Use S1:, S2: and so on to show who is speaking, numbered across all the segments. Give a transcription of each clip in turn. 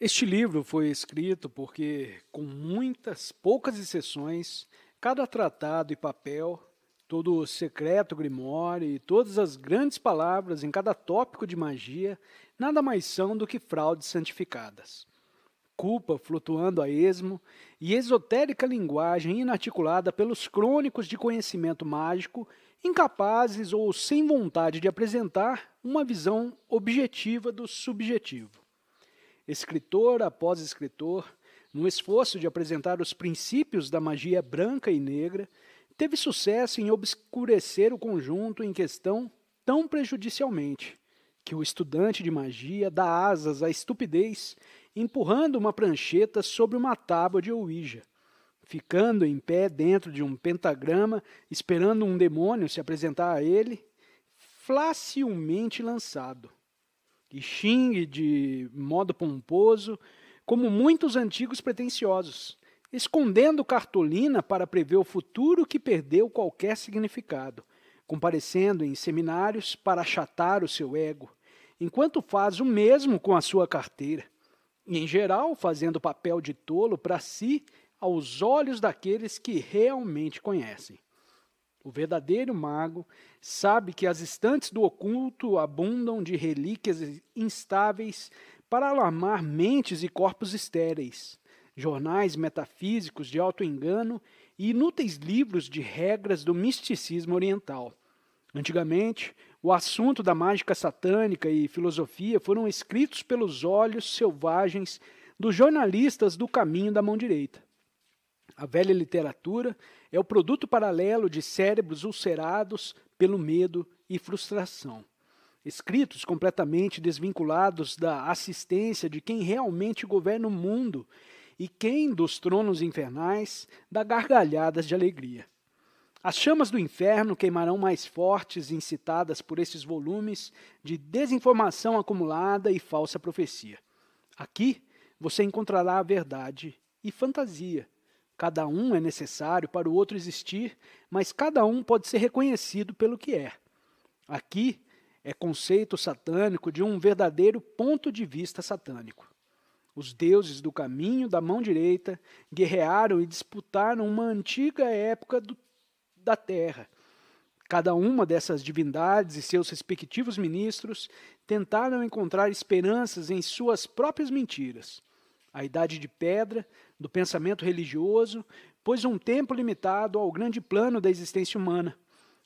S1: Este livro foi escrito porque, com muitas poucas exceções, cada tratado e papel, todo o secreto Grimório e todas as grandes palavras em cada tópico de magia nada mais são do que fraudes santificadas. Culpa flutuando a esmo e esotérica linguagem inarticulada pelos crônicos de conhecimento mágico, incapazes ou sem vontade de apresentar uma visão objetiva do subjetivo escritor após escritor, no esforço de apresentar os princípios da magia branca e negra, teve sucesso em obscurecer o conjunto em questão tão prejudicialmente que o estudante de magia dá asas à estupidez, empurrando uma prancheta sobre uma tábua de Ouija, ficando em pé dentro de um pentagrama, esperando um demônio se apresentar a ele, facilmente lançado que xingue de modo pomposo, como muitos antigos pretensiosos, escondendo cartolina para prever o futuro que perdeu qualquer significado, comparecendo em seminários para achatar o seu ego, enquanto faz o mesmo com a sua carteira, e em geral fazendo papel de tolo para si aos olhos daqueles que realmente conhecem. O verdadeiro mago sabe que as estantes do oculto abundam de relíquias instáveis para alarmar mentes e corpos estéreis, jornais metafísicos de alto engano e inúteis livros de regras do misticismo oriental. Antigamente, o assunto da mágica satânica e filosofia foram escritos pelos olhos selvagens dos jornalistas do caminho da mão direita. A velha literatura é o produto paralelo de cérebros ulcerados pelo medo e frustração. Escritos completamente desvinculados da assistência de quem realmente governa o mundo e quem dos tronos infernais dá gargalhadas de alegria. As chamas do inferno queimarão mais fortes, incitadas por esses volumes de desinformação acumulada e falsa profecia. Aqui você encontrará a verdade e fantasia Cada um é necessário para o outro existir, mas cada um pode ser reconhecido pelo que é. Aqui é conceito satânico de um verdadeiro ponto de vista satânico. Os deuses do caminho da mão direita guerrearam e disputaram uma antiga época do, da Terra. Cada uma dessas divindades e seus respectivos ministros tentaram encontrar esperanças em suas próprias mentiras a idade de pedra, do pensamento religioso, pôs um tempo limitado ao grande plano da existência humana.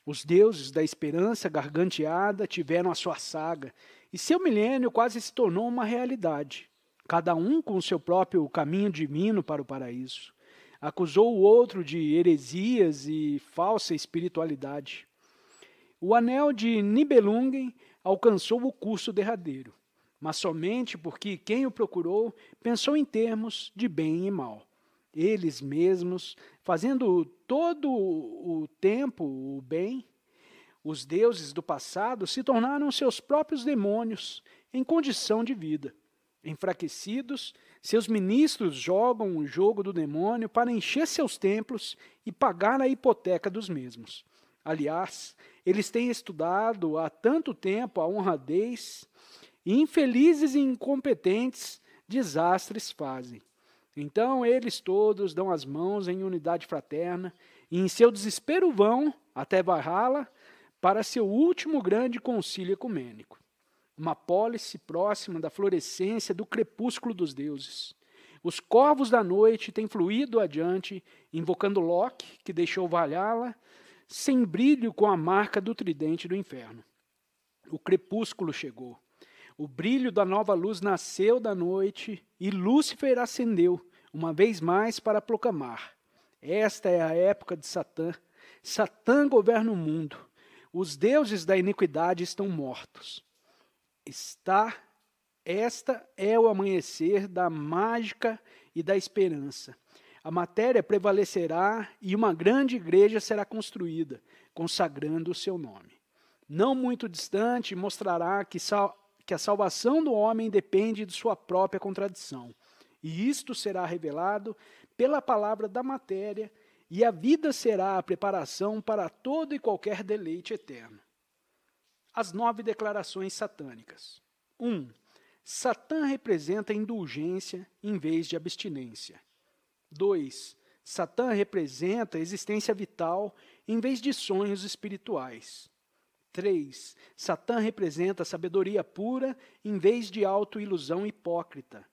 S1: Os deuses da esperança garganteada tiveram a sua saga, e seu milênio quase se tornou uma realidade, cada um com o seu próprio caminho divino para o paraíso. Acusou o outro de heresias e falsa espiritualidade. O anel de Nibelungen alcançou o curso derradeiro mas somente porque quem o procurou pensou em termos de bem e mal. Eles mesmos, fazendo todo o tempo o bem, os deuses do passado se tornaram seus próprios demônios em condição de vida. Enfraquecidos, seus ministros jogam o jogo do demônio para encher seus templos e pagar a hipoteca dos mesmos. Aliás, eles têm estudado há tanto tempo a honradez Infelizes e incompetentes, desastres fazem. Então eles todos dão as mãos em unidade fraterna e em seu desespero vão até Valhalla para seu último grande concílio ecumênico, uma pólice próxima da florescência do crepúsculo dos deuses. Os corvos da noite têm fluído adiante, invocando Loki, que deixou Valhalla sem brilho com a marca do tridente do inferno. O crepúsculo chegou. O brilho da nova luz nasceu da noite e Lúcifer acendeu, uma vez mais, para proclamar: Esta é a época de Satã. Satã governa o mundo. Os deuses da iniquidade estão mortos. Está esta é o amanhecer da mágica e da esperança. A matéria prevalecerá e uma grande igreja será construída, consagrando o seu nome. Não muito distante, mostrará que só que a salvação do homem depende de sua própria contradição. E isto será revelado pela palavra da matéria, e a vida será a preparação para todo e qualquer deleite eterno. As nove declarações satânicas. 1. Um, Satã representa indulgência em vez de abstinência. 2. Satã representa existência vital em vez de sonhos espirituais. 3. Satã representa sabedoria pura em vez de autoilusão hipócrita.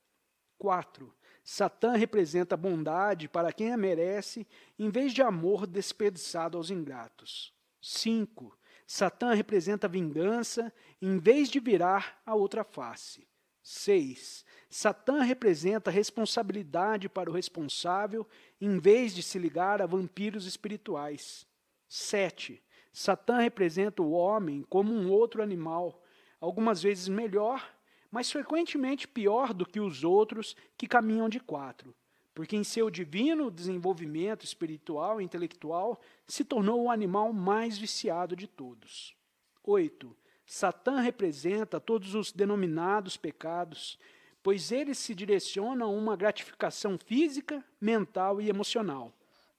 S1: 4. Satã representa bondade para quem a merece em vez de amor desperdiçado aos ingratos. 5. Satã representa vingança em vez de virar a outra face. 6. Satã representa responsabilidade para o responsável em vez de se ligar a vampiros espirituais. 7. Satã representa o homem como um outro animal, algumas vezes melhor, mas frequentemente pior do que os outros que caminham de quatro, porque em seu divino desenvolvimento espiritual e intelectual se tornou o animal mais viciado de todos. 8. Satã representa todos os denominados pecados, pois eles se direcionam a uma gratificação física, mental e emocional.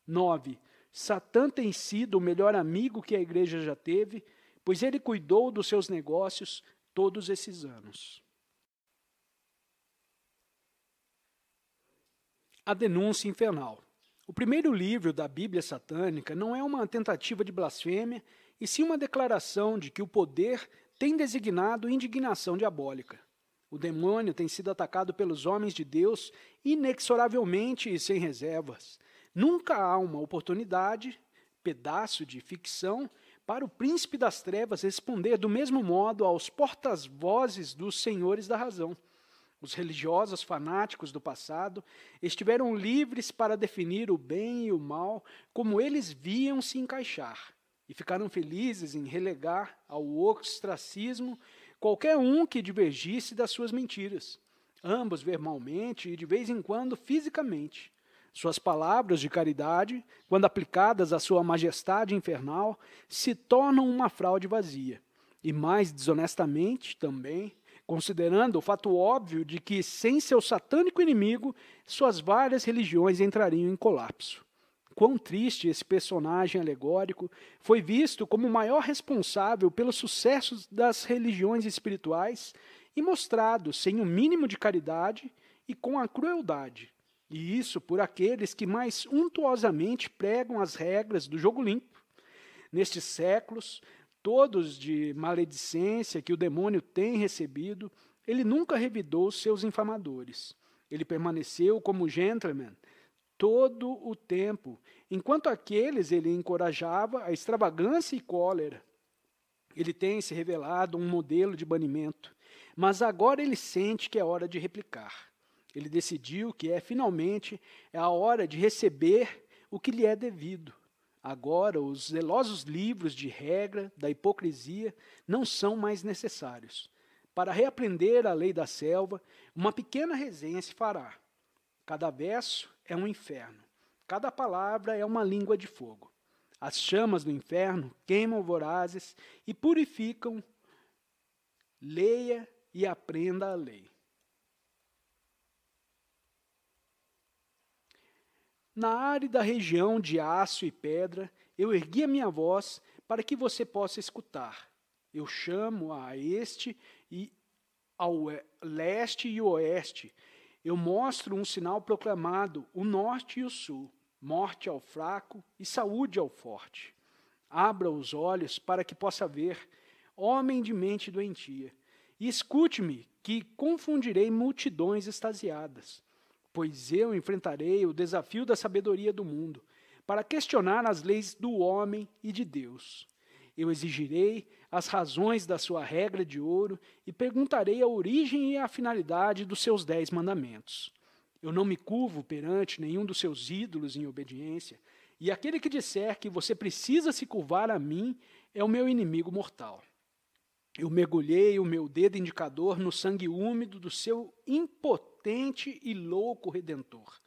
S1: 9. Satã tem sido o melhor amigo que a igreja já teve, pois ele cuidou dos seus negócios todos esses anos. A Denúncia Infernal. O primeiro livro da Bíblia satânica não é uma tentativa de blasfêmia, e sim uma declaração de que o poder tem designado indignação diabólica. O demônio tem sido atacado pelos homens de Deus inexoravelmente e sem reservas. Nunca há uma oportunidade, pedaço de ficção, para o príncipe das trevas responder do mesmo modo aos portas-vozes dos senhores da razão. Os religiosos fanáticos do passado estiveram livres para definir o bem e o mal como eles viam se encaixar, e ficaram felizes em relegar ao ostracismo qualquer um que divergisse das suas mentiras, ambos verbalmente e de vez em quando fisicamente. Suas palavras de caridade, quando aplicadas à Sua Majestade infernal, se tornam uma fraude vazia. E mais desonestamente também, considerando o fato óbvio de que, sem seu satânico inimigo, suas várias religiões entrariam em colapso. Quão triste esse personagem alegórico foi visto como o maior responsável pelos sucessos das religiões espirituais e mostrado sem o mínimo de caridade e com a crueldade e isso por aqueles que mais untuosamente pregam as regras do jogo limpo. Nestes séculos, todos de maledicência que o demônio tem recebido, ele nunca revidou seus infamadores. Ele permaneceu como gentleman todo o tempo, enquanto aqueles ele encorajava a extravagância e cólera. Ele tem se revelado um modelo de banimento, mas agora ele sente que é hora de replicar. Ele decidiu que é finalmente é a hora de receber o que lhe é devido. Agora, os zelosos livros de regra da hipocrisia não são mais necessários. Para reaprender a lei da selva, uma pequena resenha se fará. Cada verso é um inferno, cada palavra é uma língua de fogo. As chamas do inferno queimam vorazes e purificam. Leia e aprenda a lei. Na árida região de aço e pedra, eu ergui a minha voz para que você possa escutar. Eu chamo a este e ao leste e oeste. Eu mostro um sinal proclamado, o norte e o sul, morte ao fraco e saúde ao forte. Abra os olhos para que possa ver, homem de mente doentia, e escute-me, que confundirei multidões extasiadas pois eu enfrentarei o desafio da sabedoria do mundo, para questionar as leis do homem e de Deus. Eu exigirei as razões da sua regra de ouro e perguntarei a origem e a finalidade dos seus dez mandamentos. Eu não me curvo perante nenhum dos seus ídolos em obediência, e aquele que disser que você precisa se curvar a mim é o meu inimigo mortal. Eu mergulhei o meu dedo indicador no sangue úmido do seu impotente e louco redentor.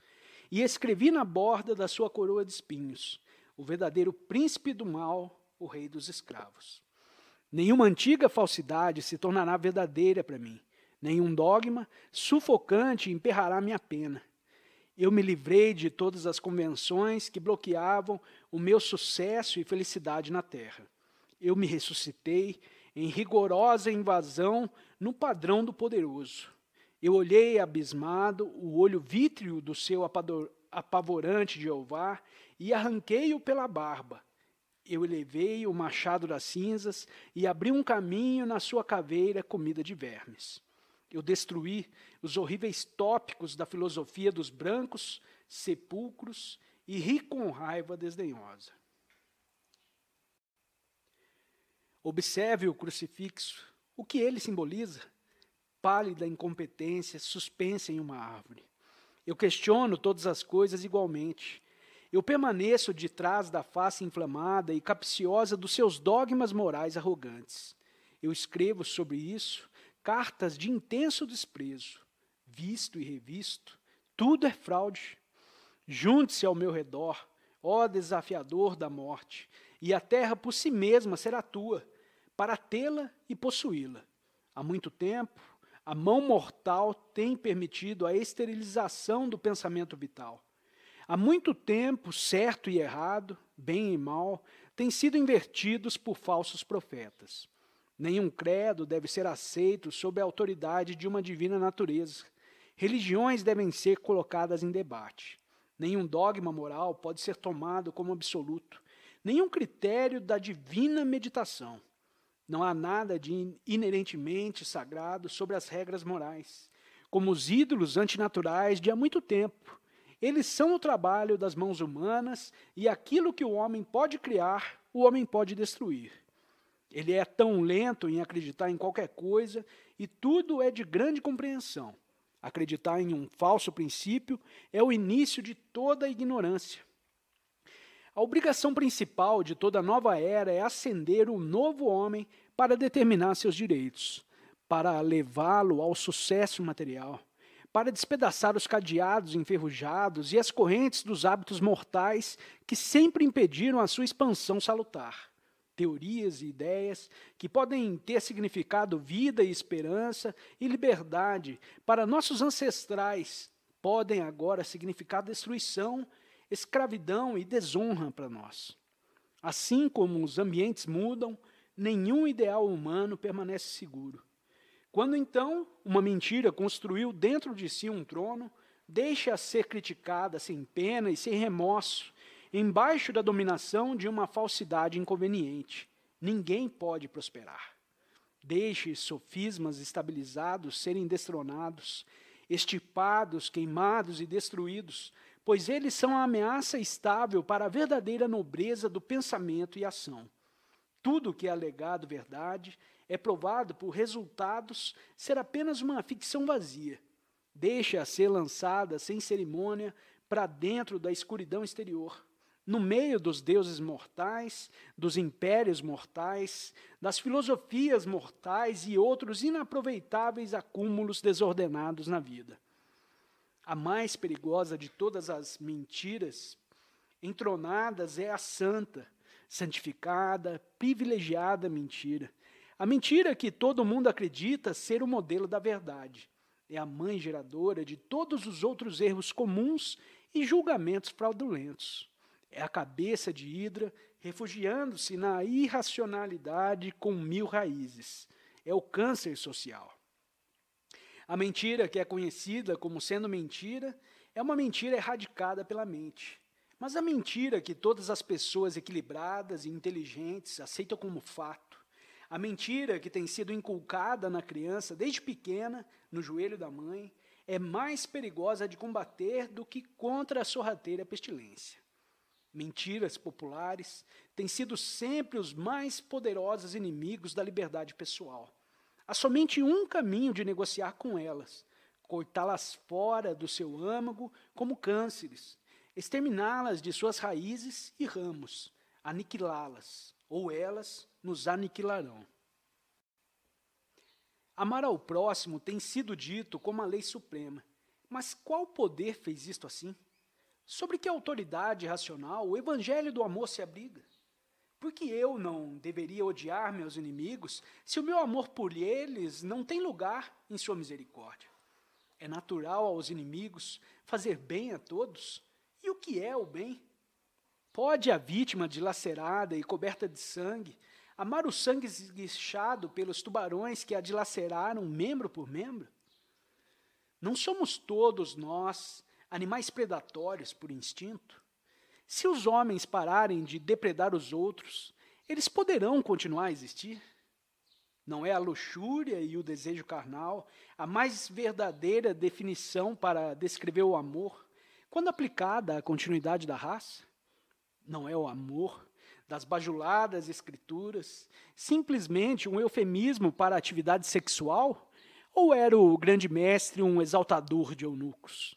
S1: E escrevi na borda da sua coroa de espinhos: o verdadeiro príncipe do mal, o rei dos escravos. Nenhuma antiga falsidade se tornará verdadeira para mim. Nenhum dogma sufocante emperrará minha pena. Eu me livrei de todas as convenções que bloqueavam o meu sucesso e felicidade na terra. Eu me ressuscitei em rigorosa invasão no padrão do poderoso. Eu olhei abismado, o olho vítreo do seu apavorante Jeová, e arranquei-o pela barba. Eu elevei o machado das cinzas e abri um caminho na sua caveira comida de vermes. Eu destruí os horríveis tópicos da filosofia dos brancos, sepulcros e ri com raiva desdenhosa. Observe o crucifixo, o que ele simboliza? Pálida incompetência suspensa em uma árvore. Eu questiono todas as coisas igualmente. Eu permaneço de trás da face inflamada e capciosa dos seus dogmas morais arrogantes. Eu escrevo sobre isso cartas de intenso desprezo, visto e revisto. Tudo é fraude. Junte-se ao meu redor, ó desafiador da morte, e a terra por si mesma será tua para tê-la e possuí-la. Há muito tempo, a mão mortal tem permitido a esterilização do pensamento vital. Há muito tempo, certo e errado, bem e mal, têm sido invertidos por falsos profetas. Nenhum credo deve ser aceito sob a autoridade de uma divina natureza. Religiões devem ser colocadas em debate. Nenhum dogma moral pode ser tomado como absoluto. Nenhum critério da divina meditação. Não há nada de inerentemente sagrado sobre as regras morais. Como os ídolos antinaturais de há muito tempo, eles são o trabalho das mãos humanas e aquilo que o homem pode criar, o homem pode destruir. Ele é tão lento em acreditar em qualquer coisa e tudo é de grande compreensão. Acreditar em um falso princípio é o início de toda a ignorância. A obrigação principal de toda nova era é acender o um novo homem para determinar seus direitos, para levá-lo ao sucesso material, para despedaçar os cadeados enferrujados e as correntes dos hábitos mortais que sempre impediram a sua expansão salutar. Teorias e ideias que podem ter significado vida e esperança e liberdade para nossos ancestrais podem agora significar destruição escravidão e desonra para nós. Assim como os ambientes mudam, nenhum ideal humano permanece seguro. Quando então uma mentira construiu dentro de si um trono, deixa ser criticada sem pena e sem remorso, embaixo da dominação de uma falsidade inconveniente. Ninguém pode prosperar. Deixe sofismas estabilizados serem destronados, estipados, queimados e destruídos, pois eles são a ameaça estável para a verdadeira nobreza do pensamento e ação. Tudo que é alegado verdade é provado por resultados ser apenas uma ficção vazia. Deixa ser lançada sem cerimônia para dentro da escuridão exterior, no meio dos deuses mortais, dos impérios mortais, das filosofias mortais e outros inaproveitáveis acúmulos desordenados na vida. A mais perigosa de todas as mentiras entronadas é a santa, santificada, privilegiada mentira. A mentira que todo mundo acredita ser o modelo da verdade. É a mãe geradora de todos os outros erros comuns e julgamentos fraudulentos. É a cabeça de Hidra refugiando-se na irracionalidade com mil raízes. É o câncer social. A mentira, que é conhecida como sendo mentira, é uma mentira erradicada pela mente. Mas a mentira que todas as pessoas equilibradas e inteligentes aceitam como fato, a mentira que tem sido inculcada na criança desde pequena, no joelho da mãe, é mais perigosa de combater do que contra a sorrateira pestilência. Mentiras populares têm sido sempre os mais poderosos inimigos da liberdade pessoal Há somente um caminho de negociar com elas: cortá-las fora do seu âmago como cânceres, exterminá-las de suas raízes e ramos, aniquilá-las, ou elas nos aniquilarão. Amar ao próximo tem sido dito como a lei suprema. Mas qual poder fez isto assim? Sobre que autoridade racional o evangelho do amor se abriga? Por que eu não deveria odiar meus inimigos se o meu amor por eles não tem lugar em sua misericórdia? É natural aos inimigos fazer bem a todos? E o que é o bem? Pode a vítima dilacerada e coberta de sangue amar o sangue esguichado pelos tubarões que a dilaceraram membro por membro? Não somos todos nós animais predatórios por instinto? Se os homens pararem de depredar os outros, eles poderão continuar a existir? Não é a luxúria e o desejo carnal a mais verdadeira definição para descrever o amor, quando aplicada à continuidade da raça? Não é o amor das bajuladas escrituras simplesmente um eufemismo para a atividade sexual? Ou era o grande mestre um exaltador de eunucos?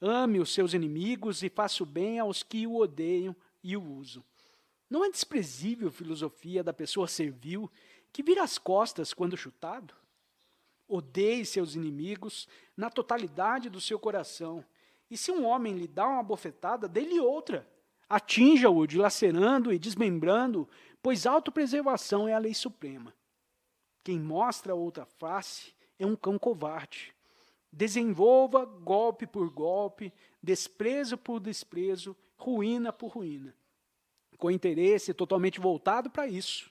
S1: Ame os seus inimigos e faça o bem aos que o odeiam e o usam. Não é desprezível a filosofia da pessoa servil que vira as costas quando chutado? Odeie seus inimigos na totalidade do seu coração. E se um homem lhe dá uma bofetada, dê-lhe outra. Atinja-o, dilacerando e desmembrando, pois autopreservação é a lei suprema. Quem mostra outra face é um cão covarde. Desenvolva golpe por golpe, desprezo por desprezo, ruína por ruína. Com interesse totalmente voltado para isso,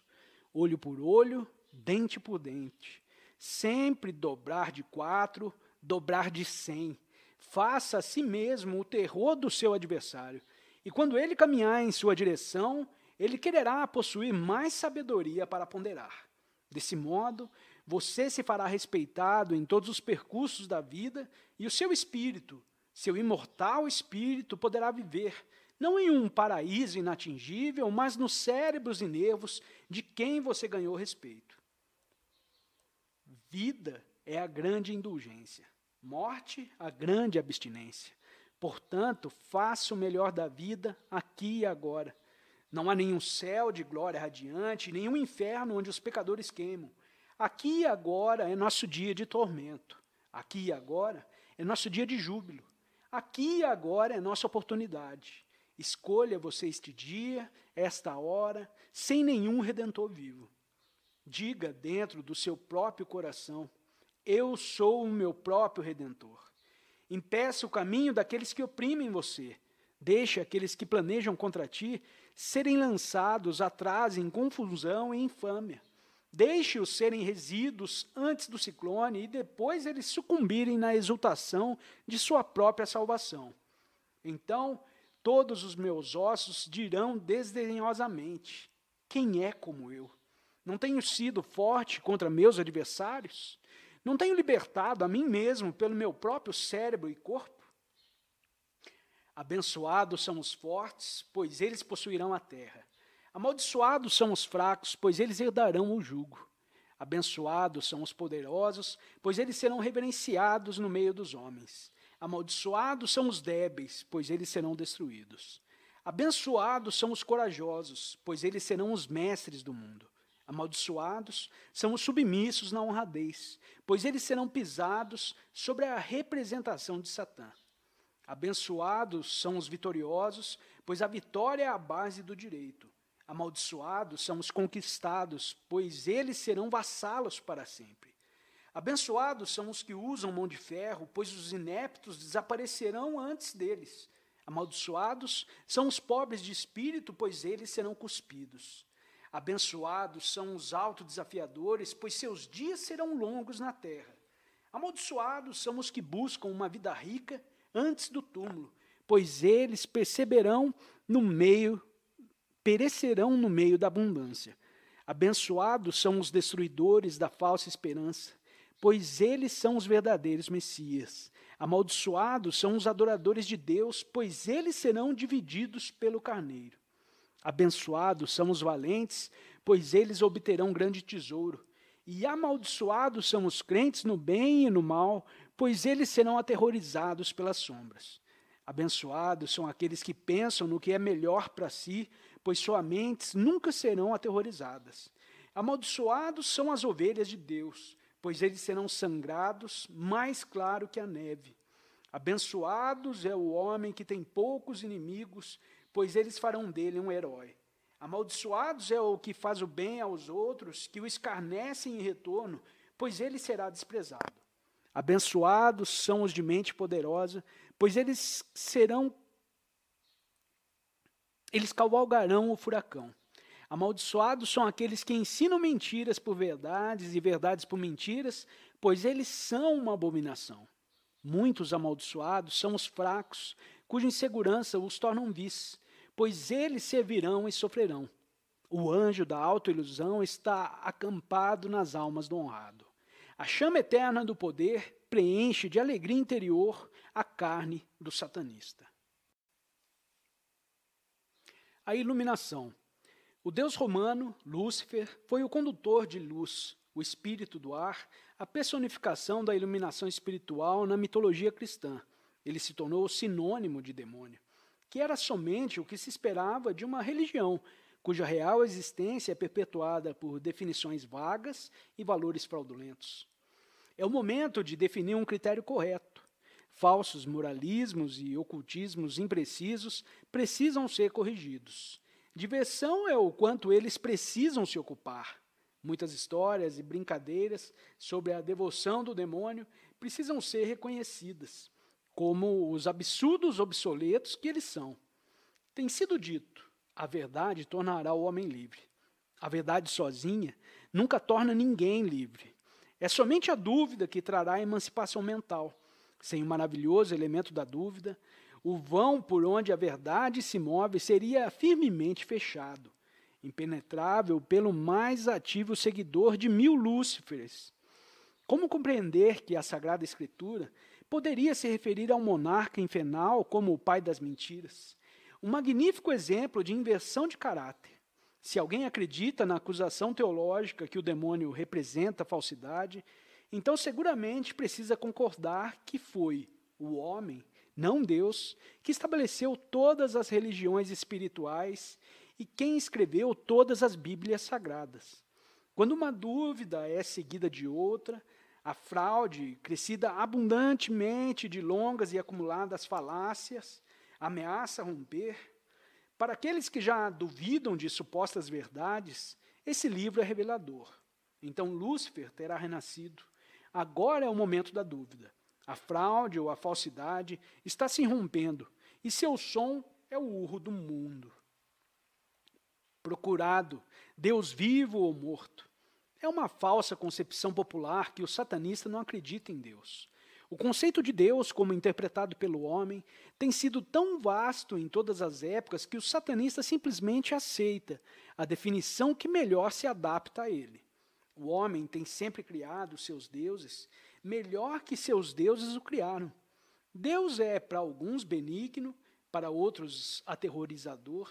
S1: olho por olho, dente por dente. Sempre dobrar de quatro, dobrar de cem. Faça a si mesmo o terror do seu adversário. E quando ele caminhar em sua direção, ele quererá possuir mais sabedoria para ponderar. Desse modo, você se fará respeitado em todos os percursos da vida e o seu espírito, seu imortal espírito, poderá viver, não em um paraíso inatingível, mas nos cérebros e nervos de quem você ganhou respeito. Vida é a grande indulgência, morte, a grande abstinência. Portanto, faça o melhor da vida aqui e agora. Não há nenhum céu de glória radiante, nenhum inferno onde os pecadores queimam. Aqui e agora é nosso dia de tormento. Aqui e agora é nosso dia de júbilo. Aqui e agora é nossa oportunidade. Escolha você este dia, esta hora, sem nenhum redentor vivo. Diga dentro do seu próprio coração: Eu sou o meu próprio redentor. Impeça o caminho daqueles que oprimem você. Deixe aqueles que planejam contra ti serem lançados atrás em confusão e infâmia. Deixe-os serem resíduos antes do ciclone e depois eles sucumbirem na exultação de sua própria salvação. Então, todos os meus ossos dirão desdenhosamente: Quem é como eu? Não tenho sido forte contra meus adversários? Não tenho libertado a mim mesmo pelo meu próprio cérebro e corpo? Abençoados são os fortes, pois eles possuirão a terra. Amaldiçoados são os fracos, pois eles herdarão o jugo. Abençoados são os poderosos, pois eles serão reverenciados no meio dos homens. Amaldiçoados são os débeis, pois eles serão destruídos. Abençoados são os corajosos, pois eles serão os mestres do mundo. Amaldiçoados são os submissos na honradez, pois eles serão pisados sobre a representação de Satã. Abençoados são os vitoriosos, pois a vitória é a base do direito. Amaldiçoados são os conquistados, pois eles serão vassalos para sempre. Abençoados são os que usam mão de ferro, pois os ineptos desaparecerão antes deles. Amaldiçoados são os pobres de espírito, pois eles serão cuspidos. Abençoados são os autodesafiadores, pois seus dias serão longos na terra. Amaldiçoados são os que buscam uma vida rica antes do túmulo, pois eles perceberão no meio perecerão no meio da abundância. Abençoados são os destruidores da falsa esperança, pois eles são os verdadeiros Messias. Amaldiçoados são os adoradores de Deus, pois eles serão divididos pelo carneiro. Abençoados são os valentes, pois eles obterão grande tesouro. E amaldiçoados são os crentes no bem e no mal, pois eles serão aterrorizados pelas sombras. Abençoados são aqueles que pensam no que é melhor para si, pois suas mentes nunca serão aterrorizadas. Amaldiçoados são as ovelhas de Deus, pois eles serão sangrados mais claro que a neve. Abençoados é o homem que tem poucos inimigos, pois eles farão dele um herói. Amaldiçoados é o que faz o bem aos outros, que o escarnecem em retorno, pois ele será desprezado. Abençoados são os de mente poderosa, pois eles serão eles cavalgarão o furacão. Amaldiçoados são aqueles que ensinam mentiras por verdades e verdades por mentiras, pois eles são uma abominação. Muitos amaldiçoados são os fracos, cuja insegurança os tornam vis, pois eles servirão e sofrerão. O anjo da autoilusão está acampado nas almas do honrado. A chama eterna do poder preenche de alegria interior a carne do satanista a iluminação. O deus romano, Lúcifer, foi o condutor de luz, o espírito do ar, a personificação da iluminação espiritual na mitologia cristã. Ele se tornou sinônimo de demônio, que era somente o que se esperava de uma religião, cuja real existência é perpetuada por definições vagas e valores fraudulentos. É o momento de definir um critério correto falsos moralismos e ocultismos imprecisos precisam ser corrigidos. Diversão é o quanto eles precisam se ocupar. Muitas histórias e brincadeiras sobre a devoção do demônio precisam ser reconhecidas, como os absurdos obsoletos que eles são. Tem sido dito: a verdade tornará o homem livre. A verdade sozinha nunca torna ninguém livre. É somente a dúvida que trará a emancipação mental sem o maravilhoso elemento da dúvida, o vão por onde a verdade se move seria firmemente fechado, impenetrável pelo mais ativo seguidor de mil Lúciferes. Como compreender que a Sagrada Escritura poderia se referir ao monarca infernal como o pai das mentiras? Um magnífico exemplo de inversão de caráter. Se alguém acredita na acusação teológica que o demônio representa falsidade, então, seguramente precisa concordar que foi o homem, não Deus, que estabeleceu todas as religiões espirituais e quem escreveu todas as Bíblias sagradas. Quando uma dúvida é seguida de outra, a fraude, crescida abundantemente de longas e acumuladas falácias, ameaça romper. Para aqueles que já duvidam de supostas verdades, esse livro é revelador. Então Lúcifer terá renascido Agora é o momento da dúvida. A fraude ou a falsidade está se rompendo e seu som é o urro do mundo. Procurado, Deus vivo ou morto. É uma falsa concepção popular que o satanista não acredita em Deus. O conceito de Deus, como interpretado pelo homem, tem sido tão vasto em todas as épocas que o satanista simplesmente aceita a definição que melhor se adapta a ele. O homem tem sempre criado seus deuses melhor que seus deuses o criaram. Deus é para alguns benigno, para outros aterrorizador.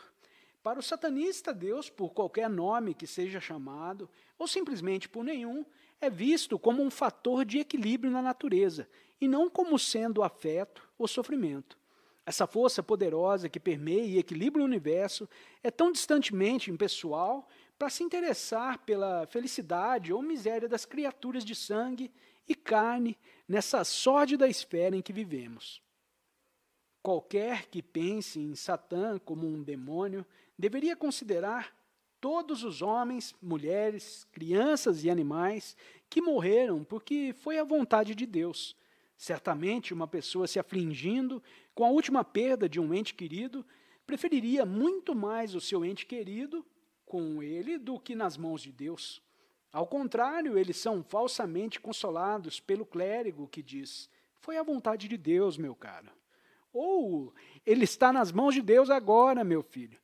S1: Para o satanista, Deus, por qualquer nome que seja chamado, ou simplesmente por nenhum, é visto como um fator de equilíbrio na natureza, e não como sendo afeto ou sofrimento. Essa força poderosa que permeia e equilibra o universo é tão distantemente impessoal para se interessar pela felicidade ou miséria das criaturas de sangue e carne nessa sórdida esfera em que vivemos. Qualquer que pense em Satã como um demônio deveria considerar todos os homens, mulheres, crianças e animais que morreram porque foi a vontade de Deus. Certamente, uma pessoa se afligindo com a última perda de um ente querido preferiria muito mais o seu ente querido com ele do que nas mãos de Deus. Ao contrário, eles são falsamente consolados pelo clérigo que diz: Foi a vontade de Deus, meu caro. Ou ele está nas mãos de Deus agora, meu filho.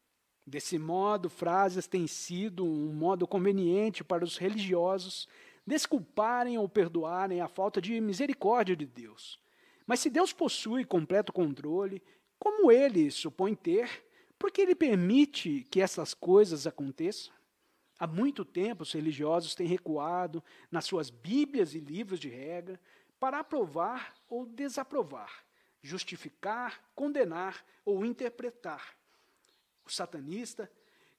S1: Desse modo, frases têm sido um modo conveniente para os religiosos desculparem ou perdoarem a falta de misericórdia de Deus. Mas se Deus possui completo controle, como ele supõe ter, porque ele permite que essas coisas aconteçam. Há muito tempo os religiosos têm recuado nas suas Bíblias e livros de regra para aprovar ou desaprovar, justificar, condenar ou interpretar. O satanista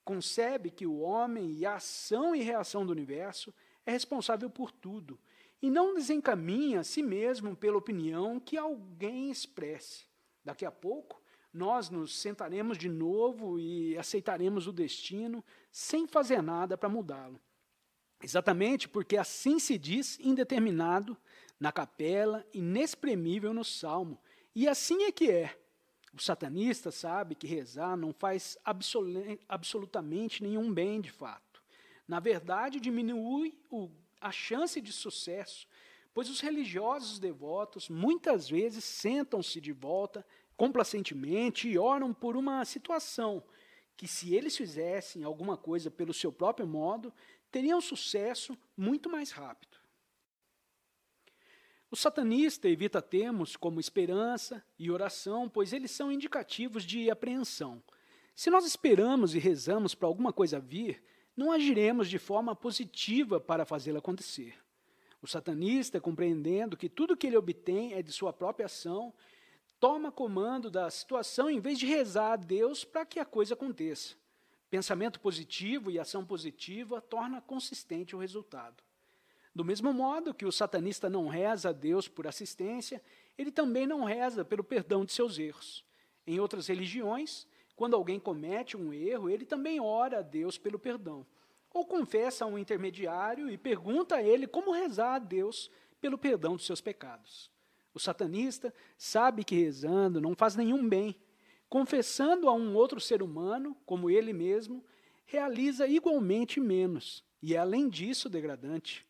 S1: concebe que o homem e a ação e reação do universo é responsável por tudo e não desencaminha a si mesmo pela opinião que alguém expresse. Daqui a pouco, nós nos sentaremos de novo e aceitaremos o destino sem fazer nada para mudá-lo. Exatamente porque assim se diz indeterminado na capela, inexprimível no salmo. E assim é que é. O satanista sabe que rezar não faz absolutamente nenhum bem de fato. Na verdade, diminui o, a chance de sucesso, pois os religiosos devotos muitas vezes sentam-se de volta complacentemente e oram por uma situação que, se eles fizessem alguma coisa pelo seu próprio modo, teriam sucesso muito mais rápido. O satanista evita termos como esperança e oração, pois eles são indicativos de apreensão. Se nós esperamos e rezamos para alguma coisa vir, não agiremos de forma positiva para fazê-la acontecer. O satanista, compreendendo que tudo que ele obtém é de sua própria ação, toma comando da situação em vez de rezar a Deus para que a coisa aconteça. Pensamento positivo e ação positiva torna consistente o resultado. Do mesmo modo que o satanista não reza a Deus por assistência, ele também não reza pelo perdão de seus erros. Em outras religiões, quando alguém comete um erro, ele também ora a Deus pelo perdão, ou confessa a um intermediário e pergunta a ele como rezar a Deus pelo perdão dos seus pecados. O satanista sabe que rezando não faz nenhum bem. Confessando a um outro ser humano, como ele mesmo, realiza igualmente menos, e é além disso degradante.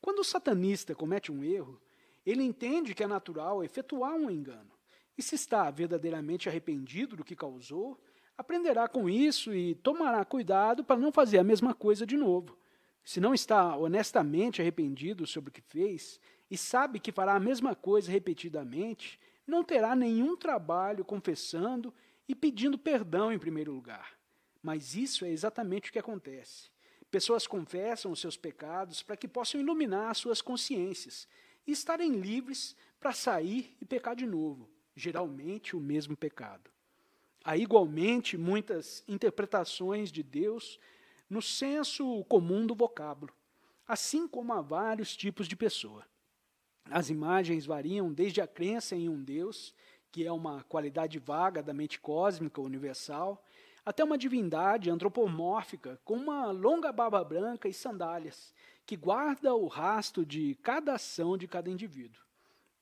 S1: Quando o satanista comete um erro, ele entende que é natural efetuar um engano, e se está verdadeiramente arrependido do que causou, aprenderá com isso e tomará cuidado para não fazer a mesma coisa de novo. Se não está honestamente arrependido sobre o que fez e sabe que fará a mesma coisa repetidamente, não terá nenhum trabalho confessando e pedindo perdão em primeiro lugar. Mas isso é exatamente o que acontece. Pessoas confessam os seus pecados para que possam iluminar suas consciências e estarem livres para sair e pecar de novo, geralmente o mesmo pecado. Há igualmente muitas interpretações de Deus no senso comum do vocábulo, assim como há vários tipos de pessoa. As imagens variam desde a crença em um Deus, que é uma qualidade vaga da mente cósmica universal, até uma divindade antropomórfica com uma longa barba branca e sandálias, que guarda o rastro de cada ação de cada indivíduo.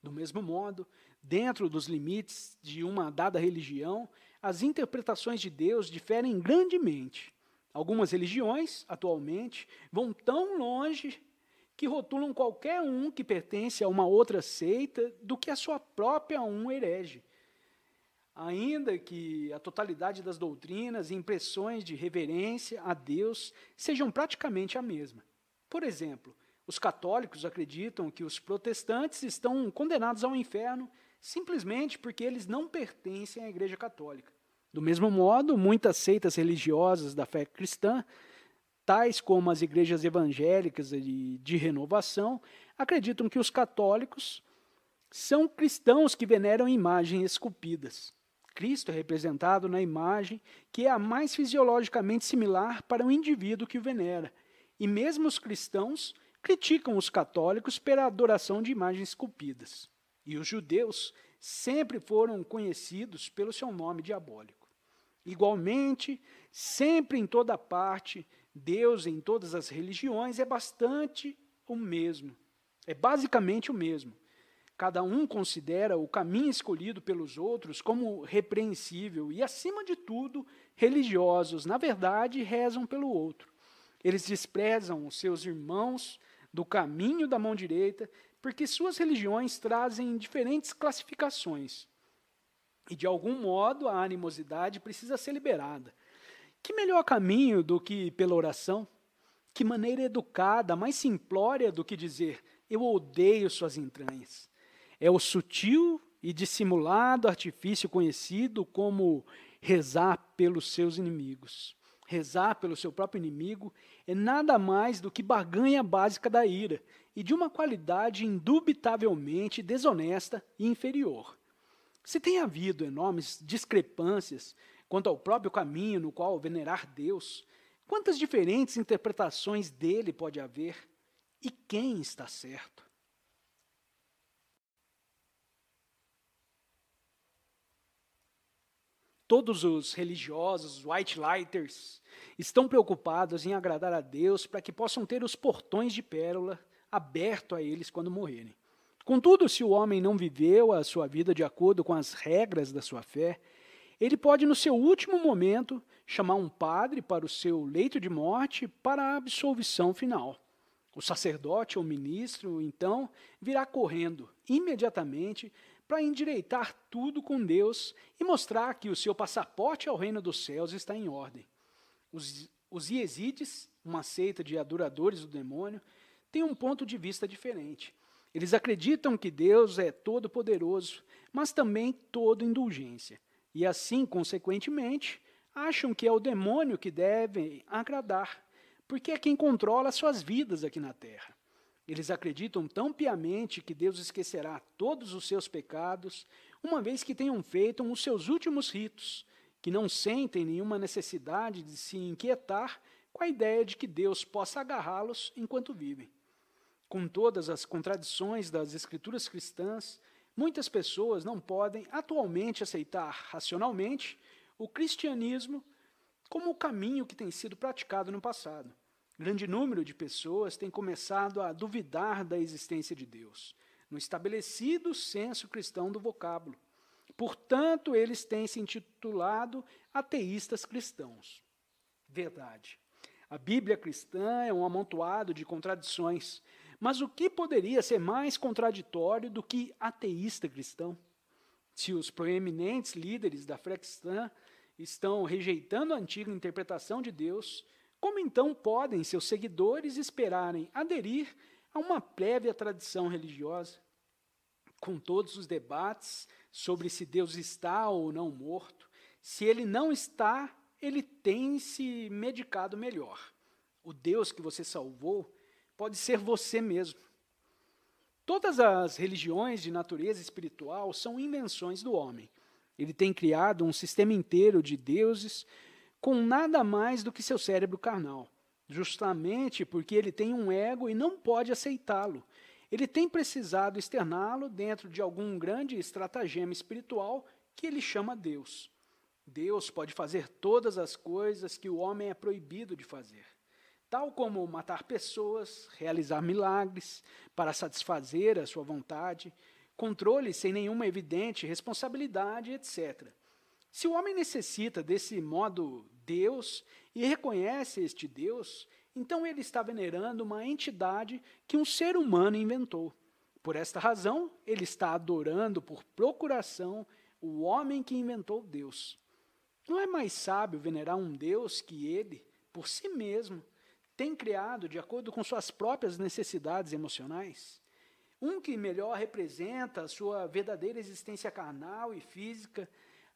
S1: Do mesmo modo, dentro dos limites de uma dada religião, as interpretações de Deus diferem grandemente. Algumas religiões, atualmente, vão tão longe que rotulam qualquer um que pertence a uma outra seita do que a sua própria um herege. Ainda que a totalidade das doutrinas e impressões de reverência a Deus sejam praticamente a mesma. Por exemplo, os católicos acreditam que os protestantes estão condenados ao inferno simplesmente porque eles não pertencem à Igreja Católica. Do mesmo modo, muitas seitas religiosas da fé cristã, tais como as igrejas evangélicas de, de renovação, acreditam que os católicos são cristãos que veneram imagens esculpidas. Cristo é representado na imagem que é a mais fisiologicamente similar para o indivíduo que o venera. E mesmo os cristãos criticam os católicos pela adoração de imagens esculpidas. E os judeus sempre foram conhecidos pelo seu nome diabólico. Igualmente, sempre em toda parte, Deus em todas as religiões é bastante o mesmo. É basicamente o mesmo. Cada um considera o caminho escolhido pelos outros como repreensível e, acima de tudo, religiosos, na verdade, rezam pelo outro. Eles desprezam os seus irmãos do caminho da mão direita porque suas religiões trazem diferentes classificações. E de algum modo a animosidade precisa ser liberada. Que melhor caminho do que pela oração? Que maneira educada, mais simplória do que dizer eu odeio suas entranhas. É o sutil e dissimulado artifício conhecido como rezar pelos seus inimigos. Rezar pelo seu próprio inimigo é nada mais do que barganha básica da ira e de uma qualidade indubitavelmente desonesta e inferior. Se tem havido enormes discrepâncias quanto ao próprio caminho no qual venerar Deus, quantas diferentes interpretações dele pode haver e quem está certo? Todos os religiosos, white lighters, estão preocupados em agradar a Deus para que possam ter os portões de pérola abertos a eles quando morrerem. Contudo, se o homem não viveu a sua vida de acordo com as regras da sua fé, ele pode, no seu último momento, chamar um padre para o seu leito de morte para a absolvição final. O sacerdote ou ministro, então, virá correndo imediatamente para endireitar tudo com Deus e mostrar que o seu passaporte ao reino dos céus está em ordem. Os, os uma seita de adoradores do demônio, têm um ponto de vista diferente. Eles acreditam que Deus é todo-poderoso, mas também todo indulgência, e assim, consequentemente, acham que é o demônio que deve agradar, porque é quem controla suas vidas aqui na terra. Eles acreditam tão piamente que Deus esquecerá todos os seus pecados, uma vez que tenham feito os seus últimos ritos, que não sentem nenhuma necessidade de se inquietar com a ideia de que Deus possa agarrá-los enquanto vivem com todas as contradições das escrituras cristãs, muitas pessoas não podem atualmente aceitar racionalmente o cristianismo como o caminho que tem sido praticado no passado. Grande número de pessoas tem começado a duvidar da existência de Deus, no estabelecido senso cristão do vocábulo. Portanto, eles têm se intitulado ateístas cristãos. Verdade. A Bíblia cristã é um amontoado de contradições, mas o que poderia ser mais contraditório do que ateísta cristão? Se os proeminentes líderes da fé cristã estão rejeitando a antiga interpretação de Deus, como então podem seus seguidores esperarem aderir a uma prévia tradição religiosa? Com todos os debates sobre se Deus está ou não morto, se ele não está, ele tem se medicado melhor. O Deus que você salvou pode ser você mesmo. Todas as religiões de natureza espiritual são invenções do homem. Ele tem criado um sistema inteiro de deuses com nada mais do que seu cérebro carnal, justamente porque ele tem um ego e não pode aceitá-lo. Ele tem precisado externá-lo dentro de algum grande estratagema espiritual que ele chama Deus. Deus pode fazer todas as coisas que o homem é proibido de fazer tal como matar pessoas, realizar milagres para satisfazer a sua vontade, controle sem nenhuma evidente responsabilidade, etc. Se o homem necessita desse modo Deus e reconhece este Deus, então ele está venerando uma entidade que um ser humano inventou. Por esta razão, ele está adorando por procuração o homem que inventou Deus. Não é mais sábio venerar um Deus que ele, por si mesmo, tem criado, de acordo com suas próprias necessidades emocionais, um que melhor representa a sua verdadeira existência carnal e física,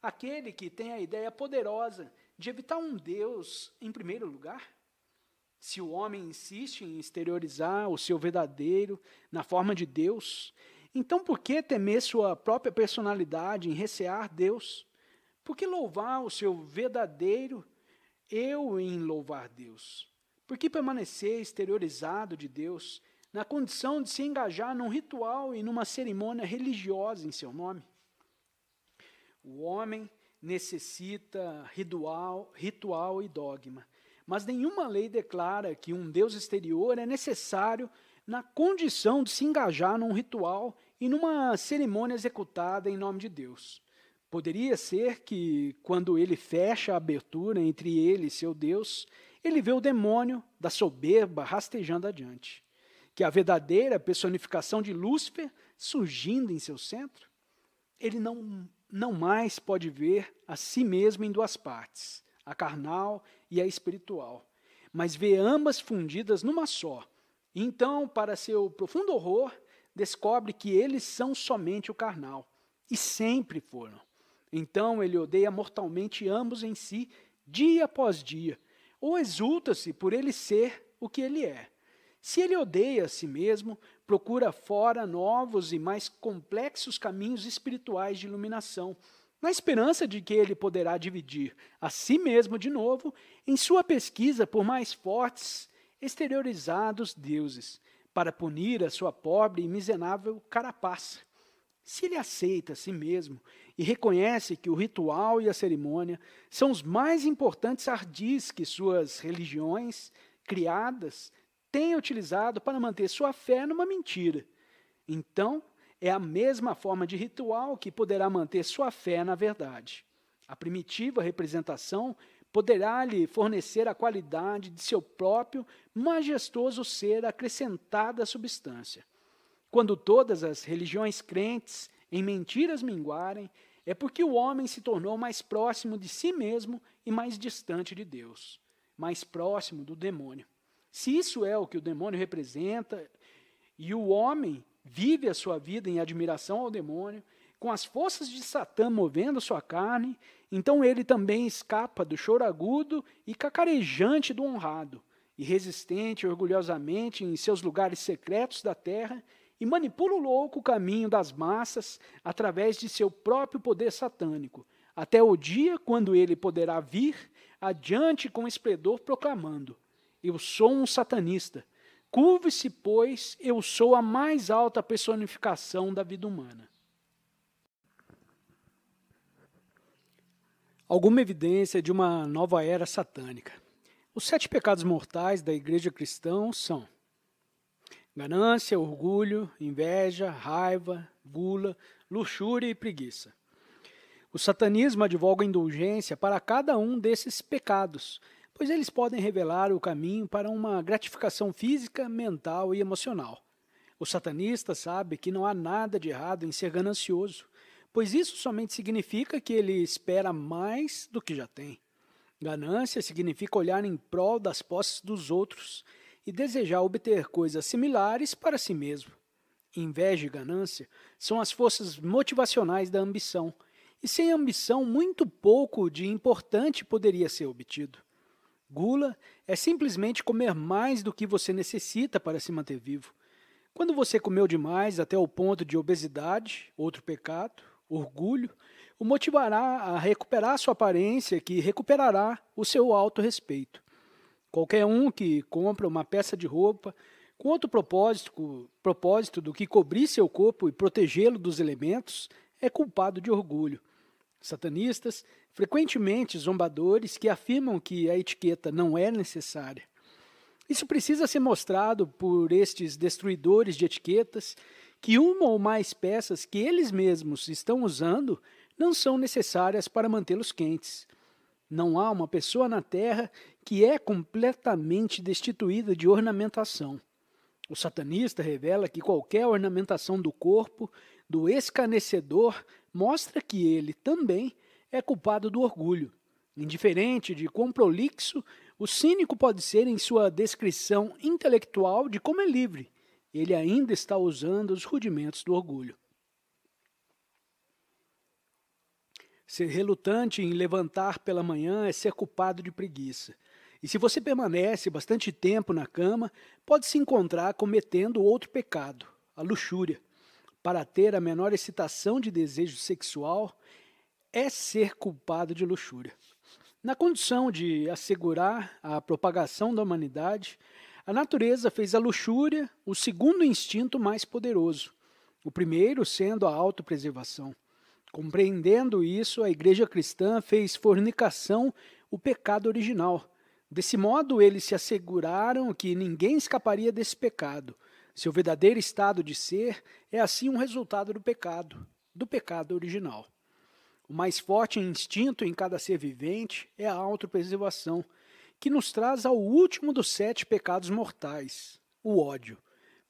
S1: aquele que tem a ideia poderosa de evitar um Deus em primeiro lugar? Se o homem insiste em exteriorizar o seu verdadeiro na forma de Deus, então por que temer sua própria personalidade em recear Deus? Por que louvar o seu verdadeiro eu em louvar Deus? Por que permanecer exteriorizado de Deus, na condição de se engajar num ritual e numa cerimônia religiosa em seu nome? O homem necessita ritual, ritual e dogma, mas nenhuma lei declara que um Deus exterior é necessário na condição de se engajar num ritual e numa cerimônia executada em nome de Deus. Poderia ser que, quando ele fecha a abertura entre ele e seu Deus, ele vê o demônio da soberba rastejando adiante, que a verdadeira personificação de Lúcifer surgindo em seu centro, ele não, não mais pode ver a si mesmo em duas partes, a carnal e a espiritual, mas vê ambas fundidas numa só. Então, para seu profundo horror, descobre que eles são somente o carnal, e sempre foram. Então ele odeia mortalmente ambos em si, dia após dia, ou exulta-se por ele ser o que ele é. Se ele odeia a si mesmo, procura fora novos e mais complexos caminhos espirituais de iluminação, na esperança de que ele poderá dividir a si mesmo de novo em sua pesquisa por mais fortes, exteriorizados deuses, para punir a sua pobre e miserável carapaça. Se ele aceita a si mesmo e reconhece que o ritual e a cerimônia são os mais importantes ardis que suas religiões criadas têm utilizado para manter sua fé numa mentira. Então, é a mesma forma de ritual que poderá manter sua fé na verdade. A primitiva representação poderá lhe fornecer a qualidade de seu próprio majestoso ser acrescentada à substância. Quando todas as religiões crentes em mentiras minguarem, é porque o homem se tornou mais próximo de si mesmo e mais distante de Deus, mais próximo do demônio. Se isso é o que o demônio representa, e o homem vive a sua vida em admiração ao demônio, com as forças de Satã movendo sua carne, então ele também escapa do choro agudo e cacarejante do honrado, e resistente orgulhosamente em seus lugares secretos da terra, e manipula o louco o caminho das massas através de seu próprio poder satânico, até o dia quando ele poderá vir adiante com esplendor proclamando: Eu sou um satanista. Curve-se, pois, eu sou a mais alta personificação da vida humana. Alguma evidência de uma nova era satânica. Os sete pecados mortais da igreja cristã são ganância, orgulho, inveja, raiva, gula, luxúria e preguiça. O satanismo advoga indulgência para cada um desses pecados, pois eles podem revelar o caminho para uma gratificação física, mental e emocional. O satanista sabe que não há nada de errado em ser ganancioso, pois isso somente significa que ele espera mais do que já tem. Ganância significa olhar em prol das posses dos outros e desejar obter coisas similares para si mesmo. Inveja e ganância são as forças motivacionais da ambição, e sem ambição, muito pouco de importante poderia ser obtido. Gula é simplesmente comer mais do que você necessita para se manter vivo. Quando você comeu demais até o ponto de obesidade, outro pecado, orgulho, o motivará a recuperar sua aparência que recuperará o seu autorrespeito. Qualquer um que compra uma peça de roupa com outro propósito, propósito do que cobrir seu corpo e protegê-lo dos elementos é culpado de orgulho. Satanistas, frequentemente zombadores que afirmam que a etiqueta não é necessária. Isso precisa ser mostrado por estes destruidores de etiquetas que uma ou mais peças que eles mesmos estão usando não são necessárias para mantê-los quentes. Não há uma pessoa na Terra que é completamente destituída de ornamentação. O satanista revela que qualquer ornamentação do corpo do escanecedor mostra que ele também é culpado do orgulho. Indiferente de quão prolixo, o cínico pode ser em sua descrição intelectual de como é livre. Ele ainda está usando os rudimentos do orgulho. Ser relutante em levantar pela manhã é ser culpado de preguiça. E se você permanece bastante tempo na cama, pode se encontrar cometendo outro pecado, a luxúria. Para ter a menor excitação de desejo sexual, é ser culpado de luxúria. Na condição de assegurar a propagação da humanidade, a natureza fez a luxúria o segundo instinto mais poderoso, o primeiro sendo a autopreservação. Compreendendo isso, a Igreja Cristã fez fornicação o pecado original, Desse modo, eles se asseguraram que ninguém escaparia desse pecado. Seu verdadeiro estado de ser é assim um resultado do pecado, do pecado original. O mais forte instinto em cada ser vivente é a autopreservação, que nos traz ao último dos sete pecados mortais, o ódio.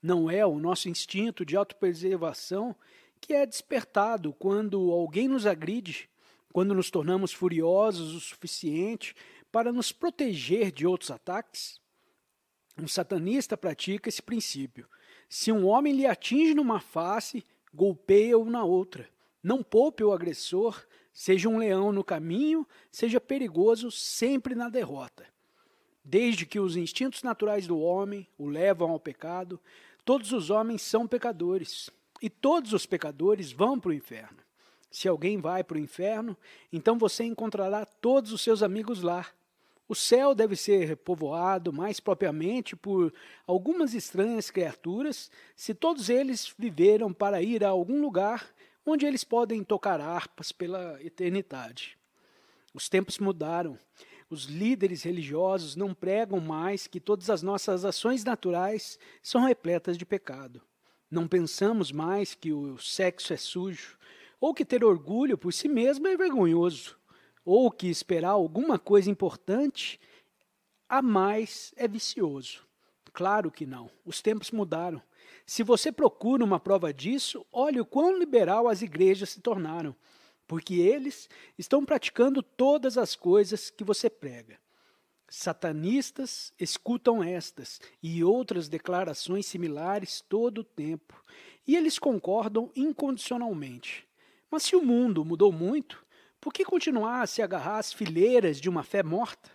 S1: Não é o nosso instinto de autopreservação que é despertado quando alguém nos agride, quando nos tornamos furiosos o suficiente para nos proteger de outros ataques? Um satanista pratica esse princípio. Se um homem lhe atinge numa face, golpeia-o na outra. Não poupe o agressor, seja um leão no caminho, seja perigoso sempre na derrota. Desde que os instintos naturais do homem o levam ao pecado, todos os homens são pecadores, e todos os pecadores vão para o inferno se alguém vai para o inferno, então você encontrará todos os seus amigos lá. O céu deve ser povoado mais propriamente por algumas estranhas criaturas, se todos eles viveram para ir a algum lugar onde eles podem tocar harpas pela eternidade. Os tempos mudaram. Os líderes religiosos não pregam mais que todas as nossas ações naturais são repletas de pecado. Não pensamos mais que o sexo é sujo, ou que ter orgulho por si mesmo é vergonhoso, ou que esperar alguma coisa importante a mais é vicioso. Claro que não, os tempos mudaram. Se você procura uma prova disso, olhe o quão liberal as igrejas se tornaram, porque eles estão praticando todas as coisas que você prega. Satanistas escutam estas e outras declarações similares todo o tempo, e eles concordam incondicionalmente. Mas se o mundo mudou muito, por que continuar a se agarrar às fileiras de uma fé morta?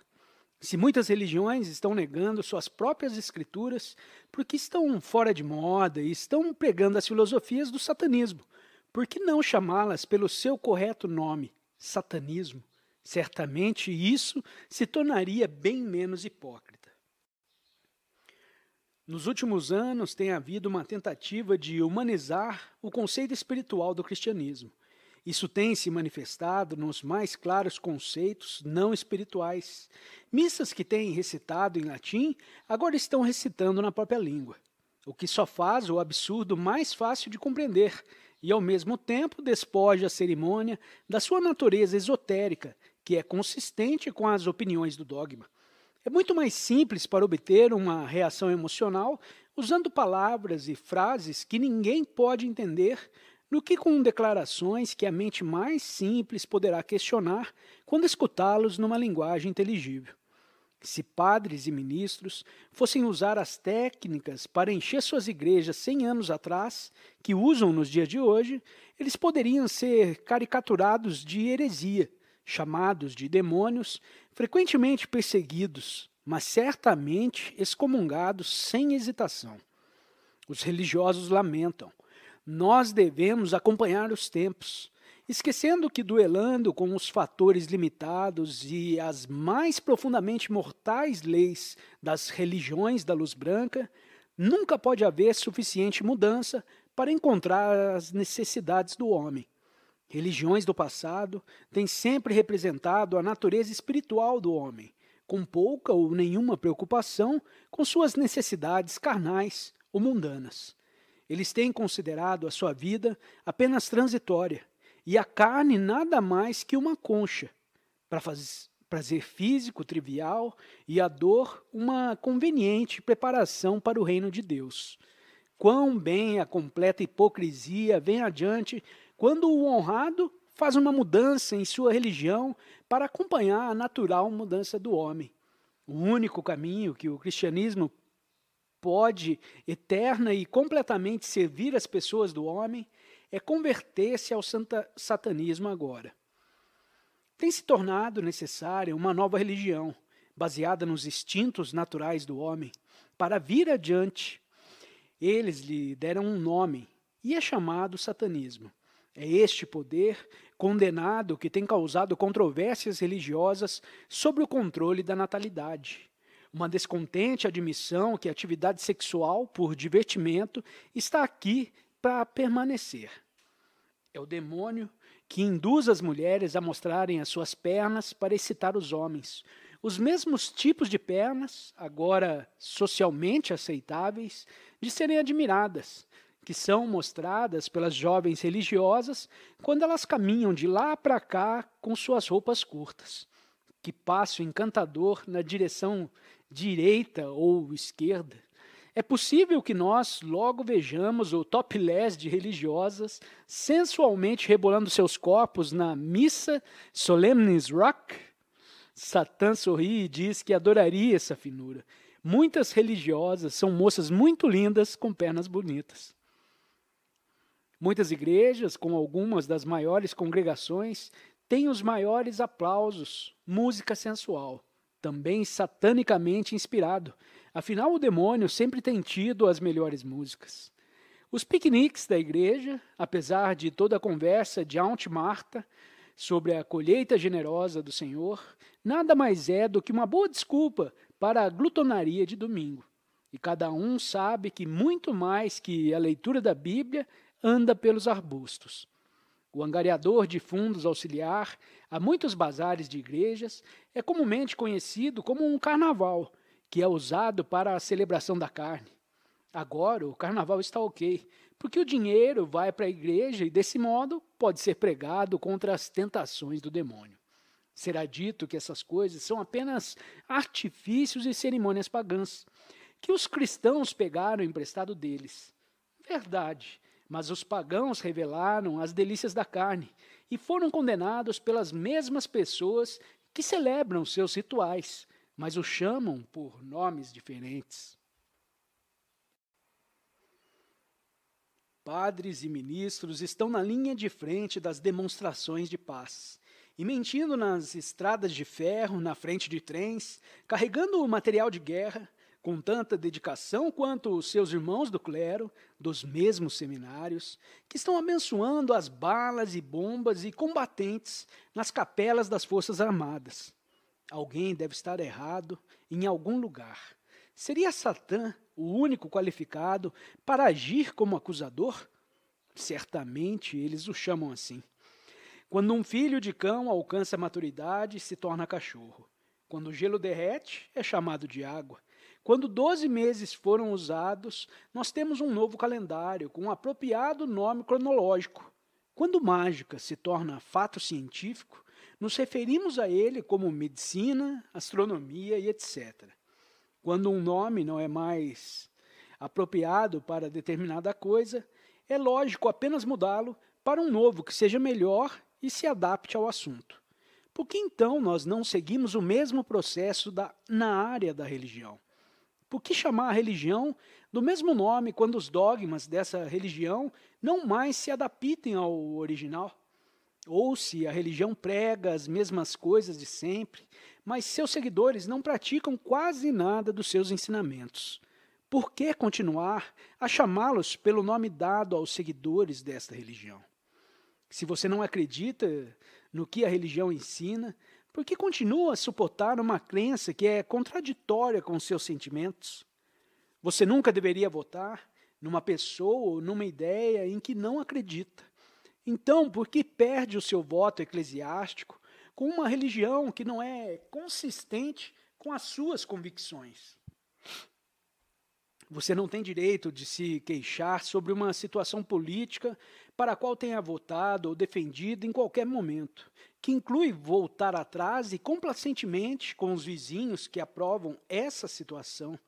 S1: Se muitas religiões estão negando suas próprias escrituras porque estão fora de moda e estão pregando as filosofias do satanismo, por que não chamá-las pelo seu correto nome, satanismo? Certamente isso se tornaria bem menos hipócrita. Nos últimos anos tem havido uma tentativa de humanizar o conceito espiritual do cristianismo, isso tem se manifestado nos mais claros conceitos não espirituais. Missas que têm recitado em latim agora estão recitando na própria língua, o que só faz o absurdo mais fácil de compreender e, ao mesmo tempo, despoja a cerimônia da sua natureza esotérica, que é consistente com as opiniões do dogma. É muito mais simples para obter uma reação emocional usando palavras e frases que ninguém pode entender no que com declarações que a mente mais simples poderá questionar quando escutá-los numa linguagem inteligível. Se padres e ministros fossem usar as técnicas para encher suas igrejas cem anos atrás, que usam nos dias de hoje, eles poderiam ser caricaturados de heresia, chamados de demônios, frequentemente perseguidos, mas certamente excomungados sem hesitação. Os religiosos lamentam, nós devemos acompanhar os tempos, esquecendo que duelando com os fatores limitados e as mais profundamente mortais leis das religiões da luz branca, nunca pode haver suficiente mudança para encontrar as necessidades do homem. Religiões do passado têm sempre representado a natureza espiritual do homem, com pouca ou nenhuma preocupação com suas necessidades carnais ou mundanas. Eles têm considerado a sua vida apenas transitória e a carne nada mais que uma concha, para prazer físico trivial e a dor uma conveniente preparação para o reino de Deus. Quão bem a completa hipocrisia vem adiante quando o honrado faz uma mudança em sua religião para acompanhar a natural mudança do homem. O único caminho que o cristianismo pode eterna e completamente servir as pessoas do homem é converter-se ao santa, satanismo agora. Tem se tornado necessária uma nova religião, baseada nos instintos naturais do homem, para vir adiante. Eles lhe deram um nome e é chamado satanismo. É este poder condenado que tem causado controvérsias religiosas sobre o controle da natalidade uma descontente admissão que a atividade sexual por divertimento está aqui para permanecer. É o demônio que induz as mulheres a mostrarem as suas pernas para excitar os homens. Os mesmos tipos de pernas, agora socialmente aceitáveis, de serem admiradas, que são mostradas pelas jovens religiosas quando elas caminham de lá para cá com suas roupas curtas. Que passo encantador na direção direita ou esquerda. É possível que nós logo vejamos o topless de religiosas sensualmente rebolando seus corpos na missa Solemnis Rock? Satã sorri e diz que adoraria essa finura. Muitas religiosas são moças muito lindas com pernas bonitas. Muitas igrejas, com algumas das maiores congregações, têm os maiores aplausos, música sensual também satanicamente inspirado. Afinal, o demônio sempre tem tido as melhores músicas. Os piqueniques da igreja, apesar de toda a conversa de Aunt Marta sobre a colheita generosa do Senhor, nada mais é do que uma boa desculpa para a glutonaria de domingo. E cada um sabe que muito mais que a leitura da Bíblia anda pelos arbustos o angariador de fundos auxiliar a muitos bazares de igrejas, é comumente conhecido como um carnaval, que é usado para a celebração da carne. Agora o carnaval está ok, porque o dinheiro vai para a igreja e, desse modo, pode ser pregado contra as tentações do demônio. Será dito que essas coisas são apenas artifícios e cerimônias pagãs, que os cristãos pegaram emprestado deles. Verdade mas os pagãos revelaram as delícias da carne e foram condenados pelas mesmas pessoas que celebram seus rituais, mas o chamam por nomes diferentes. Padres e ministros estão na linha de frente das demonstrações de paz e mentindo nas estradas de ferro, na frente de trens, carregando o material de guerra, com tanta dedicação quanto os seus irmãos do clero, dos mesmos seminários, que estão abençoando as balas e bombas e combatentes nas capelas das Forças Armadas. Alguém deve estar errado em algum lugar. Seria Satã o único qualificado para agir como acusador? Certamente eles o chamam assim. Quando um filho de cão alcança a maturidade, se torna cachorro. Quando o gelo derrete, é chamado de água. Quando 12 meses foram usados, nós temos um novo calendário com um apropriado nome cronológico. Quando mágica se torna fato científico, nos referimos a ele como medicina, astronomia e etc. Quando um nome não é mais apropriado para determinada coisa, é lógico apenas mudá-lo para um novo que seja melhor e se adapte ao assunto. Por que então nós não seguimos o mesmo processo da, na área da religião? Por que chamar a religião do mesmo nome quando os dogmas dessa religião não mais se adaptem ao original? Ou se a religião prega as mesmas coisas de sempre, mas seus seguidores não praticam quase nada dos seus ensinamentos. Por que continuar a chamá-los pelo nome dado aos seguidores desta religião? Se você não acredita no que a religião ensina, porque continua a suportar uma crença que é contraditória com seus sentimentos. Você nunca deveria votar numa pessoa ou numa ideia em que não acredita. Então, por que perde o seu voto eclesiástico com uma religião que não é consistente com as suas convicções? Você não tem direito de se queixar sobre uma situação política para a qual tenha votado ou defendido em qualquer momento, que inclui voltar atrás e complacentemente com os vizinhos que aprovam essa situação,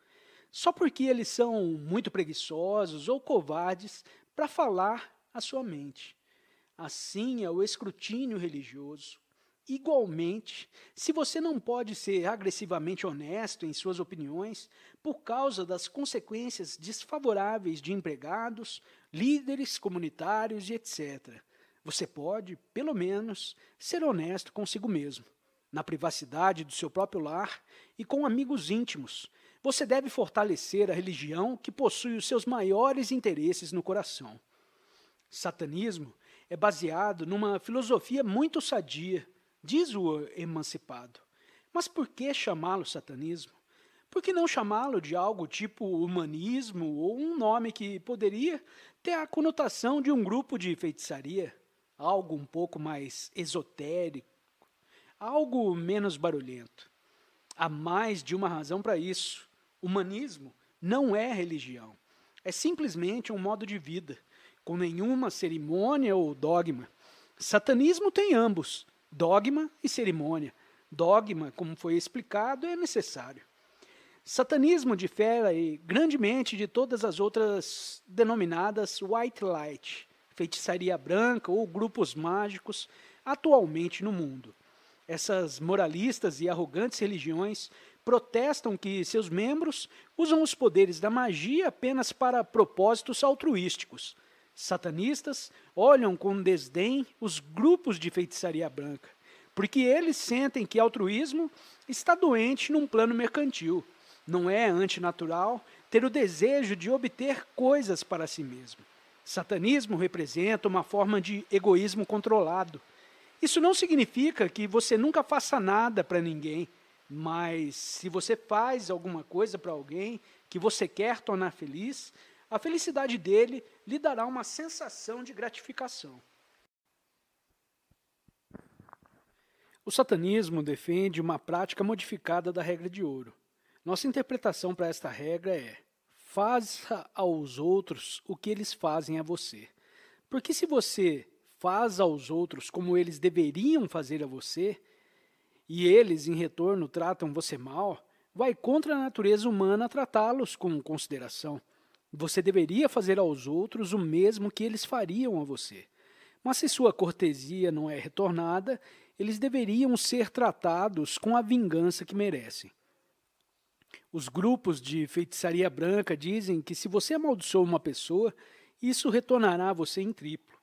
S1: só porque eles são muito preguiçosos ou covardes para falar a sua mente. Assim é o escrutínio religioso. Igualmente, se você não pode ser agressivamente honesto em suas opiniões por causa das consequências desfavoráveis de empregados, líderes comunitários e etc., você pode, pelo menos, ser honesto consigo mesmo. Na privacidade do seu próprio lar e com amigos íntimos, você deve fortalecer a religião que possui os seus maiores interesses no coração. Satanismo é baseado numa filosofia muito sadia diz o emancipado. Mas por que chamá-lo satanismo? Por que não chamá-lo de algo tipo humanismo ou um nome que poderia ter a conotação de um grupo de feitiçaria? Algo um pouco mais esotérico, algo menos barulhento. Há mais de uma razão para isso. Humanismo não é religião. É simplesmente um modo de vida, com nenhuma cerimônia ou dogma. Satanismo tem ambos. Dogma e cerimônia. Dogma, como foi explicado, é necessário. Satanismo difere grandemente de todas as outras denominadas white light, feitiçaria branca ou grupos mágicos atualmente no mundo. Essas moralistas e arrogantes religiões protestam que seus membros usam os poderes da magia apenas para propósitos altruísticos, satanistas olham com desdém os grupos de feitiçaria branca, porque eles sentem que altruísmo está doente num plano mercantil. Não é antinatural ter o desejo de obter coisas para si mesmo. Satanismo representa uma forma de egoísmo controlado. Isso não significa que você nunca faça nada para ninguém, mas se você faz alguma coisa para alguém que você quer tornar feliz, a felicidade dele lhe dará uma sensação de gratificação. O satanismo defende uma prática modificada da regra de ouro. Nossa interpretação para esta regra é: faça aos outros o que eles fazem a você. Porque se você faz aos outros como eles deveriam fazer a você, e eles, em retorno, tratam você mal, vai contra a natureza humana tratá-los com consideração. Você deveria fazer aos outros o mesmo que eles fariam a você. Mas se sua cortesia não é retornada, eles deveriam ser tratados com a vingança que merecem. Os grupos de feitiçaria branca dizem que se você amaldiçoa uma pessoa, isso retornará a você em triplo.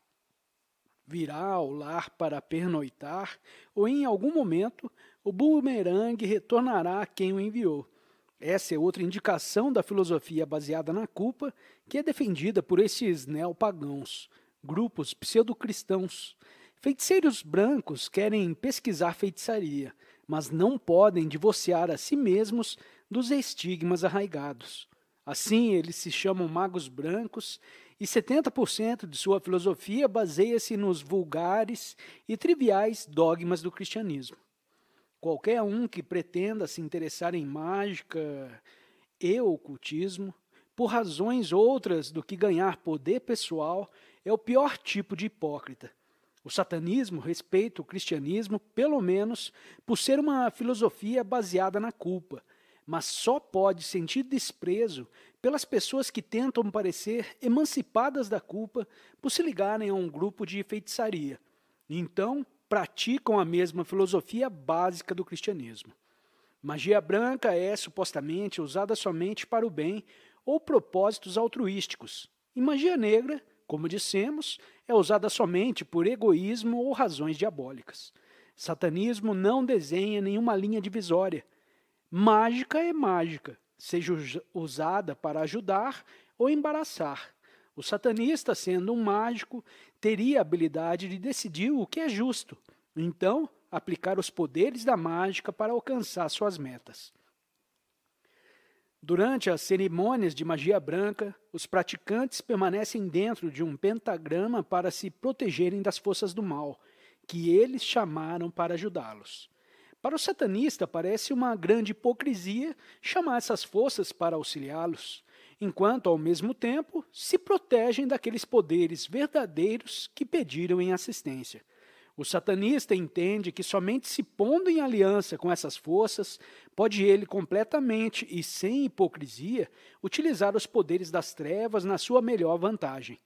S1: Virá ao lar para pernoitar, ou em algum momento o bumerangue retornará a quem o enviou. Essa é outra indicação da filosofia baseada na culpa que é defendida por esses neopagãos, grupos pseudocristãos. Feiticeiros brancos querem pesquisar feitiçaria, mas não podem divorciar a si mesmos dos estigmas arraigados. Assim, eles se chamam magos brancos e 70% de sua filosofia baseia-se nos vulgares e triviais dogmas do cristianismo. Qualquer um que pretenda se interessar em mágica e ocultismo, por razões outras do que ganhar poder pessoal, é o pior tipo de hipócrita. O satanismo respeita o cristianismo, pelo menos, por ser uma filosofia baseada na culpa, mas só pode sentir desprezo pelas pessoas que tentam parecer emancipadas da culpa por se ligarem a um grupo de feitiçaria. Então, praticam a mesma filosofia básica do cristianismo. Magia branca é supostamente usada somente para o bem ou propósitos altruísticos. E magia negra, como dissemos, é usada somente por egoísmo ou razões diabólicas. Satanismo não desenha nenhuma linha divisória. Mágica é mágica, seja usada para ajudar ou embaraçar. O satanista, sendo um mágico, teria a habilidade de decidir o que é justo, então aplicar os poderes da mágica para alcançar suas metas. Durante as cerimônias de magia branca, os praticantes permanecem dentro de um pentagrama para se protegerem das forças do mal, que eles chamaram para ajudá-los. Para o satanista, parece uma grande hipocrisia chamar essas forças para auxiliá-los enquanto, ao mesmo tempo, se protegem daqueles poderes verdadeiros que pediram em assistência. O satanista entende que somente se pondo em aliança com essas forças, pode ele completamente e sem hipocrisia utilizar os poderes das trevas na sua melhor vantagem.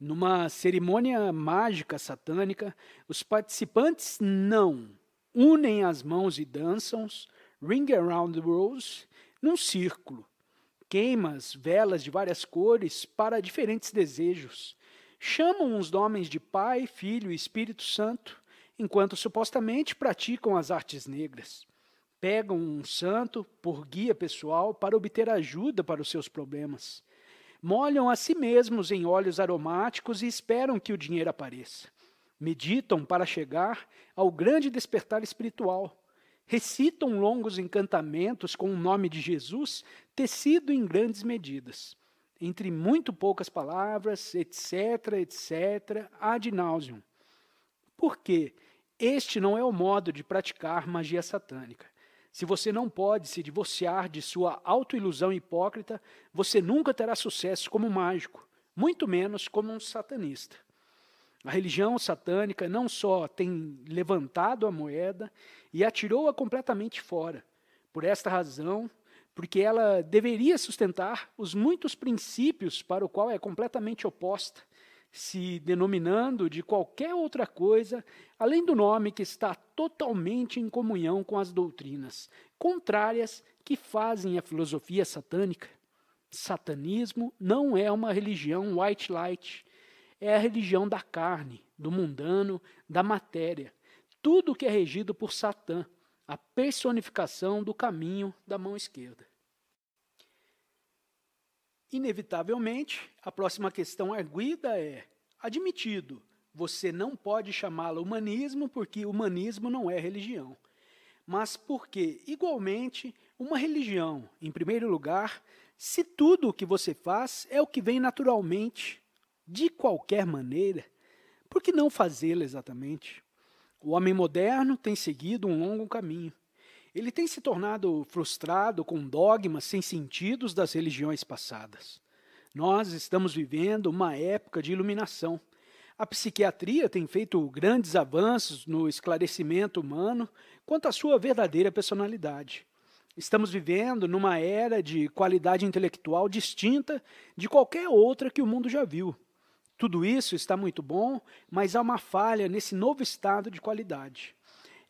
S1: Numa cerimônia mágica satânica, os participantes não unem as mãos e dançam Ring Around the Rose num círculo, Queimas velas de várias cores para diferentes desejos. Chamam os homens de Pai, Filho e Espírito Santo, enquanto supostamente praticam as artes negras. Pegam um santo por guia pessoal para obter ajuda para os seus problemas. Molham a si mesmos em óleos aromáticos e esperam que o dinheiro apareça. Meditam para chegar ao grande despertar espiritual recitam longos encantamentos com o nome de Jesus, tecido em grandes medidas, entre muito poucas palavras, etc., etc., ad nauseum. Por quê? Este não é o modo de praticar magia satânica. Se você não pode se divorciar de sua autoilusão hipócrita, você nunca terá sucesso como mágico, muito menos como um satanista. A religião satânica não só tem levantado a moeda e atirou-a completamente fora. Por esta razão, porque ela deveria sustentar os muitos princípios para o qual é completamente oposta, se denominando de qualquer outra coisa além do nome que está totalmente em comunhão com as doutrinas contrárias que fazem a filosofia satânica. Satanismo não é uma religião white light é a religião da carne, do mundano, da matéria. Tudo que é regido por Satã, a personificação do caminho da mão esquerda. Inevitavelmente, a próxima questão arguida é: admitido, você não pode chamá-la humanismo porque humanismo não é religião. Mas porque, igualmente, uma religião, em primeiro lugar, se tudo o que você faz é o que vem naturalmente de qualquer maneira, por que não fazê-la exatamente? O homem moderno tem seguido um longo caminho. Ele tem se tornado frustrado com dogmas sem sentidos das religiões passadas. Nós estamos vivendo uma época de iluminação. A psiquiatria tem feito grandes avanços no esclarecimento humano quanto à sua verdadeira personalidade. Estamos vivendo numa era de qualidade intelectual distinta de qualquer outra que o mundo já viu. Tudo isso está muito bom, mas há uma falha nesse novo estado de qualidade.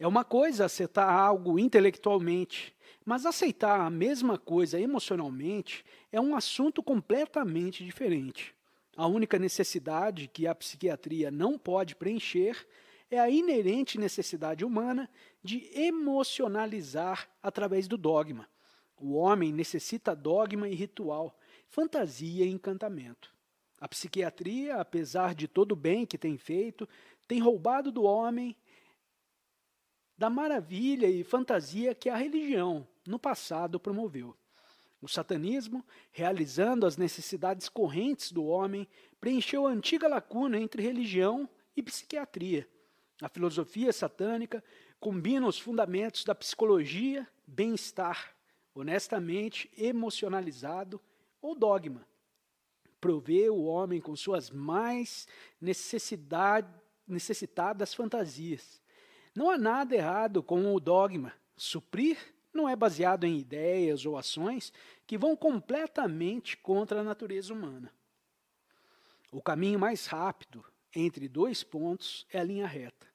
S1: É uma coisa aceitar algo intelectualmente, mas aceitar a mesma coisa emocionalmente é um assunto completamente diferente. A única necessidade que a psiquiatria não pode preencher é a inerente necessidade humana de emocionalizar através do dogma. O homem necessita dogma e ritual, fantasia e encantamento. A psiquiatria, apesar de todo o bem que tem feito, tem roubado do homem da maravilha e fantasia que a religião, no passado, promoveu. O satanismo, realizando as necessidades correntes do homem, preencheu a antiga lacuna entre religião e psiquiatria. A filosofia satânica combina os fundamentos da psicologia, bem-estar, honestamente emocionalizado ou dogma, prover o homem com suas mais necessitadas fantasias. Não há nada errado com o dogma. Suprir não é baseado em ideias ou ações que vão completamente contra a natureza humana. O caminho mais rápido entre dois pontos é a linha reta.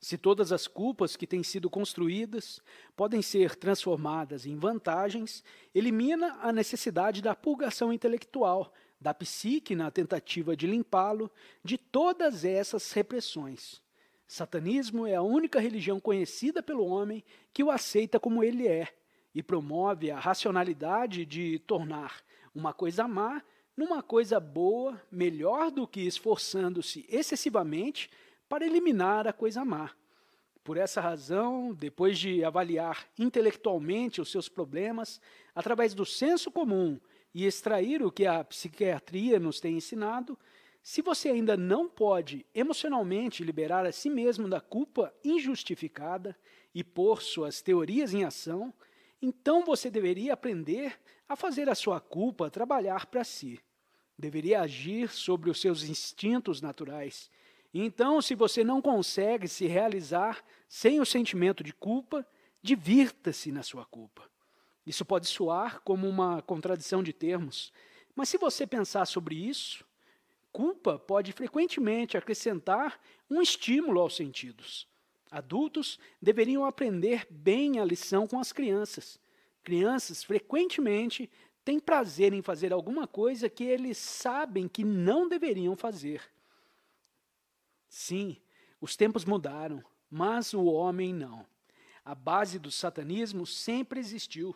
S1: Se todas as culpas que têm sido construídas podem ser transformadas em vantagens, elimina a necessidade da purgação intelectual da psique na tentativa de limpá-lo de todas essas repressões. Satanismo é a única religião conhecida pelo homem que o aceita como ele é e promove a racionalidade de tornar uma coisa má numa coisa boa, melhor do que esforçando-se excessivamente para eliminar a coisa má. Por essa razão, depois de avaliar intelectualmente os seus problemas, através do senso comum e extrair o que a psiquiatria nos tem ensinado, se você ainda não pode emocionalmente liberar a si mesmo da culpa injustificada e pôr suas teorias em ação, então você deveria aprender a fazer a sua culpa trabalhar para si. Deveria agir sobre os seus instintos naturais. Então, se você não consegue se realizar sem o sentimento de culpa, divirta-se na sua culpa. Isso pode soar como uma contradição de termos, mas se você pensar sobre isso, culpa pode frequentemente acrescentar um estímulo aos sentidos. Adultos deveriam aprender bem a lição com as crianças. Crianças frequentemente têm prazer em fazer alguma coisa que eles sabem que não deveriam fazer. Sim, os tempos mudaram, mas o homem não. A base do satanismo sempre existiu.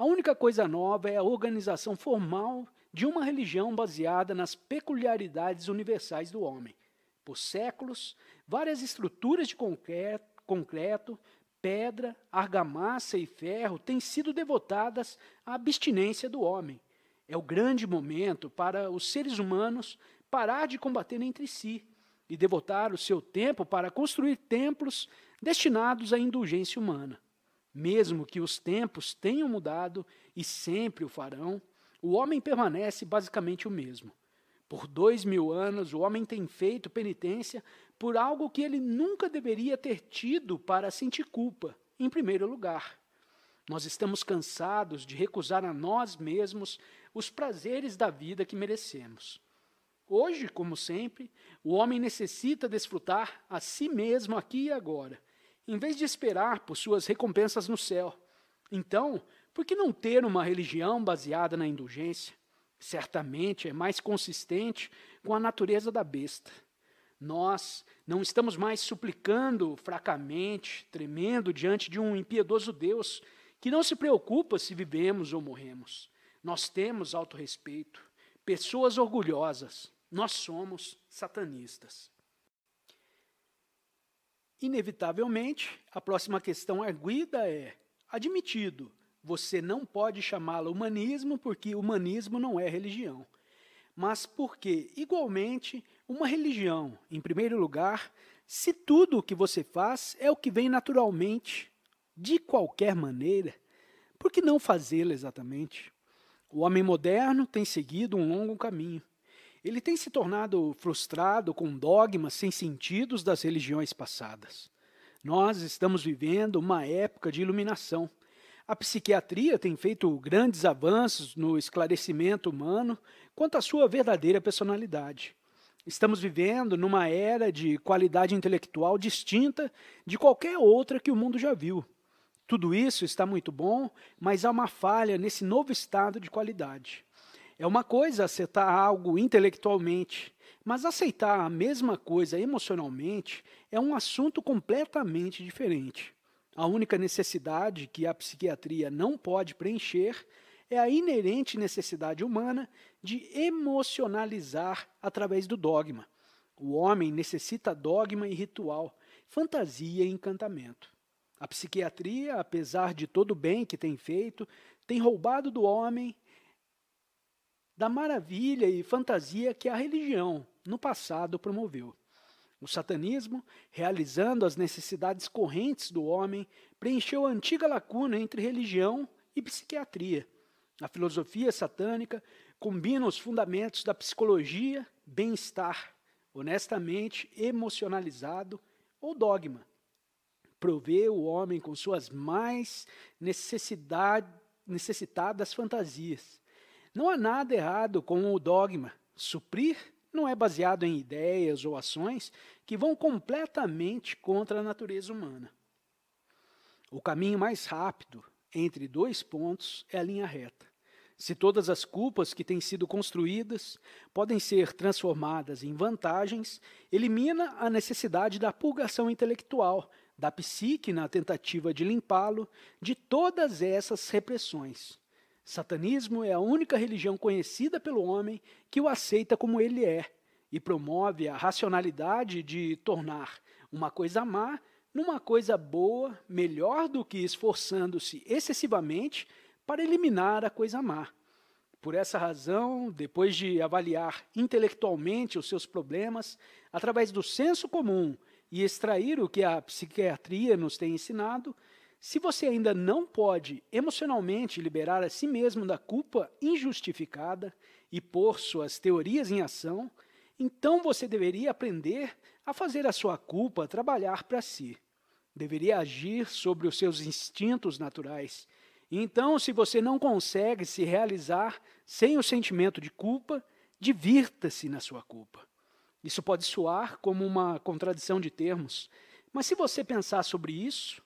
S1: A única coisa nova é a organização formal de uma religião baseada nas peculiaridades universais do homem. Por séculos, várias estruturas de concreto, pedra, argamassa e ferro têm sido devotadas à abstinência do homem. É o grande momento para os seres humanos parar de combater entre si e devotar o seu tempo para construir templos destinados à indulgência humana. Mesmo que os tempos tenham mudado e sempre o farão, o homem permanece basicamente o mesmo. Por dois mil anos, o homem tem feito penitência por algo que ele nunca deveria ter tido para sentir culpa, em primeiro lugar. Nós estamos cansados de recusar a nós mesmos os prazeres da vida que merecemos. Hoje, como sempre, o homem necessita desfrutar a si mesmo aqui e agora, em vez de esperar por suas recompensas no céu. Então, por que não ter uma religião baseada na indulgência? Certamente é mais consistente com a natureza da besta. Nós não estamos mais suplicando fracamente, tremendo diante de um impiedoso Deus que não se preocupa se vivemos ou morremos. Nós temos autorrespeito, pessoas orgulhosas, nós somos satanistas. Inevitavelmente, a próxima questão arguida é: admitido, você não pode chamá-la humanismo porque humanismo não é religião. Mas porque, igualmente, uma religião, em primeiro lugar, se tudo o que você faz é o que vem naturalmente, de qualquer maneira, por que não fazê-la exatamente? O homem moderno tem seguido um longo caminho ele tem se tornado frustrado com dogmas sem sentidos das religiões passadas. Nós estamos vivendo uma época de iluminação. A psiquiatria tem feito grandes avanços no esclarecimento humano quanto à sua verdadeira personalidade. Estamos vivendo numa era de qualidade intelectual distinta de qualquer outra que o mundo já viu. Tudo isso está muito bom, mas há uma falha nesse novo estado de qualidade. É uma coisa aceitar algo intelectualmente, mas aceitar a mesma coisa emocionalmente é um assunto completamente diferente. A única necessidade que a psiquiatria não pode preencher é a inerente necessidade humana de emocionalizar através do dogma. O homem necessita dogma e ritual, fantasia e encantamento. A psiquiatria, apesar de todo o bem que tem feito, tem roubado do homem da maravilha e fantasia que a religião, no passado, promoveu. O satanismo, realizando as necessidades correntes do homem, preencheu a antiga lacuna entre religião e psiquiatria. A filosofia satânica combina os fundamentos da psicologia, bem-estar, honestamente emocionalizado ou dogma. Provê o homem com suas mais necessidade, necessitadas fantasias. Não há nada errado com o dogma. Suprir não é baseado em ideias ou ações que vão completamente contra a natureza humana. O caminho mais rápido entre dois pontos é a linha reta. Se todas as culpas que têm sido construídas podem ser transformadas em vantagens, elimina a necessidade da purgação intelectual, da psique na tentativa de limpá-lo de todas essas repressões. Satanismo é a única religião conhecida pelo homem que o aceita como ele é e promove a racionalidade de tornar uma coisa má numa coisa boa, melhor do que esforçando-se excessivamente para eliminar a coisa má. Por essa razão, depois de avaliar intelectualmente os seus problemas, através do senso comum e extrair o que a psiquiatria nos tem ensinado, se você ainda não pode emocionalmente liberar a si mesmo da culpa injustificada e pôr suas teorias em ação, então você deveria aprender a fazer a sua culpa trabalhar para si. Deveria agir sobre os seus instintos naturais. Então, se você não consegue se realizar sem o sentimento de culpa, divirta-se na sua culpa. Isso pode soar como uma contradição de termos, mas se você pensar sobre isso,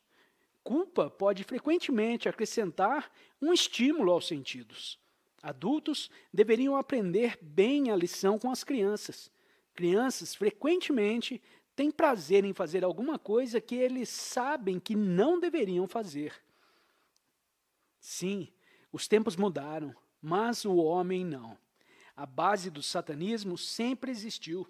S1: culpa pode frequentemente acrescentar um estímulo aos sentidos. Adultos deveriam aprender bem a lição com as crianças. Crianças frequentemente têm prazer em fazer alguma coisa que eles sabem que não deveriam fazer. Sim, os tempos mudaram, mas o homem não. A base do satanismo sempre existiu.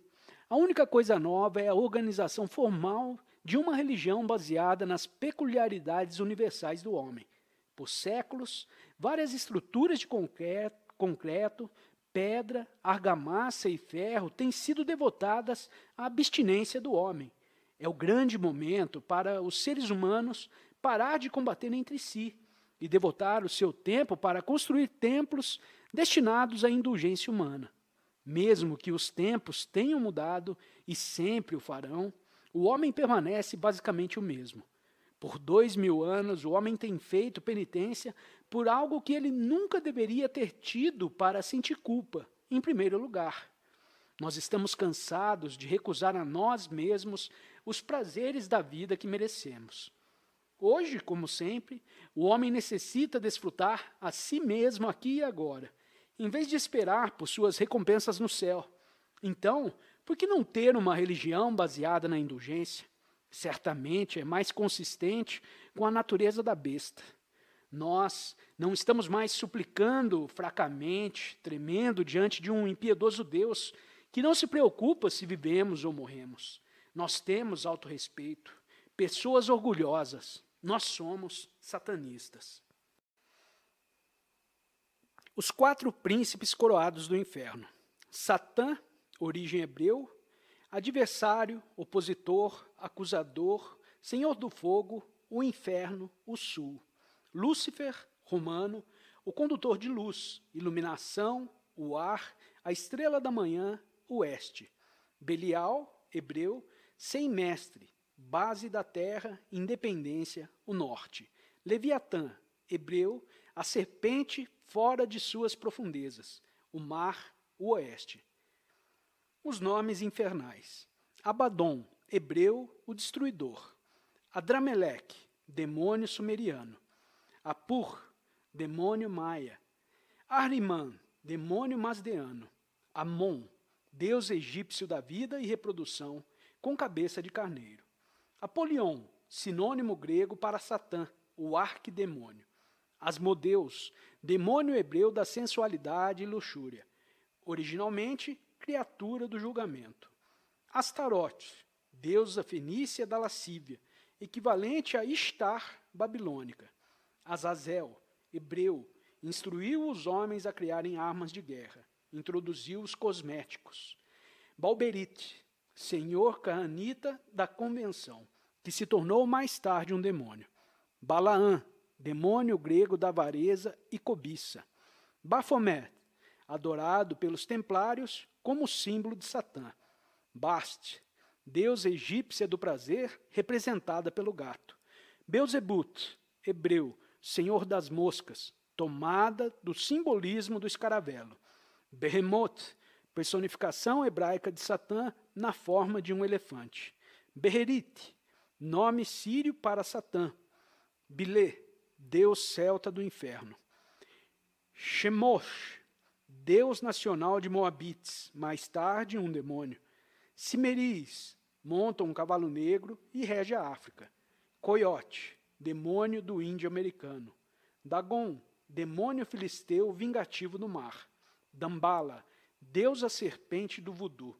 S1: A única coisa nova é a organização formal de uma religião baseada nas peculiaridades universais do homem. Por séculos, várias estruturas de concreto, pedra, argamassa e ferro têm sido devotadas à abstinência do homem. É o grande momento para os seres humanos parar de combater entre si e devotar o seu tempo para construir templos destinados à indulgência humana. Mesmo que os tempos tenham mudado e sempre o farão, o homem permanece basicamente o mesmo. Por dois mil anos, o homem tem feito penitência por algo que ele nunca deveria ter tido para sentir culpa, em primeiro lugar. Nós estamos cansados de recusar a nós mesmos os prazeres da vida que merecemos. Hoje, como sempre, o homem necessita desfrutar a si mesmo aqui e agora, em vez de esperar por suas recompensas no céu. Então, por que não ter uma religião baseada na indulgência? Certamente é mais consistente com a natureza da besta. Nós não estamos mais suplicando fracamente, tremendo diante de um impiedoso Deus que não se preocupa se vivemos ou morremos. Nós temos autorrespeito, pessoas orgulhosas, nós somos satanistas. Os quatro príncipes coroados do inferno. Satã origem hebreu, adversário, opositor, acusador, senhor do fogo, o inferno, o sul. Lúcifer, romano, o condutor de luz, iluminação, o ar, a estrela da manhã, oeste. Belial, hebreu, sem mestre, base da terra, independência, o norte. Leviatã, hebreu, a serpente fora de suas profundezas, o mar, o oeste. Os nomes infernais: Abaddon, hebreu, o destruidor. Adrameleque, demônio sumeriano. Apur, demônio maia. Ahriman, demônio masdeano. Amon, deus egípcio da vida e reprodução, com cabeça de carneiro. Apolion, sinônimo grego para Satã, o arquidemônio. Asmodeus, demônio hebreu da sensualidade e luxúria. Originalmente, criatura do julgamento. Astarote, deusa fenícia da lascívia, equivalente a Istar, babilônica. Azazel, hebreu, instruiu os homens a criarem armas de guerra, introduziu os cosméticos. Balberite, senhor cananita da convenção, que se tornou mais tarde um demônio. Balaã, demônio grego da avareza e cobiça. Baphomet, adorado pelos templários como símbolo de Satã. Bast, deusa egípcia do prazer, representada pelo gato. Beelzebut, hebreu, senhor das moscas, tomada do simbolismo do escaravelo. Behemoth, personificação hebraica de Satã na forma de um elefante. Beherit, nome sírio para Satã. Bilê, deus celta do inferno. Shemosh, deus nacional de Moabites, mais tarde um demônio. Simeris monta um cavalo negro e rege a África. Coyote, demônio do índio americano. Dagon, demônio filisteu vingativo do mar. Dambala, deusa serpente do vodu.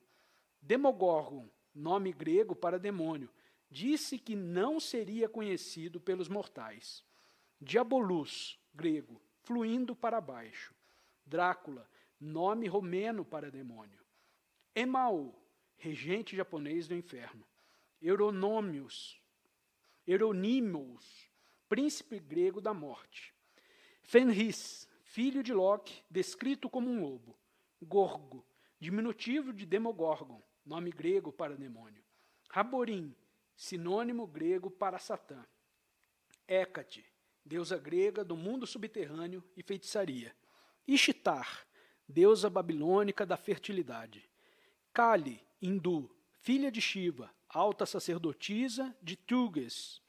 S1: Demogorgon, nome grego para demônio, disse que não seria conhecido pelos mortais. Diabolus, grego, fluindo para baixo. Drácula, nome romeno para demônio. Emao, regente japonês do inferno. Euronômios, Euronimos, príncipe grego da morte. Fenris, filho de Loki, descrito como um lobo. Gorgo, diminutivo de Demogorgon, nome grego para demônio. Raborim, sinônimo grego para Satã. Hécate, deusa grega do mundo subterrâneo e feitiçaria. Ishtar, deusa babilônica da fertilidade. Kali, hindu, filha de Shiva, alta sacerdotisa de Tugas.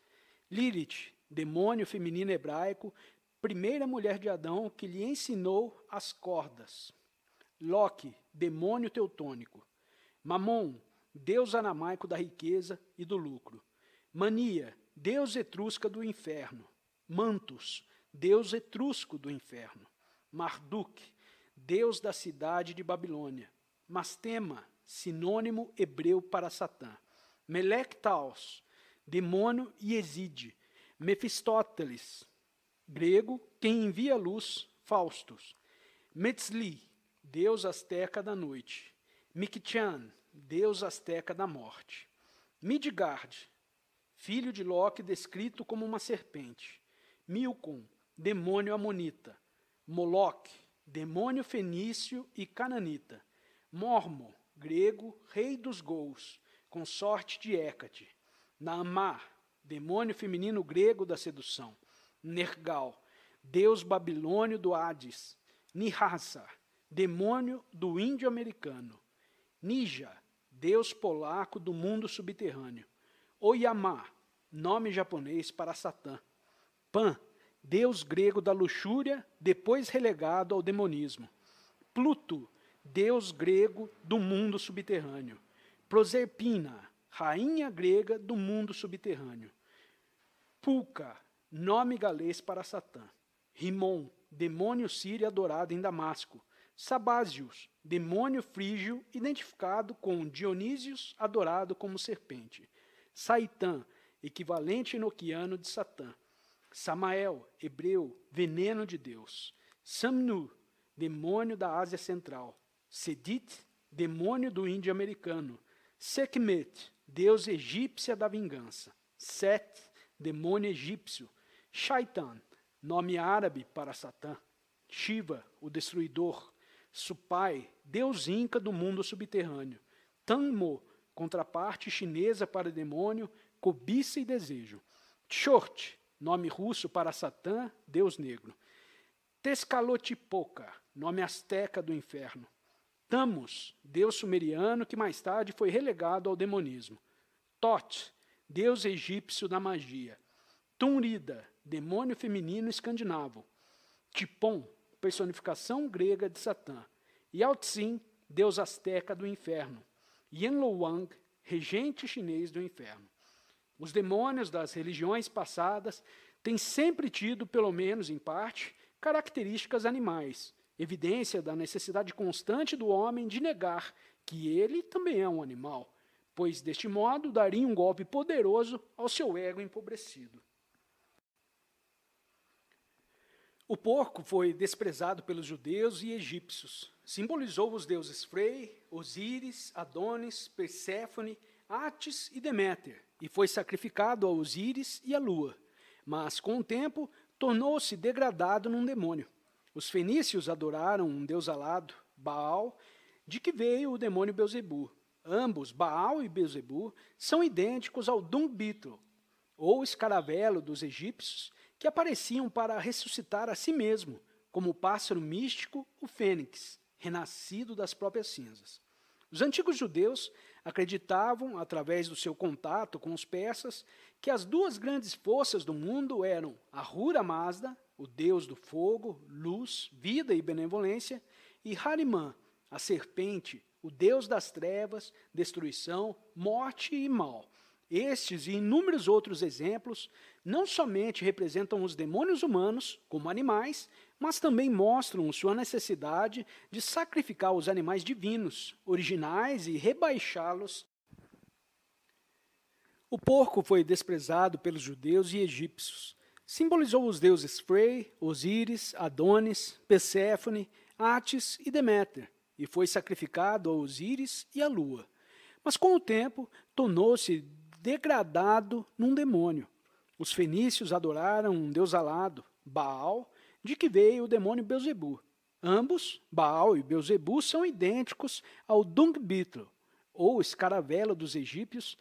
S1: Lilith, demônio feminino hebraico, primeira mulher de Adão que lhe ensinou as cordas. Loki, demônio teutônico. Mamon, deus anamaico da riqueza e do lucro. Mania, deus etrusca do inferno. Mantus, deus etrusco do inferno. Marduk, Deus da cidade de Babilônia. Mastema, sinônimo hebreu para Satã. Melectaos, demônio e exide. Mephistóteles, grego, quem envia luz, Faustus. Metzli, deus asteca da noite. Mikchan, deus asteca da morte. Midgard, filho de Loki descrito como uma serpente. Milcom, demônio amonita. Moloch demônio fenício e cananita, Mormo, grego, rei dos gols, consorte de Hécate, Naamá, demônio feminino grego da sedução, Nergal, deus babilônio do Hades, Nihasa, demônio do índio americano, Nija, deus polaco do mundo subterrâneo, Oyama, nome japonês para Satã, Pan, deus grego da luxúria, depois relegado ao demonismo. Pluto, deus grego do mundo subterrâneo. Proserpina, rainha grega do mundo subterrâneo. Pulca, nome galês para Satã. Rimon, demônio sírio adorado em Damasco. Sabásios, demônio frígio identificado com Dionísios, adorado como serpente. Saitã, equivalente enoquiano de Satã. Samael, hebreu, veneno de Deus. Samnu, demônio da Ásia Central. Sedit, demônio do Índio americano. Sekmet, deus egípcia da vingança. Set, demônio egípcio. Shaitan, nome árabe para Satã. Shiva, o destruidor. Supai, deus inca do mundo subterrâneo. Tanmo, contraparte chinesa para demônio, cobiça e desejo. Short, nome russo para Satã, Deus negro. Tescalotipoca, nome asteca do inferno. Tamus, deus sumeriano que mais tarde foi relegado ao demonismo. Tot, deus egípcio da magia. Tumrida, demônio feminino escandinavo. Tipon, personificação grega de Satã. yao deus asteca do inferno. Yanlowang, regente chinês do inferno. Os demônios das religiões passadas têm sempre tido, pelo menos em parte, características animais, evidência da necessidade constante do homem de negar que ele também é um animal, pois deste modo daria um golpe poderoso ao seu ego empobrecido. O porco foi desprezado pelos judeus e egípcios. Simbolizou os deuses Frey, Osíris, Adonis, Perséfone, Atis e Deméter e foi sacrificado a Osíris e à lua. Mas, com o tempo, tornou-se degradado num demônio. Os fenícios adoraram um deus alado, Baal, de que veio o demônio Beuzebu. Ambos, Baal e Beuzebu, são idênticos ao Dumbito, ou escaravelo dos egípcios, que apareciam para ressuscitar a si mesmo, como o pássaro místico, o fênix, renascido das próprias cinzas. Os antigos judeus acreditavam, através do seu contato com os persas, que as duas grandes forças do mundo eram Ahura Mazda, o deus do fogo, luz, vida e benevolência, e Harimã, a serpente, o deus das trevas, destruição, morte e mal. Estes e inúmeros outros exemplos não somente representam os demônios humanos, como animais, mas também mostram sua necessidade de sacrificar os animais divinos, originais e rebaixá-los. O porco foi desprezado pelos judeus e egípcios. Simbolizou os deuses Frey, Osíris, Adonis, Perséfone, Atis e Deméter, e foi sacrificado a Osíris e à lua. Mas com o tempo, tornou-se degradado num demônio. Os fenícios adoraram um deus alado, Baal, de que veio o demônio Beelzebu? Ambos, Baal e Beelzebu, são idênticos ao Dungbitlo, ou escaravela dos egípcios,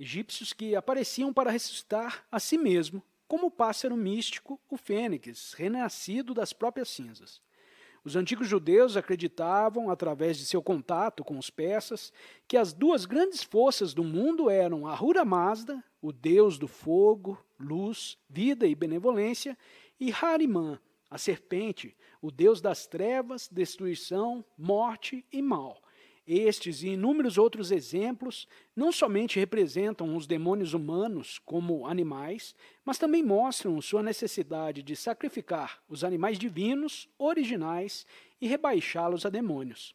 S1: egípcios que apareciam para ressuscitar a si mesmo, como o pássaro místico, o fênix, renascido das próprias cinzas. Os antigos judeus acreditavam, através de seu contato com os persas, que as duas grandes forças do mundo eram a Mazda, o deus do fogo, luz, vida e benevolência, e Hariman, a serpente, o deus das trevas, destruição, morte e mal. Estes e inúmeros outros exemplos não somente representam os demônios humanos como animais, mas também mostram sua necessidade de sacrificar os animais divinos originais e rebaixá-los a demônios.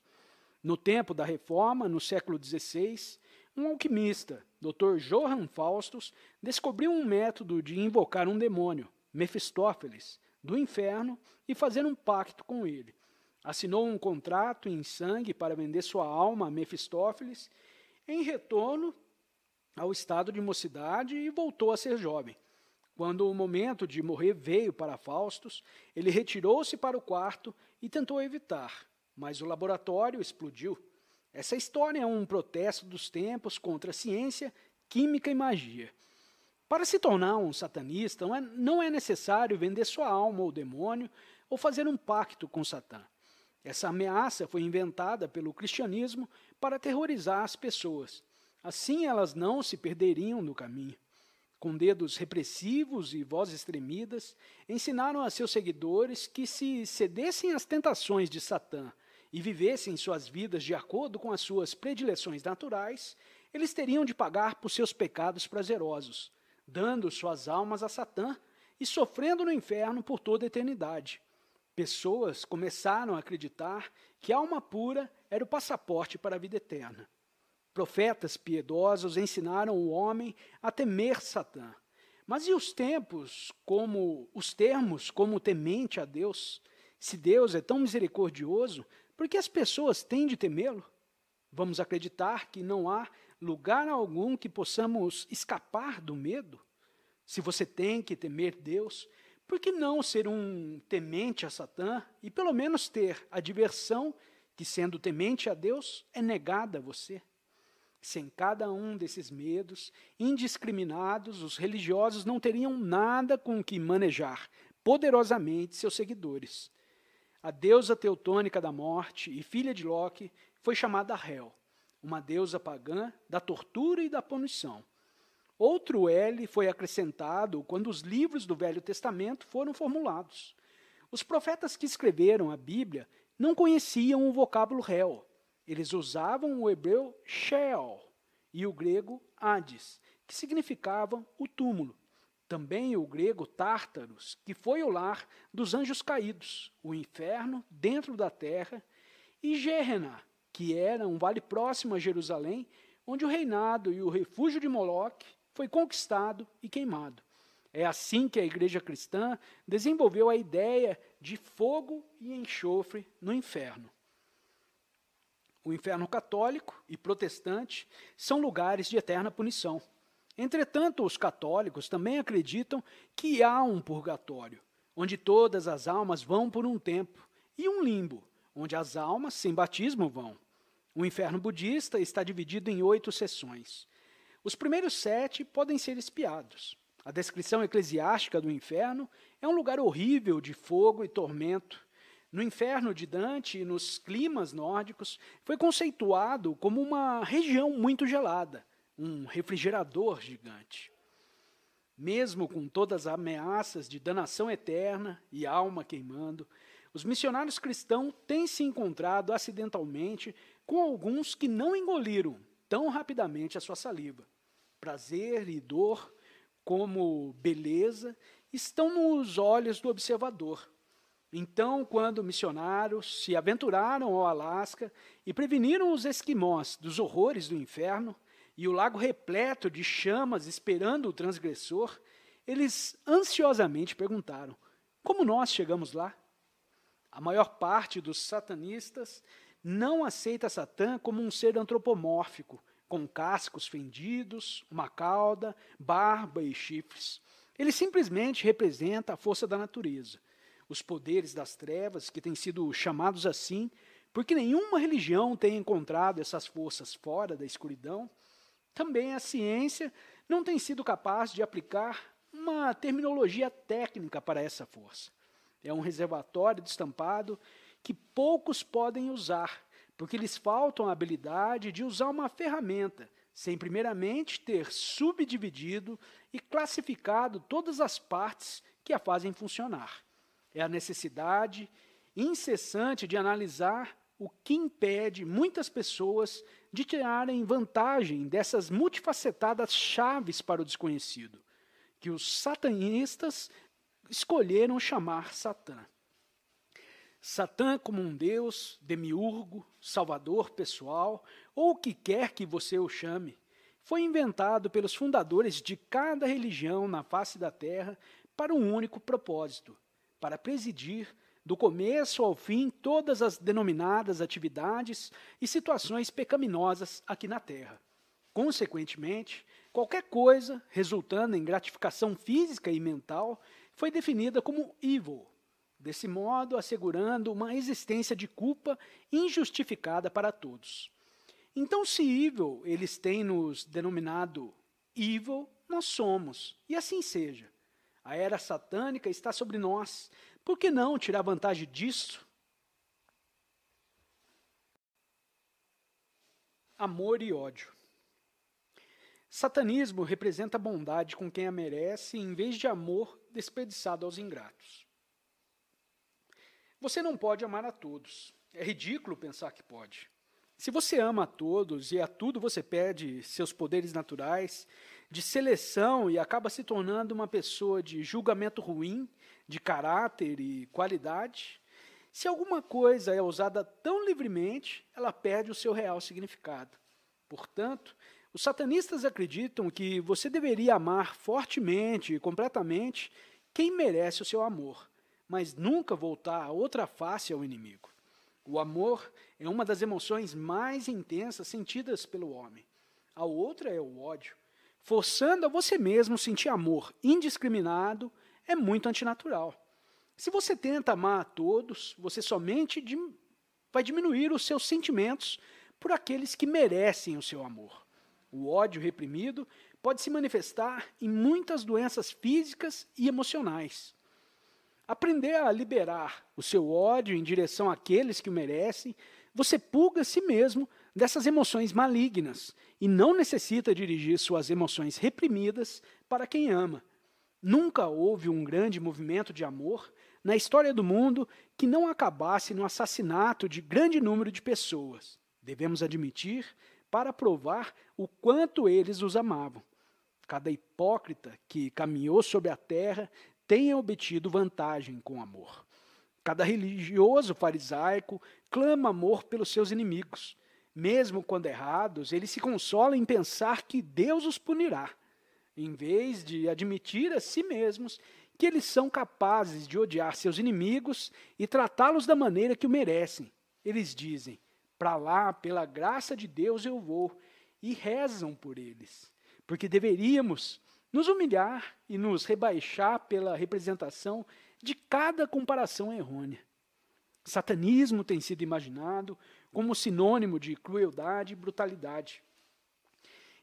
S1: No tempo da Reforma, no século XVI, um alquimista, Dr. Johann Faustus, descobriu um método de invocar um demônio, Mefistófeles, do inferno e fazer um pacto com ele. Assinou um contrato em sangue para vender sua alma a Mefistófeles. Em retorno ao estado de mocidade e voltou a ser jovem. Quando o momento de morrer veio para Faustus, ele retirou-se para o quarto e tentou evitar, mas o laboratório explodiu. Essa história é um protesto dos tempos contra a ciência, química e magia. Para se tornar um satanista, não é, não é necessário vender sua alma ao demônio ou fazer um pacto com Satã. Essa ameaça foi inventada pelo cristianismo para aterrorizar as pessoas. Assim elas não se perderiam no caminho. Com dedos repressivos e vozes tremidas, ensinaram a seus seguidores que se cedessem às tentações de Satã e vivessem suas vidas de acordo com as suas predileções naturais, eles teriam de pagar por seus pecados prazerosos, dando suas almas a Satã e sofrendo no inferno por toda a eternidade. Pessoas começaram a acreditar que a alma pura era o passaporte para a vida eterna. Profetas piedosos ensinaram o homem a temer Satã. Mas e os tempos, como os termos como temente a Deus? Se Deus é tão misericordioso, por que as pessoas têm de temê-lo? Vamos acreditar que não há lugar algum que possamos escapar do medo? Se você tem que temer Deus, por que não ser um temente a Satã e pelo menos ter a diversão que, sendo temente a Deus, é negada a você? Sem cada um desses medos indiscriminados, os religiosos não teriam nada com que manejar poderosamente seus seguidores. A deusa teutônica da morte e filha de Loki foi chamada Hel, uma deusa pagã da tortura e da punição. Outro L foi acrescentado quando os livros do Velho Testamento foram formulados. Os profetas que escreveram a Bíblia não conheciam o vocábulo réu. Eles usavam o hebreu Sheol e o grego Hades, que significavam o túmulo. Também o grego Tártaros, que foi o lar dos anjos caídos, o inferno dentro da terra, e Gehenna, que era um vale próximo a Jerusalém, onde o reinado e o refúgio de Moloque foi conquistado e queimado. É assim que a igreja cristã desenvolveu a ideia de fogo e enxofre no inferno. O inferno católico e protestante são lugares de eterna punição. Entretanto, os católicos também acreditam que há um purgatório, onde todas as almas vão por um tempo, e um limbo, onde as almas sem batismo vão. O inferno budista está dividido em oito seções. Os primeiros sete podem ser espiados. A descrição eclesiástica do inferno é um lugar horrível de fogo e tormento. No inferno de Dante e nos climas nórdicos, foi conceituado como uma região muito gelada, um refrigerador gigante. Mesmo com todas as ameaças de danação eterna e alma queimando, os missionários cristãos têm se encontrado acidentalmente com alguns que não engoliram tão rapidamente a sua saliva. Prazer e dor, como beleza, estão nos olhos do observador. Então, quando missionários se aventuraram ao Alasca e preveniram os esquimós dos horrores do inferno e o lago repleto de chamas esperando o transgressor, eles ansiosamente perguntaram: Como nós chegamos lá? A maior parte dos satanistas não aceita Satã como um ser antropomórfico, com cascos fendidos, uma cauda, barba e chifres. Ele simplesmente representa a força da natureza, os poderes das trevas, que têm sido chamados assim, porque nenhuma religião tem encontrado essas forças fora da escuridão. Também a ciência não tem sido capaz de aplicar uma terminologia técnica para essa força. É um reservatório destampado que poucos podem usar, porque lhes faltam a habilidade de usar uma ferramenta, sem primeiramente ter subdividido e classificado todas as partes que a fazem funcionar. É a necessidade incessante de analisar o que impede muitas pessoas de tirarem vantagem dessas multifacetadas chaves para o desconhecido, que os satanistas escolheram chamar Satã. Satã como um deus, demiurgo, salvador pessoal, ou o que quer que você o chame, foi inventado pelos fundadores de cada religião na face da terra para um único propósito: para presidir, do começo ao fim, todas as denominadas atividades e situações pecaminosas aqui na terra. Consequentemente, qualquer coisa resultando em gratificação física e mental foi definida como evil, desse modo assegurando uma existência de culpa injustificada para todos. Então, se evil eles têm nos denominado evil, nós somos, e assim seja. A era satânica está sobre nós. Por que não tirar vantagem disso? Amor e ódio. Satanismo representa bondade com quem a merece, em vez de amor desperdiçado aos ingratos. Você não pode amar a todos. É ridículo pensar que pode. Se você ama a todos e a tudo você perde seus poderes naturais de seleção e acaba se tornando uma pessoa de julgamento ruim, de caráter e qualidade, se alguma coisa é usada tão livremente, ela perde o seu real significado. Portanto, os satanistas acreditam que você deveria amar fortemente e completamente quem merece o seu amor, mas nunca voltar a outra face ao inimigo. O amor é uma das emoções mais intensas sentidas pelo homem. A outra é o ódio. Forçando a você mesmo sentir amor indiscriminado é muito antinatural. Se você tenta amar a todos, você somente vai diminuir os seus sentimentos por aqueles que merecem o seu amor o ódio reprimido, pode se manifestar em muitas doenças físicas e emocionais. Aprender a liberar o seu ódio em direção àqueles que o merecem, você pulga si mesmo dessas emoções malignas e não necessita dirigir suas emoções reprimidas para quem ama. Nunca houve um grande movimento de amor na história do mundo que não acabasse no assassinato de grande número de pessoas. Devemos admitir para provar o quanto eles os amavam. Cada hipócrita que caminhou sobre a terra tenha obtido vantagem com amor. Cada religioso farisaico clama amor pelos seus inimigos. Mesmo quando errados, ele se consola em pensar que Deus os punirá, em vez de admitir a si mesmos que eles são capazes de odiar seus inimigos e tratá-los da maneira que o merecem. Eles dizem: para lá, pela graça de Deus eu vou, e rezam por eles, porque deveríamos nos humilhar e nos rebaixar pela representação de cada comparação errônea. Satanismo tem sido imaginado como sinônimo de crueldade e brutalidade.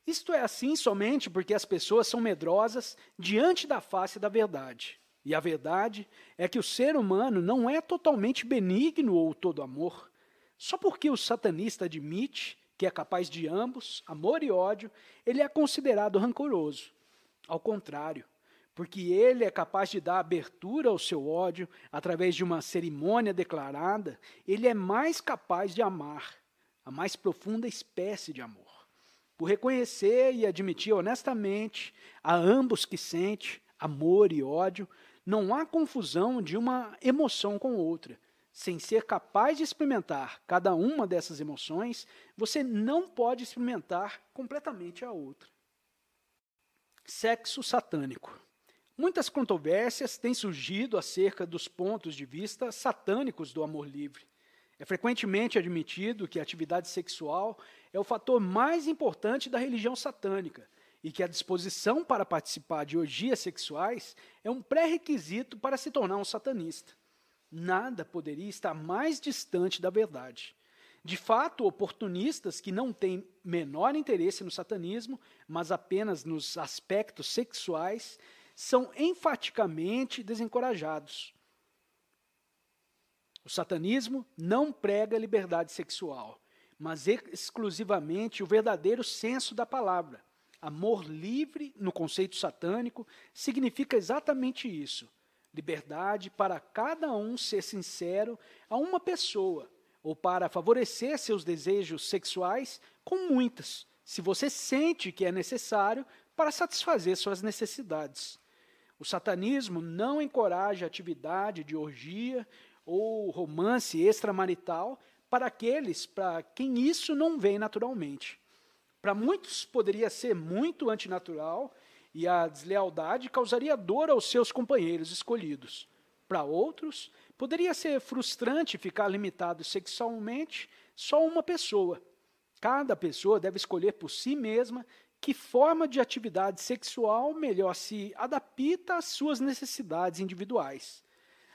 S1: Isto é assim somente porque as pessoas são medrosas diante da face da verdade. E a verdade é que o ser humano não é totalmente benigno ou todo amor. Só porque o satanista admite que é capaz de ambos, amor e ódio, ele é considerado rancoroso. Ao contrário, porque ele é capaz de dar abertura ao seu ódio através de uma cerimônia declarada, ele é mais capaz de amar, a mais profunda espécie de amor. Por reconhecer e admitir honestamente a ambos que sente amor e ódio, não há confusão de uma emoção com outra, sem ser capaz de experimentar cada uma dessas emoções, você não pode experimentar completamente a outra. Sexo satânico. Muitas controvérsias têm surgido acerca dos pontos de vista satânicos do amor livre. É frequentemente admitido que a atividade sexual é o fator mais importante da religião satânica e que a disposição para participar de orgias sexuais é um pré-requisito para se tornar um satanista. Nada poderia estar mais distante da verdade. De fato, oportunistas que não têm menor interesse no satanismo, mas apenas nos aspectos sexuais, são enfaticamente desencorajados. O satanismo não prega liberdade sexual, mas é exclusivamente o verdadeiro senso da palavra. Amor livre, no conceito satânico, significa exatamente isso: liberdade para cada um ser sincero a uma pessoa, ou para favorecer seus desejos sexuais com muitas, se você sente que é necessário para satisfazer suas necessidades. O satanismo não encoraja atividade de orgia ou romance extramarital para aqueles para quem isso não vem naturalmente. Para muitos poderia ser muito antinatural e a deslealdade causaria dor aos seus companheiros escolhidos. Para outros, poderia ser frustrante ficar limitado sexualmente só uma pessoa. Cada pessoa deve escolher por si mesma que forma de atividade sexual melhor se adapta às suas necessidades individuais.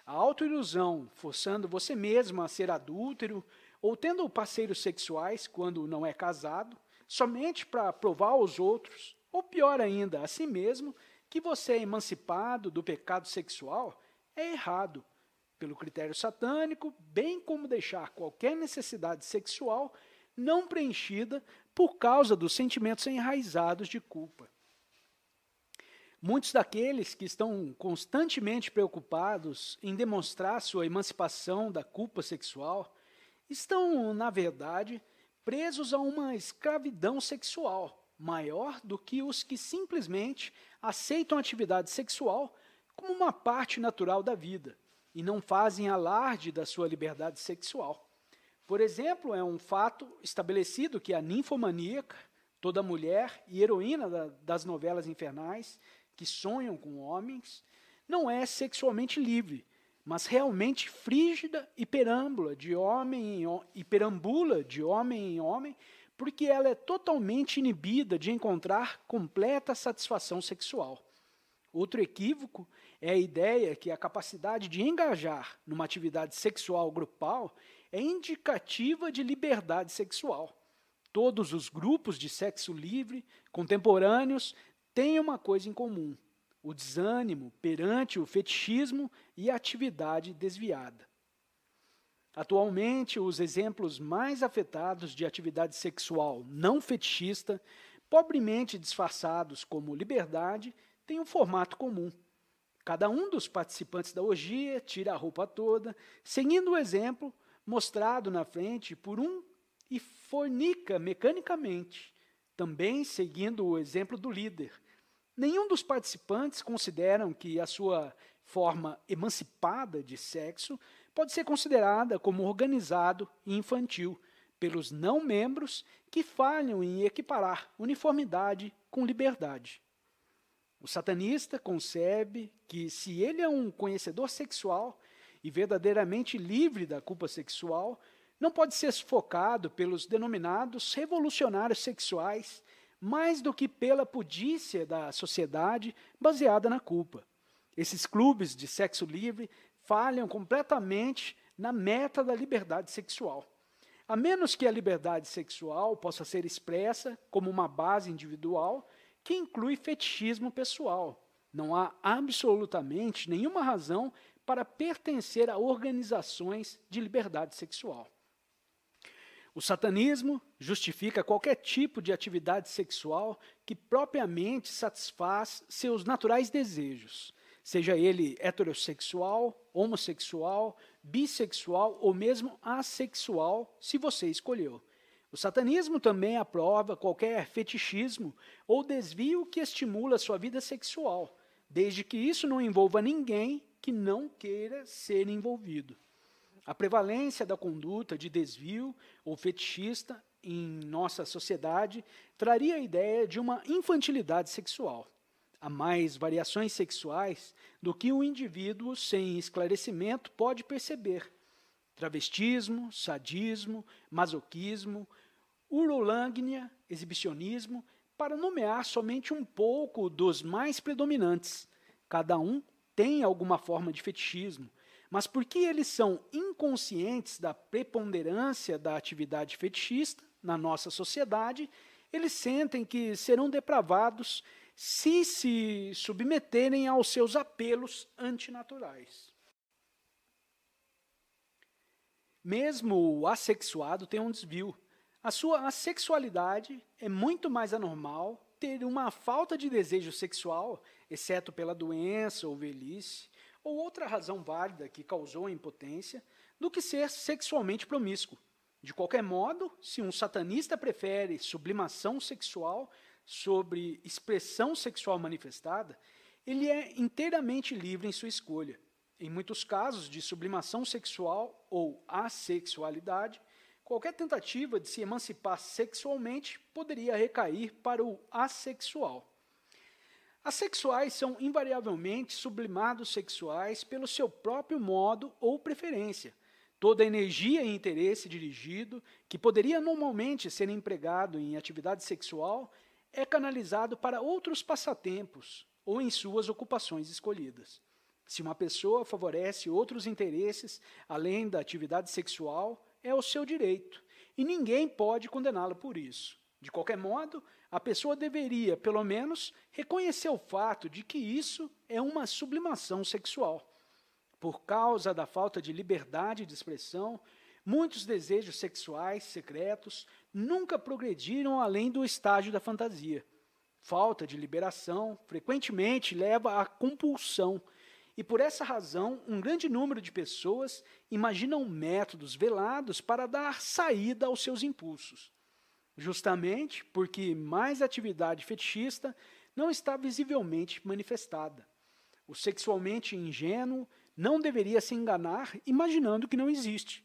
S1: A autoilusão, forçando você mesma a ser adúltero ou tendo parceiros sexuais quando não é casado, somente para provar aos outros ou pior ainda, a si mesmo, que você é emancipado do pecado sexual é errado, pelo critério satânico, bem como deixar qualquer necessidade sexual não preenchida por causa dos sentimentos enraizados de culpa. Muitos daqueles que estão constantemente preocupados em demonstrar sua emancipação da culpa sexual estão, na verdade, presos a uma escravidão sexual maior do que os que simplesmente aceitam a atividade sexual como uma parte natural da vida e não fazem alarde da sua liberdade sexual. Por exemplo, é um fato estabelecido que a ninfomaníaca, toda mulher e heroína da, das novelas infernais que sonham com homens, não é sexualmente livre, mas realmente frígida e perambula de homem em, e perambula de homem em homem porque ela é totalmente inibida de encontrar completa satisfação sexual. Outro equívoco é a ideia que a capacidade de engajar numa atividade sexual grupal é indicativa de liberdade sexual. Todos os grupos de sexo livre contemporâneos têm uma coisa em comum: o desânimo perante o fetichismo e a atividade desviada. Atualmente, os exemplos mais afetados de atividade sexual não fetichista, pobremente disfarçados como liberdade, têm um formato comum. Cada um dos participantes da orgia tira a roupa toda, seguindo o exemplo mostrado na frente por um e fornica mecanicamente, também seguindo o exemplo do líder. Nenhum dos participantes consideram que a sua forma emancipada de sexo pode ser considerada como organizado e infantil pelos não-membros que falham em equiparar uniformidade com liberdade. O satanista concebe que, se ele é um conhecedor sexual e verdadeiramente livre da culpa sexual, não pode ser sufocado pelos denominados revolucionários sexuais mais do que pela pudícia da sociedade baseada na culpa. Esses clubes de sexo livre falham completamente na meta da liberdade sexual. A menos que a liberdade sexual possa ser expressa como uma base individual que inclui fetichismo pessoal, não há absolutamente nenhuma razão para pertencer a organizações de liberdade sexual. O satanismo justifica qualquer tipo de atividade sexual que propriamente satisfaz seus naturais desejos, seja ele heterossexual, homossexual, bissexual ou mesmo assexual, se você escolheu. O satanismo também aprova qualquer fetichismo ou desvio que estimula sua vida sexual, desde que isso não envolva ninguém que não queira ser envolvido. A prevalência da conduta de desvio ou fetichista em nossa sociedade traria a ideia de uma infantilidade sexual a mais variações sexuais do que um indivíduo sem esclarecimento pode perceber. Travestismo, sadismo, masoquismo, urolâgnia, exibicionismo, para nomear somente um pouco dos mais predominantes. Cada um tem alguma forma de fetichismo, mas porque eles são inconscientes da preponderância da atividade fetichista na nossa sociedade, eles sentem que serão depravados se se submeterem aos seus apelos antinaturais. Mesmo o assexuado tem um desvio. A sua assexualidade é muito mais anormal ter uma falta de desejo sexual, exceto pela doença ou velhice, ou outra razão válida que causou a impotência, do que ser sexualmente promíscuo. De qualquer modo, se um satanista prefere sublimação sexual sobre expressão sexual manifestada, ele é inteiramente livre em sua escolha. Em muitos casos de sublimação sexual ou assexualidade, qualquer tentativa de se emancipar sexualmente poderia recair para o assexual. Asexuais são invariavelmente sublimados sexuais pelo seu próprio modo ou preferência. Toda a energia e interesse dirigido, que poderia normalmente ser empregado em atividade sexual, é canalizado para outros passatempos ou em suas ocupações escolhidas. Se uma pessoa favorece outros interesses além da atividade sexual, é o seu direito e ninguém pode condená-la por isso. De qualquer modo, a pessoa deveria, pelo menos, reconhecer o fato de que isso é uma sublimação sexual. Por causa da falta de liberdade de expressão, Muitos desejos sexuais secretos nunca progrediram além do estágio da fantasia. Falta de liberação frequentemente leva à compulsão, e por essa razão, um grande número de pessoas imaginam métodos velados para dar saída aos seus impulsos. Justamente porque mais atividade fetichista não está visivelmente manifestada. O sexualmente ingênuo não deveria se enganar imaginando que não existe.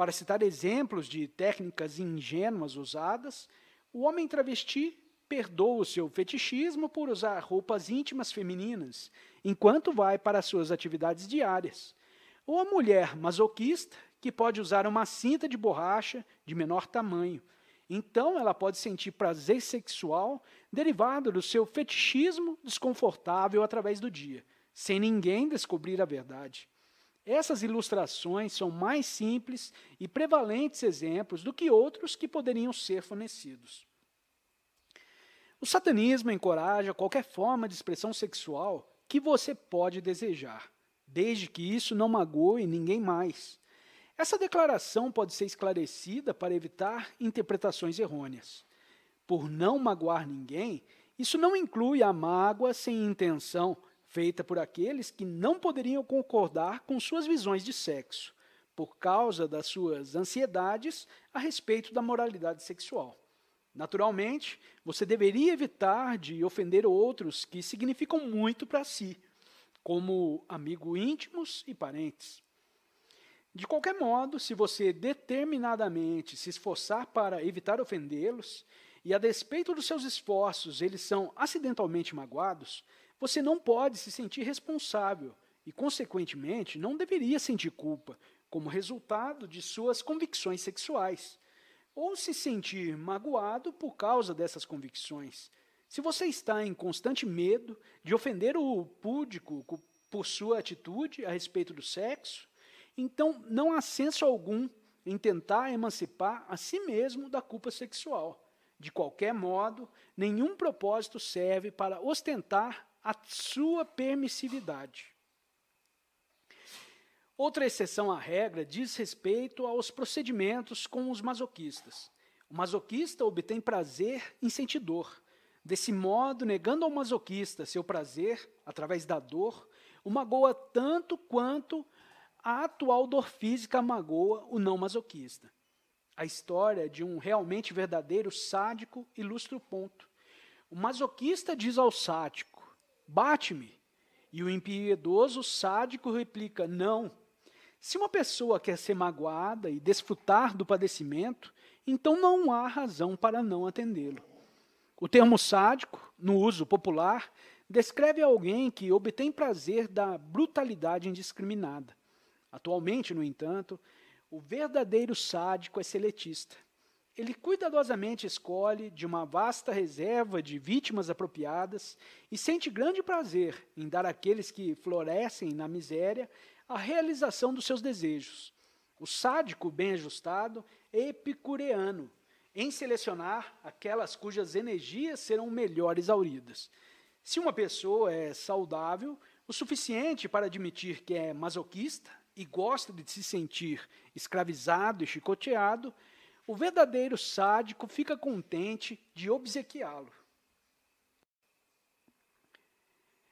S1: Para citar exemplos de técnicas ingênuas usadas, o homem travesti perdoa o seu fetichismo por usar roupas íntimas femininas, enquanto vai para suas atividades diárias. Ou a mulher masoquista, que pode usar uma cinta de borracha de menor tamanho. Então ela pode sentir prazer sexual derivado do seu fetichismo desconfortável através do dia, sem ninguém descobrir a verdade. Essas ilustrações são mais simples e prevalentes exemplos do que outros que poderiam ser fornecidos. O satanismo encoraja qualquer forma de expressão sexual que você pode desejar, desde que isso não magoe ninguém mais. Essa declaração pode ser esclarecida para evitar interpretações errôneas. Por não magoar ninguém, isso não inclui a mágoa sem intenção, feita por aqueles que não poderiam concordar com suas visões de sexo, por causa das suas ansiedades a respeito da moralidade sexual. Naturalmente, você deveria evitar de ofender outros que significam muito para si, como amigos íntimos e parentes. De qualquer modo, se você determinadamente se esforçar para evitar ofendê-los, e a despeito dos seus esforços eles são acidentalmente magoados, você não pode se sentir responsável e, consequentemente, não deveria sentir culpa como resultado de suas convicções sexuais, ou se sentir magoado por causa dessas convicções. Se você está em constante medo de ofender o púdico por sua atitude a respeito do sexo, então não há senso algum em tentar emancipar a si mesmo da culpa sexual. De qualquer modo, nenhum propósito serve para ostentar a sua permissividade. Outra exceção à regra diz respeito aos procedimentos com os masoquistas. O masoquista obtém prazer em sentir dor. Desse modo, negando ao masoquista seu prazer através da dor, o magoa tanto quanto a atual dor física magoa o não masoquista. A história de um realmente verdadeiro sádico ilustra o ponto. O masoquista diz ao sádico: Bate-me. E o impiedoso sádico replica: Não. Se uma pessoa quer ser magoada e desfrutar do padecimento, então não há razão para não atendê-lo. O termo sádico, no uso popular, descreve alguém que obtém prazer da brutalidade indiscriminada. Atualmente, no entanto, o verdadeiro sádico é seletista ele cuidadosamente escolhe de uma vasta reserva de vítimas apropriadas e sente grande prazer em dar àqueles que florescem na miséria a realização dos seus desejos. O sádico bem ajustado é epicureano em selecionar aquelas cujas energias serão melhor exauridas. Se uma pessoa é saudável o suficiente para admitir que é masoquista e gosta de se sentir escravizado e chicoteado, o verdadeiro sádico fica contente de obsequiá-lo.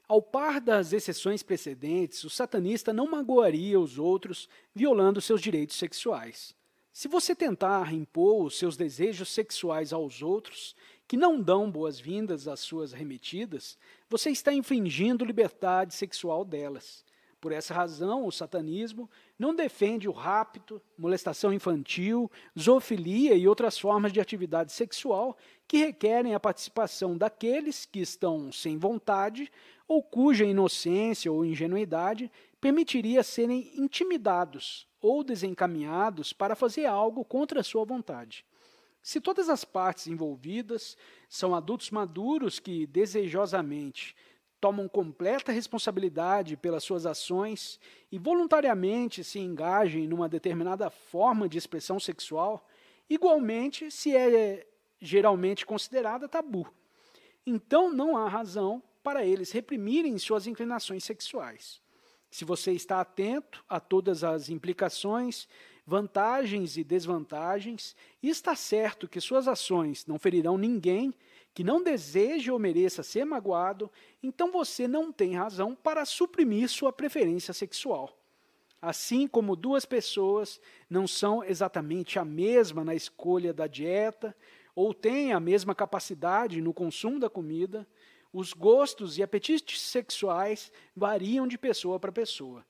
S1: Ao par das exceções precedentes, o satanista não magoaria os outros violando seus direitos sexuais. Se você tentar impor os seus desejos sexuais aos outros, que não dão boas-vindas às suas remetidas, você está infringindo liberdade sexual delas. Por essa razão, o satanismo não defende o rapto, molestação infantil, zoofilia e outras formas de atividade sexual que requerem a participação daqueles que estão sem vontade ou cuja inocência ou ingenuidade permitiria serem intimidados ou desencaminhados para fazer algo contra sua vontade. Se todas as partes envolvidas são adultos maduros que desejosamente tomam completa responsabilidade pelas suas ações e voluntariamente se engajem numa determinada forma de expressão sexual, igualmente se é geralmente considerada tabu. Então não há razão para eles reprimirem suas inclinações sexuais. Se você está atento a todas as implicações, vantagens e desvantagens, e está certo que suas ações não ferirão ninguém, que não deseja ou mereça ser magoado, então você não tem razão para suprimir sua preferência sexual. Assim como duas pessoas não são exatamente a mesma na escolha da dieta ou têm a mesma capacidade no consumo da comida, os gostos e apetites sexuais variam de pessoa para pessoa.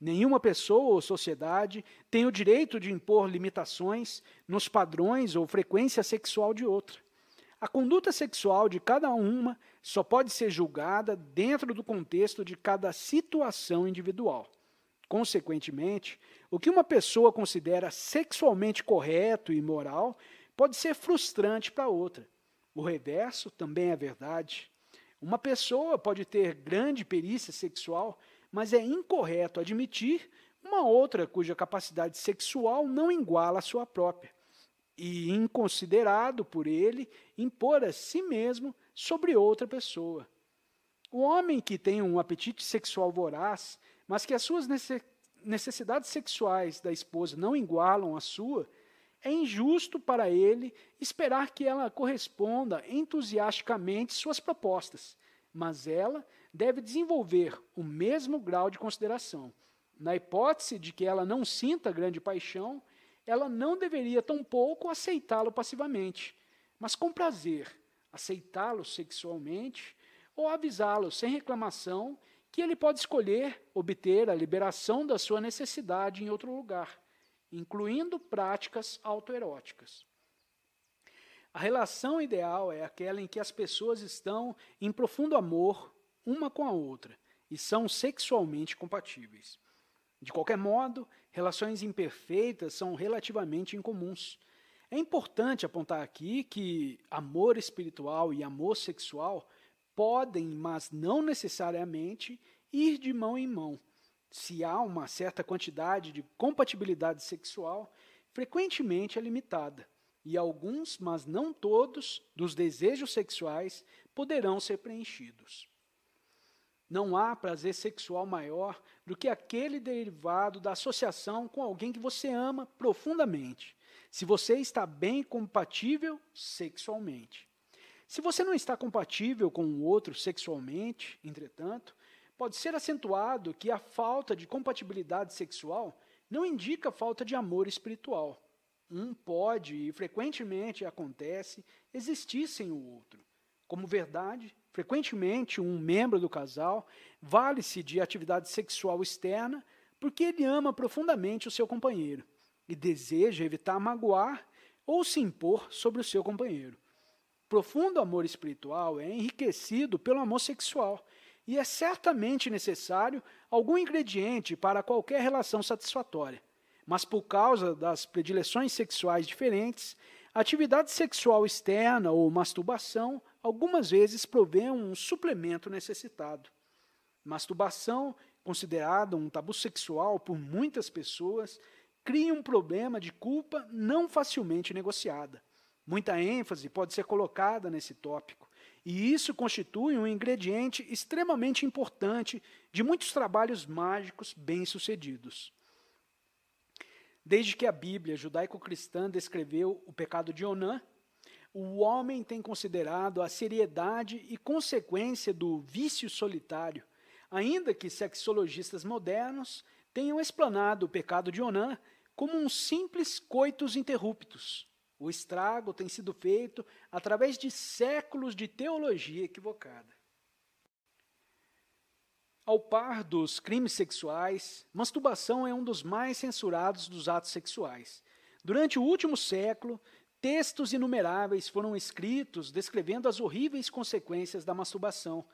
S1: Nenhuma pessoa ou sociedade tem o direito de impor limitações nos padrões ou frequência sexual de outra. A conduta sexual de cada uma só pode ser julgada dentro do contexto de cada situação individual. Consequentemente, o que uma pessoa considera sexualmente correto e moral pode ser frustrante para outra. O reverso também é verdade. Uma pessoa pode ter grande perícia sexual, mas é incorreto admitir uma outra cuja capacidade sexual não iguala a sua própria e inconsiderado por ele impor a si mesmo sobre outra pessoa. O homem que tem um apetite sexual voraz, mas que as suas necessidades sexuais da esposa não igualam à sua, é injusto para ele esperar que ela corresponda entusiasticamente suas propostas, mas ela deve desenvolver o mesmo grau de consideração. Na hipótese de que ela não sinta grande paixão, ela não deveria, tampouco, aceitá-lo passivamente, mas com prazer, aceitá-lo sexualmente ou avisá-lo sem reclamação que ele pode escolher obter a liberação da sua necessidade em outro lugar, incluindo práticas autoeróticas. A relação ideal é aquela em que as pessoas estão em profundo amor uma com a outra e são sexualmente compatíveis. De qualquer modo, Relações imperfeitas são relativamente incomuns. É importante apontar aqui que amor espiritual e amor sexual podem, mas não necessariamente, ir de mão em mão. Se há uma certa quantidade de compatibilidade sexual, frequentemente é limitada, e alguns, mas não todos, dos desejos sexuais poderão ser preenchidos. Não há prazer sexual maior do que aquele derivado da associação com alguém que você ama profundamente, se você está bem compatível sexualmente. Se você não está compatível com o outro sexualmente, entretanto, pode ser acentuado que a falta de compatibilidade sexual não indica falta de amor espiritual. Um pode, e frequentemente acontece, existir sem o outro. Como verdade, Frequentemente, um membro do casal vale-se de atividade sexual externa porque ele ama profundamente o seu companheiro e deseja evitar magoar ou se impor sobre o seu companheiro. Profundo amor espiritual é enriquecido pelo amor sexual e é certamente necessário algum ingrediente para qualquer relação satisfatória. Mas por causa das predileções sexuais diferentes, Atividade sexual externa ou masturbação algumas vezes provém um suplemento necessitado. Masturbação, considerada um tabu sexual por muitas pessoas, cria um problema de culpa não facilmente negociada. Muita ênfase pode ser colocada nesse tópico, e isso constitui um ingrediente extremamente importante de muitos trabalhos mágicos bem-sucedidos. Desde que a Bíblia judaico-cristã descreveu o pecado de Onã, o homem tem considerado a seriedade e consequência do vício solitário, ainda que sexologistas modernos tenham explanado o pecado de Onã como um simples coitus interruptus. O estrago tem sido feito através de séculos de teologia equivocada ao par dos crimes sexuais, masturbação é um dos mais censurados dos atos sexuais. Durante o último século, textos inumeráveis foram escritos descrevendo as horríveis consequências da masturbação.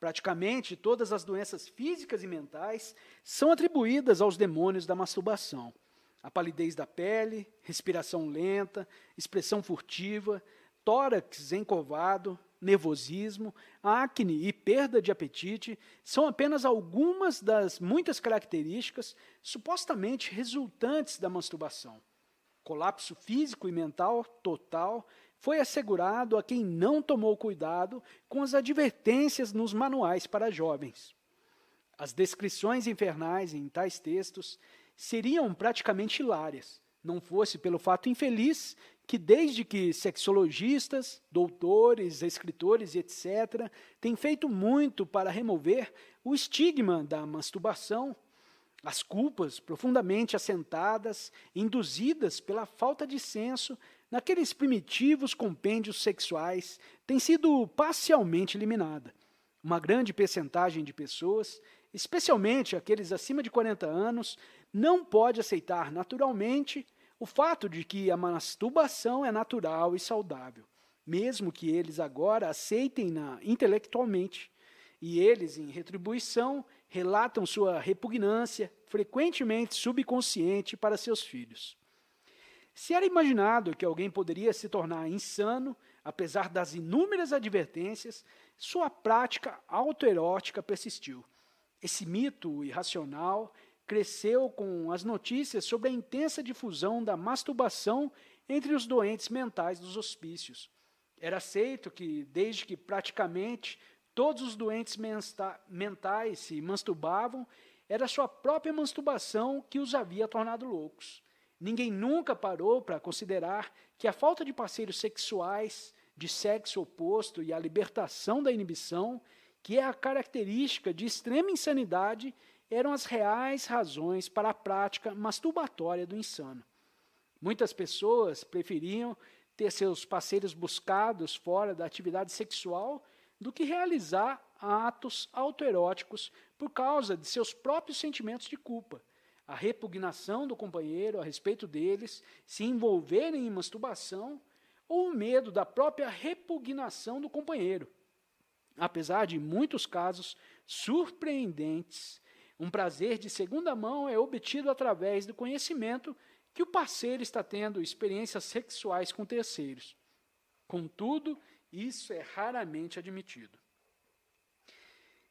S1: Praticamente todas as doenças físicas e mentais são atribuídas aos demônios da masturbação. A palidez da pele, respiração lenta, expressão furtiva, tórax encovado, nervosismo, acne e perda de apetite são apenas algumas das muitas características supostamente resultantes da masturbação. Colapso físico e mental total foi assegurado a quem não tomou cuidado com as advertências nos manuais para jovens. As descrições infernais em tais textos seriam praticamente hilárias, não fosse pelo fato infeliz que desde que sexologistas, doutores, escritores e etc., têm feito muito para remover o estigma da masturbação, as culpas profundamente assentadas, induzidas pela falta de senso naqueles primitivos compêndios sexuais, têm sido parcialmente eliminada. Uma grande percentagem de pessoas, especialmente aqueles acima de 40 anos, não pode aceitar naturalmente o fato de que a masturbação é natural e saudável, mesmo que eles agora aceitem-na intelectualmente, e eles, em retribuição, relatam sua repugnância, frequentemente subconsciente, para seus filhos. Se era imaginado que alguém poderia se tornar insano, apesar das inúmeras advertências, sua prática autoerótica persistiu. Esse mito irracional cresceu com as notícias sobre a intensa difusão da masturbação entre os doentes mentais dos hospícios. Era aceito que, desde que praticamente todos os doentes mentais se masturbavam, era sua própria masturbação que os havia tornado loucos. Ninguém nunca parou para considerar que a falta de parceiros sexuais, de sexo oposto e a libertação da inibição, que é a característica de extrema insanidade, eram as reais razões para a prática masturbatória do insano. Muitas pessoas preferiam ter seus parceiros buscados fora da atividade sexual do que realizar atos autoeróticos por causa de seus próprios sentimentos de culpa. A repugnação do companheiro a respeito deles se envolverem em masturbação ou o medo da própria repugnação do companheiro. Apesar de muitos casos surpreendentes um prazer de segunda mão é obtido através do conhecimento que o parceiro está tendo experiências sexuais com terceiros. Contudo, isso é raramente admitido.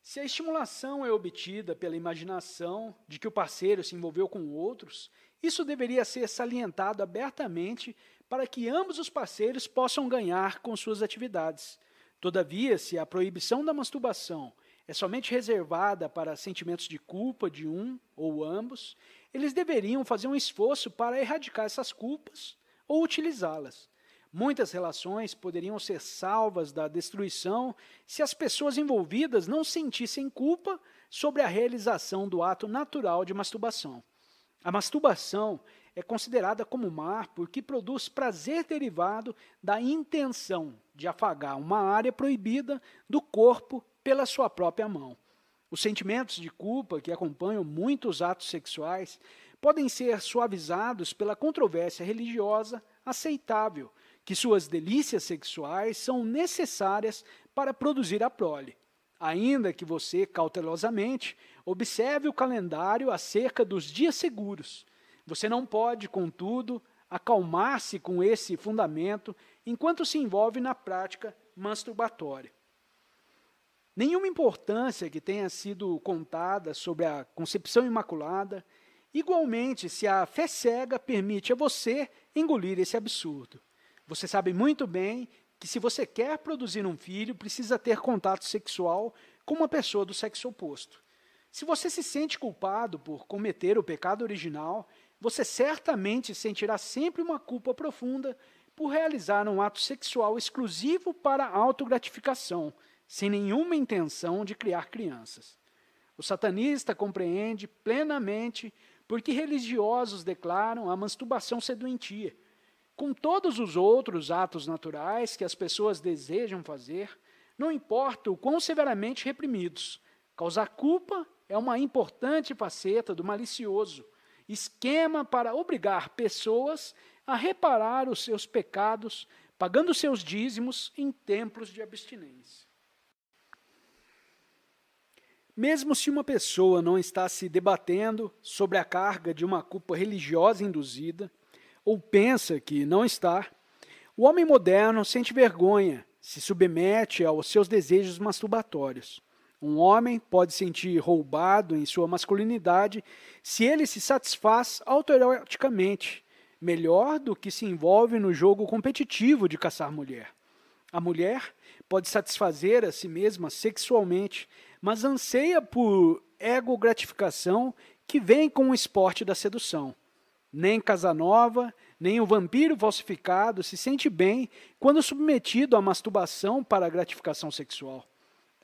S1: Se a estimulação é obtida pela imaginação de que o parceiro se envolveu com outros, isso deveria ser salientado abertamente para que ambos os parceiros possam ganhar com suas atividades. Todavia, se a proibição da masturbação é somente reservada para sentimentos de culpa de um ou ambos, eles deveriam fazer um esforço para erradicar essas culpas ou utilizá-las. Muitas relações poderiam ser salvas da destruição se as pessoas envolvidas não sentissem culpa sobre a realização do ato natural de masturbação. A masturbação é considerada como mar porque produz prazer derivado da intenção de afagar uma área proibida do corpo pela sua própria mão. Os sentimentos de culpa que acompanham muitos atos sexuais podem ser suavizados pela controvérsia religiosa aceitável, que suas delícias sexuais são necessárias para produzir a prole. Ainda que você, cautelosamente, observe o calendário acerca dos dias seguros. Você não pode, contudo, acalmar-se com esse fundamento enquanto se envolve na prática masturbatória. Nenhuma importância que tenha sido contada sobre a concepção imaculada, igualmente se a fé cega permite a você engolir esse absurdo. Você sabe muito bem que se você quer produzir um filho, precisa ter contato sexual com uma pessoa do sexo oposto. Se você se sente culpado por cometer o pecado original, você certamente sentirá sempre uma culpa profunda por realizar um ato sexual exclusivo para autogratificação. gratificação sem nenhuma intenção de criar crianças. O satanista compreende plenamente por que religiosos declaram a masturbação ser doentia. Com todos os outros atos naturais que as pessoas desejam fazer, não importa o quão severamente reprimidos, causar culpa é uma importante faceta do malicioso esquema para obrigar pessoas a reparar os seus pecados, pagando seus dízimos em templos de abstinência. Mesmo se uma pessoa não está se debatendo sobre a carga de uma culpa religiosa induzida, ou pensa que não está, o homem moderno sente vergonha, se submete aos seus desejos masturbatórios. Um homem pode sentir roubado em sua masculinidade se ele se satisfaz autoeroticamente, melhor do que se envolve no jogo competitivo de caçar mulher. A mulher pode satisfazer a si mesma sexualmente, mas anseia por ego-gratificação que vem com o esporte da sedução. Nem Casanova, nem o vampiro falsificado se sente bem quando submetido à masturbação para gratificação sexual.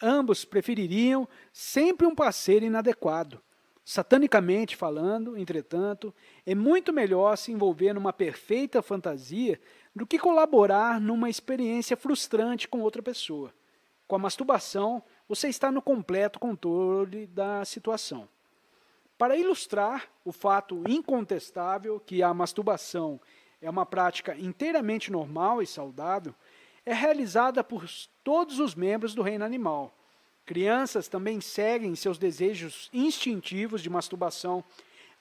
S1: Ambos prefeririam sempre um parceiro inadequado. Satanicamente falando, entretanto, é muito melhor se envolver numa perfeita fantasia do que colaborar numa experiência frustrante com outra pessoa. Com a masturbação, você está no completo controle da situação. Para ilustrar o fato incontestável que a masturbação é uma prática inteiramente normal e saudável, é realizada por todos os membros do reino animal. Crianças também seguem seus desejos instintivos de masturbação,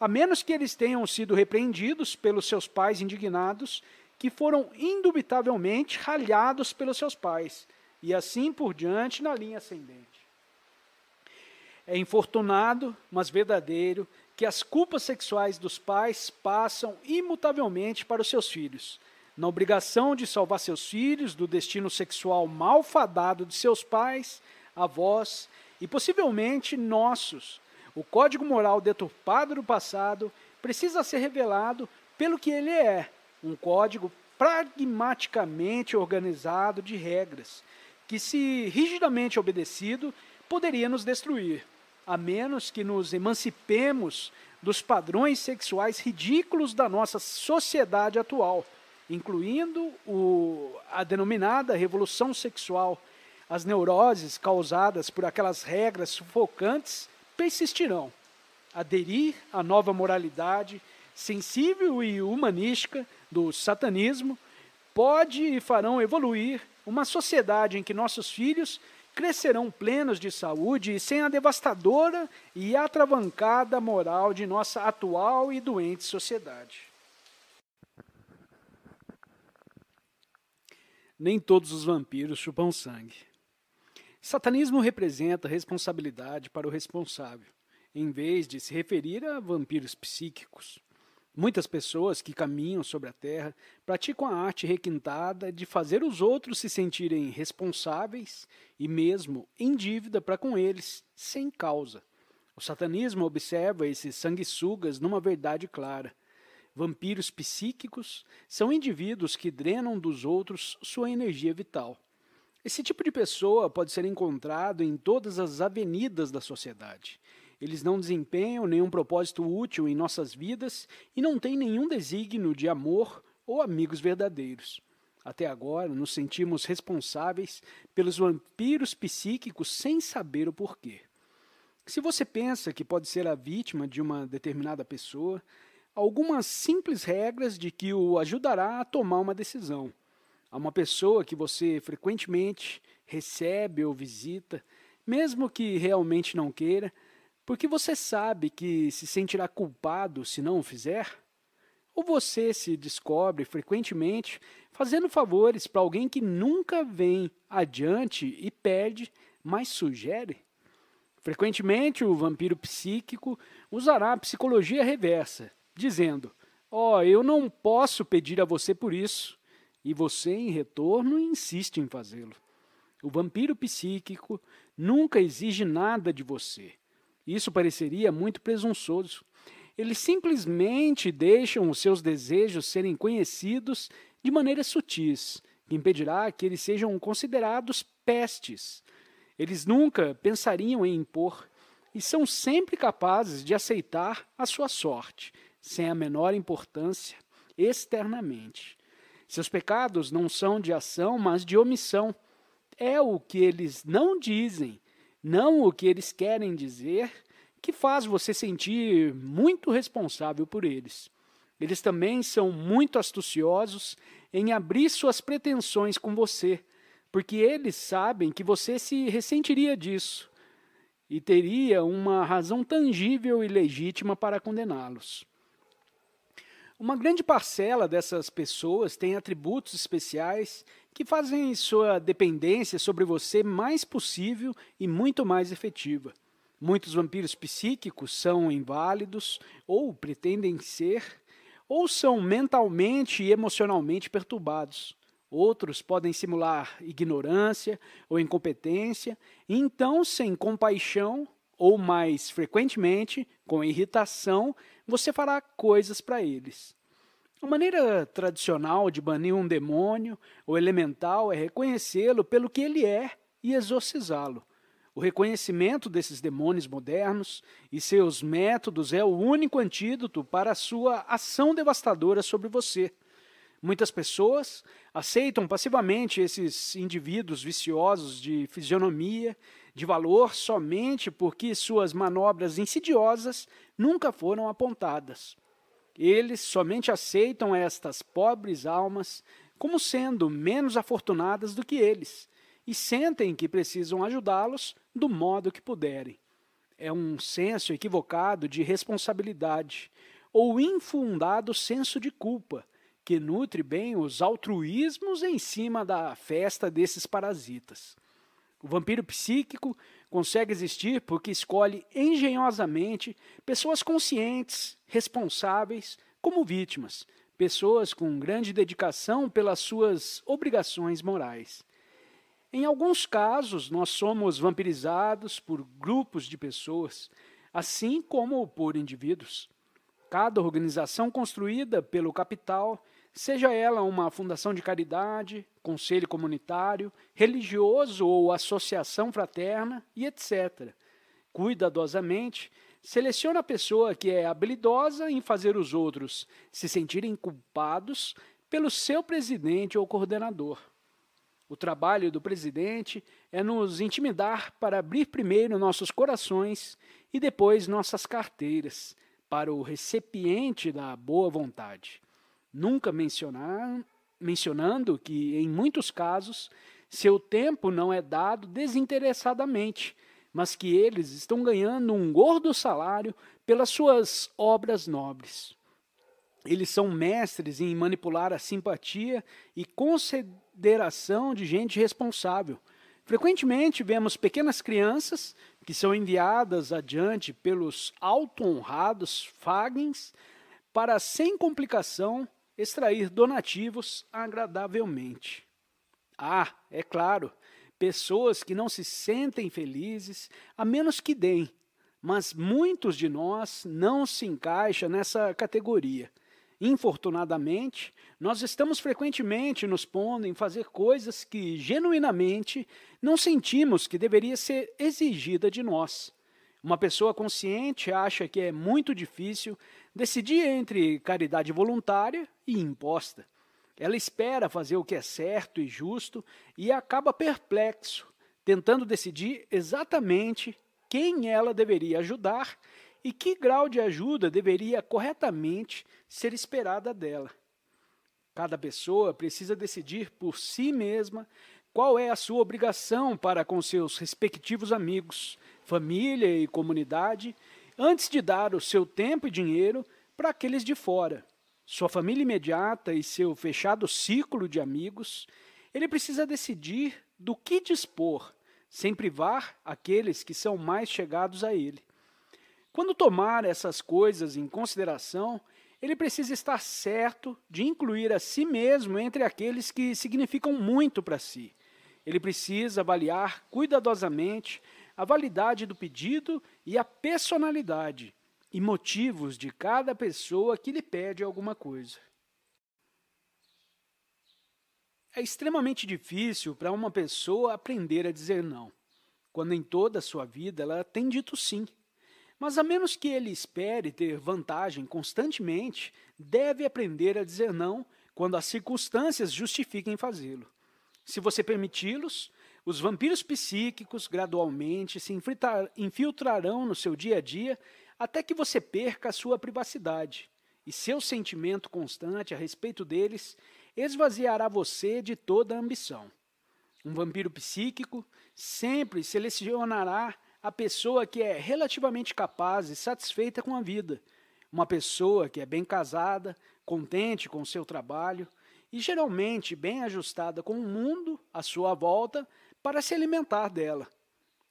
S1: a menos que eles tenham sido repreendidos pelos seus pais indignados, que foram indubitavelmente ralhados pelos seus pais e assim por diante na linha ascendente. É infortunado, mas verdadeiro, que as culpas sexuais dos pais passam imutavelmente para os seus filhos. Na obrigação de salvar seus filhos do destino sexual malfadado de seus pais, avós e possivelmente nossos, o código moral deturpado do passado precisa ser revelado pelo que ele é: um código pragmaticamente organizado de regras, que, se rigidamente obedecido, poderia nos destruir, a menos que nos emancipemos dos padrões sexuais ridículos da nossa sociedade atual, incluindo o, a denominada revolução sexual. As neuroses causadas por aquelas regras sufocantes persistirão. Aderir à nova moralidade sensível e humanística do satanismo pode e farão evoluir uma sociedade em que nossos filhos crescerão plenos de saúde e sem a devastadora e atravancada moral de nossa atual e doente sociedade. Nem todos os vampiros chupam sangue. Satanismo representa responsabilidade para o responsável, em vez de se referir a vampiros psíquicos. Muitas pessoas que caminham sobre a terra praticam a arte requintada de fazer os outros se sentirem responsáveis e mesmo em dívida para com eles, sem causa. O satanismo observa esses sanguessugas numa verdade clara. Vampiros psíquicos são indivíduos que drenam dos outros sua energia vital. Esse tipo de pessoa pode ser encontrado em todas as avenidas da sociedade eles não desempenham nenhum propósito útil em nossas vidas e não têm nenhum desígnio de amor ou amigos verdadeiros. Até agora, nos sentimos responsáveis pelos vampiros psíquicos sem saber o porquê. Se você pensa que pode ser a vítima de uma determinada pessoa, algumas simples regras de que o ajudará a tomar uma decisão. A uma pessoa que você frequentemente recebe ou visita, mesmo que realmente não queira, porque você sabe que se sentirá culpado se não o fizer? Ou você se descobre frequentemente fazendo favores para alguém que nunca vem adiante e pede, mas sugere? Frequentemente, o vampiro psíquico usará a psicologia reversa, dizendo: Ó, oh, eu não posso pedir a você por isso, e você, em retorno, insiste em fazê-lo. O vampiro psíquico nunca exige nada de você isso pareceria muito presunçoso. Eles simplesmente deixam os seus desejos serem conhecidos de maneiras sutis, que impedirá que eles sejam considerados pestes. Eles nunca pensariam em impor e são sempre capazes de aceitar a sua sorte, sem a menor importância externamente. Seus pecados não são de ação, mas de omissão. É o que eles não dizem não o que eles querem dizer, que faz você sentir muito responsável por eles. Eles também são muito astuciosos em abrir suas pretensões com você, porque eles sabem que você se ressentiria disso e teria uma razão tangível e legítima para condená-los. Uma grande parcela dessas pessoas tem atributos especiais que fazem sua dependência sobre você mais possível e muito mais efetiva. Muitos vampiros psíquicos são inválidos, ou pretendem ser, ou são mentalmente e emocionalmente perturbados. Outros podem simular ignorância ou incompetência, e então, sem compaixão, ou mais frequentemente, com irritação, você fará coisas para eles. A maneira tradicional de banir um demônio ou elemental é reconhecê-lo pelo que ele é e exorcizá-lo. O reconhecimento desses demônios modernos e seus métodos é o único antídoto para a sua ação devastadora sobre você. Muitas pessoas aceitam passivamente esses indivíduos viciosos de fisionomia de valor somente porque suas manobras insidiosas nunca foram apontadas. Eles somente aceitam estas pobres almas como sendo menos afortunadas do que eles e sentem que precisam ajudá-los do modo que puderem. É um senso equivocado de responsabilidade ou infundado senso de culpa que nutre bem os altruísmos em cima da festa desses parasitas. O vampiro psíquico consegue existir porque escolhe engenhosamente pessoas conscientes, responsáveis, como vítimas, pessoas com grande dedicação pelas suas obrigações morais. Em alguns casos, nós somos vampirizados por grupos de pessoas, assim como por indivíduos. Cada organização construída pelo capital seja ela uma fundação de caridade, conselho comunitário, religioso ou associação fraterna e etc. Cuidadosamente, seleciona a pessoa que é habilidosa em fazer os outros se sentirem culpados pelo seu presidente ou coordenador. O trabalho do presidente é nos intimidar para abrir primeiro nossos corações e depois nossas carteiras para o recipiente da boa vontade nunca mencionar, mencionando que, em muitos casos, seu tempo não é dado desinteressadamente, mas que eles estão ganhando um gordo salário pelas suas obras nobres. Eles são mestres em manipular a simpatia e consideração de gente responsável. Frequentemente vemos pequenas crianças que são enviadas adiante pelos auto-honrados fagens para, sem complicação, extrair donativos agradavelmente. Há, é claro, pessoas que não se sentem felizes a menos que deem, mas muitos de nós não se encaixa nessa categoria. Infortunadamente, nós estamos frequentemente nos pondo em fazer coisas que genuinamente não sentimos que deveria ser exigida de nós. Uma pessoa consciente acha que é muito difícil Decidia entre caridade voluntária e imposta. Ela espera fazer o que é certo e justo e acaba perplexo, tentando decidir exatamente quem ela deveria ajudar e que grau de ajuda deveria corretamente ser esperada dela. Cada pessoa precisa decidir por si mesma qual é a sua obrigação para com seus respectivos amigos, família e comunidade antes de dar o seu tempo e dinheiro para aqueles de fora. Sua família imediata e seu fechado círculo de amigos, ele precisa decidir do que dispor, sem privar aqueles que são mais chegados a ele. Quando tomar essas coisas em consideração, ele precisa estar certo de incluir a si mesmo entre aqueles que significam muito para si. Ele precisa avaliar cuidadosamente a validade do pedido e a personalidade e motivos de cada pessoa que lhe pede alguma coisa. É extremamente difícil para uma pessoa aprender a dizer não, quando em toda a sua vida ela tem dito sim. Mas a menos que ele espere ter vantagem constantemente, deve aprender a dizer não quando as circunstâncias justifiquem fazê-lo. Se você permiti-los, os vampiros psíquicos gradualmente se infiltrarão no seu dia a dia até que você perca a sua privacidade, e seu sentimento constante a respeito deles esvaziará você de toda a ambição. Um vampiro psíquico sempre selecionará a pessoa que é relativamente capaz e satisfeita com a vida, uma pessoa que é bem casada, contente com seu trabalho e geralmente bem ajustada com o mundo à sua volta, para se alimentar dela.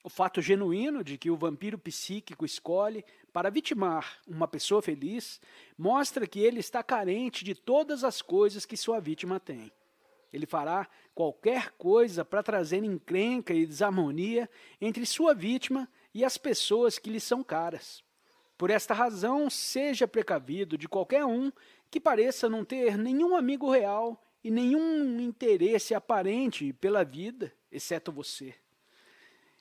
S1: O fato genuíno de que o vampiro psíquico escolhe para vitimar uma pessoa feliz mostra que ele está carente de todas as coisas que sua vítima tem. Ele fará qualquer coisa para trazer encrenca e desarmonia entre sua vítima e as pessoas que lhe são caras. Por esta razão, seja precavido de qualquer um que pareça não ter nenhum amigo real e nenhum interesse aparente pela vida exceto você.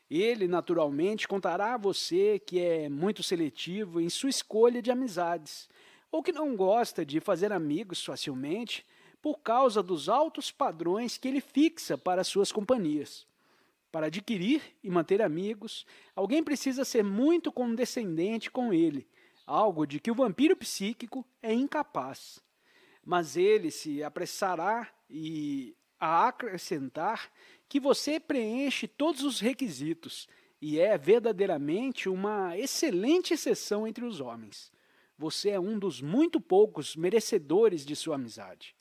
S1: Ele, naturalmente, contará a você que é muito seletivo em sua escolha de amizades, ou que não gosta de fazer amigos facilmente por causa dos altos padrões que ele fixa para suas companhias. Para adquirir e manter amigos, alguém precisa ser muito condescendente com ele, algo de que o vampiro psíquico é incapaz. Mas ele se apressará e a acrescentar que você preenche todos os requisitos e é verdadeiramente uma excelente exceção entre os homens. Você é um dos muito poucos merecedores de sua amizade.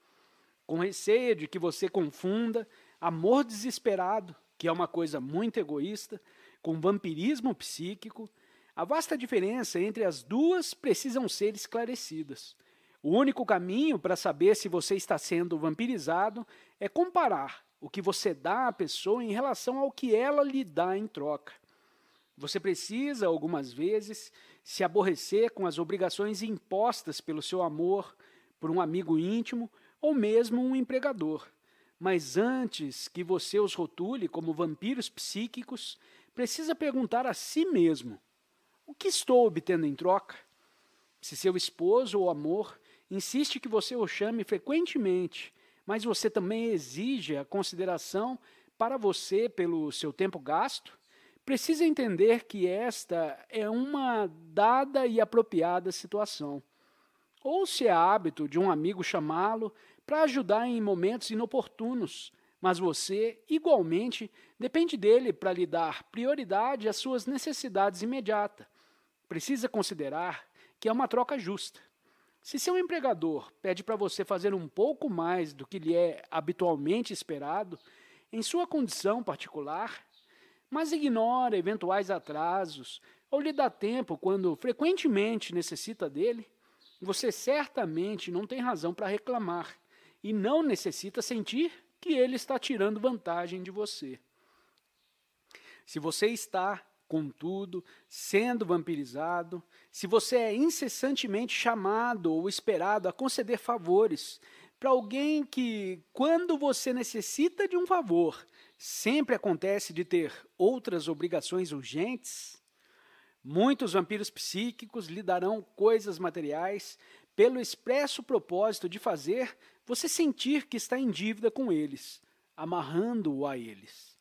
S1: Com receio de que você confunda amor desesperado, que é uma coisa muito egoísta, com vampirismo psíquico, a vasta diferença entre as duas precisam ser esclarecidas. O único caminho para saber se você está sendo vampirizado é comparar o que você dá à pessoa em relação ao que ela lhe dá em troca. Você precisa, algumas vezes, se aborrecer com as obrigações impostas pelo seu amor por um amigo íntimo ou mesmo um empregador. Mas antes que você os rotule como vampiros psíquicos, precisa perguntar a si mesmo: o que estou obtendo em troca? Se seu esposo ou amor insiste que você o chame frequentemente mas você também exige a consideração para você pelo seu tempo gasto, precisa entender que esta é uma dada e apropriada situação. Ou se é hábito de um amigo chamá-lo para ajudar em momentos inoportunos, mas você, igualmente, depende dele para lhe dar prioridade às suas necessidades imediatas. Precisa considerar que é uma troca justa. Se seu empregador pede para você fazer um pouco mais do que lhe é habitualmente esperado, em sua condição particular, mas ignora eventuais atrasos ou lhe dá tempo quando frequentemente necessita dele, você certamente não tem razão para reclamar e não necessita sentir que ele está tirando vantagem de você. Se você está Contudo, sendo vampirizado, se você é incessantemente chamado ou esperado a conceder favores para alguém que, quando você necessita de um favor, sempre acontece de ter outras obrigações urgentes, muitos vampiros psíquicos lhe darão coisas materiais pelo expresso propósito de fazer você sentir que está em dívida com eles, amarrando-o a eles.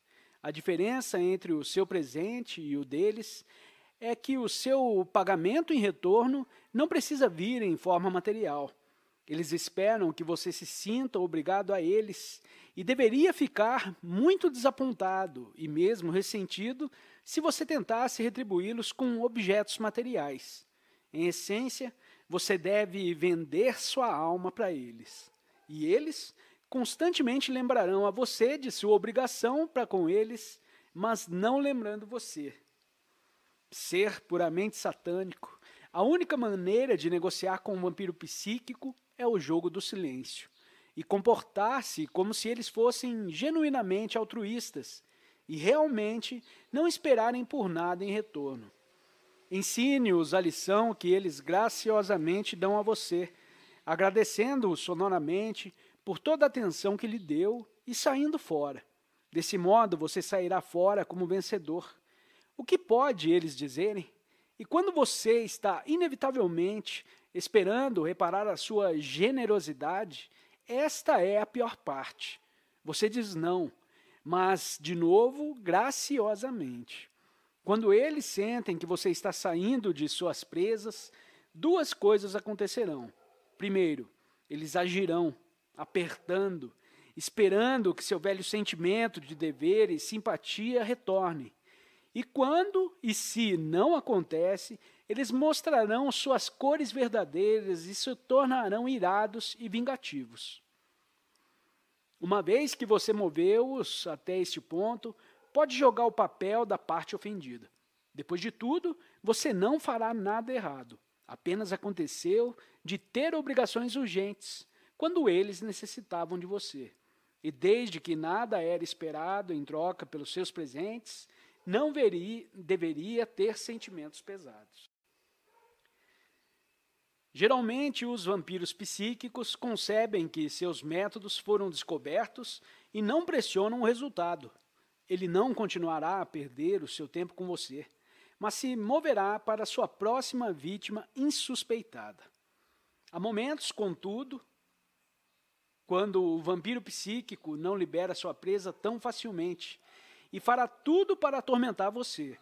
S1: A diferença entre o seu presente e o deles é que o seu pagamento em retorno não precisa vir em forma material. Eles esperam que você se sinta obrigado a eles e deveria ficar muito desapontado e mesmo ressentido se você tentasse retribuí-los com objetos materiais. Em essência, você deve vender sua alma para eles. E eles constantemente lembrarão a você de sua obrigação para com eles, mas não lembrando você. Ser puramente satânico, a única maneira de negociar com um vampiro psíquico é o jogo do silêncio e comportar-se como se eles fossem genuinamente altruístas e realmente não esperarem por nada em retorno. Ensine-os a lição que eles graciosamente dão a você, agradecendo o sonoramente por toda a atenção que lhe deu e saindo fora. Desse modo você sairá fora como vencedor. O que pode eles dizerem? E quando você está inevitavelmente esperando reparar a sua generosidade, esta é a pior parte. Você diz não, mas de novo, graciosamente. Quando eles sentem que você está saindo de suas presas, duas coisas acontecerão. Primeiro, eles agirão apertando, esperando que seu velho sentimento de dever e simpatia retorne. E quando e se não acontece, eles mostrarão suas cores verdadeiras e se tornarão irados e vingativos. Uma vez que você moveu-os até este ponto, pode jogar o papel da parte ofendida. Depois de tudo, você não fará nada errado. Apenas aconteceu de ter obrigações urgentes quando eles necessitavam de você. E desde que nada era esperado em troca pelos seus presentes, não veria, deveria ter sentimentos pesados. Geralmente, os vampiros psíquicos concebem que seus métodos foram descobertos e não pressionam o resultado. Ele não continuará a perder o seu tempo com você, mas se moverá para sua próxima vítima insuspeitada. Há momentos, contudo, quando o vampiro psíquico não libera sua presa tão facilmente e fará tudo para atormentar você.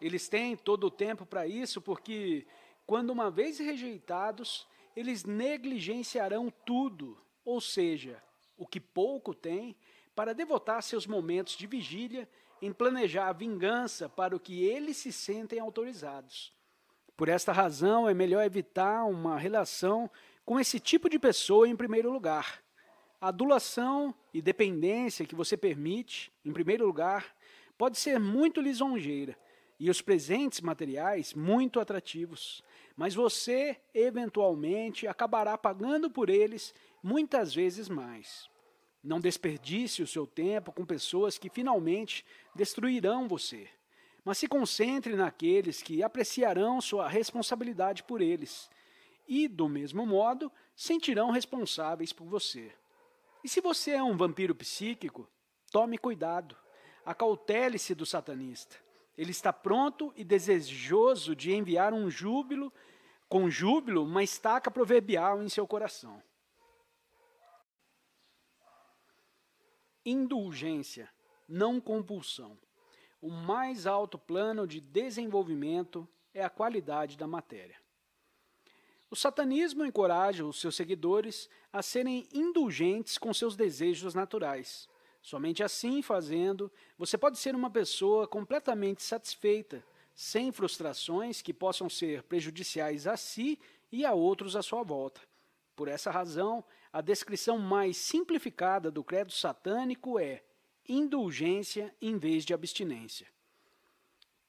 S1: Eles têm todo o tempo para isso, porque quando uma vez rejeitados, eles negligenciarão tudo, ou seja, o que pouco tem, para devotar seus momentos de vigília em planejar a vingança para o que eles se sentem autorizados. Por esta razão, é melhor evitar uma relação com esse tipo de pessoa em primeiro lugar a adulação e dependência que você permite, em primeiro lugar, pode ser muito lisonjeira e os presentes materiais muito atrativos, mas você eventualmente acabará pagando por eles muitas vezes mais. Não desperdice o seu tempo com pessoas que finalmente destruirão você, mas se concentre naqueles que apreciarão sua responsabilidade por eles e, do mesmo modo, sentirão responsáveis por você. E se você é um vampiro psíquico, tome cuidado. Acautele-se do satanista. Ele está pronto e desejoso de enviar um júbilo, com júbilo, uma estaca proverbial em seu coração. Indulgência, não compulsão. O mais alto plano de desenvolvimento é a qualidade da matéria. O satanismo encoraja os seus seguidores a serem indulgentes com seus desejos naturais. Somente assim fazendo, você pode ser uma pessoa completamente satisfeita, sem frustrações que possam ser prejudiciais a si e a outros à sua volta. Por essa razão, a descrição mais simplificada do credo satânico é indulgência em vez de abstinência.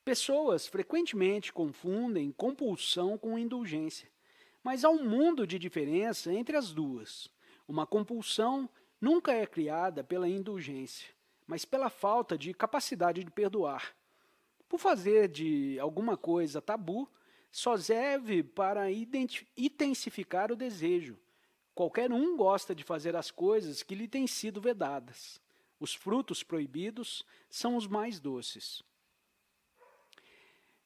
S1: Pessoas frequentemente confundem compulsão com indulgência. Mas há um mundo de diferença entre as duas. Uma compulsão nunca é criada pela indulgência, mas pela falta de capacidade de perdoar. Por fazer de alguma coisa tabu, só serve para intensificar o desejo. Qualquer um gosta de fazer as coisas que lhe têm sido vedadas. Os frutos proibidos são os mais doces.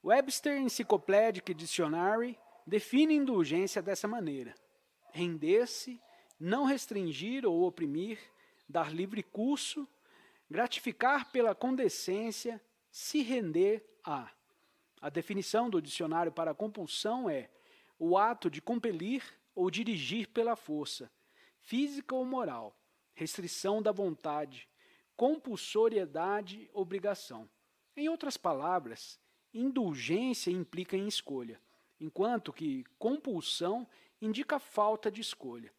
S1: Webster Encyclopedic Dictionary define indulgência dessa maneira: render-se, não restringir ou oprimir, dar livre curso, gratificar pela condescência, se render a. A definição do dicionário para compulsão é o ato de compelir ou dirigir pela força, física ou moral, restrição da vontade, compulsoriedade, obrigação. Em outras palavras, indulgência implica em escolha enquanto que compulsão indica falta de escolha.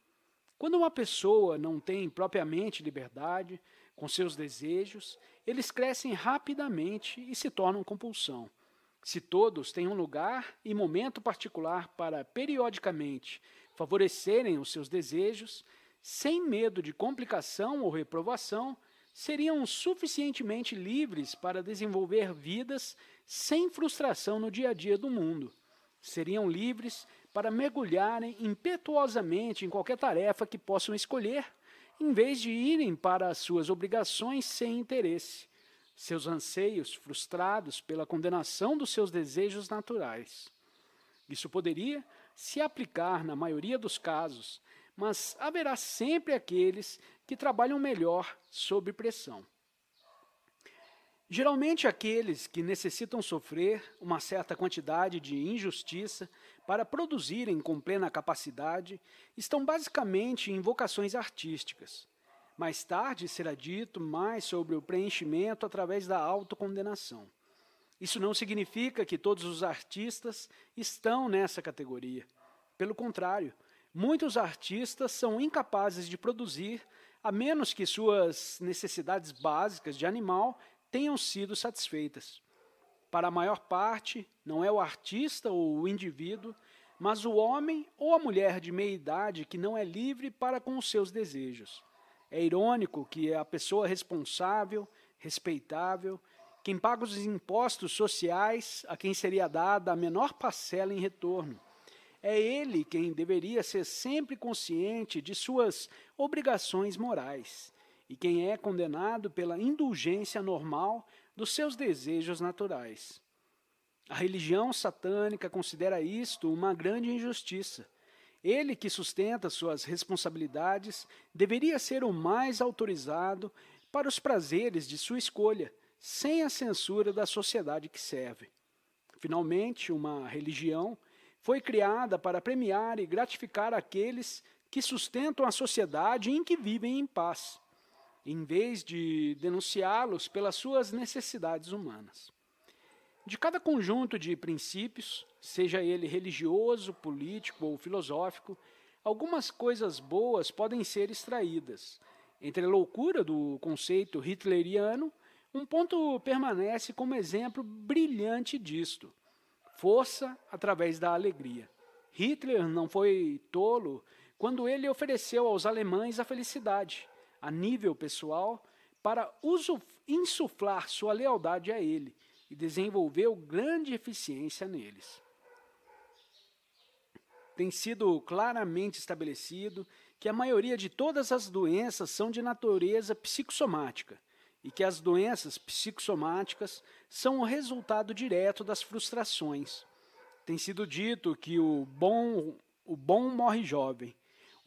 S1: Quando uma pessoa não tem propriamente liberdade com seus desejos, eles crescem rapidamente e se tornam compulsão. Se todos têm um lugar e momento particular para periodicamente favorecerem os seus desejos, sem medo de complicação ou reprovação, seriam suficientemente livres para desenvolver vidas sem frustração no dia a dia do mundo seriam livres para mergulharem impetuosamente em qualquer tarefa que possam escolher, em vez de irem para as suas obrigações sem interesse, seus anseios frustrados pela condenação dos seus desejos naturais. Isso poderia se aplicar na maioria dos casos, mas haverá sempre aqueles que trabalham melhor sob pressão. Geralmente aqueles que necessitam sofrer uma certa quantidade de injustiça para produzirem com plena capacidade estão basicamente em vocações artísticas. Mais tarde será dito mais sobre o preenchimento através da autocondenação. Isso não significa que todos os artistas estão nessa categoria. Pelo contrário, muitos artistas são incapazes de produzir a menos que suas necessidades básicas de animal tenham sido satisfeitas. Para a maior parte, não é o artista ou o indivíduo, mas o homem ou a mulher de meia idade que não é livre para com os seus desejos. É irônico que a pessoa responsável, respeitável, quem paga os impostos sociais, a quem seria dada a menor parcela em retorno. É ele quem deveria ser sempre consciente de suas obrigações morais e quem é condenado pela indulgência normal dos seus desejos naturais. A religião satânica considera isto uma grande injustiça. Ele que sustenta suas responsabilidades deveria ser o mais autorizado para os prazeres de sua escolha, sem a censura da sociedade que serve. Finalmente, uma religião foi criada para premiar e gratificar aqueles que sustentam a sociedade em que vivem em paz em vez de denunciá-los pelas suas necessidades humanas. De cada conjunto de princípios, seja ele religioso, político ou filosófico, algumas coisas boas podem ser extraídas. Entre a loucura do conceito hitleriano, um ponto permanece como exemplo brilhante disto: força através da alegria. Hitler não foi tolo quando ele ofereceu aos alemães a felicidade a nível pessoal para insuflar sua lealdade a ele e desenvolver grande eficiência neles. Tem sido claramente estabelecido que a maioria de todas as doenças são de natureza psicossomática e que as doenças psicossomáticas são o resultado direto das frustrações. Tem sido dito que o bom, o bom morre jovem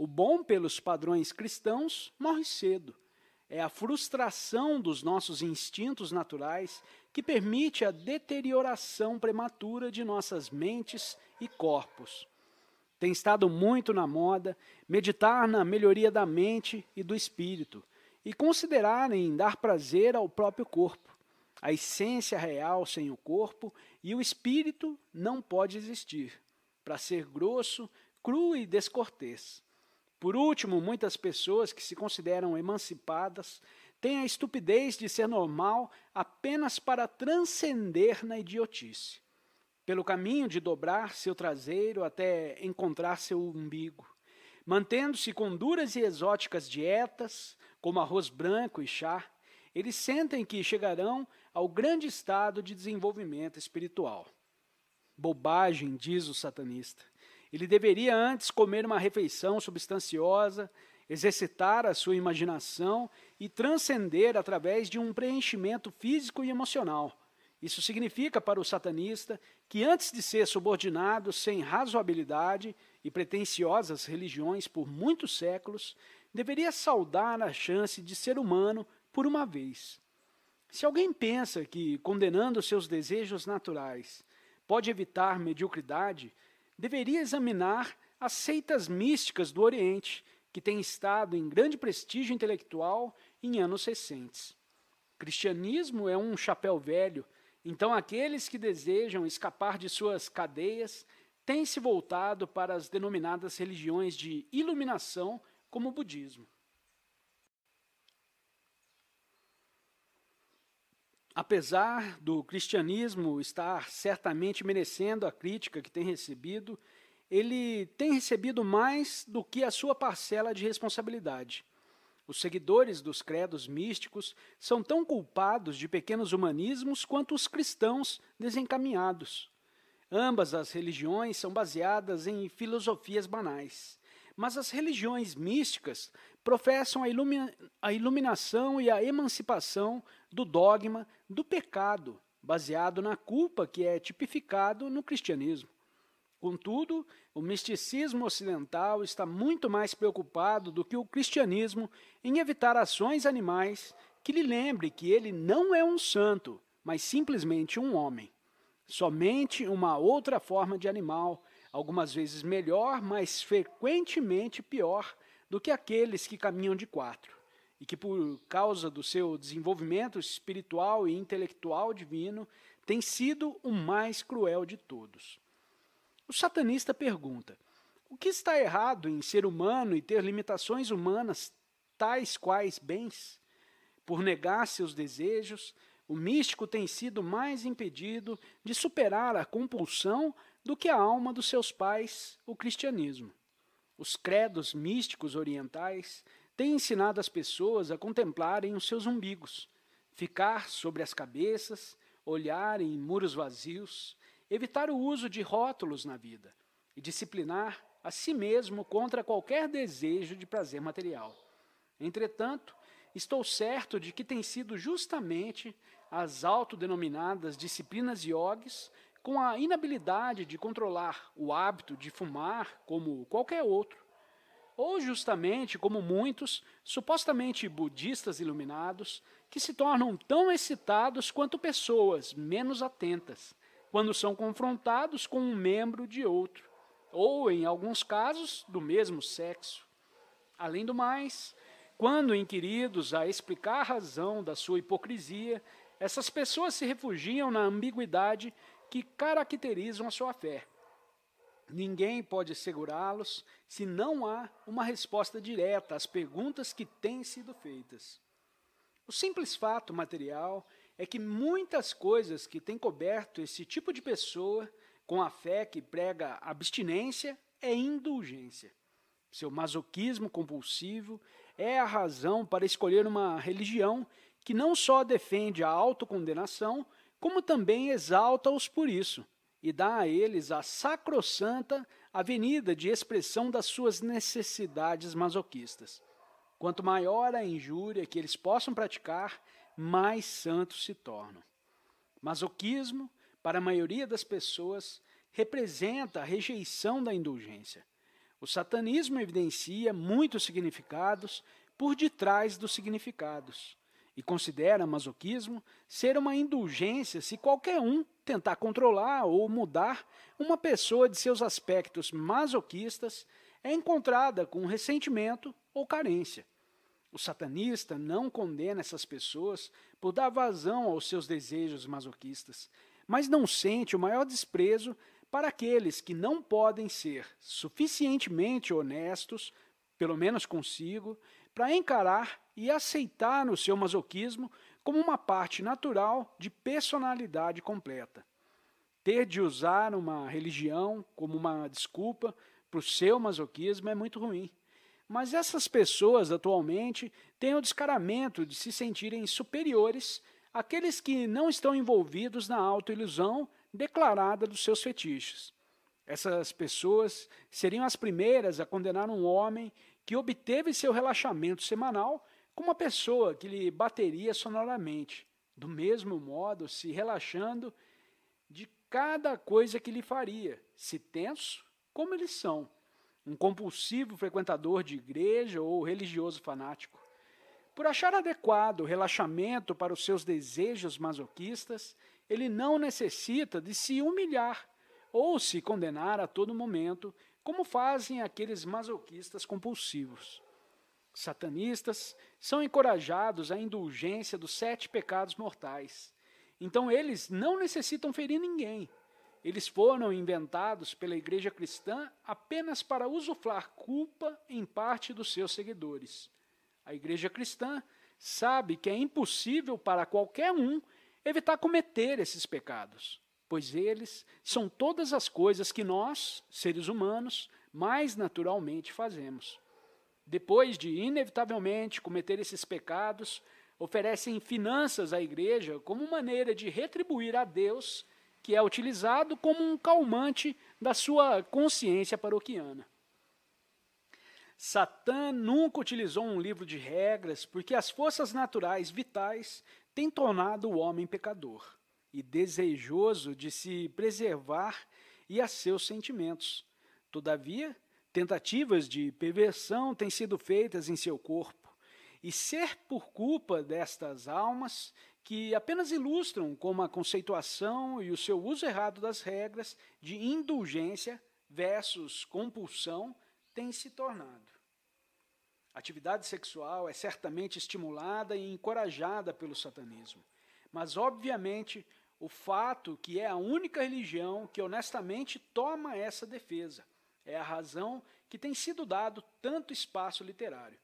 S1: o bom pelos padrões cristãos morre cedo. É a frustração dos nossos instintos naturais que permite a deterioração prematura de nossas mentes e corpos. Tem estado muito na moda meditar na melhoria da mente e do espírito e considerar em dar prazer ao próprio corpo. A essência real sem o corpo e o espírito não pode existir, para ser grosso, cru e descortês. Por último, muitas pessoas que se consideram emancipadas têm a estupidez de ser normal apenas para transcender na idiotice, pelo caminho de dobrar seu traseiro até encontrar seu umbigo, mantendo-se com duras e exóticas dietas, como arroz branco e chá, eles sentem que chegarão ao grande estado de desenvolvimento espiritual. Bobagem, diz o satanista. Ele deveria antes comer uma refeição substanciosa, exercitar a sua imaginação e transcender através de um preenchimento físico e emocional. Isso significa para o satanista que antes de ser subordinado sem razoabilidade e pretensiosas religiões por muitos séculos, deveria saudar a chance de ser humano por uma vez. Se alguém pensa que, condenando seus desejos naturais, pode evitar mediocridade, deveria examinar as seitas místicas do Oriente, que têm estado em grande prestígio intelectual em anos recentes. Cristianismo é um chapéu velho, então aqueles que desejam escapar de suas cadeias têm se voltado para as denominadas religiões de iluminação, como o budismo. apesar do cristianismo estar certamente merecendo a crítica que tem recebido, ele tem recebido mais do que a sua parcela de responsabilidade. Os seguidores dos credos místicos são tão culpados de pequenos humanismos quanto os cristãos desencaminhados. Ambas as religiões são baseadas em filosofias banais, mas as religiões místicas professam a, ilumina a iluminação e a emancipação do dogma do pecado, baseado na culpa que é tipificado no cristianismo. Contudo, o misticismo ocidental está muito mais preocupado do que o cristianismo em evitar ações animais que lhe lembre que ele não é um santo, mas simplesmente um homem. Somente uma outra forma de animal, algumas vezes melhor, mas frequentemente pior, do que aqueles que caminham de quatro, e que, por causa do seu desenvolvimento espiritual e intelectual divino, tem sido o mais cruel de todos. O satanista pergunta: o que está errado em ser humano e ter limitações humanas tais quais bens? Por negar seus desejos, o místico tem sido mais impedido de superar a compulsão do que a alma dos seus pais, o cristianismo. Os credos místicos orientais têm ensinado as pessoas a contemplarem os seus umbigos, ficar sobre as cabeças, olhar em muros vazios, evitar o uso de rótulos na vida e disciplinar a si mesmo contra qualquer desejo de prazer material. Entretanto, estou certo de que tem sido justamente as autodenominadas disciplinas yogis com a inabilidade de controlar o hábito de fumar como qualquer outro, ou justamente como muitos supostamente budistas iluminados que se tornam tão excitados quanto pessoas menos atentas quando são confrontados com um membro de outro, ou em alguns casos, do mesmo sexo. Além do mais, quando inquiridos a explicar a razão da sua hipocrisia, essas pessoas se refugiam na ambiguidade que caracterizam a sua fé. Ninguém pode segurá-los se não há uma resposta direta às perguntas que têm sido feitas. O simples fato material é que muitas coisas que têm coberto esse tipo de pessoa com a fé que prega abstinência é indulgência. Seu masoquismo compulsivo é a razão para escolher uma religião que não só defende a autocondenação, como também exalta-os por isso, e dá a eles a sacrossanta avenida de expressão das suas necessidades masoquistas. Quanto maior a injúria que eles possam praticar, mais santos se tornam. Masoquismo, para a maioria das pessoas, representa a rejeição da indulgência. O satanismo evidencia muitos significados por detrás dos significados e considera masoquismo ser uma indulgência se qualquer um tentar controlar ou mudar uma pessoa de seus aspectos masoquistas é encontrada com ressentimento ou carência. O satanista não condena essas pessoas por dar vazão aos seus desejos masoquistas, mas não sente o maior desprezo para aqueles que não podem ser suficientemente honestos, pelo menos consigo, para encarar e aceitar o seu masoquismo como uma parte natural de personalidade completa. Ter de usar uma religião como uma desculpa para o seu masoquismo é muito ruim. Mas essas pessoas atualmente têm o descaramento de se sentirem superiores àqueles que não estão envolvidos na autoilusão declarada dos seus fetiches. Essas pessoas seriam as primeiras a condenar um homem que obteve seu relaxamento semanal como uma pessoa que lhe bateria sonoramente, do mesmo modo se relaxando de cada coisa que lhe faria, se tenso, como eles são, um compulsivo frequentador de igreja ou religioso fanático. Por achar adequado o relaxamento para os seus desejos masoquistas, ele não necessita de se humilhar ou se condenar a todo momento, como fazem aqueles masoquistas compulsivos satanistas, são encorajados à indulgência dos sete pecados mortais. Então eles não necessitam ferir ninguém. Eles foram inventados pela igreja cristã apenas para usufruir culpa em parte dos seus seguidores. A igreja cristã sabe que é impossível para qualquer um evitar cometer esses pecados, pois eles são todas as coisas que nós, seres humanos, mais naturalmente fazemos depois de inevitavelmente cometer esses pecados, oferecem finanças à igreja como maneira de retribuir a Deus, que é utilizado como um calmante da sua consciência paroquiana. Satã nunca utilizou um livro de regras porque as forças naturais vitais têm tornado o homem pecador e desejoso de se preservar e a seus sentimentos. Todavia, Tentativas de perversão têm sido feitas em seu corpo, e ser por culpa destas almas, que apenas ilustram como a conceituação e o seu uso errado das regras de indulgência versus compulsão têm se tornado. A atividade sexual é certamente estimulada e encorajada pelo satanismo, mas obviamente o fato que é a única religião que honestamente toma essa defesa é a razão que tem sido dado tanto espaço literário.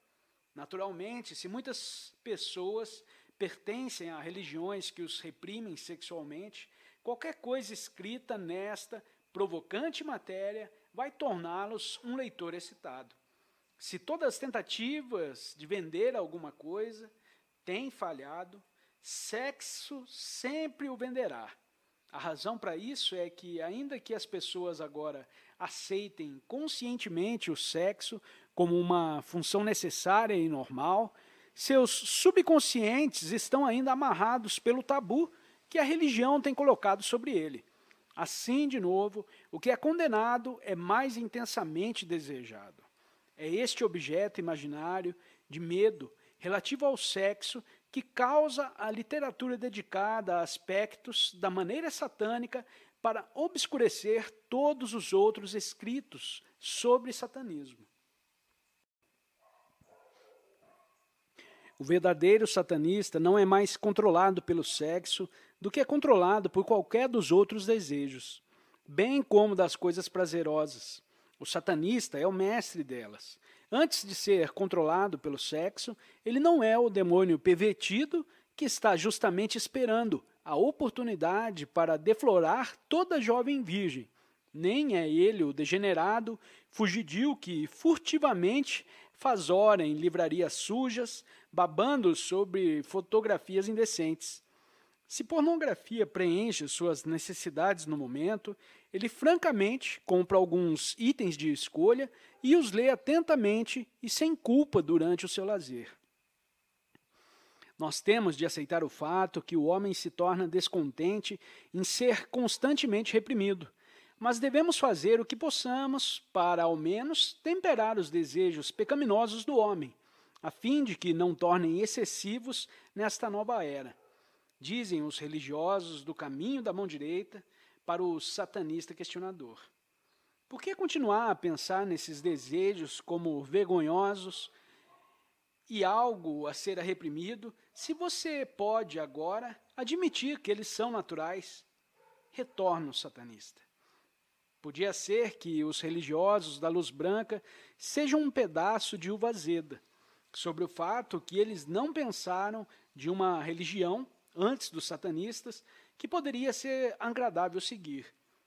S1: Naturalmente, se muitas pessoas pertencem a religiões que os reprimem sexualmente, qualquer coisa escrita nesta provocante matéria vai torná-los um leitor excitado. Se todas as tentativas de vender alguma coisa têm falhado, sexo sempre o venderá. A razão para isso é que, ainda que as pessoas agora aceitem conscientemente o sexo como uma função necessária e normal, seus subconscientes estão ainda amarrados pelo tabu que a religião tem colocado sobre ele. Assim, de novo, o que é condenado é mais intensamente desejado. É este objeto imaginário de medo relativo ao sexo que causa a literatura dedicada a aspectos da maneira satânica para obscurecer todos os outros escritos sobre satanismo. O verdadeiro satanista não é mais controlado pelo sexo do que é controlado por qualquer dos outros desejos, bem como das coisas prazerosas. O satanista é o mestre delas. Antes de ser controlado pelo sexo, ele não é o demônio pervertido que está justamente esperando a oportunidade para deflorar toda jovem virgem. Nem é ele o degenerado, fugidio que furtivamente faz hora em livrarias sujas, babando sobre fotografias indecentes. Se pornografia preenche suas necessidades no momento, ele francamente compra alguns itens de escolha e os lê atentamente e sem culpa durante o seu lazer. Nós temos de aceitar o fato que o homem se torna descontente em ser constantemente reprimido, mas devemos fazer o que possamos para, ao menos, temperar os desejos pecaminosos do homem, a fim de que não tornem excessivos nesta nova era. Dizem os religiosos do caminho da mão direita para o satanista questionador. Por que continuar a pensar nesses desejos como vergonhosos e algo a ser reprimido, se você pode agora admitir que eles são naturais? Retorno satanista. Podia ser que os religiosos da luz branca sejam um pedaço de uva azeda sobre o fato que eles não pensaram de uma religião antes dos satanistas que poderia ser agradável seguir.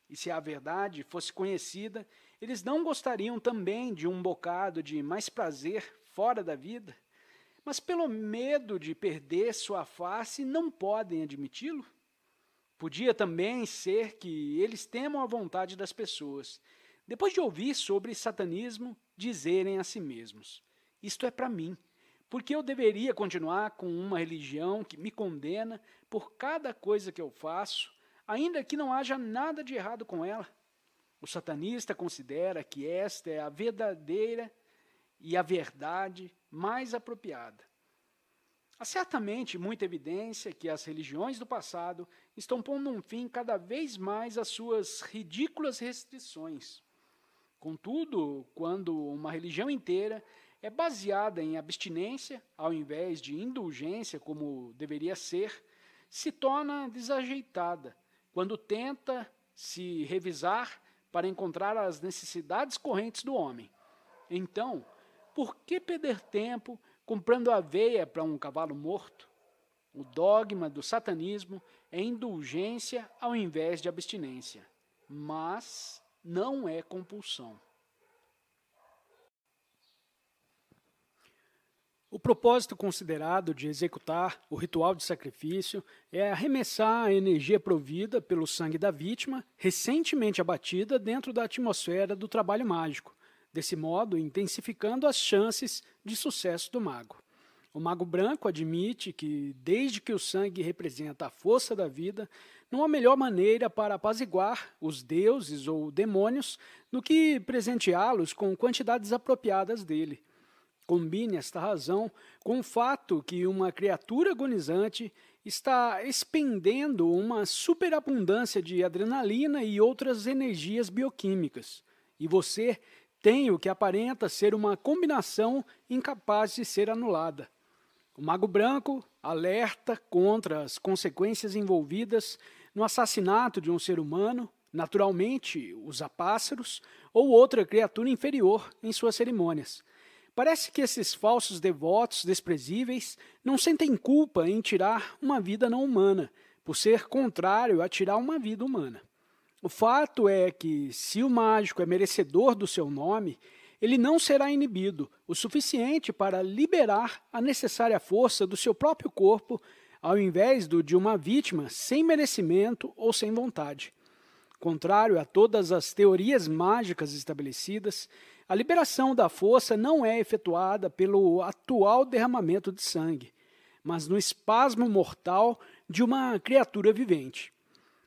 S1: E se a verdade fosse conhecida, eles não gostariam também de um bocado de mais prazer fora da vida? Mas pelo medo de perder sua face, não podem admiti-lo? Podia também ser que eles temam a vontade das pessoas, depois de ouvir sobre satanismo, dizerem a si mesmos: Isto é para mim, porque eu deveria continuar com uma religião que me condena por cada coisa que eu faço, ainda que não haja nada de errado com ela. O satanista considera que esta é a verdadeira e a verdade mais apropriada. Há certamente muita evidência que as religiões do passado estão pondo um fim cada vez mais às suas ridículas restrições. Contudo, quando uma religião inteira é baseada em abstinência, ao invés de indulgência, como deveria ser, se torna desajeitada quando tenta se revisar para encontrar as necessidades correntes do homem. Então, por que perder tempo comprando aveia para um cavalo morto? O dogma do satanismo é indulgência ao invés de abstinência, mas não é compulsão. O propósito considerado de executar o ritual de sacrifício é arremessar a energia provida pelo sangue da vítima, recentemente abatida, dentro da atmosfera do trabalho mágico, desse modo intensificando as chances de sucesso do mago. O mago branco admite que, desde que o sangue representa a força da vida, não há melhor maneira para apaziguar os deuses ou demônios do que presenteá-los com quantidades apropriadas dele Combine esta razão com o fato que uma criatura agonizante está expendendo uma superabundância de adrenalina e outras energias bioquímicas, e você tem o que aparenta ser uma combinação incapaz de ser anulada. O Mago Branco alerta contra as consequências envolvidas no assassinato de um ser humano, naturalmente usa pássaros, ou outra criatura inferior em suas cerimônias. Parece que esses falsos devotos desprezíveis não sentem culpa em tirar uma vida não humana, por ser contrário a tirar uma vida humana. O fato é que, se o mágico é merecedor do seu nome, ele não será inibido o suficiente para liberar a necessária força do seu próprio corpo, ao invés do de uma vítima sem merecimento ou sem vontade. Contrário a todas as teorias mágicas estabelecidas, a liberação da força não é efetuada pelo atual derramamento de sangue, mas no espasmo mortal de uma criatura vivente.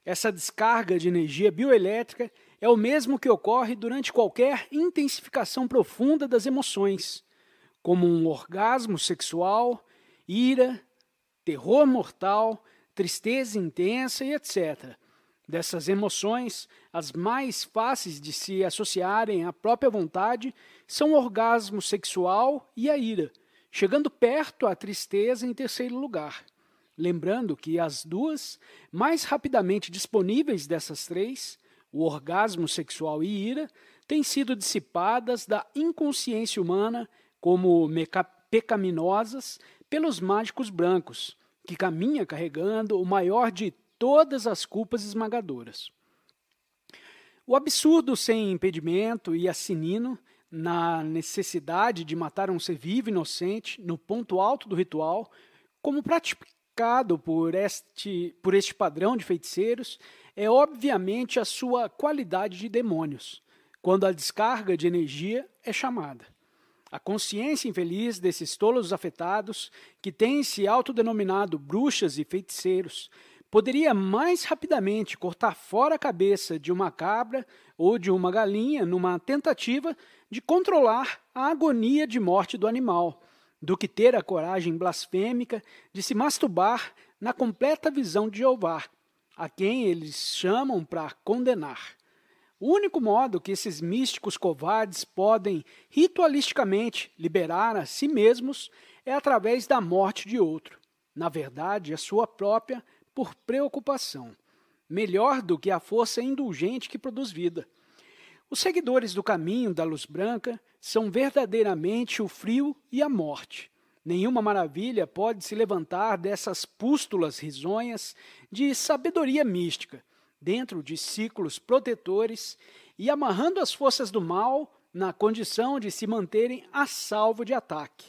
S1: Essa descarga de energia bioelétrica é o mesmo que ocorre durante qualquer intensificação profunda das emoções, como um orgasmo sexual, ira, terror mortal, tristeza intensa e etc dessas emoções, as mais fáceis de se associarem à própria vontade são o orgasmo sexual e a ira, chegando perto a tristeza em terceiro lugar. Lembrando que as duas mais rapidamente disponíveis dessas três, o orgasmo sexual e ira, têm sido dissipadas da inconsciência humana como pecaminosas pelos mágicos brancos, que caminha carregando o maior de todas as culpas esmagadoras. O absurdo sem impedimento e assinino na necessidade de matar um ser vivo inocente no ponto alto do ritual, como praticado por este, por este padrão de feiticeiros, é obviamente a sua qualidade de demônios, quando a descarga de energia é chamada. A consciência infeliz desses tolos afetados, que têm se autodenominado bruxas e feiticeiros, poderia mais rapidamente cortar fora a cabeça de uma cabra ou de uma galinha numa tentativa de controlar a agonia de morte do animal, do que ter a coragem blasfêmica de se masturbar na completa visão de Jeová, a quem eles chamam para condenar. O único modo que esses místicos covardes podem ritualisticamente liberar a si mesmos é através da morte de outro, na verdade, a sua própria por preocupação, melhor do que a força indulgente que produz vida. Os seguidores do caminho da luz branca são verdadeiramente o frio e a morte. Nenhuma maravilha pode se levantar dessas pústulas risonhas de sabedoria mística, dentro de ciclos protetores e amarrando as forças do mal na condição de se manterem a salvo de ataque.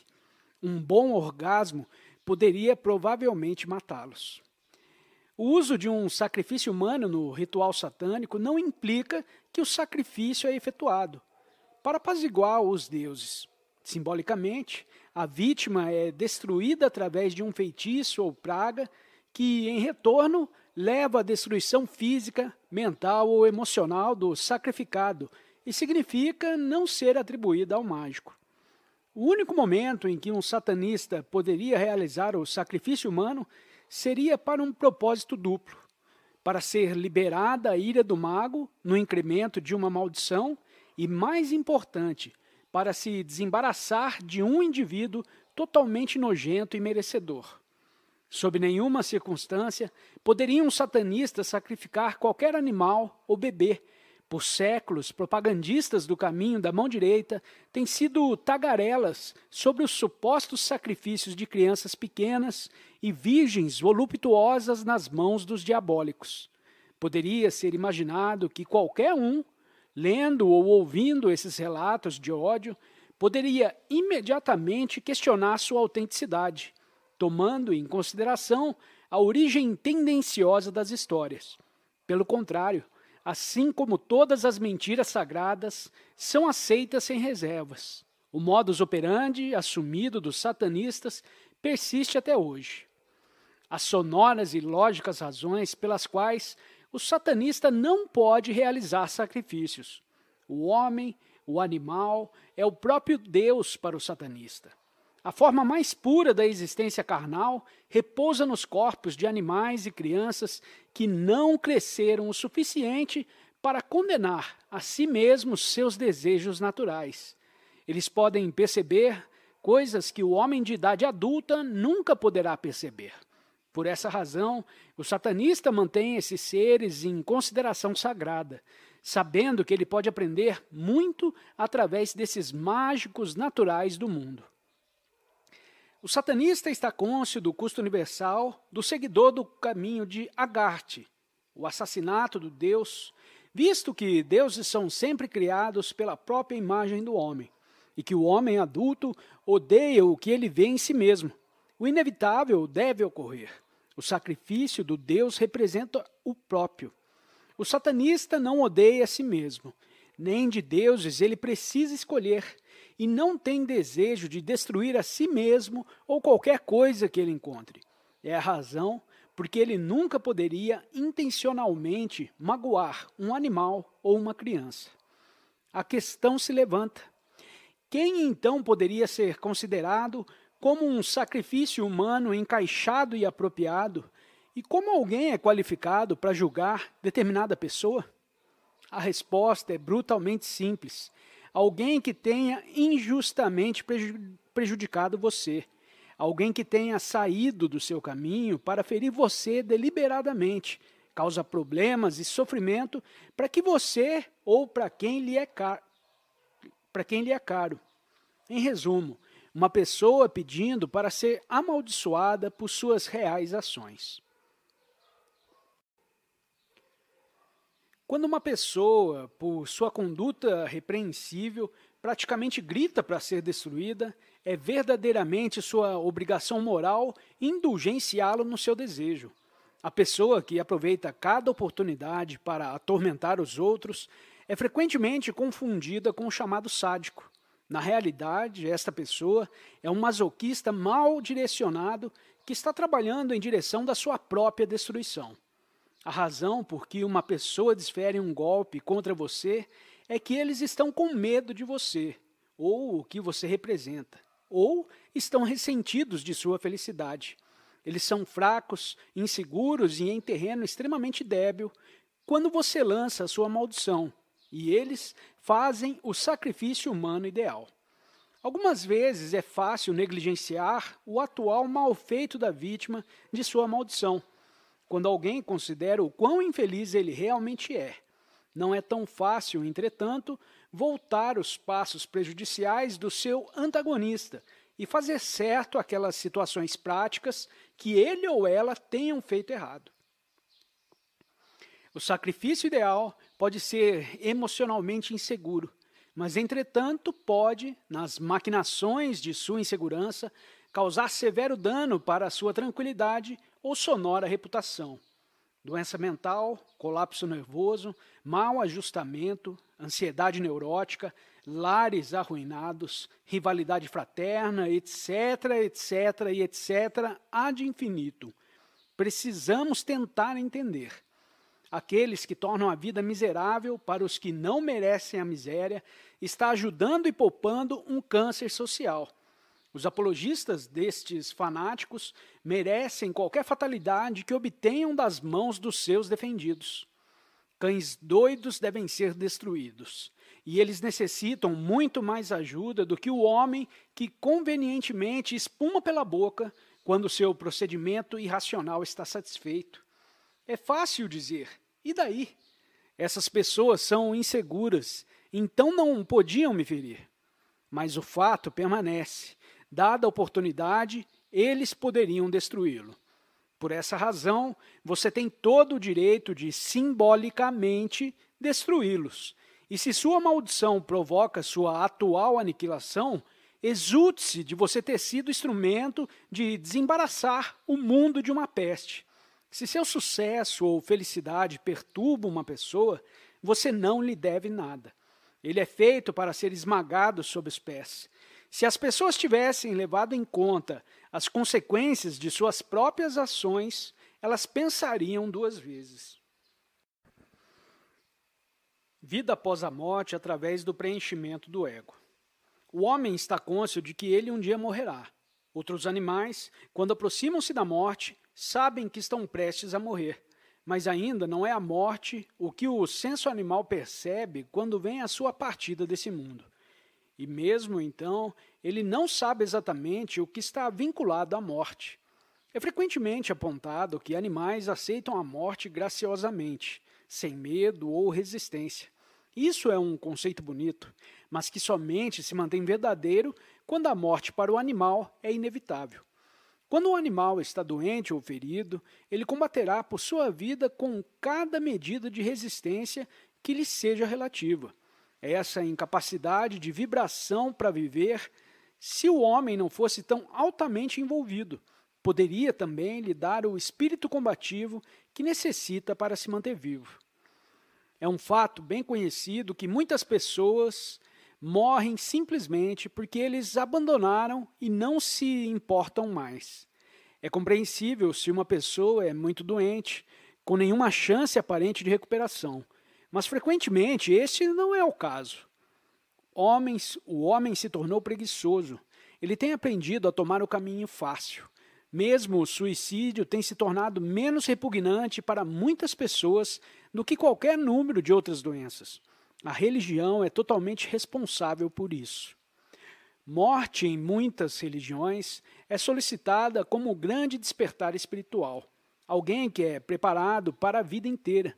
S1: Um bom orgasmo poderia provavelmente matá-los. O uso de um sacrifício humano no ritual satânico não implica que o sacrifício é efetuado para apaziguar os deuses. Simbolicamente, a vítima é destruída através de um feitiço ou praga que, em retorno, leva à destruição física, mental ou emocional do sacrificado e significa não ser atribuída ao mágico. O único momento em que um satanista poderia realizar o sacrifício humano seria para um propósito duplo: para ser liberada a ira do mago no incremento de uma maldição e, mais importante, para se desembaraçar de um indivíduo totalmente nojento e merecedor. Sob nenhuma circunstância poderia um satanista sacrificar qualquer animal ou bebê por séculos, propagandistas do caminho da mão direita têm sido tagarelas sobre os supostos sacrifícios de crianças pequenas e virgens voluptuosas nas mãos dos diabólicos. Poderia ser imaginado que qualquer um, lendo ou ouvindo esses relatos de ódio, poderia imediatamente questionar sua autenticidade, tomando em consideração a origem tendenciosa das histórias. Pelo contrário, assim como todas as mentiras sagradas, são aceitas sem reservas. O modus operandi assumido dos satanistas persiste até hoje. As sonoras e lógicas razões pelas quais o satanista não pode realizar sacrifícios. O homem, o animal, é o próprio Deus para o satanista. A forma mais pura da existência carnal repousa nos corpos de animais e crianças que não cresceram o suficiente para condenar a si mesmos seus desejos naturais. Eles podem perceber coisas que o homem de idade adulta nunca poderá perceber. Por essa razão, o satanista mantém esses seres em consideração sagrada, sabendo que ele pode aprender muito através desses mágicos naturais do mundo. O satanista está cônscio do custo universal do seguidor do caminho de Agarte, o assassinato do Deus, visto que deuses são sempre criados pela própria imagem do homem, e que o homem adulto odeia o que ele vê em si mesmo. O inevitável deve ocorrer. O sacrifício do Deus representa o próprio. O satanista não odeia a si mesmo, nem de deuses ele precisa escolher e não tem desejo de destruir a si mesmo ou qualquer coisa que ele encontre. É a razão porque ele nunca poderia intencionalmente magoar um animal ou uma criança. A questão se levanta: quem então poderia ser considerado como um sacrifício humano encaixado e apropriado? E como alguém é qualificado para julgar determinada pessoa? A resposta é brutalmente simples alguém que tenha injustamente prejudicado você, alguém que tenha saído do seu caminho para ferir você deliberadamente, causa problemas e sofrimento para que você ou para quem lhe é caro, para quem lhe é caro. Em resumo, uma pessoa pedindo para ser amaldiçoada por suas reais ações. Quando uma pessoa, por sua conduta repreensível, praticamente grita para ser destruída, é verdadeiramente sua obrigação moral indulgenciá-lo no seu desejo. A pessoa que aproveita cada oportunidade para atormentar os outros é frequentemente confundida com o chamado sádico. Na realidade, esta pessoa é um masoquista mal direcionado que está trabalhando em direção da sua própria destruição. A razão por que uma pessoa desfere um golpe contra você é que eles estão com medo de você, ou o que você representa, ou estão ressentidos de sua felicidade. Eles são fracos, inseguros e em terreno extremamente débil quando você lança a sua maldição, e eles fazem o sacrifício humano ideal. Algumas vezes é fácil negligenciar o atual malfeito da vítima de sua maldição quando alguém considera o quão infeliz ele realmente é. Não é tão fácil, entretanto, voltar os passos prejudiciais do seu antagonista e fazer certo aquelas situações práticas que ele ou ela tenham feito errado. O sacrifício ideal pode ser emocionalmente inseguro, mas, entretanto, pode, nas maquinações de sua insegurança, causar severo dano para a sua tranquilidade ou sonora reputação. Doença mental, colapso nervoso, mau ajustamento, ansiedade neurótica, lares arruinados, rivalidade fraterna, etc, etc e etc, ad infinito. Precisamos tentar entender. Aqueles que tornam a vida miserável para os que não merecem a miséria, está ajudando e poupando um câncer social os apologistas destes fanáticos merecem qualquer fatalidade que obtenham das mãos dos seus defendidos. Cães doidos devem ser destruídos, e eles necessitam muito mais ajuda do que o homem que convenientemente espuma pela boca quando seu procedimento irracional está satisfeito. É fácil dizer, e daí? Essas pessoas são inseguras, então não podiam me ferir. Mas o fato permanece Dada a oportunidade, eles poderiam destruí-lo. Por essa razão, você tem todo o direito de simbolicamente destruí-los. E se sua maldição provoca sua atual aniquilação, exulte-se de você ter sido instrumento de desembaraçar o mundo de uma peste. Se seu sucesso ou felicidade perturba uma pessoa, você não lhe deve nada. Ele é feito para ser esmagado sob os pés. Se as pessoas tivessem levado em conta as consequências de suas próprias ações, elas pensariam duas vezes. Vida após a morte através do preenchimento do ego. O homem está cônscio de que ele um dia morrerá. Outros animais, quando aproximam-se da morte, sabem que estão prestes a morrer, mas ainda não é a morte o que o senso animal percebe quando vem a sua partida desse mundo. E mesmo então, ele não sabe exatamente o que está vinculado à morte. É frequentemente apontado que animais aceitam a morte graciosamente, sem medo ou resistência. Isso é um conceito bonito, mas que somente se mantém verdadeiro quando a morte para o animal é inevitável. Quando o animal está doente ou ferido, ele combaterá por sua vida com cada medida de resistência que lhe seja relativa. É essa incapacidade de vibração para viver, se o homem não fosse tão altamente envolvido, poderia também lhe dar o espírito combativo que necessita para se manter vivo. É um fato bem conhecido que muitas pessoas morrem simplesmente porque eles abandonaram e não se importam mais. É compreensível se uma pessoa é muito doente, com nenhuma chance aparente de recuperação, mas frequentemente esse não é o caso. Homens, o homem se tornou preguiçoso. Ele tem aprendido a tomar o caminho fácil. Mesmo o suicídio tem se tornado menos repugnante para muitas pessoas do que qualquer número de outras doenças. A religião é totalmente responsável por isso. Morte em muitas religiões é solicitada como o grande despertar espiritual. Alguém que é preparado para a vida inteira.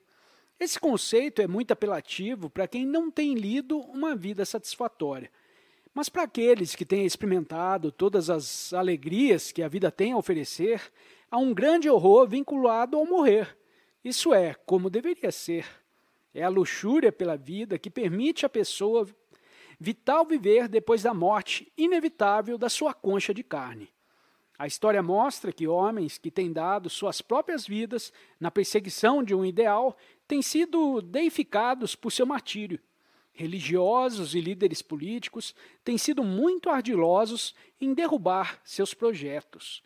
S1: Esse conceito é muito apelativo para quem não tem lido uma vida satisfatória. Mas para aqueles que têm experimentado todas as alegrias que a vida tem a oferecer, há um grande horror vinculado ao morrer. Isso é, como deveria ser. É a luxúria pela vida que permite à pessoa vital viver depois da morte inevitável da sua concha de carne. A história mostra que homens que têm dado suas próprias vidas na perseguição de um ideal têm sido deificados por seu martírio. Religiosos e líderes políticos têm sido muito ardilosos em derrubar seus projetos.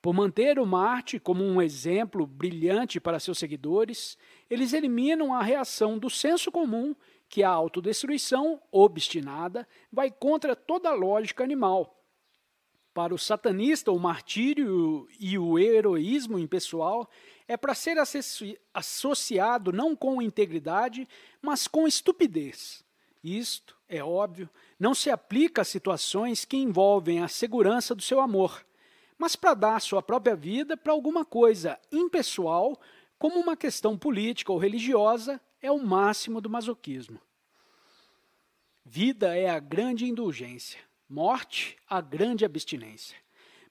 S1: Por manter o Marte como um exemplo brilhante para seus seguidores, eles eliminam a reação do senso comum que a autodestruição obstinada vai contra toda a lógica animal para o satanista, o martírio e o heroísmo impessoal é para ser associado não com integridade, mas com estupidez. Isto, é óbvio, não se aplica a situações que envolvem a segurança do seu amor, mas para dar sua própria vida para alguma coisa impessoal, como uma questão política ou religiosa, é o máximo do masoquismo. Vida é a grande indulgência morte à grande abstinência.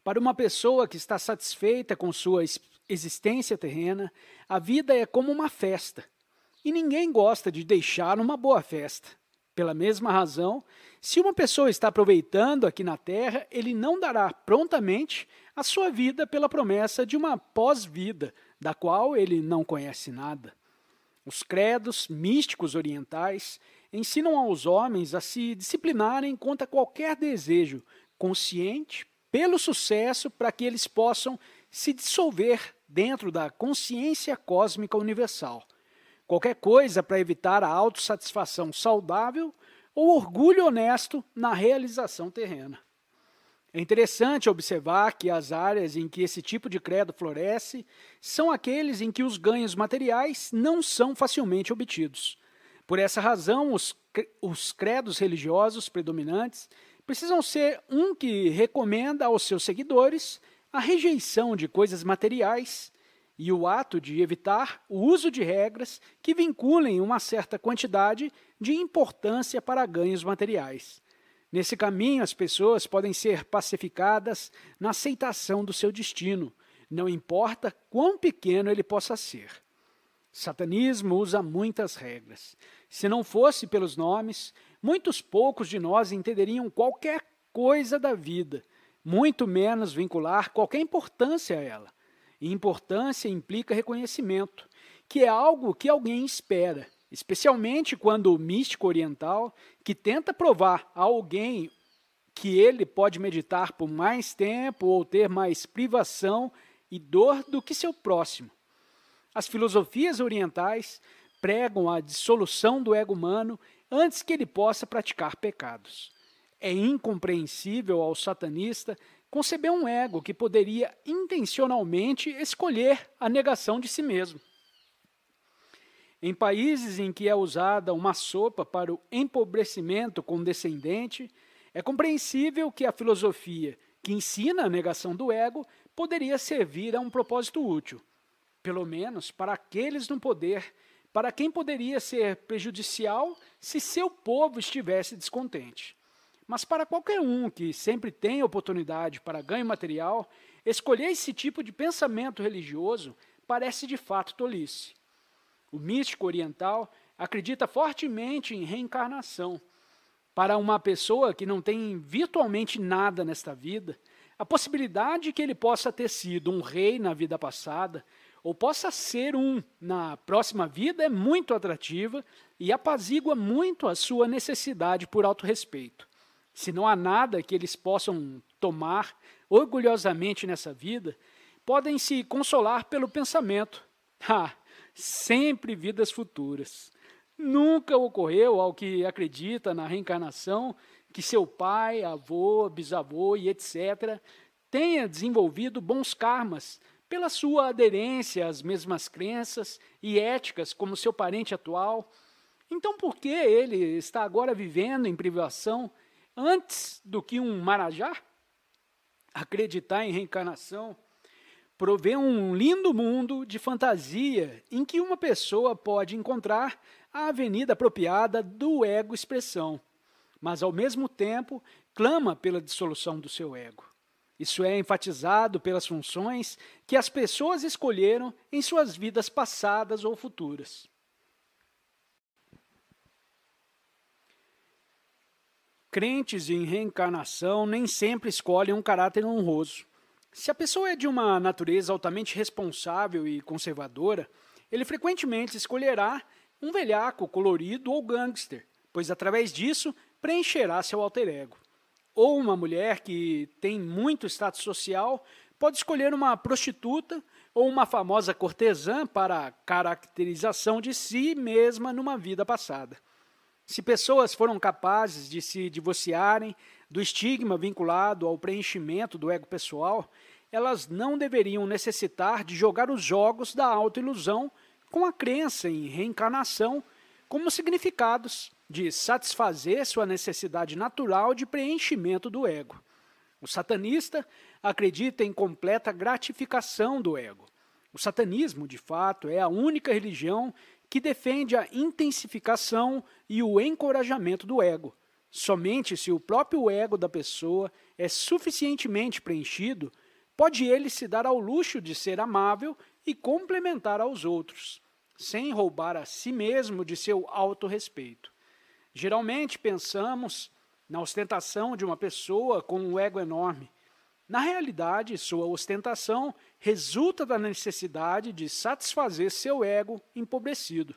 S1: Para uma pessoa que está satisfeita com sua existência terrena, a vida é como uma festa, e ninguém gosta de deixar uma boa festa. Pela mesma razão, se uma pessoa está aproveitando aqui na terra, ele não dará prontamente a sua vida pela promessa de uma pós-vida, da qual ele não conhece nada. Os credos místicos orientais ensinam aos homens a se disciplinarem contra qualquer desejo consciente pelo sucesso para que eles possam se dissolver dentro da consciência cósmica universal. Qualquer coisa para evitar a autossatisfação saudável ou orgulho honesto na realização terrena. É interessante observar que as áreas em que esse tipo de credo floresce são aqueles em que os ganhos materiais não são facilmente obtidos. Por essa razão, os, os credos religiosos predominantes precisam ser um que recomenda aos seus seguidores a rejeição de coisas materiais e o ato de evitar o uso de regras que vinculem uma certa quantidade de importância para ganhos materiais. Nesse caminho, as pessoas podem ser pacificadas na aceitação do seu destino, não importa quão pequeno ele possa ser. Satanismo usa muitas regras. Se não fosse pelos nomes, muitos poucos de nós entenderiam qualquer coisa da vida, muito menos vincular qualquer importância a ela. E importância implica reconhecimento, que é algo que alguém espera, especialmente quando o místico oriental, que tenta provar a alguém que ele pode meditar por mais tempo ou ter mais privação e dor do que seu próximo. As filosofias orientais pregam a dissolução do ego humano antes que ele possa praticar pecados. É incompreensível ao satanista conceber um ego que poderia intencionalmente escolher a negação de si mesmo. Em países em que é usada uma sopa para o empobrecimento condescendente, é compreensível que a filosofia que ensina a negação do ego poderia servir a um propósito útil, pelo menos para aqueles no poder para quem poderia ser prejudicial se seu povo estivesse descontente. Mas para qualquer um que sempre tem oportunidade para ganho material, escolher esse tipo de pensamento religioso parece de fato tolice. O místico oriental acredita fortemente em reencarnação. Para uma pessoa que não tem virtualmente nada nesta vida, a possibilidade que ele possa ter sido um rei na vida passada ou possa ser um na próxima vida é muito atrativa e apazigua muito a sua necessidade por autorrespeito. Se não há nada que eles possam tomar orgulhosamente nessa vida, podem se consolar pelo pensamento: ah, sempre vidas futuras. Nunca ocorreu ao que acredita na reencarnação que seu pai, avô, bisavô e etc. tenha desenvolvido bons karmas pela sua aderência às mesmas crenças e éticas como seu parente atual. Então, por que ele está agora vivendo em privação antes do que um marajá? Acreditar em reencarnação provê um lindo mundo de fantasia em que uma pessoa pode encontrar a avenida apropriada do ego-expressão, mas ao mesmo tempo clama pela dissolução do seu ego. Isso é enfatizado pelas funções que as pessoas escolheram em suas vidas passadas ou futuras. Crentes em reencarnação nem sempre escolhem um caráter honroso. Se a pessoa é de uma natureza altamente responsável e conservadora, ele frequentemente escolherá um velhaco colorido ou gangster, pois através disso preencherá seu alter ego ou uma mulher que tem muito status social pode escolher uma prostituta ou uma famosa cortesã para caracterização de si mesma numa vida passada. Se pessoas foram capazes de se divorciarem do estigma vinculado ao preenchimento do ego pessoal, elas não deveriam necessitar de jogar os jogos da autoilusão com a crença em reencarnação como significados de satisfazer sua necessidade natural de preenchimento do ego. O satanista acredita em completa gratificação do ego. O satanismo, de fato, é a única religião que defende a intensificação e o encorajamento do ego. Somente se o próprio ego da pessoa é suficientemente preenchido, pode ele se dar ao luxo de ser amável e complementar aos outros, sem roubar a si mesmo de seu autorrespeito. Geralmente pensamos na ostentação de uma pessoa com um ego enorme. Na realidade, sua ostentação resulta da necessidade de satisfazer seu ego empobrecido.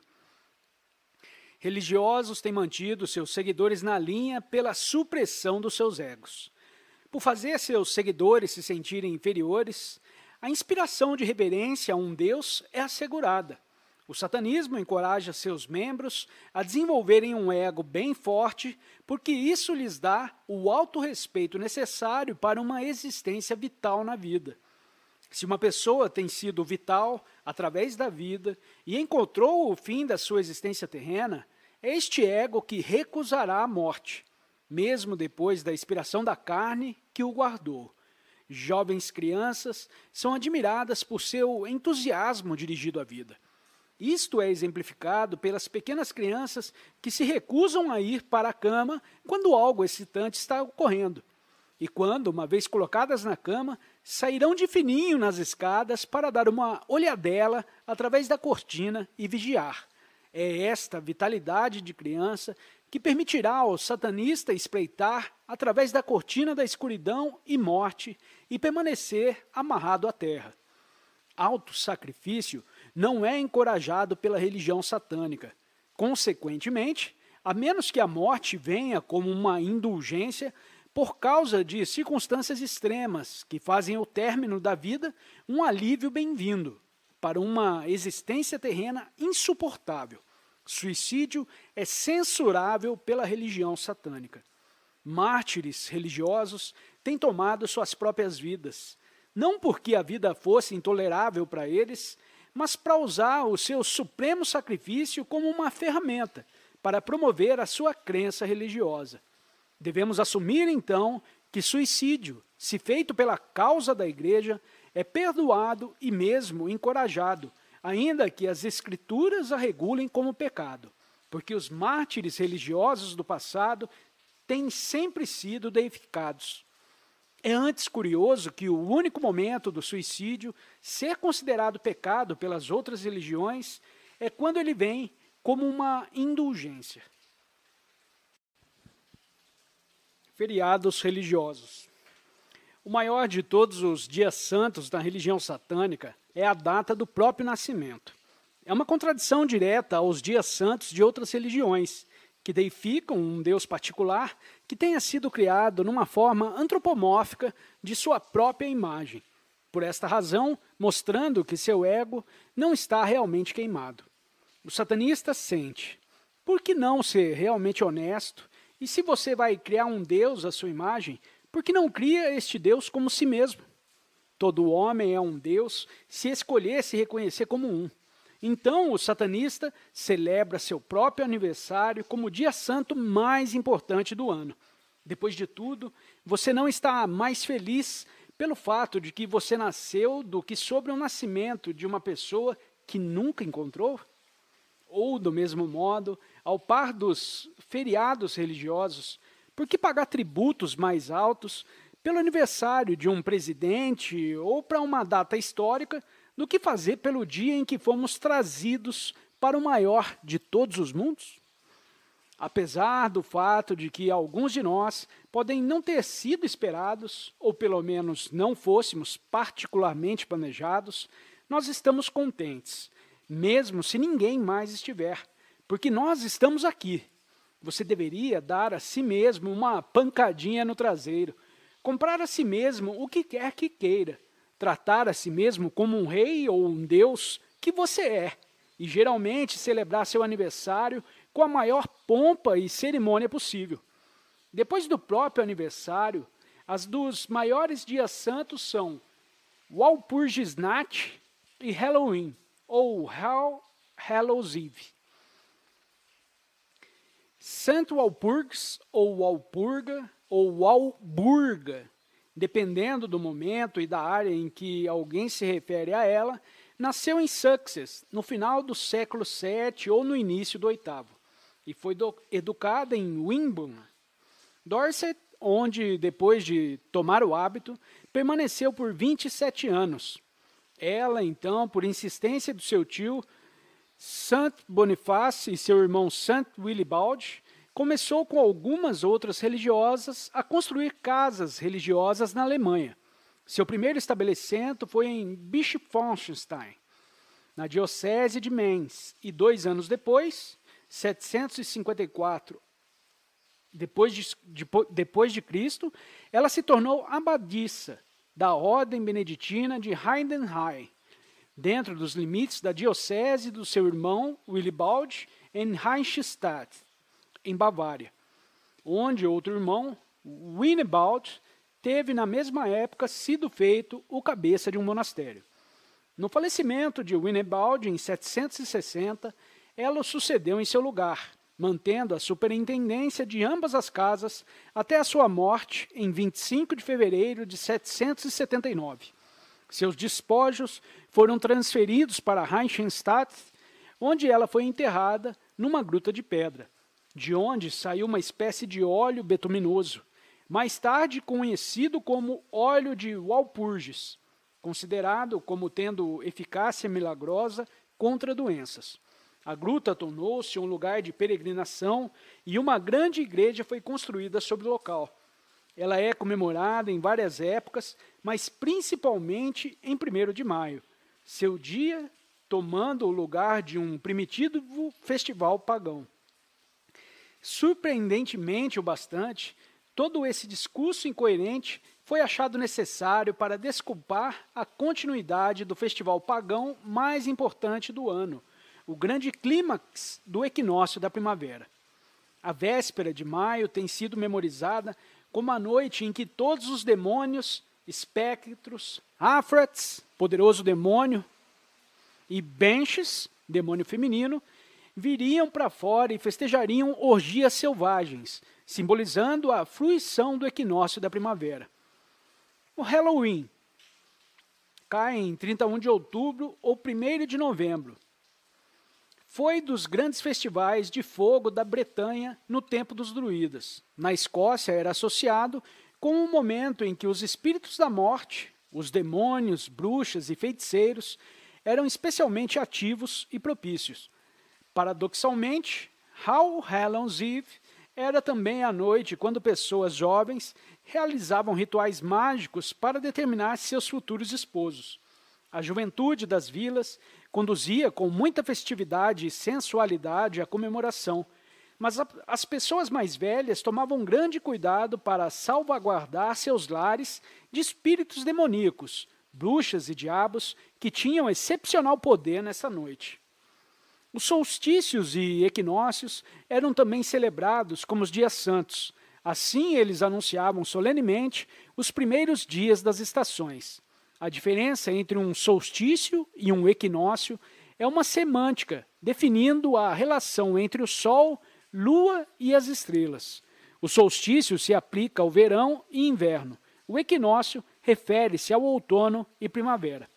S1: Religiosos têm mantido seus seguidores na linha pela supressão dos seus egos. Por fazer seus seguidores se sentirem inferiores, a inspiração de reverência a um Deus é assegurada. O satanismo encoraja seus membros a desenvolverem um ego bem forte, porque isso lhes dá o autorrespeito necessário para uma existência vital na vida. Se uma pessoa tem sido vital através da vida e encontrou o fim da sua existência terrena, é este ego que recusará a morte, mesmo depois da expiração da carne que o guardou. Jovens crianças são admiradas por seu entusiasmo dirigido à vida. Isto é exemplificado pelas pequenas crianças que se recusam a ir para a cama quando algo excitante está ocorrendo. E quando, uma vez colocadas na cama, sairão de fininho nas escadas para dar uma olhadela através da cortina e vigiar. É esta vitalidade de criança que permitirá ao satanista espreitar através da cortina da escuridão e morte e permanecer amarrado à terra. Alto sacrifício não é encorajado pela religião satânica. Consequentemente, a menos que a morte venha como uma indulgência por causa de circunstâncias extremas que fazem o término da vida um alívio bem-vindo para uma existência terrena insuportável. Suicídio é censurável pela religião satânica. Mártires religiosos têm tomado suas próprias vidas, não porque a vida fosse intolerável para eles, mas para usar o seu supremo sacrifício como uma ferramenta para promover a sua crença religiosa. Devemos assumir, então, que suicídio, se feito pela causa da Igreja, é perdoado e mesmo encorajado, ainda que as Escrituras a regulem como pecado, porque os mártires religiosos do passado têm sempre sido deificados. É antes curioso que o único momento do suicídio ser considerado pecado pelas outras religiões é quando ele vem como uma indulgência. Feriados religiosos. O maior de todos os dias santos da religião satânica é a data do próprio nascimento. É uma contradição direta aos dias santos de outras religiões, que deificam um deus particular que tenha sido criado numa forma antropomórfica de sua própria imagem, por esta razão, mostrando que seu ego não está realmente queimado. O satanista sente: por que não ser realmente honesto? E se você vai criar um deus à sua imagem, por que não cria este deus como si mesmo? Todo homem é um deus se escolher se reconhecer como um. Então, o satanista celebra seu próprio aniversário como o dia santo mais importante do ano. Depois de tudo, você não está mais feliz pelo fato de que você nasceu do que sobre o nascimento de uma pessoa que nunca encontrou? Ou, do mesmo modo, ao par dos feriados religiosos, por que pagar tributos mais altos pelo aniversário de um presidente ou para uma data histórica do que fazer pelo dia em que fomos trazidos para o maior de todos os mundos? Apesar do fato de que alguns de nós podem não ter sido esperados, ou pelo menos não fôssemos particularmente planejados, nós estamos contentes, mesmo se ninguém mais estiver, porque nós estamos aqui. Você deveria dar a si mesmo uma pancadinha no traseiro, comprar a si mesmo o que quer que queira, tratar a si mesmo como um rei ou um deus que você é, e geralmente celebrar seu aniversário com a maior pompa e cerimônia possível. Depois do próprio aniversário, as dos maiores dias santos são Walpurgisnacht e Halloween, ou Hall Hallows Eve. Santo Walpurgs, ou Walpurga, ou Walburga, dependendo do momento e da área em que alguém se refere a ela, nasceu em Success, no final do século VII ou no início do VIII, e foi educada em Wimborne, Dorset, onde, depois de tomar o hábito, permaneceu por 27 anos. Ela, então, por insistência do seu tio, Sant Boniface e seu irmão Sant Willibald, começou com algumas outras religiosas a construir casas religiosas na Alemanha. Seu primeiro estabelecimento foi em Bischofenstein, na diocese de Mainz, e dois anos depois, 754 depois de, de, depois de Cristo, ela se tornou abadissa da ordem beneditina de Heidenheim, dentro dos limites da diocese do seu irmão Willibald em Heinstadt em Bavária, onde outro irmão, Winnebald, teve na mesma época sido feito o cabeça de um monastério. No falecimento de Winnebald, em 760, ela o sucedeu em seu lugar, mantendo a superintendência de ambas as casas até a sua morte em 25 de fevereiro de 779. Seus despojos foram transferidos para Reichenstadt, onde ela foi enterrada numa gruta de pedra de onde saiu uma espécie de óleo betuminoso, mais tarde conhecido como óleo de Walpurgis, considerado como tendo eficácia milagrosa contra doenças. A gruta tornou-se um lugar de peregrinação e uma grande igreja foi construída sobre o local. Ela é comemorada em várias épocas, mas principalmente em 1 de maio, seu dia tomando o lugar de um primitivo festival pagão. Surpreendentemente o bastante, todo esse discurso incoerente foi achado necessário para desculpar a continuidade do festival pagão mais importante do ano, o grande clímax do equinócio da primavera. A véspera de maio tem sido memorizada como a noite em que todos os demônios, espectros, Afrats, poderoso demônio, e Benches, demônio feminino, viriam para fora e festejariam orgias selvagens, simbolizando a fruição do equinócio da primavera. O Halloween cai em 31 de outubro ou 1 de novembro. Foi dos grandes festivais de fogo da Bretanha no tempo dos druidas. Na Escócia era associado com o um momento em que os espíritos da morte, os demônios, bruxas e feiticeiros eram especialmente ativos e propícios. Paradoxalmente, How Hallows Eve era também a noite quando pessoas jovens realizavam rituais mágicos para determinar seus futuros esposos. A juventude das vilas conduzia com muita festividade e sensualidade a comemoração, mas a, as pessoas mais velhas tomavam grande cuidado para salvaguardar seus lares de espíritos demoníacos, bruxas e diabos que tinham excepcional poder nessa noite. Os solstícios e equinócios eram também celebrados como os dias santos. Assim, eles anunciavam solenemente os primeiros dias das estações. A diferença entre um solstício e um equinócio é uma semântica, definindo a relação entre o Sol, Lua e as estrelas. O solstício se aplica ao verão e inverno. O equinócio refere-se ao outono e primavera.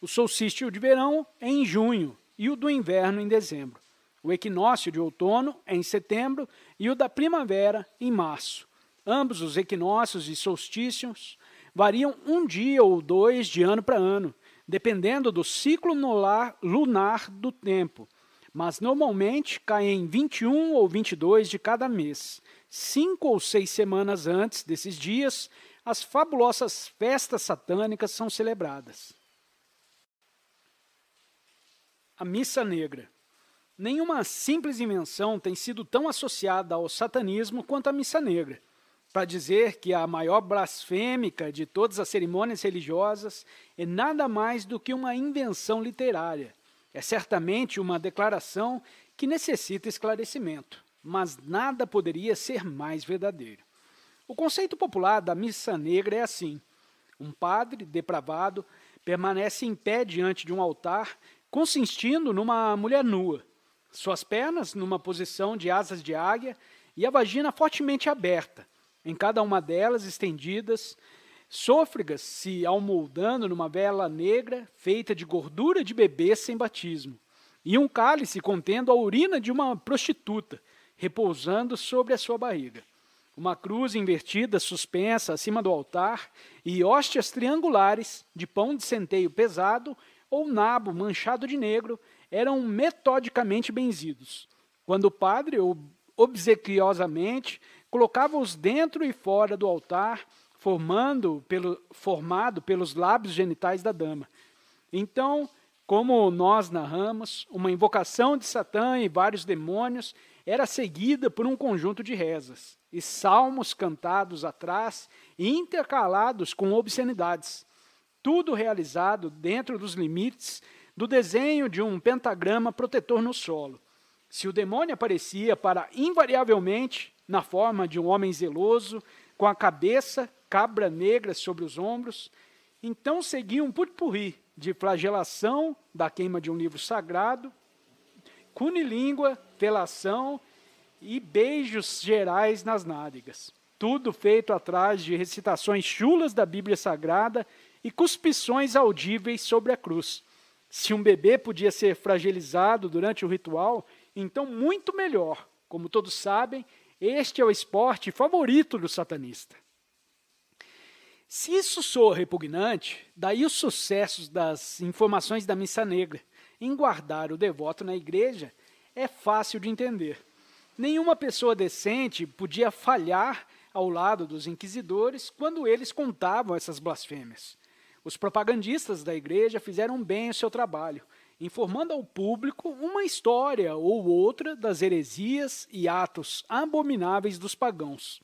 S1: O solstício de verão é em junho e o do inverno em dezembro. O equinócio de outono é em setembro e o da primavera em março. Ambos os equinócios e solstícios variam um dia ou dois de ano para ano, dependendo do ciclo lunar do tempo, mas normalmente caem em 21 ou 22 de cada mês. Cinco ou seis semanas antes desses dias, as fabulosas festas satânicas são celebradas a missa negra. Nenhuma simples invenção tem sido tão associada ao satanismo quanto a missa negra, para dizer que a maior blasfêmica de todas as cerimônias religiosas é nada mais do que uma invenção literária. É certamente uma declaração que necessita esclarecimento, mas nada poderia ser mais verdadeiro. O conceito popular da missa negra é assim: um padre depravado permanece em pé diante de um altar consistindo numa mulher nua, suas pernas numa posição de asas de águia e a vagina fortemente aberta, em cada uma delas estendidas, sôfregas se almoldando numa vela negra feita de gordura de bebê sem batismo, e um cálice contendo a urina de uma prostituta, repousando sobre a sua barriga. Uma cruz invertida suspensa acima do altar e hóstias triangulares de pão de centeio pesado ou nabo manchado de negro eram metodicamente benzidos, quando o padre obsequiosamente colocava-os dentro e fora do altar, formando pelo, formado pelos lábios genitais da dama. Então, como nós narramos, uma invocação de Satã e vários demônios era seguida por um conjunto de rezas e salmos cantados atrás e intercalados com obscenidades tudo realizado dentro dos limites do desenho de um pentagrama protetor no solo. Se o demônio aparecia para invariavelmente na forma de um homem zeloso, com a cabeça cabra negra sobre os ombros, então seguia um putpurri de flagelação da queima de um livro sagrado, cunilíngua, telação e beijos gerais nas nádegas. Tudo feito atrás de recitações chulas da Bíblia Sagrada e cuspições audíveis sobre a cruz. Se um bebê podia ser fragilizado durante o ritual, então muito melhor. Como todos sabem, este é o esporte favorito do satanista. Se isso soa repugnante, daí os sucessos das informações da Missa Negra em guardar o devoto na igreja é fácil de entender. Nenhuma pessoa decente podia falhar ao lado dos inquisidores quando eles contavam essas blasfêmias. Os propagandistas da igreja fizeram bem o seu trabalho, informando ao público uma história ou outra das heresias e atos abomináveis dos pagãos.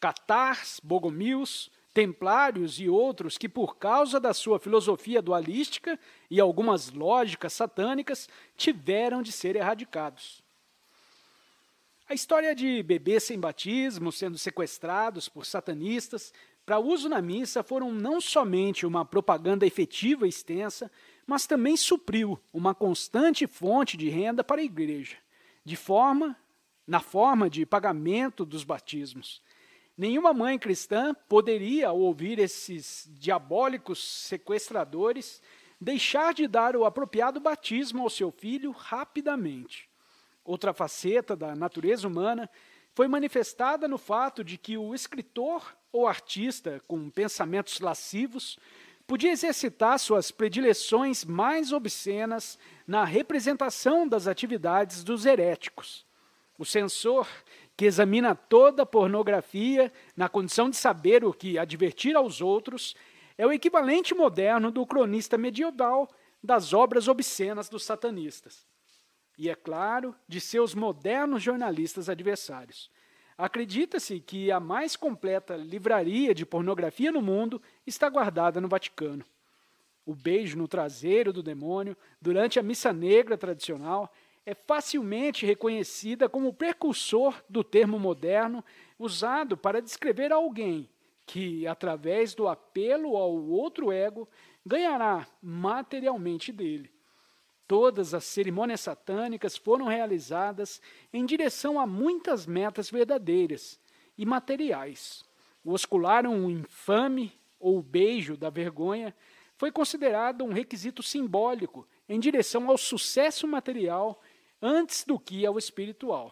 S1: Catars, bogomils, templários e outros que, por causa da sua filosofia dualística e algumas lógicas satânicas, tiveram de ser erradicados. A história de bebês sem batismo sendo sequestrados por satanistas para uso na missa foram não somente uma propaganda efetiva e extensa, mas também supriu uma constante fonte de renda para a igreja, de forma na forma de pagamento dos batismos. Nenhuma mãe cristã poderia, ao ouvir esses diabólicos sequestradores, deixar de dar o apropriado batismo ao seu filho rapidamente. Outra faceta da natureza humana foi manifestada no fato de que o escritor ou artista com pensamentos lascivos podia exercitar suas predileções mais obscenas na representação das atividades dos heréticos. O censor, que examina toda a pornografia na condição de saber o que advertir aos outros, é o equivalente moderno do cronista medieval das obras obscenas dos satanistas. E, é claro, de seus modernos jornalistas adversários. Acredita-se que a mais completa livraria de pornografia no mundo está guardada no Vaticano. O beijo no traseiro do demônio, durante a missa negra tradicional, é facilmente reconhecida como o precursor do termo moderno usado para descrever alguém que, através do apelo ao outro ego, ganhará materialmente dele. Todas as cerimônias satânicas foram realizadas em direção a muitas metas verdadeiras e materiais. O oscular, um infame ou o beijo da vergonha, foi considerado um requisito simbólico em direção ao sucesso material antes do que ao espiritual.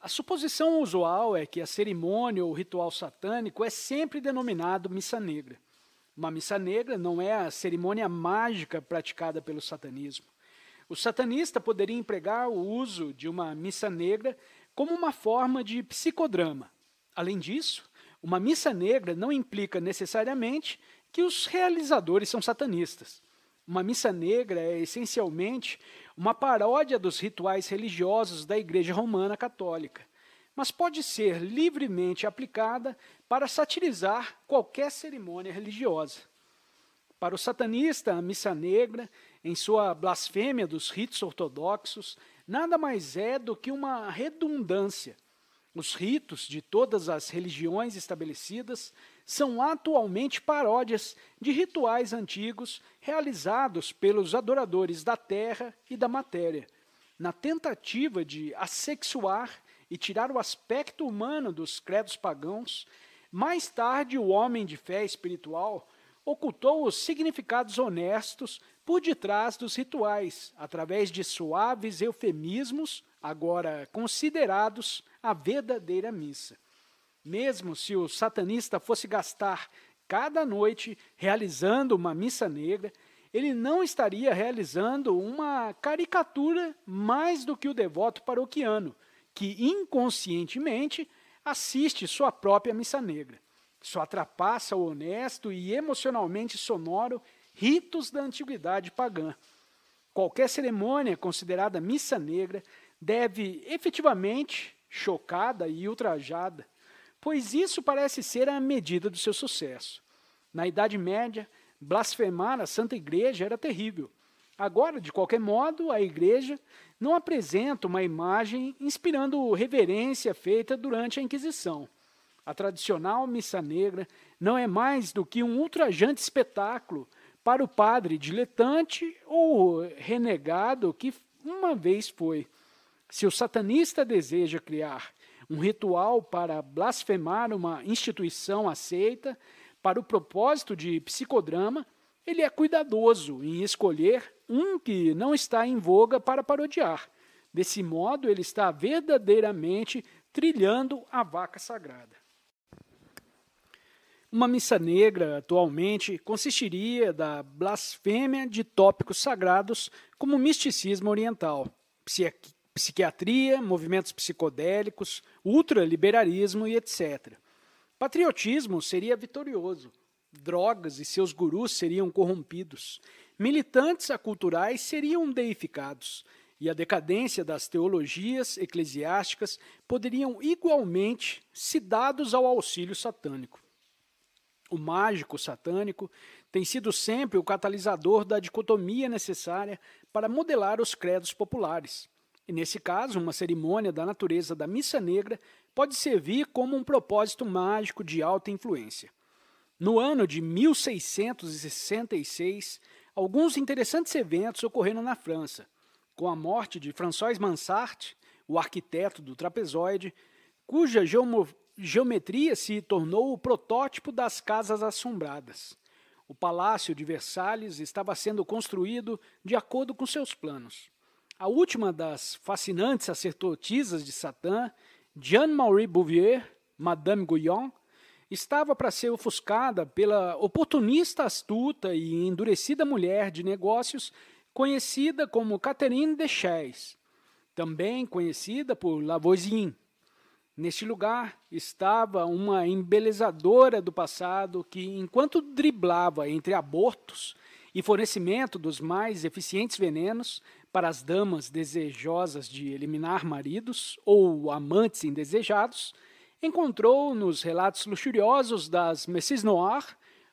S1: A suposição usual é que a cerimônia ou ritual satânico é sempre denominado missa negra uma missa negra, não é a cerimônia mágica praticada pelo satanismo. O satanista poderia empregar o uso de uma missa negra como uma forma de psicodrama. Além disso, uma missa negra não implica necessariamente que os realizadores são satanistas. Uma missa negra é essencialmente uma paródia dos rituais religiosos da Igreja Romana Católica, mas pode ser livremente aplicada para satirizar qualquer cerimônia religiosa. Para o satanista, a missa negra, em sua blasfêmia dos ritos ortodoxos, nada mais é do que uma redundância. Os ritos de todas as religiões estabelecidas são atualmente paródias de rituais antigos realizados pelos adoradores da terra e da matéria, na tentativa de assexuar e tirar o aspecto humano dos credos pagãos mais tarde, o homem de fé espiritual ocultou os significados honestos por detrás dos rituais, através de suaves eufemismos, agora considerados a verdadeira missa. Mesmo se o satanista fosse gastar cada noite realizando uma missa negra, ele não estaria realizando uma caricatura mais do que o devoto paroquiano, que inconscientemente assiste sua própria missa negra. Só atrapassa o honesto e emocionalmente sonoro ritos da antiguidade pagã. Qualquer cerimônia considerada missa negra deve efetivamente chocada e ultrajada, pois isso parece ser a medida do seu sucesso. Na Idade Média, blasfemar a Santa Igreja era terrível. Agora, de qualquer modo, a igreja não apresenta uma imagem inspirando reverência feita durante a Inquisição. A tradicional missa negra não é mais do que um ultrajante espetáculo para o padre diletante ou renegado que uma vez foi. Se o satanista deseja criar um ritual para blasfemar uma instituição aceita para o propósito de psicodrama, ele é cuidadoso em escolher um que não está em voga para parodiar. Desse modo, ele está verdadeiramente trilhando a vaca sagrada. Uma missa negra, atualmente, consistiria da blasfêmia de tópicos sagrados como misticismo oriental, psiquiatria, movimentos psicodélicos, ultraliberalismo e etc. Patriotismo seria vitorioso, drogas e seus gurus seriam corrompidos, militantes aculturais seriam deificados, e a decadência das teologias eclesiásticas poderiam igualmente se dados ao auxílio satânico. O mágico satânico tem sido sempre o catalisador da dicotomia necessária para modelar os credos populares. E nesse caso, uma cerimônia da natureza da missa negra pode servir como um propósito mágico de alta influência. No ano de 1666, alguns interessantes eventos ocorreram na França, com a morte de François Mansart, o arquiteto do trapezoide, cuja geometria se tornou o protótipo das casas assombradas. O Palácio de Versalhes estava sendo construído de acordo com seus planos. A última das fascinantes sacerdotisas de Satã, Jean marie Bouvier, Madame Guyon, estava para ser ofuscada pela oportunista astuta e endurecida mulher de negócios conhecida como Catherine de Chelles, também conhecida por Lavoisier. Neste lugar estava uma embelezadora do passado que, enquanto driblava entre abortos e fornecimento dos mais eficientes venenos para as damas desejosas de eliminar maridos ou amantes indesejados, encontrou nos relatos luxuriosos das Messis Noir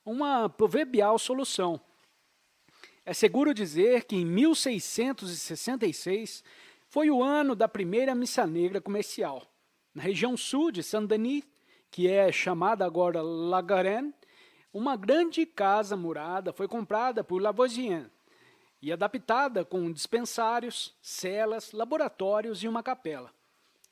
S1: uma proverbial solução. É seguro dizer que em 1666 foi o ano da primeira missa negra comercial. Na região sul de Saint-Denis, que é chamada agora La Garenne, uma grande casa murada foi comprada por Lavoisier e adaptada com dispensários, celas, laboratórios e uma capela.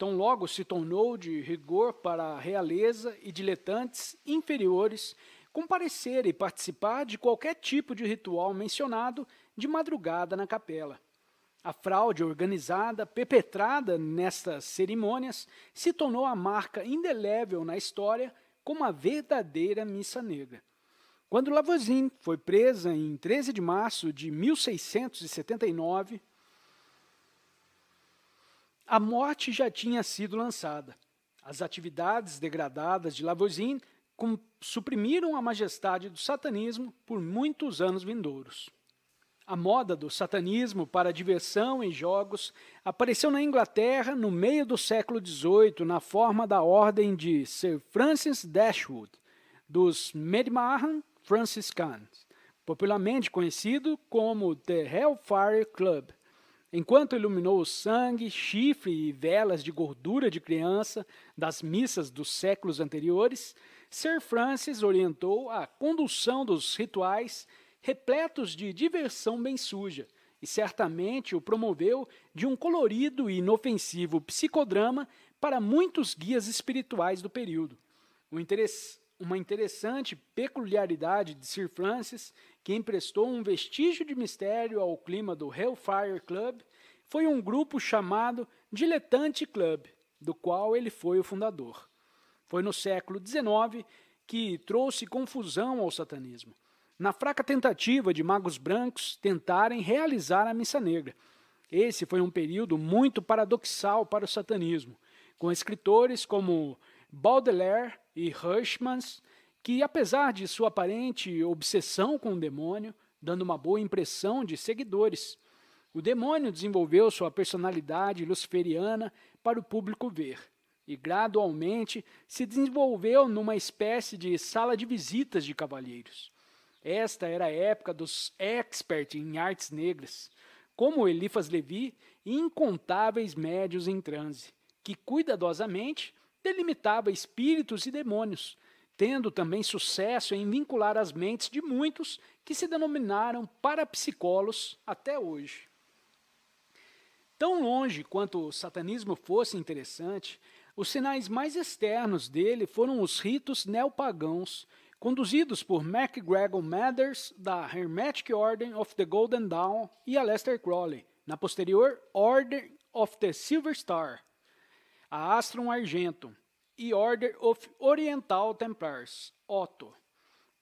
S1: Tão logo se tornou de rigor para a realeza e diletantes inferiores comparecer e participar de qualquer tipo de ritual mencionado de madrugada na capela. A fraude organizada, perpetrada nestas cerimônias, se tornou a marca indelével na história como a verdadeira missa negra. Quando Lavoisin foi presa em 13 de março de 1679, a morte já tinha sido lançada. As atividades degradadas de Lavoisin suprimiram a majestade do satanismo por muitos anos vindouros. A moda do satanismo para diversão e jogos apareceu na Inglaterra no meio do século XVIII na forma da ordem de Sir Francis Dashwood, dos Medmahan Franciscans, popularmente conhecido como The Hellfire Club Enquanto iluminou o sangue, chifre e velas de gordura de criança das missas dos séculos anteriores, Sir Francis orientou a condução dos rituais repletos de diversão bem suja, e certamente o promoveu de um colorido e inofensivo psicodrama para muitos guias espirituais do período. Uma interessante peculiaridade de Sir Francis que emprestou um vestígio de mistério ao clima do Hellfire Club foi um grupo chamado Dilettante Club, do qual ele foi o fundador. Foi no século XIX que trouxe confusão ao satanismo, na fraca tentativa de magos brancos tentarem realizar a missa negra. Esse foi um período muito paradoxal para o satanismo, com escritores como Baudelaire e Hirschmans que, apesar de sua aparente obsessão com o demônio, dando uma boa impressão de seguidores, o demônio desenvolveu sua personalidade luciferiana para o público ver e gradualmente se desenvolveu numa espécie de sala de visitas de cavalheiros. Esta era a época dos expert em artes negras, como Elifas Levi e incontáveis médios em transe, que cuidadosamente delimitava espíritos e demônios, tendo também sucesso em vincular as mentes de muitos que se denominaram parapsicólogos até hoje. Tão longe quanto o satanismo fosse interessante, os sinais mais externos dele foram os ritos neopagãos, conduzidos por MacGregor Mathers, da Hermetic Order of the Golden Dawn, e Aleister Crowley, na posterior Order of the Silver Star, a Astrum Argentum, e Order of Oriental Templars, Otto,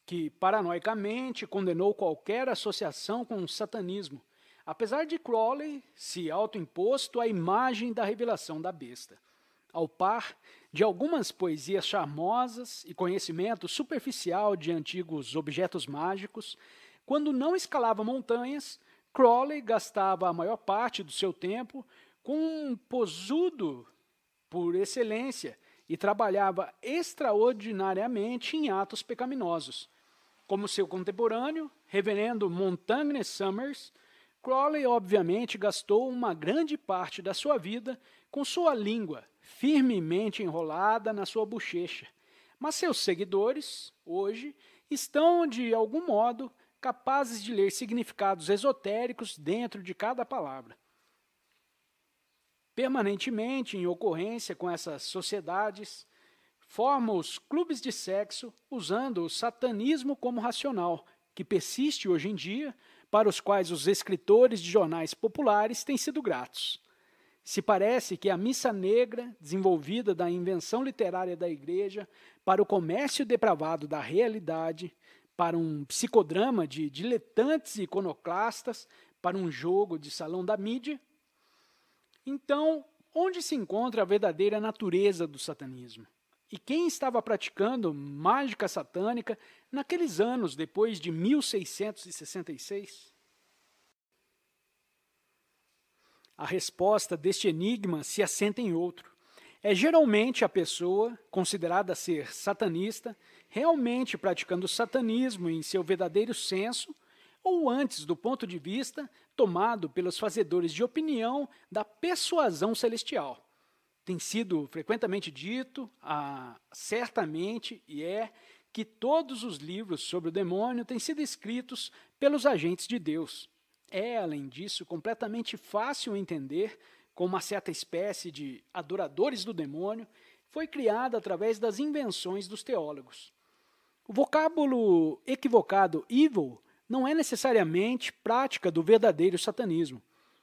S1: que paranoicamente condenou qualquer associação com o satanismo, apesar de Crowley se autoimposto à imagem da revelação da besta, ao par de algumas poesias charmosas e conhecimento superficial de antigos objetos mágicos, quando não escalava montanhas, Crowley gastava a maior parte do seu tempo com um posudo por excelência, e trabalhava extraordinariamente em atos pecaminosos. Como seu contemporâneo, reverendo Montagne Summers, Crowley obviamente gastou uma grande parte da sua vida com sua língua firmemente enrolada na sua bochecha. Mas seus seguidores, hoje, estão de algum modo capazes de ler significados esotéricos dentro de cada palavra permanentemente em ocorrência com essas sociedades, forma os clubes de sexo usando o satanismo como racional, que persiste hoje em dia, para os quais os escritores de jornais populares têm sido gratos. Se parece que a missa negra, desenvolvida da invenção literária da igreja para o comércio depravado da realidade, para um psicodrama de diletantes e iconoclastas, para um jogo de salão da mídia, então, onde se encontra a verdadeira natureza do satanismo? E quem estava praticando mágica satânica naqueles anos depois de 1666? A resposta deste enigma se assenta em outro. É geralmente a pessoa, considerada ser satanista, realmente praticando satanismo em seu verdadeiro senso, ou antes do ponto de vista tomado pelos fazedores de opinião da persuasão celestial. Tem sido frequentemente dito, ah, certamente, e é, que todos os livros sobre o demônio têm sido escritos pelos agentes de Deus. É, além disso, completamente fácil entender como uma certa espécie de adoradores do demônio foi criada através das invenções dos teólogos. O vocábulo equivocado evil não é necessariamente prática do verdadeiro satanismo,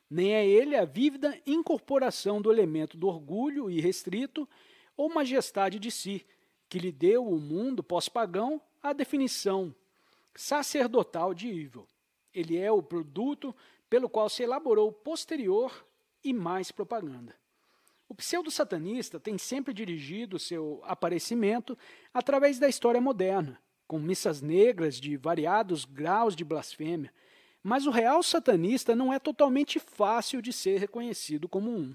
S1: nem é ele a vívida incorporação do elemento do orgulho irrestrito ou majestade de si, que lhe deu o mundo pós-pagão a definição sacerdotal de evil. Ele é o produto pelo qual se elaborou posterior e mais propaganda. O pseudo-satanista tem sempre dirigido seu aparecimento através da história moderna, com missas negras de variados graus de blasfêmia, mas o real satanista não é totalmente fácil de ser reconhecido como um.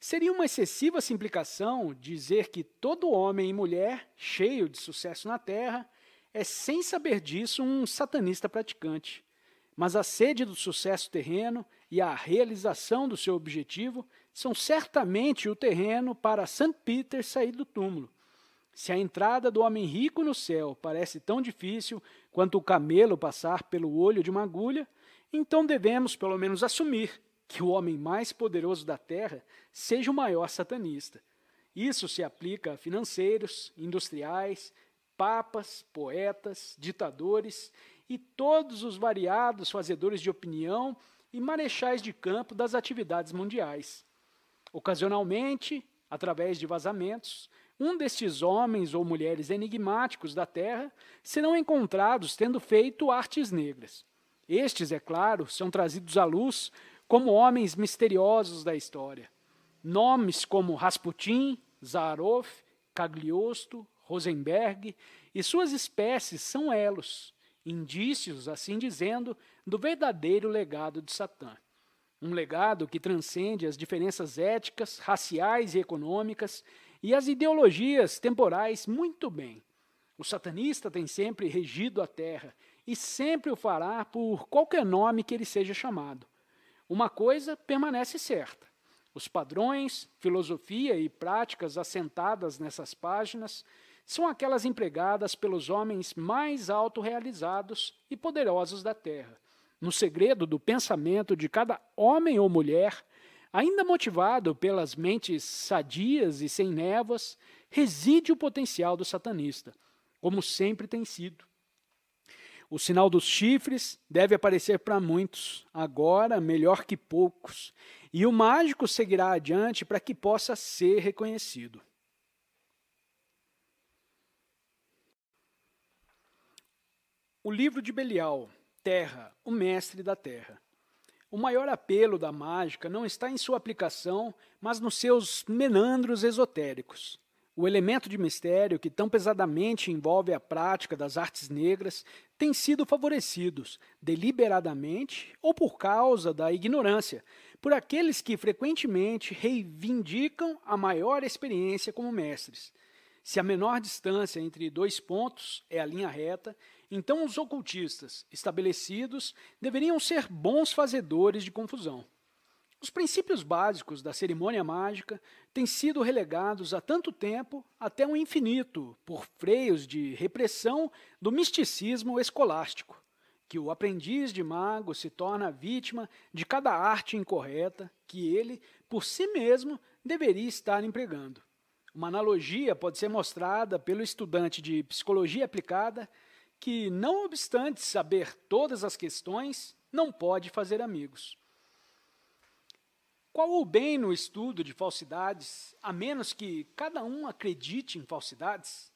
S1: Seria uma excessiva simplificação dizer que todo homem e mulher cheio de sucesso na terra é, sem saber disso, um satanista praticante. Mas a sede do sucesso terreno e a realização do seu objetivo são certamente o terreno para St. Peter sair do túmulo se a entrada do homem rico no céu parece tão difícil quanto o camelo passar pelo olho de uma agulha, então devemos pelo menos assumir que o homem mais poderoso da terra seja o maior satanista. Isso se aplica a financeiros, industriais, papas, poetas, ditadores e todos os variados fazedores de opinião e marechais de campo das atividades mundiais. Ocasionalmente, através de vazamentos, um destes homens ou mulheres enigmáticos da Terra serão encontrados tendo feito artes negras. Estes, é claro, são trazidos à luz como homens misteriosos da história. Nomes como Rasputin, Zaharoff, Cagliostro, Rosenberg e suas espécies são elos, indícios, assim dizendo, do verdadeiro legado de Satã. Um legado que transcende as diferenças éticas, raciais e econômicas e as ideologias temporais, muito bem. O satanista tem sempre regido a terra e sempre o fará por qualquer nome que ele seja chamado. Uma coisa permanece certa: os padrões, filosofia e práticas assentadas nessas páginas são aquelas empregadas pelos homens mais autorrealizados e poderosos da terra, no segredo do pensamento de cada homem ou mulher Ainda motivado pelas mentes sadias e sem névoas, reside o potencial do satanista, como sempre tem sido. O sinal dos chifres deve aparecer para muitos, agora melhor que poucos, e o mágico seguirá adiante para que possa ser reconhecido. O livro de Belial, Terra, o mestre da terra. O maior apelo da mágica não está em sua aplicação, mas nos seus menandros esotéricos. O elemento de mistério que tão pesadamente envolve a prática das artes negras tem sido favorecidos, deliberadamente ou por causa da ignorância, por aqueles que frequentemente reivindicam a maior experiência como mestres, se a menor distância entre dois pontos é a linha reta, então os ocultistas estabelecidos deveriam ser bons fazedores de confusão. Os princípios básicos da cerimônia mágica têm sido relegados há tanto tempo até o um infinito por freios de repressão do misticismo escolástico, que o aprendiz de mago se torna vítima de cada arte incorreta que ele, por si mesmo, deveria estar empregando. Uma analogia pode ser mostrada pelo estudante de psicologia aplicada que, não obstante saber todas as questões, não pode fazer amigos. Qual o bem no estudo de falsidades, a menos que cada um acredite em falsidades?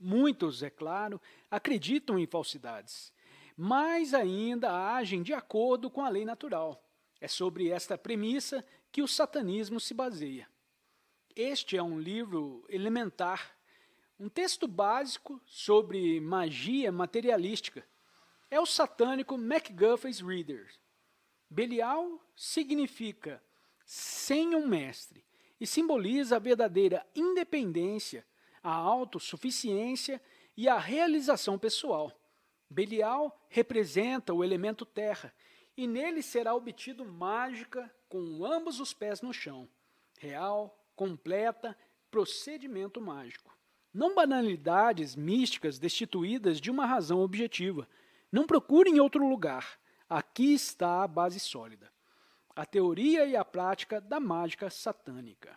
S1: Muitos, é claro, acreditam em falsidades, mas ainda agem de acordo com a lei natural. É sobre esta premissa que o satanismo se baseia. Este é um livro elementar, um texto básico sobre magia materialística. É o satânico MacGuffey's Reader. Belial significa sem um mestre e simboliza a verdadeira independência, a autossuficiência e a realização pessoal. Belial representa o elemento terra e nele será obtido mágica com ambos os pés no chão, real, completa, procedimento mágico. Não banalidades místicas destituídas de uma razão objetiva. Não procure em outro lugar. Aqui está a base sólida. A teoria e a prática da mágica satânica.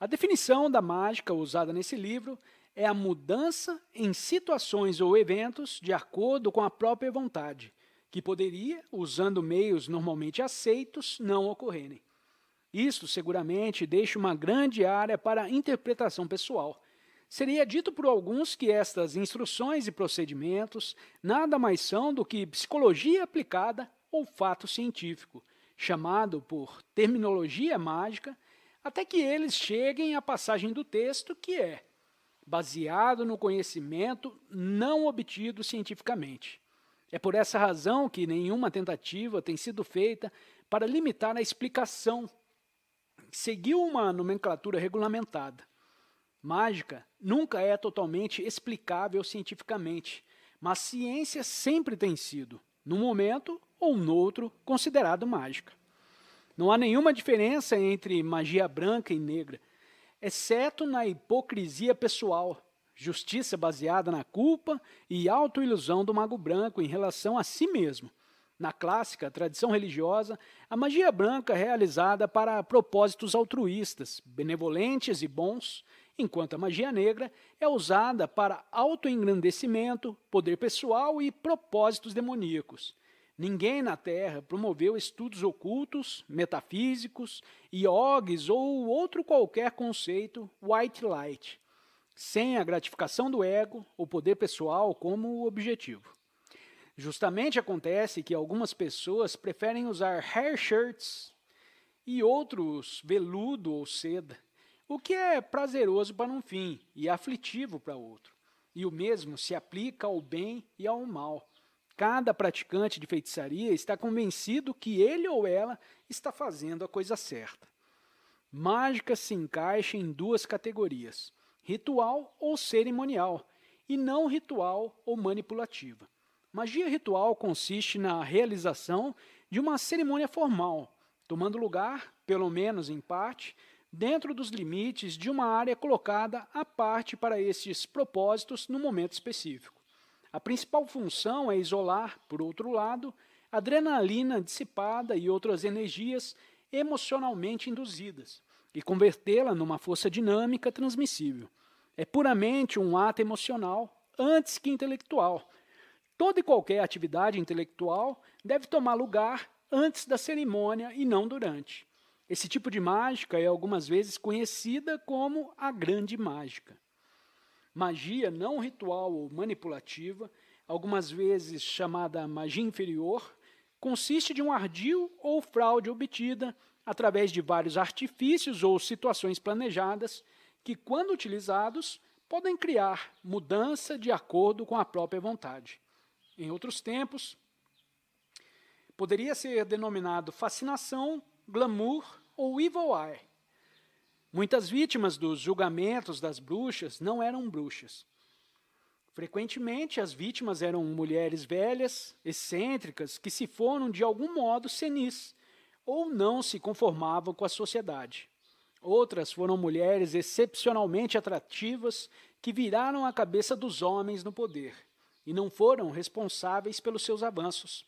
S1: A definição da mágica usada nesse livro é a mudança em situações ou eventos de acordo com a própria vontade, que poderia, usando meios normalmente aceitos, não ocorrerem. Isto seguramente deixa uma grande área para interpretação pessoal. Seria dito por alguns que estas instruções e procedimentos nada mais são do que psicologia aplicada ou fato científico, chamado por terminologia mágica, até que eles cheguem à passagem do texto que é baseado no conhecimento não obtido cientificamente. É por essa razão que nenhuma tentativa tem sido feita para limitar a explicação seguiu uma nomenclatura regulamentada. Mágica nunca é totalmente explicável cientificamente, mas ciência sempre tem sido, num momento ou noutro, outro, considerado mágica. Não há nenhuma diferença entre magia branca e negra, exceto na hipocrisia pessoal, justiça baseada na culpa e autoilusão do mago branco em relação a si mesmo na clássica tradição religiosa, a magia branca é realizada para propósitos altruístas, benevolentes e bons, enquanto a magia negra é usada para autoengrandecimento, poder pessoal e propósitos demoníacos. Ninguém na Terra promoveu estudos ocultos, metafísicos, iogues ou outro qualquer conceito white light, sem a gratificação do ego, o poder pessoal como objetivo. Justamente acontece que algumas pessoas preferem usar hair shirts e outros veludo ou seda, o que é prazeroso para um fim e aflitivo para outro. E o mesmo se aplica ao bem e ao mal. Cada praticante de feitiçaria está convencido que ele ou ela está fazendo a coisa certa. Mágica se encaixa em duas categorias: ritual ou cerimonial, e não ritual ou manipulativa. Magia ritual consiste na realização de uma cerimônia formal, tomando lugar, pelo menos em parte, dentro dos limites de uma área colocada à parte para esses propósitos no momento específico. A principal função é isolar, por outro lado, adrenalina dissipada e outras energias emocionalmente induzidas e convertê-la numa força dinâmica transmissível. É puramente um ato emocional antes que intelectual, Toda e qualquer atividade intelectual deve tomar lugar antes da cerimônia e não durante. Esse tipo de mágica é algumas vezes conhecida como a grande mágica. Magia não ritual ou manipulativa, algumas vezes chamada magia inferior, consiste de um ardil ou fraude obtida através de vários artifícios ou situações planejadas que, quando utilizados, podem criar mudança de acordo com a própria vontade. Em outros tempos, poderia ser denominado fascinação, glamour ou evil eye. Muitas vítimas dos julgamentos das bruxas não eram bruxas. Frequentemente, as vítimas eram mulheres velhas, excêntricas, que se foram de algum modo senis ou não se conformavam com a sociedade. Outras foram mulheres excepcionalmente atrativas que viraram a cabeça dos homens no poder e não foram responsáveis pelos seus avanços.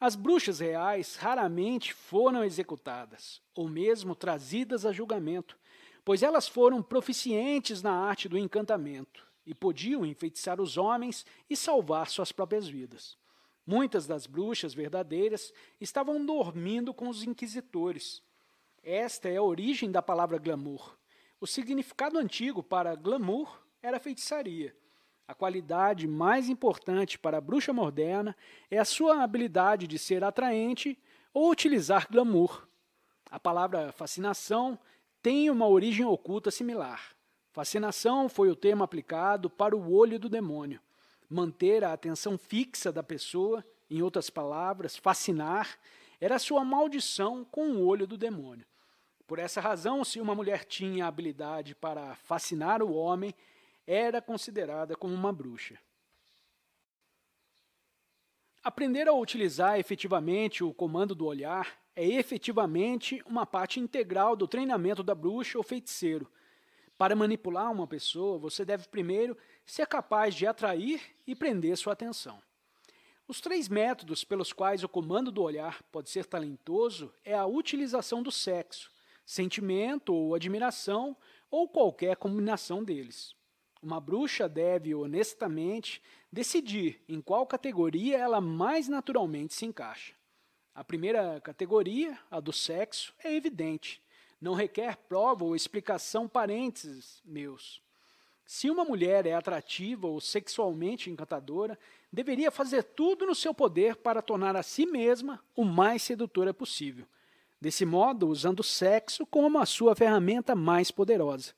S1: As bruxas reais raramente foram executadas, ou mesmo trazidas a julgamento, pois elas foram proficientes na arte do encantamento e podiam enfeitiçar os homens e salvar suas próprias vidas. Muitas das bruxas verdadeiras estavam dormindo com os inquisitores. Esta é a origem da palavra glamour. O significado antigo para glamour era feitiçaria. A qualidade mais importante para a bruxa moderna é a sua habilidade de ser atraente ou utilizar glamour. A palavra fascinação tem uma origem oculta similar. Fascinação foi o termo aplicado para o olho do demônio. Manter a atenção fixa da pessoa, em outras palavras, fascinar, era sua maldição com o olho do demônio. Por essa razão, se uma mulher tinha habilidade para fascinar o homem, era considerada como uma bruxa. Aprender a utilizar efetivamente o comando do olhar é efetivamente uma parte integral do treinamento da bruxa ou feiticeiro. Para manipular uma pessoa, você deve primeiro ser capaz de atrair e prender sua atenção. Os três métodos pelos quais o comando do olhar pode ser talentoso é a utilização do sexo, sentimento ou admiração, ou qualquer combinação deles. Uma bruxa deve honestamente decidir em qual categoria ela mais naturalmente se encaixa. A primeira categoria, a do sexo, é evidente. Não requer prova ou explicação parênteses meus. Se uma mulher é atrativa ou sexualmente encantadora, deveria fazer tudo no seu poder para tornar a si mesma o mais sedutora possível. Desse modo, usando o sexo como a sua ferramenta mais poderosa.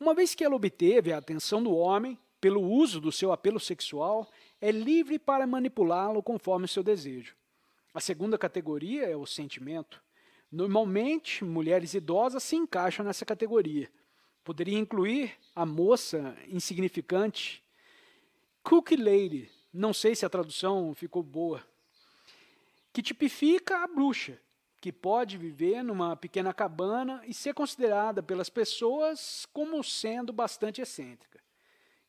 S1: Uma vez que ela obteve a atenção do homem pelo uso do seu apelo sexual, é livre para manipulá-lo conforme seu desejo. A segunda categoria é o sentimento. Normalmente, mulheres idosas se encaixam nessa categoria. Poderia incluir a moça insignificante, Cook Lady, não sei se a tradução ficou boa, que tipifica a bruxa, que pode viver numa pequena cabana e ser considerada pelas pessoas como sendo bastante excêntrica.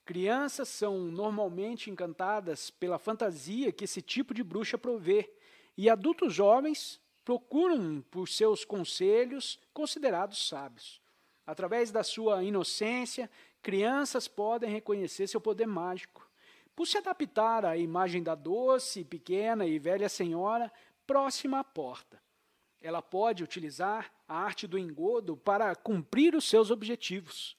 S1: Crianças são normalmente encantadas pela fantasia que esse tipo de bruxa provê, e adultos jovens procuram por seus conselhos considerados sábios. Através da sua inocência, crianças podem reconhecer seu poder mágico. Por se adaptar à imagem da doce, pequena e velha senhora próxima à porta. Ela pode utilizar a arte do engodo para cumprir os seus objetivos.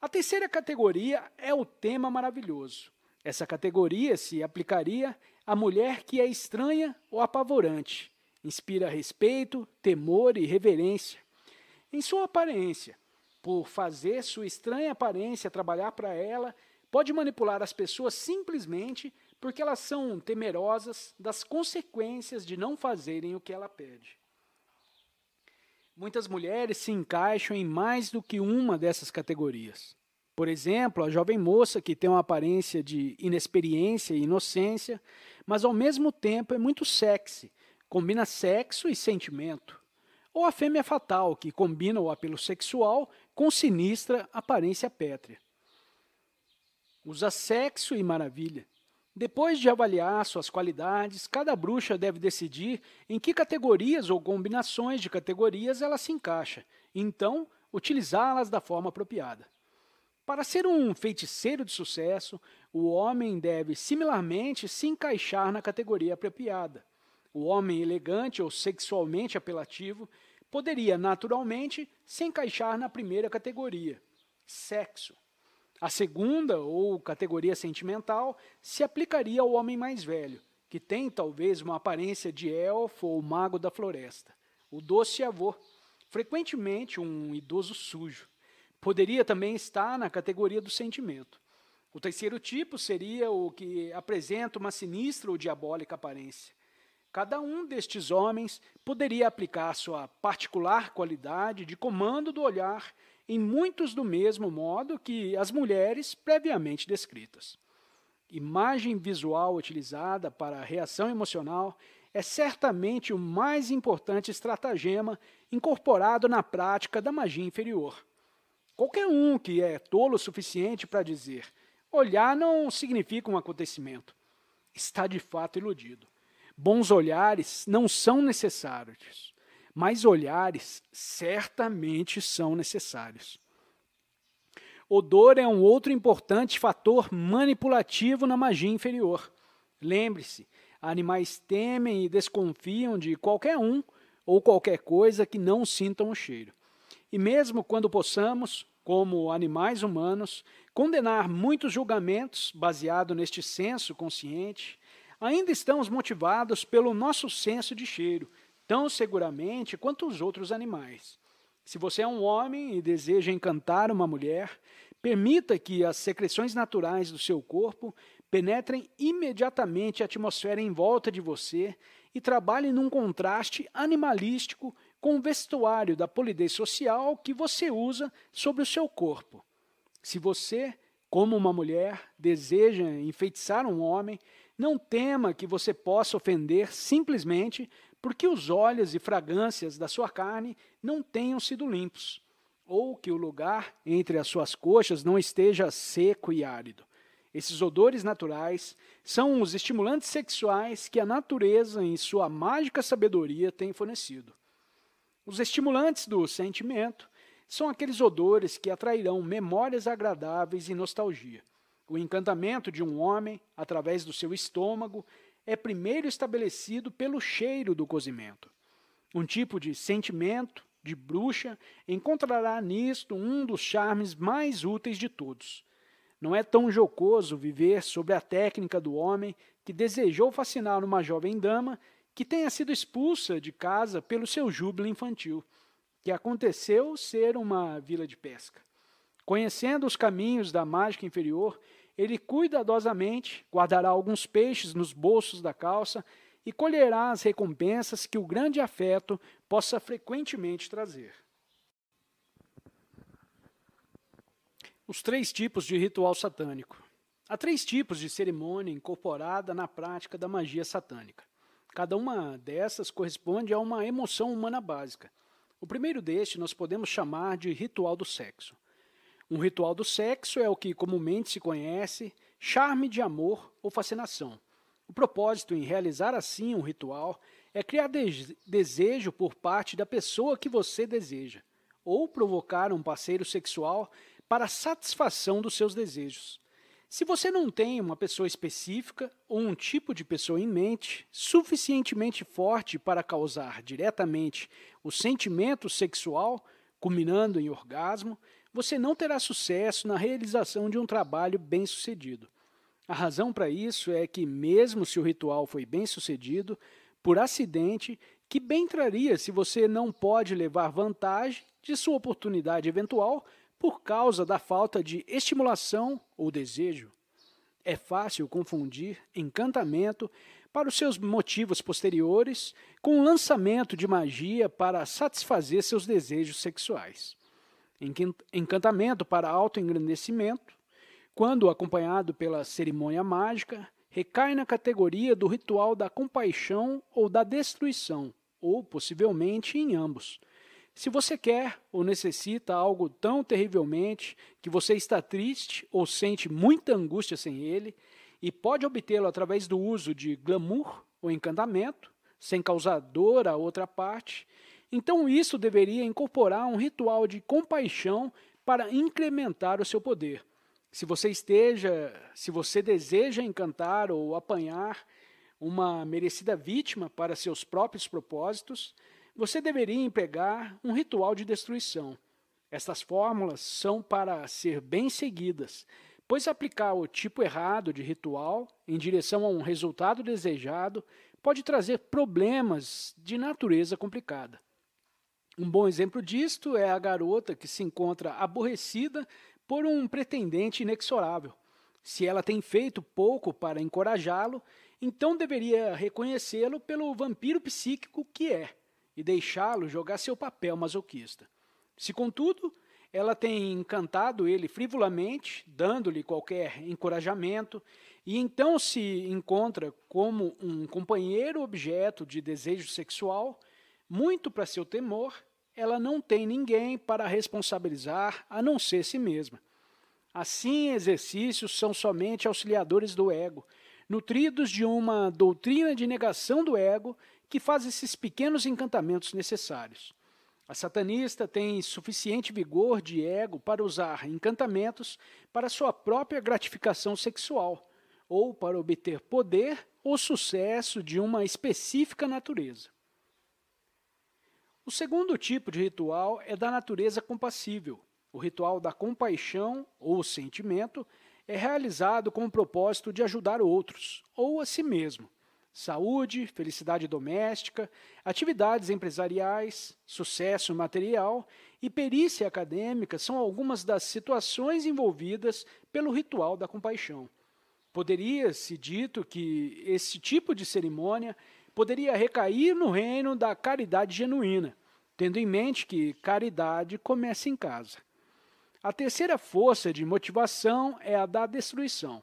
S1: A terceira categoria é o tema maravilhoso. Essa categoria se aplicaria à mulher que é estranha ou apavorante, inspira respeito, temor e reverência. Em sua aparência, por fazer sua estranha aparência trabalhar para ela, pode manipular as pessoas simplesmente porque elas são temerosas das consequências de não fazerem o que ela pede. Muitas mulheres se encaixam em mais do que uma dessas categorias. Por exemplo, a jovem moça que tem uma aparência de inexperiência e inocência, mas ao mesmo tempo é muito sexy, combina sexo e sentimento. Ou a fêmea fatal, que combina o apelo sexual com sinistra aparência pétrea. Usa sexo e maravilha. Depois de avaliar suas qualidades, cada bruxa deve decidir em que categorias ou combinações de categorias ela se encaixa, e então utilizá-las da forma apropriada. Para ser um feiticeiro de sucesso, o homem deve similarmente se encaixar na categoria apropriada. O homem elegante ou sexualmente apelativo poderia naturalmente se encaixar na primeira categoria, sexo. A segunda, ou categoria sentimental, se aplicaria ao homem mais velho, que tem talvez uma aparência de elfo ou mago da floresta, o doce avô, frequentemente um idoso sujo. Poderia também estar na categoria do sentimento. O terceiro tipo seria o que apresenta uma sinistra ou diabólica aparência. Cada um destes homens poderia aplicar sua particular qualidade de comando do olhar em muitos do mesmo modo que as mulheres previamente descritas. Imagem visual utilizada para a reação emocional é certamente o mais importante estratagema incorporado na prática da magia inferior. Qualquer um que é tolo o suficiente para dizer olhar não significa um acontecimento está de fato iludido. Bons olhares não são necessários mas olhares certamente são necessários. Odor é um outro importante fator manipulativo na magia inferior. Lembre-se, animais temem e desconfiam de qualquer um ou qualquer coisa que não sintam o cheiro. E mesmo quando possamos, como animais humanos, condenar muitos julgamentos baseado neste senso consciente, ainda estamos motivados pelo nosso senso de cheiro tão seguramente quanto os outros animais. Se você é um homem e deseja encantar uma mulher, permita que as secreções naturais do seu corpo penetrem imediatamente a atmosfera em volta de você e trabalhem num contraste animalístico com o vestuário da polidez social que você usa sobre o seu corpo. Se você, como uma mulher, deseja enfeitiçar um homem, não tema que você possa ofender simplesmente porque os olhos e fragrâncias da sua carne não tenham sido limpos, ou que o lugar entre as suas coxas não esteja seco e árido. Esses odores naturais são os estimulantes sexuais que a natureza, em sua mágica sabedoria, tem fornecido. Os estimulantes do sentimento são aqueles odores que atrairão memórias agradáveis e nostalgia. O encantamento de um homem, através do seu estômago, é primeiro estabelecido pelo cheiro do cozimento. Um tipo de sentimento de bruxa encontrará nisto um dos charmes mais úteis de todos. Não é tão jocoso viver sobre a técnica do homem que desejou fascinar uma jovem dama que tenha sido expulsa de casa pelo seu júbilo infantil, que aconteceu ser uma vila de pesca. Conhecendo os caminhos da mágica inferior, ele cuidadosamente guardará alguns peixes nos bolsos da calça e colherá as recompensas que o grande afeto possa frequentemente trazer. Os três tipos de ritual satânico. Há três tipos de cerimônia incorporada na prática da magia satânica. Cada uma dessas corresponde a uma emoção humana básica. O primeiro deste nós podemos chamar de ritual do sexo. Um ritual do sexo é o que comumente se conhece charme de amor ou fascinação. O propósito em realizar assim um ritual é criar de desejo por parte da pessoa que você deseja, ou provocar um parceiro sexual para satisfação dos seus desejos. Se você não tem uma pessoa específica ou um tipo de pessoa em mente suficientemente forte para causar diretamente o sentimento sexual, culminando em orgasmo, você não terá sucesso na realização de um trabalho bem sucedido. A razão para isso é que, mesmo se o ritual foi bem sucedido, por acidente, que bem traria se você não pode levar vantagem de sua oportunidade eventual por causa da falta de estimulação ou desejo. É fácil confundir encantamento para os seus motivos posteriores com o lançamento de magia para satisfazer seus desejos sexuais encantamento para autoengrandecimento, quando acompanhado pela cerimônia mágica, recai na categoria do ritual da compaixão ou da destruição, ou possivelmente em ambos. Se você quer ou necessita algo tão terrivelmente que você está triste ou sente muita angústia sem ele, e pode obtê-lo através do uso de glamour ou encantamento, sem causar dor à outra parte, então isso deveria incorporar um ritual de compaixão para incrementar o seu poder. Se você esteja, se você deseja encantar ou apanhar uma merecida vítima para seus próprios propósitos, você deveria empregar um ritual de destruição. Estas fórmulas são para ser bem seguidas, pois aplicar o tipo errado de ritual em direção a um resultado desejado pode trazer problemas de natureza complicada. Um bom exemplo disto é a garota que se encontra aborrecida por um pretendente inexorável. Se ela tem feito pouco para encorajá-lo, então deveria reconhecê-lo pelo vampiro psíquico que é e deixá-lo jogar seu papel masoquista. Se, contudo, ela tem encantado ele frivolamente, dando-lhe qualquer encorajamento, e então se encontra como um companheiro objeto de desejo sexual, muito para seu temor, ela não tem ninguém para responsabilizar a não ser si mesma. Assim, exercícios são somente auxiliadores do ego, nutridos de uma doutrina de negação do ego que faz esses pequenos encantamentos necessários. A satanista tem suficiente vigor de ego para usar encantamentos para sua própria gratificação sexual, ou para obter poder ou sucesso de uma específica natureza. O segundo tipo de ritual é da natureza compassível. O ritual da compaixão ou sentimento é realizado com o propósito de ajudar outros ou a si mesmo. Saúde, felicidade doméstica, atividades empresariais, sucesso material e perícia acadêmica são algumas das situações envolvidas pelo ritual da compaixão. Poderia-se dito que esse tipo de cerimônia poderia recair no reino da caridade genuína, tendo em mente que caridade começa em casa. A terceira força de motivação é a da destruição.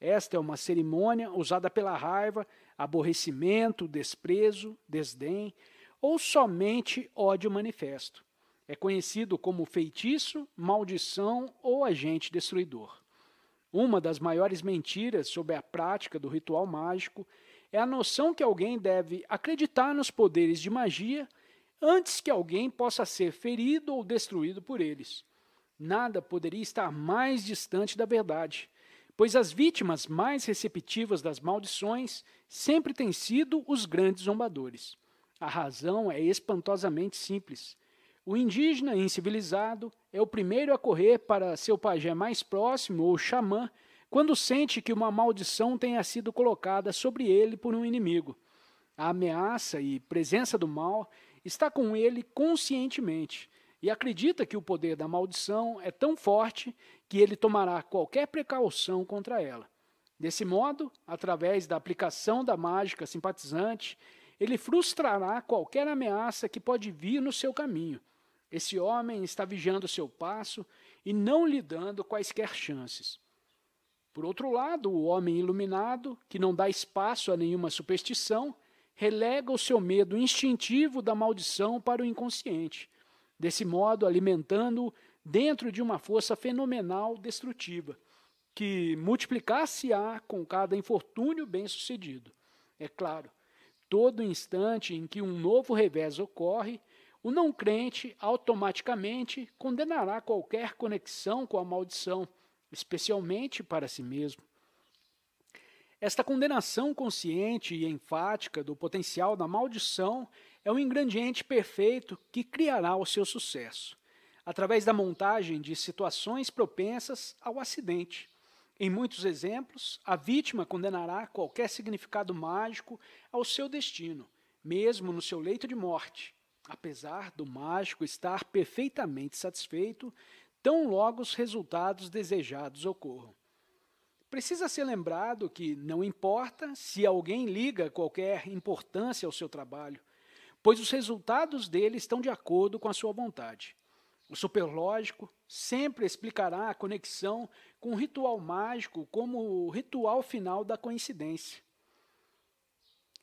S1: Esta é uma cerimônia usada pela raiva, aborrecimento, desprezo, desdém ou somente ódio manifesto. É conhecido como feitiço, maldição ou agente destruidor. Uma das maiores mentiras sobre a prática do ritual mágico é a noção que alguém deve acreditar nos poderes de magia antes que alguém possa ser ferido ou destruído por eles. Nada poderia estar mais distante da verdade, pois as vítimas mais receptivas das maldições sempre têm sido os grandes zombadores. A razão é espantosamente simples. O indígena incivilizado é o primeiro a correr para seu pajé mais próximo ou xamã quando sente que uma maldição tenha sido colocada sobre ele por um inimigo. A ameaça e presença do mal está com ele conscientemente e acredita que o poder da maldição é tão forte que ele tomará qualquer precaução contra ela. Desse modo, através da aplicação da mágica simpatizante, ele frustrará qualquer ameaça que pode vir no seu caminho. Esse homem está vigiando seu passo e não lhe dando quaisquer chances. Por outro lado, o homem iluminado, que não dá espaço a nenhuma superstição, relega o seu medo instintivo da maldição para o inconsciente, desse modo alimentando-o dentro de uma força fenomenal destrutiva, que multiplicar-se-á com cada infortúnio bem-sucedido. É claro, todo instante em que um novo revés ocorre, o não crente automaticamente condenará qualquer conexão com a maldição especialmente para si mesmo. Esta condenação consciente e enfática do potencial da maldição é o um ingrediente perfeito que criará o seu sucesso, através da montagem de situações propensas ao acidente. Em muitos exemplos, a vítima condenará qualquer significado mágico ao seu destino, mesmo no seu leito de morte, apesar do mágico estar perfeitamente satisfeito tão logo os resultados desejados ocorram. Precisa ser lembrado que não importa se alguém liga qualquer importância ao seu trabalho, pois os resultados dele estão de acordo com a sua vontade. O superlógico sempre explicará a conexão com o ritual mágico como o ritual final da coincidência.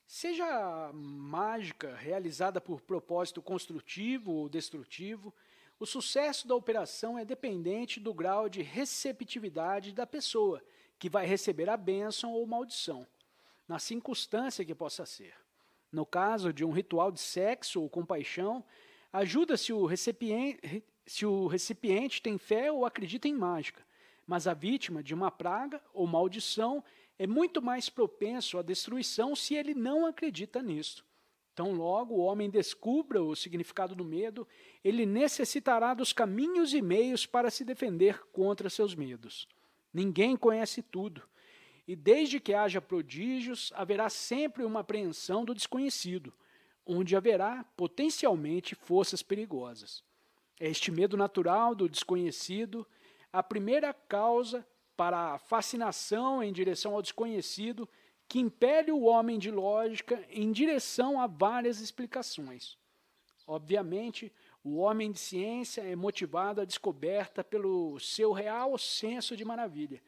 S1: Seja mágica realizada por propósito construtivo ou destrutivo, o sucesso da operação é dependente do grau de receptividade da pessoa que vai receber a bênção ou maldição, na circunstância que possa ser. No caso de um ritual de sexo ou compaixão, ajuda se o, recipiente, se o recipiente tem fé ou acredita em mágica, mas a vítima de uma praga ou maldição é muito mais propenso à destruição se ele não acredita nisso. Tão logo o homem descubra o significado do medo, ele necessitará dos caminhos e meios para se defender contra seus medos. Ninguém conhece tudo, e desde que haja prodígios, haverá sempre uma apreensão do desconhecido, onde haverá potencialmente forças perigosas. É este medo natural do desconhecido a primeira causa para a fascinação em direção ao desconhecido que impele o homem de lógica em direção a várias explicações. Obviamente, o homem de ciência é motivado à descoberta pelo seu real senso de maravilha.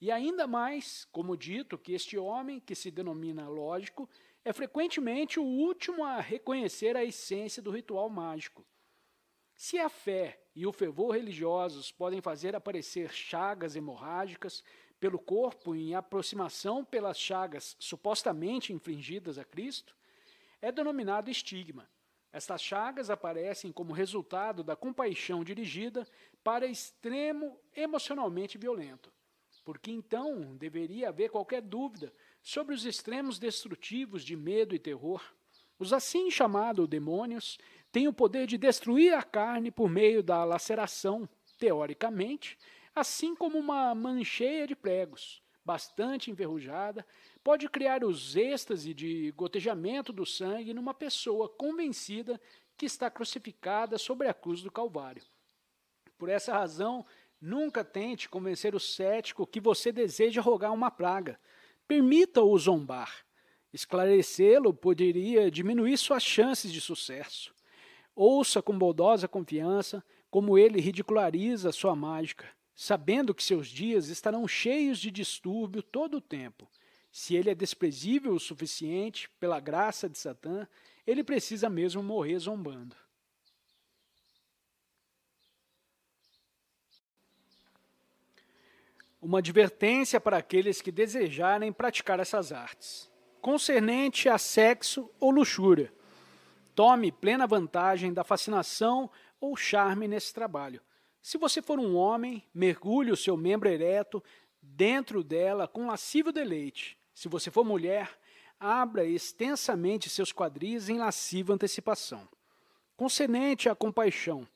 S1: E ainda mais, como dito, que este homem, que se denomina lógico, é frequentemente o último a reconhecer a essência do ritual mágico. Se a fé e o fervor religiosos podem fazer aparecer chagas hemorrágicas pelo corpo em aproximação pelas chagas supostamente infligidas a Cristo, é denominado estigma. Estas chagas aparecem como resultado da compaixão dirigida para extremo emocionalmente violento, porque então deveria haver qualquer dúvida sobre os extremos destrutivos de medo e terror. Os assim chamados demônios têm o poder de destruir a carne por meio da laceração, teoricamente, assim como uma mancheia de pregos, bastante enferrujada, pode criar os êxtase de gotejamento do sangue numa pessoa convencida que está crucificada sobre a cruz do Calvário. Por essa razão, nunca tente convencer o cético que você deseja rogar uma praga. Permita-o zombar. Esclarecê-lo poderia diminuir suas chances de sucesso. Ouça com bondosa confiança como ele ridiculariza sua mágica sabendo que seus dias estarão cheios de distúrbio todo o tempo. Se ele é desprezível o suficiente pela graça de Satã, ele precisa mesmo morrer zombando. Uma advertência para aqueles que desejarem praticar essas artes. Concernente a sexo ou luxúria, tome plena vantagem da fascinação ou charme nesse trabalho se você for um homem, mergulhe o seu membro ereto dentro dela com lascivo deleite. Se você for mulher, abra extensamente seus quadris em lasciva antecipação. Concedente à compaixão.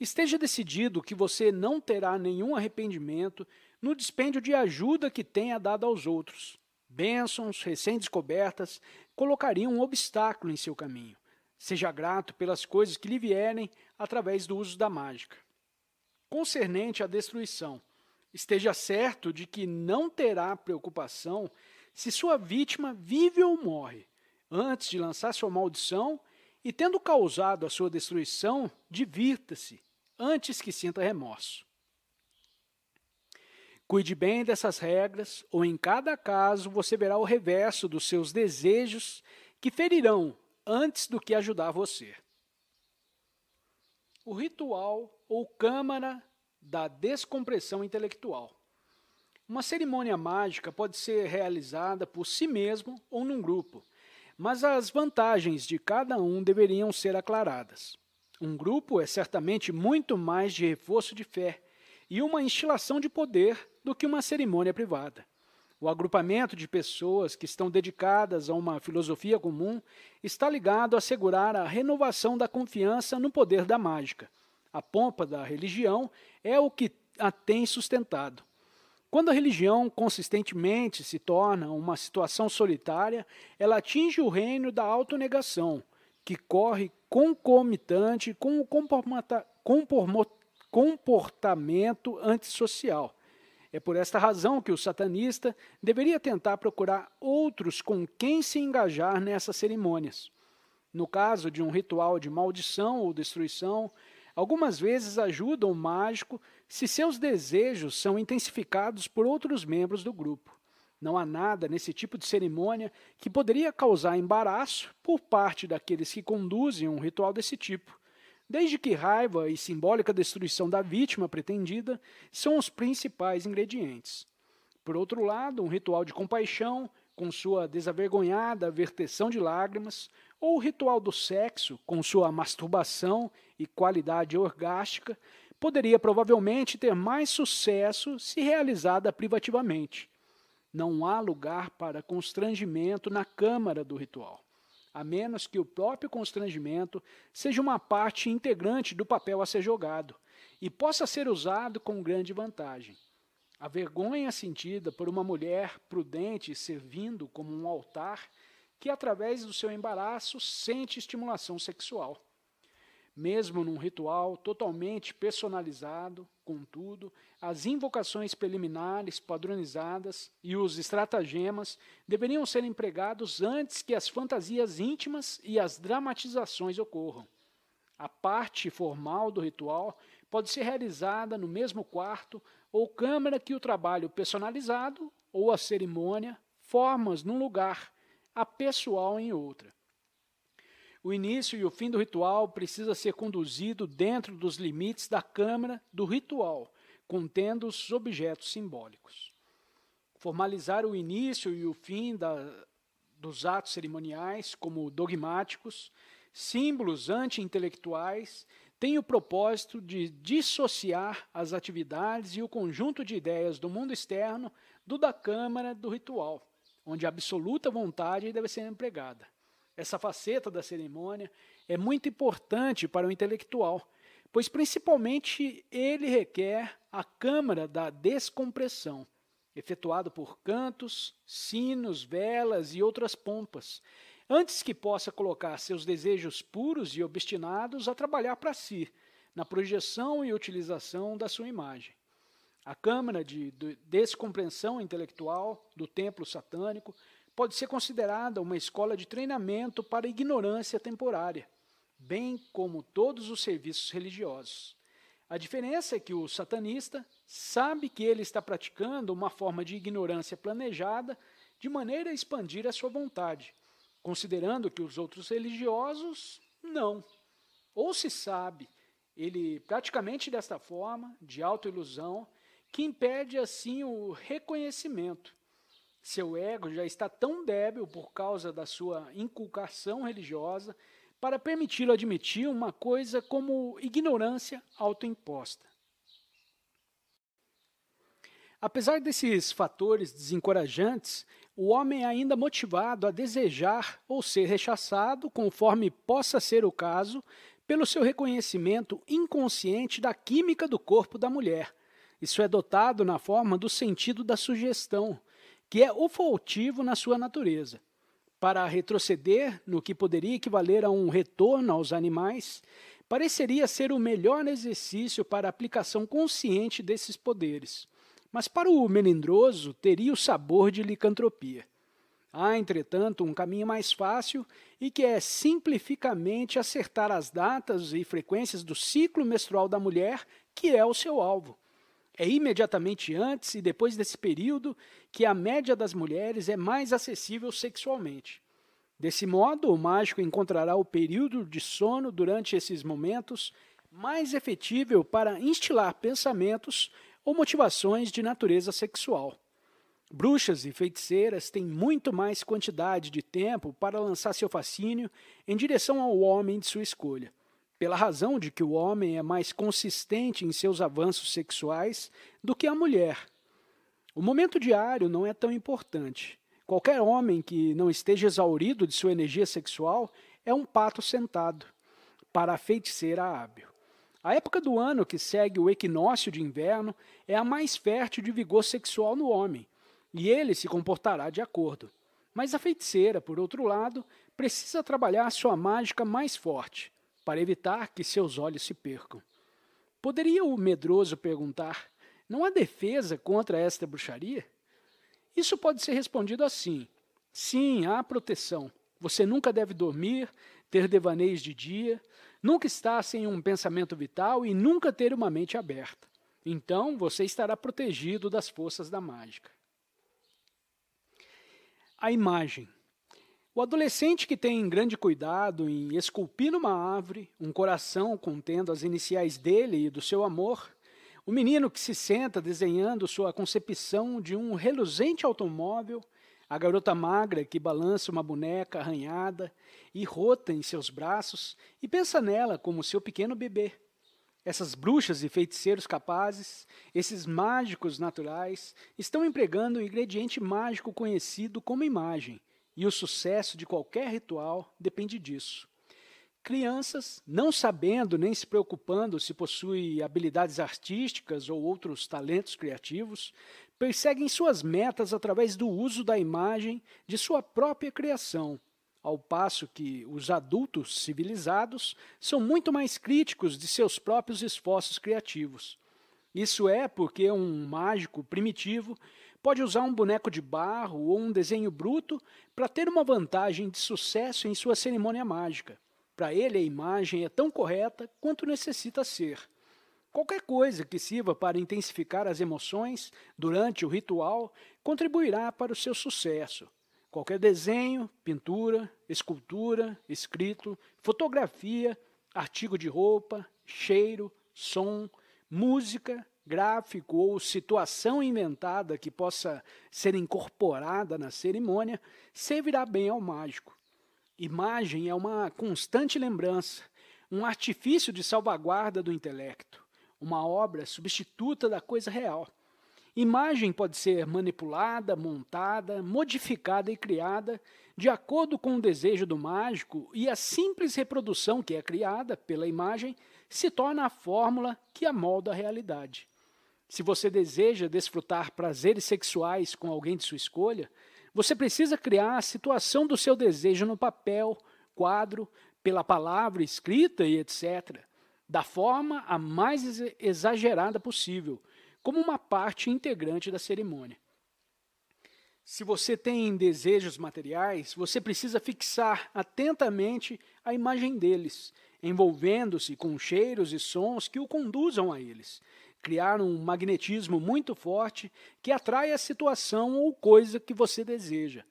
S1: Esteja decidido que você não terá nenhum arrependimento no dispêndio de ajuda que tenha dado aos outros. Bênçãos recém-descobertas colocariam um obstáculo em seu caminho. Seja grato pelas coisas que lhe vierem através do uso da mágica concernente à destruição. Esteja certo de que não terá preocupação se sua vítima vive ou morre, antes de lançar sua maldição, e tendo causado a sua destruição, divirta-se antes que sinta remorso. Cuide bem dessas regras, ou em cada caso você verá o reverso dos seus desejos que ferirão antes do que ajudar você. O ritual ou Câmara da Descompressão Intelectual. Uma cerimônia mágica pode ser realizada por si mesmo ou num grupo, mas as vantagens de cada um deveriam ser aclaradas. Um grupo é certamente muito mais de reforço de fé e uma instilação de poder do que uma cerimônia privada. O agrupamento de pessoas que estão dedicadas a uma filosofia comum está ligado a assegurar a renovação da confiança no poder da mágica a pompa da religião, é o que a tem sustentado. Quando a religião consistentemente se torna uma situação solitária, ela atinge o reino da autonegação, que corre concomitante com o comportamento antissocial. É por esta razão que o satanista deveria tentar procurar outros com quem se engajar nessas cerimônias. No caso de um ritual de maldição ou destruição, algumas vezes ajudam o mágico se seus desejos são intensificados por outros membros do grupo. Não há nada nesse tipo de cerimônia que poderia causar embaraço por parte daqueles que conduzem um ritual desse tipo, desde que raiva e simbólica destruição da vítima pretendida são os principais ingredientes. Por outro lado, um ritual de compaixão, com sua desavergonhada verteção de lágrimas, ou o ritual do sexo, com sua masturbação e qualidade orgástica, poderia provavelmente ter mais sucesso se realizada privativamente. Não há lugar para constrangimento na câmara do ritual, a menos que o próprio constrangimento seja uma parte integrante do papel a ser jogado e possa ser usado com grande vantagem. A vergonha sentida por uma mulher prudente servindo como um altar que, através do seu embaraço, sente estimulação sexual. Mesmo num ritual totalmente personalizado, contudo, as invocações preliminares padronizadas e os estratagemas deveriam ser empregados antes que as fantasias íntimas e as dramatizações ocorram. A parte formal do ritual pode ser realizada no mesmo quarto ou câmara que o trabalho personalizado ou a cerimônia, formas num lugar a pessoal em outra. O início e o fim do ritual precisa ser conduzido dentro dos limites da câmara do ritual, contendo os objetos simbólicos. Formalizar o início e o fim da, dos atos cerimoniais como dogmáticos, símbolos anti-intelectuais, tem o propósito de dissociar as atividades e o conjunto de ideias do mundo externo do da câmara do ritual onde a absoluta vontade deve ser empregada. Essa faceta da cerimônia é muito importante para o intelectual, pois principalmente ele requer a câmara da descompressão, efetuado por cantos, sinos, velas e outras pompas, antes que possa colocar seus desejos puros e obstinados a trabalhar para si, na projeção e utilização da sua imagem. A câmara de, de descompreensão intelectual do templo satânico pode ser considerada uma escola de treinamento para ignorância temporária, bem como todos os serviços religiosos. A diferença é que o satanista sabe que ele está praticando uma forma de ignorância planejada de maneira a expandir a sua vontade, considerando que os outros religiosos não. Ou se sabe, ele praticamente desta forma, de autoilusão, ilusão que impede assim o reconhecimento. Seu ego já está tão débil por causa da sua inculcação religiosa para permiti-lo admitir uma coisa como ignorância autoimposta. Apesar desses fatores desencorajantes, o homem é ainda motivado a desejar ou ser rechaçado, conforme possa ser o caso, pelo seu reconhecimento inconsciente da química do corpo da mulher, isso é dotado na forma do sentido da sugestão, que é faltivo na sua natureza. Para retroceder no que poderia equivaler a um retorno aos animais, pareceria ser o melhor exercício para a aplicação consciente desses poderes. Mas para o melindroso, teria o sabor de licantropia. Há, entretanto, um caminho mais fácil e que é simplificamente acertar as datas e frequências do ciclo menstrual da mulher, que é o seu alvo. É imediatamente antes e depois desse período que a média das mulheres é mais acessível sexualmente. Desse modo, o mágico encontrará o período de sono durante esses momentos mais efetivo para instilar pensamentos ou motivações de natureza sexual. Bruxas e feiticeiras têm muito mais quantidade de tempo para lançar seu fascínio em direção ao homem de sua escolha pela razão de que o homem é mais consistente em seus avanços sexuais do que a mulher. O momento diário não é tão importante. Qualquer homem que não esteja exaurido de sua energia sexual é um pato sentado para a feiticeira hábil. A época do ano que segue o equinócio de inverno é a mais fértil de vigor sexual no homem, e ele se comportará de acordo. Mas a feiticeira, por outro lado, precisa trabalhar sua mágica mais forte para evitar que seus olhos se percam. Poderia o medroso perguntar: não há defesa contra esta bruxaria? Isso pode ser respondido assim: sim, há proteção. Você nunca deve dormir, ter devaneios de dia, nunca estar sem um pensamento vital e nunca ter uma mente aberta. Então você estará protegido das forças da mágica. A imagem. O adolescente que tem grande cuidado em esculpir numa árvore um coração contendo as iniciais dele e do seu amor, o menino que se senta desenhando sua concepção de um reluzente automóvel, a garota magra que balança uma boneca arranhada e rota em seus braços e pensa nela como seu pequeno bebê. Essas bruxas e feiticeiros capazes, esses mágicos naturais, estão empregando o ingrediente mágico conhecido como imagem e o sucesso de qualquer ritual depende disso. Crianças, não sabendo nem se preocupando se possui habilidades artísticas ou outros talentos criativos, perseguem suas metas através do uso da imagem de sua própria criação, ao passo que os adultos civilizados são muito mais críticos de seus próprios esforços criativos. Isso é porque um mágico primitivo pode usar um boneco de barro ou um desenho bruto para ter uma vantagem de sucesso em sua cerimônia mágica. Para ele, a imagem é tão correta quanto necessita ser. Qualquer coisa que sirva para intensificar as emoções durante o ritual contribuirá para o seu sucesso. Qualquer desenho, pintura, escultura, escrito, fotografia, artigo de roupa, cheiro, som, música, gráfico ou situação inventada que possa ser incorporada na cerimônia servirá bem ao mágico. Imagem é uma constante lembrança, um artifício de salvaguarda do intelecto, uma obra substituta da coisa real. Imagem pode ser manipulada, montada, modificada e criada de acordo com o desejo do mágico, e a simples reprodução que é criada pela imagem se torna a fórmula que amolda a realidade. Se você deseja desfrutar prazeres sexuais com alguém de sua escolha, você precisa criar a situação do seu desejo no papel, quadro, pela palavra escrita e etc., da forma a mais exagerada possível, como uma parte integrante da cerimônia. Se você tem desejos materiais, você precisa fixar atentamente a imagem deles, envolvendo-se com cheiros e sons que o conduzam a eles, criar um magnetismo muito forte que atrai a situação ou coisa que você deseja.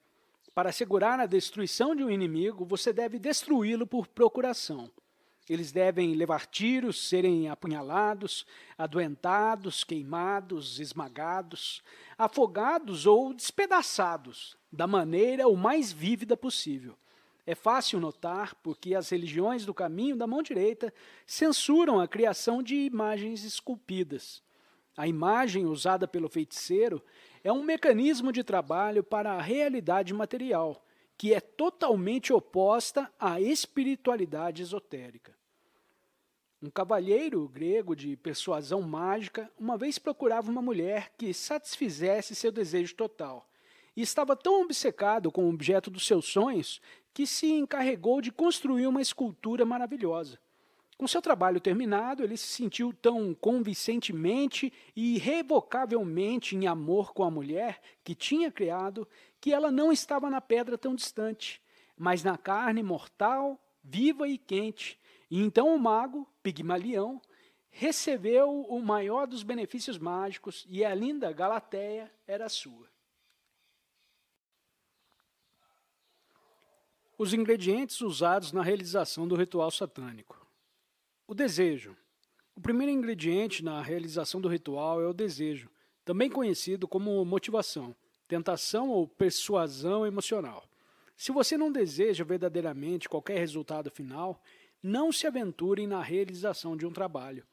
S1: Para assegurar a destruição de um inimigo, você deve destruí-lo por procuração. Eles devem levar tiros, serem apunhalados, adoentados, queimados, esmagados, afogados ou despedaçados, da maneira o mais vívida possível. É fácil notar porque as religiões do caminho da mão direita censuram a criação de imagens esculpidas. A imagem usada pelo feiticeiro é um mecanismo de trabalho para a realidade material, que é totalmente oposta à espiritualidade esotérica. Um cavalheiro grego de persuasão mágica uma vez procurava uma mulher que satisfizesse seu desejo total e estava tão obcecado com o objeto dos seus sonhos que se encarregou de construir uma escultura maravilhosa. Com seu trabalho terminado, ele se sentiu tão convincentemente e irrevocavelmente em amor com a mulher que tinha criado que ela não estava na pedra tão distante, mas na carne mortal, viva e quente. E então o mago, Pigmalião, recebeu o maior dos benefícios mágicos e a linda Galateia era sua. os ingredientes usados na realização do ritual satânico. O desejo. O primeiro ingrediente na realização do ritual é o desejo, também conhecido como motivação, tentação ou persuasão emocional. Se você não deseja verdadeiramente qualquer resultado final, não se aventurem na realização de um trabalho.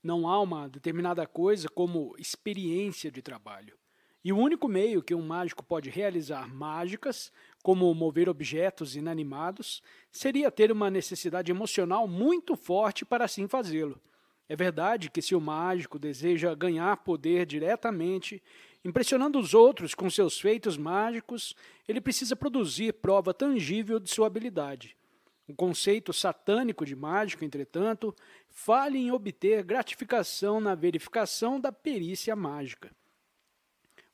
S1: Não há uma determinada coisa como experiência de trabalho. E o único meio que um mágico pode realizar mágicas como mover objetos inanimados, seria ter uma necessidade emocional muito forte para assim fazê-lo. É verdade que se o mágico deseja ganhar poder diretamente, impressionando os outros com seus feitos mágicos, ele precisa produzir prova tangível de sua habilidade. O conceito satânico de mágico, entretanto, falha em obter gratificação na verificação da perícia mágica.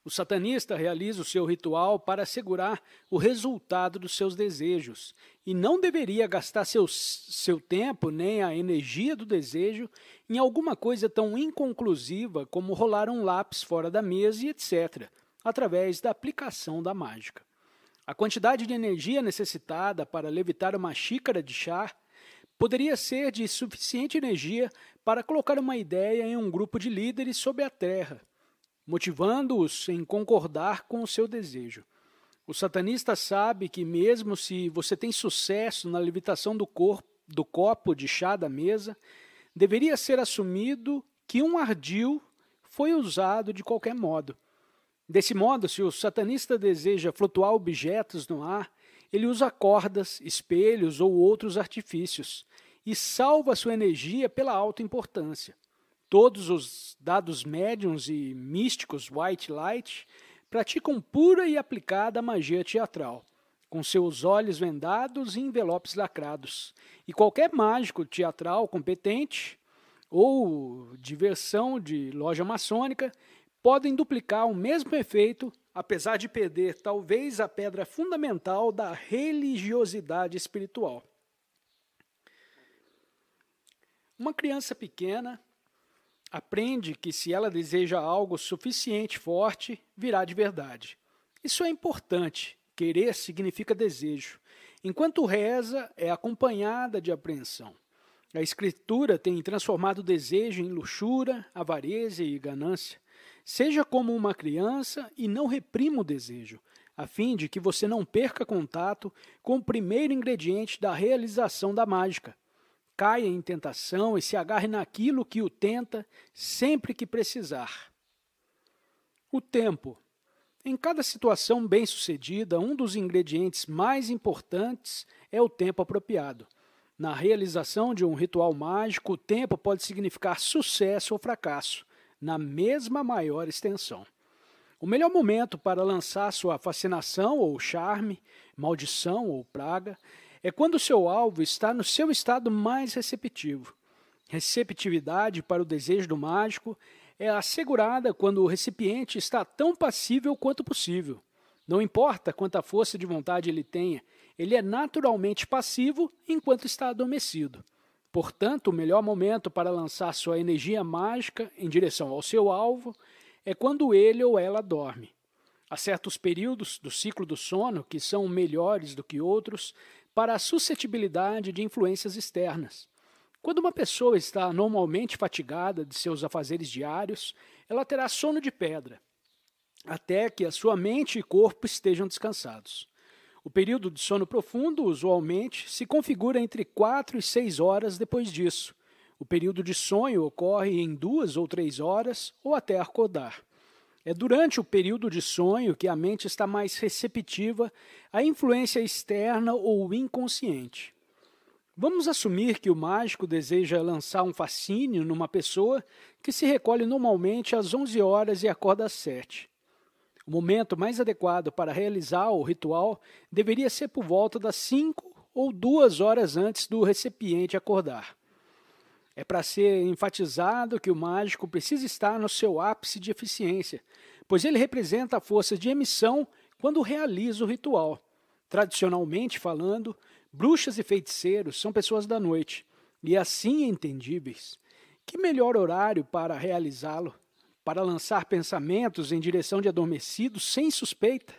S1: O satanista realiza o seu ritual para assegurar o resultado dos seus desejos e não deveria gastar seus, seu tempo nem a energia do desejo em alguma coisa tão inconclusiva como rolar um lápis fora da mesa e etc., através da aplicação da mágica. A quantidade de energia necessitada para levitar uma xícara de chá poderia ser de suficiente energia para colocar uma ideia em um grupo de líderes sobre a Terra motivando-os em concordar com o seu desejo. O satanista sabe que, mesmo se você tem sucesso na levitação do, corpo, do copo de chá da mesa, deveria ser assumido que um ardil foi usado de qualquer modo. Desse modo, se o satanista deseja flutuar objetos no ar, ele usa cordas, espelhos ou outros artifícios e salva sua energia pela alta importância. Todos os dados médiums e místicos White Light praticam pura e aplicada magia teatral, com seus olhos vendados e envelopes lacrados. E qualquer mágico teatral competente ou diversão de loja maçônica podem duplicar o mesmo efeito, apesar de perder talvez a pedra fundamental da religiosidade espiritual. Uma criança pequena Aprende que se ela deseja algo suficiente forte, virá de verdade. Isso é importante. Querer significa desejo, enquanto reza é acompanhada de apreensão. A escritura tem transformado o desejo em luxúria, avareza e ganância. Seja como uma criança e não reprima o desejo, a fim de que você não perca contato com o primeiro ingrediente da realização da mágica, caia em tentação e se agarre naquilo que o tenta sempre que precisar. O tempo. Em cada situação bem-sucedida, um dos ingredientes mais importantes é o tempo apropriado. Na realização de um ritual mágico, o tempo pode significar sucesso ou fracasso, na mesma maior extensão. O melhor momento para lançar sua fascinação ou charme, maldição ou praga, é quando o seu alvo está no seu estado mais receptivo. Receptividade para o desejo do mágico é assegurada quando o recipiente está tão passível quanto possível. Não importa quanta força de vontade ele tenha, ele é naturalmente passivo enquanto está adormecido. Portanto, o melhor momento para lançar sua energia mágica em direção ao seu alvo é quando ele ou ela dorme. Há certos períodos do ciclo do sono que são melhores do que outros, para a suscetibilidade de influências externas. Quando uma pessoa está normalmente fatigada de seus afazeres diários, ela terá sono de pedra, até que a sua mente e corpo estejam descansados. O período de sono profundo, usualmente, se configura entre 4 e 6 horas depois disso. O período de sonho ocorre em duas ou três horas ou até acordar. É durante o período de sonho que a mente está mais receptiva à influência externa ou inconsciente. Vamos assumir que o mágico deseja lançar um fascínio numa pessoa que se recolhe normalmente às 11 horas e acorda às 7. O momento mais adequado para realizar o ritual deveria ser por volta das 5 ou 2 horas antes do recipiente acordar. É para ser enfatizado que o mágico precisa estar no seu ápice de eficiência, pois ele representa a força de emissão quando realiza o ritual. Tradicionalmente falando, bruxas e feiticeiros são pessoas da noite, e é assim entendíveis. Que melhor horário para realizá-lo? Para lançar pensamentos em direção de adormecidos sem suspeita?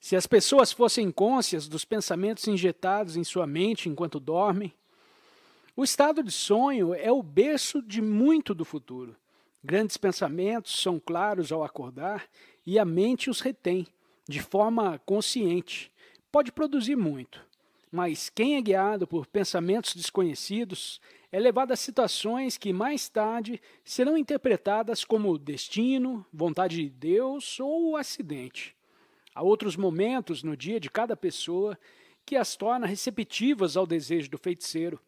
S1: Se as pessoas fossem conscientes dos pensamentos injetados em sua mente enquanto dormem, o estado de sonho é o berço de muito do futuro. Grandes pensamentos são claros ao acordar e a mente os retém, de forma consciente. Pode produzir muito, mas quem é guiado por pensamentos desconhecidos é levado a situações que mais tarde serão interpretadas como destino, vontade de Deus ou acidente. Há outros momentos no dia de cada pessoa que as torna receptivas ao desejo do feiticeiro,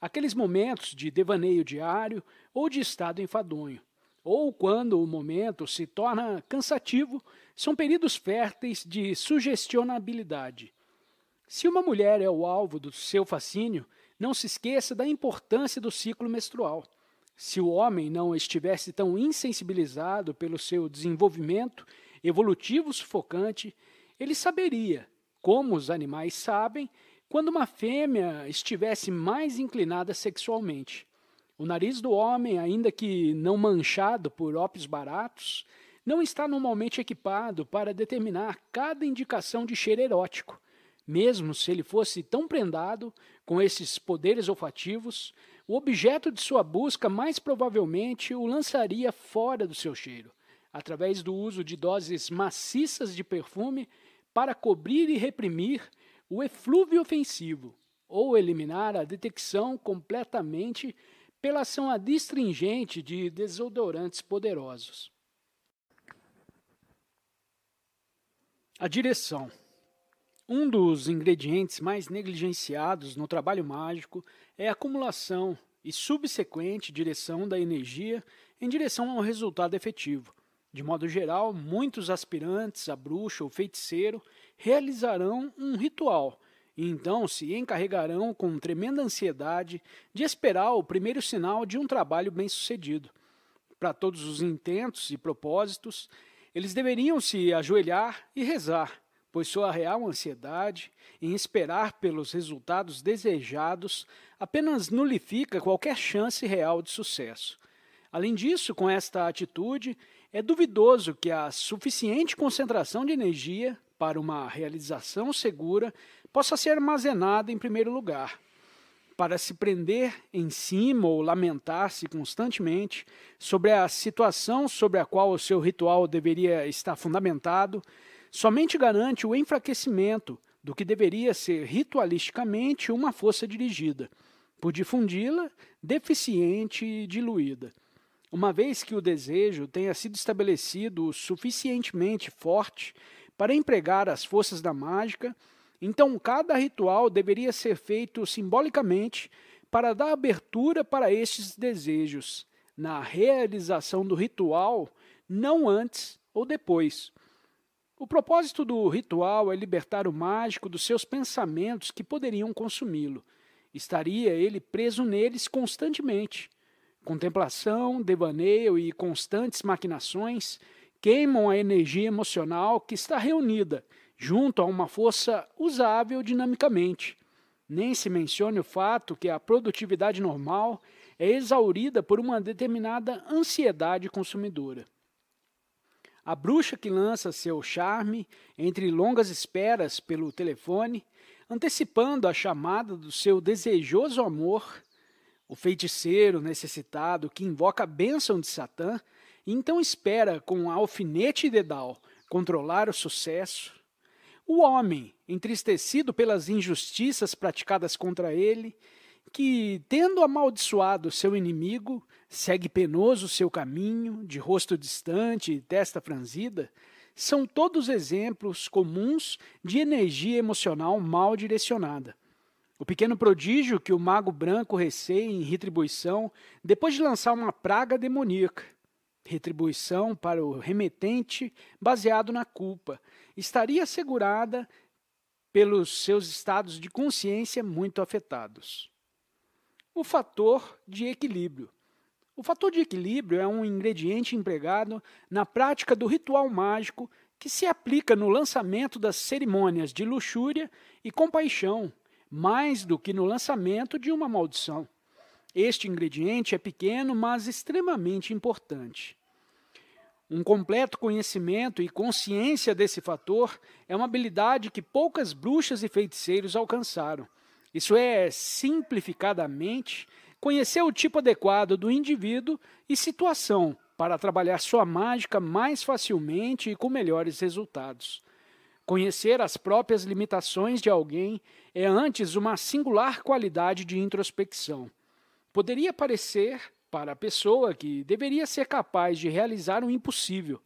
S1: aqueles momentos de devaneio diário ou de estado enfadonho, ou quando o momento se torna cansativo, são períodos férteis de sugestionabilidade. Se uma mulher é o alvo do seu fascínio, não se esqueça da importância do ciclo menstrual. Se o homem não estivesse tão insensibilizado pelo seu desenvolvimento evolutivo sufocante, ele saberia, como os animais sabem, quando uma fêmea estivesse mais inclinada sexualmente, o nariz do homem, ainda que não manchado por ópios baratos, não está normalmente equipado para determinar cada indicação de cheiro erótico, mesmo se ele fosse tão prendado com esses poderes olfativos, o objeto de sua busca mais provavelmente o lançaria fora do seu cheiro, através do uso de doses maciças de perfume para cobrir e reprimir o eflúvio ofensivo, ou eliminar a detecção completamente pela ação adstringente de desodorantes poderosos. A direção. Um dos ingredientes mais negligenciados no trabalho mágico é a acumulação e subsequente direção da energia em direção ao resultado efetivo, de modo geral, muitos aspirantes a bruxa ou feiticeiro realizarão um ritual e então se encarregarão com tremenda ansiedade de esperar o primeiro sinal de um trabalho bem-sucedido. Para todos os intentos e propósitos, eles deveriam se ajoelhar e rezar, pois sua real ansiedade em esperar pelos resultados desejados apenas nulifica qualquer chance real de sucesso. Além disso, com esta atitude, é duvidoso que a suficiente concentração de energia para uma realização segura possa ser armazenada em primeiro lugar. Para se prender em cima ou lamentar-se constantemente sobre a situação sobre a qual o seu ritual deveria estar fundamentado, somente garante o enfraquecimento do que deveria ser ritualisticamente uma força dirigida, por difundi-la deficiente e diluída uma vez que o desejo tenha sido estabelecido suficientemente forte para empregar as forças da mágica, então cada ritual deveria ser feito simbolicamente para dar abertura para estes desejos, na realização do ritual, não antes ou depois. O propósito do ritual é libertar o mágico dos seus pensamentos que poderiam consumi-lo. Estaria ele preso neles constantemente. Contemplação, devaneio e constantes maquinações queimam a energia emocional que está reunida junto a uma força usável dinamicamente. Nem se mencione o fato que a produtividade normal é exaurida por uma determinada ansiedade consumidora. A bruxa que lança seu charme entre longas esperas pelo telefone, antecipando a chamada do seu desejoso amor, o feiticeiro necessitado que invoca a bênção de Satã e então espera com alfinete e dedal controlar o sucesso. O homem, entristecido pelas injustiças praticadas contra ele, que, tendo amaldiçoado seu inimigo, segue penoso seu caminho, de rosto distante e testa franzida, são todos exemplos comuns de energia emocional mal direcionada o pequeno prodígio que o mago branco receia em retribuição depois de lançar uma praga demoníaca. Retribuição para o remetente baseado na culpa estaria assegurada pelos seus estados de consciência muito afetados. O fator de equilíbrio. O fator de equilíbrio é um ingrediente empregado na prática do ritual mágico que se aplica no lançamento das cerimônias de luxúria e compaixão mais do que no lançamento de uma maldição. Este ingrediente é pequeno, mas extremamente importante. Um completo conhecimento e consciência desse fator é uma habilidade que poucas bruxas e feiticeiros alcançaram. Isso é, simplificadamente, conhecer o tipo adequado do indivíduo e situação para trabalhar sua mágica mais facilmente e com melhores resultados. Conhecer as próprias limitações de alguém é antes uma singular qualidade de introspecção. Poderia parecer, para a pessoa, que deveria ser capaz de realizar o impossível,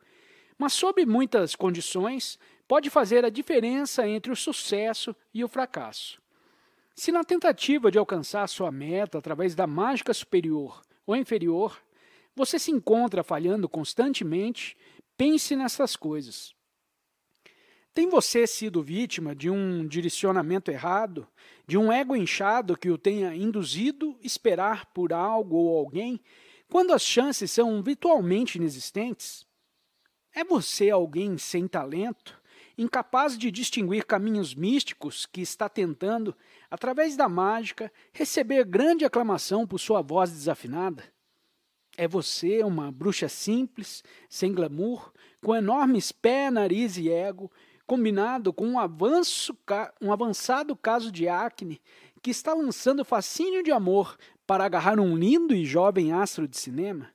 S1: mas, sob muitas condições, pode fazer a diferença entre o sucesso e o fracasso. Se na tentativa de alcançar sua meta através da mágica superior ou inferior, você se encontra falhando constantemente, pense nessas coisas. Tem você sido vítima de um direcionamento errado, de um ego inchado que o tenha induzido esperar por algo ou alguém, quando as chances são virtualmente inexistentes? É você alguém sem talento, incapaz de distinguir caminhos místicos que está tentando, através da mágica, receber grande aclamação por sua voz desafinada? É você uma bruxa simples, sem glamour, com enormes pé, nariz e ego, combinado com um, avanço, um avançado caso de acne que está lançando fascínio de amor para agarrar um lindo e jovem astro de cinema?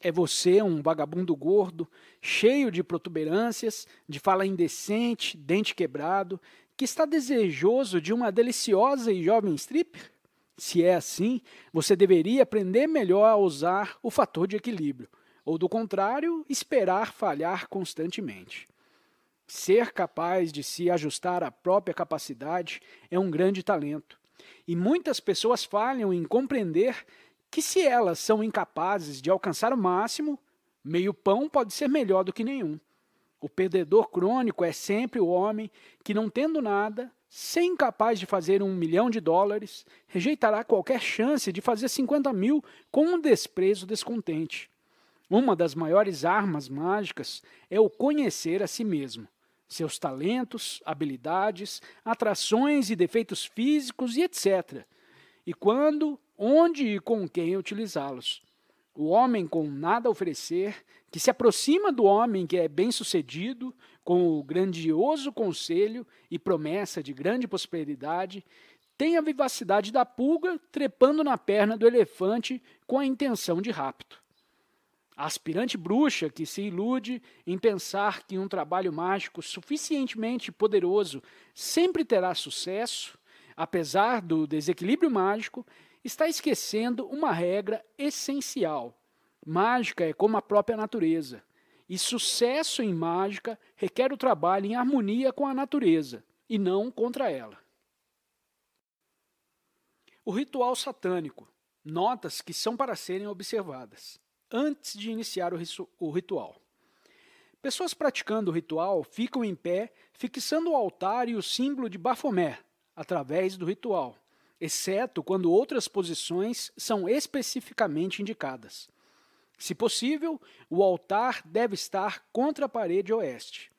S1: É você um vagabundo gordo, cheio de protuberâncias, de fala indecente, dente quebrado, que está desejoso de uma deliciosa e jovem stripper? Se é assim, você deveria aprender melhor a usar o fator de equilíbrio, ou do contrário, esperar falhar constantemente. Ser capaz de se ajustar à própria capacidade é um grande talento. E muitas pessoas falham em compreender que, se elas são incapazes de alcançar o máximo, meio pão pode ser melhor do que nenhum. O perdedor crônico é sempre o homem que, não tendo nada, sem incapaz de fazer um milhão de dólares, rejeitará qualquer chance de fazer 50 mil com um desprezo descontente. Uma das maiores armas mágicas é o conhecer a si mesmo seus talentos, habilidades, atrações e defeitos físicos e etc. E quando, onde e com quem utilizá-los. O homem com nada a oferecer, que se aproxima do homem que é bem-sucedido, com o grandioso conselho e promessa de grande prosperidade, tem a vivacidade da pulga trepando na perna do elefante com a intenção de rapto. A aspirante bruxa que se ilude em pensar que um trabalho mágico suficientemente poderoso sempre terá sucesso, apesar do desequilíbrio mágico, está esquecendo uma regra essencial. Mágica é como a própria natureza, e sucesso em mágica requer o trabalho em harmonia com a natureza, e não contra ela. O ritual satânico. Notas que são para serem observadas antes de iniciar o ritual. Pessoas praticando o ritual ficam em pé, fixando o altar e o símbolo de Baphomet através do ritual, exceto quando outras posições são especificamente indicadas. Se possível, o altar deve estar contra a parede oeste.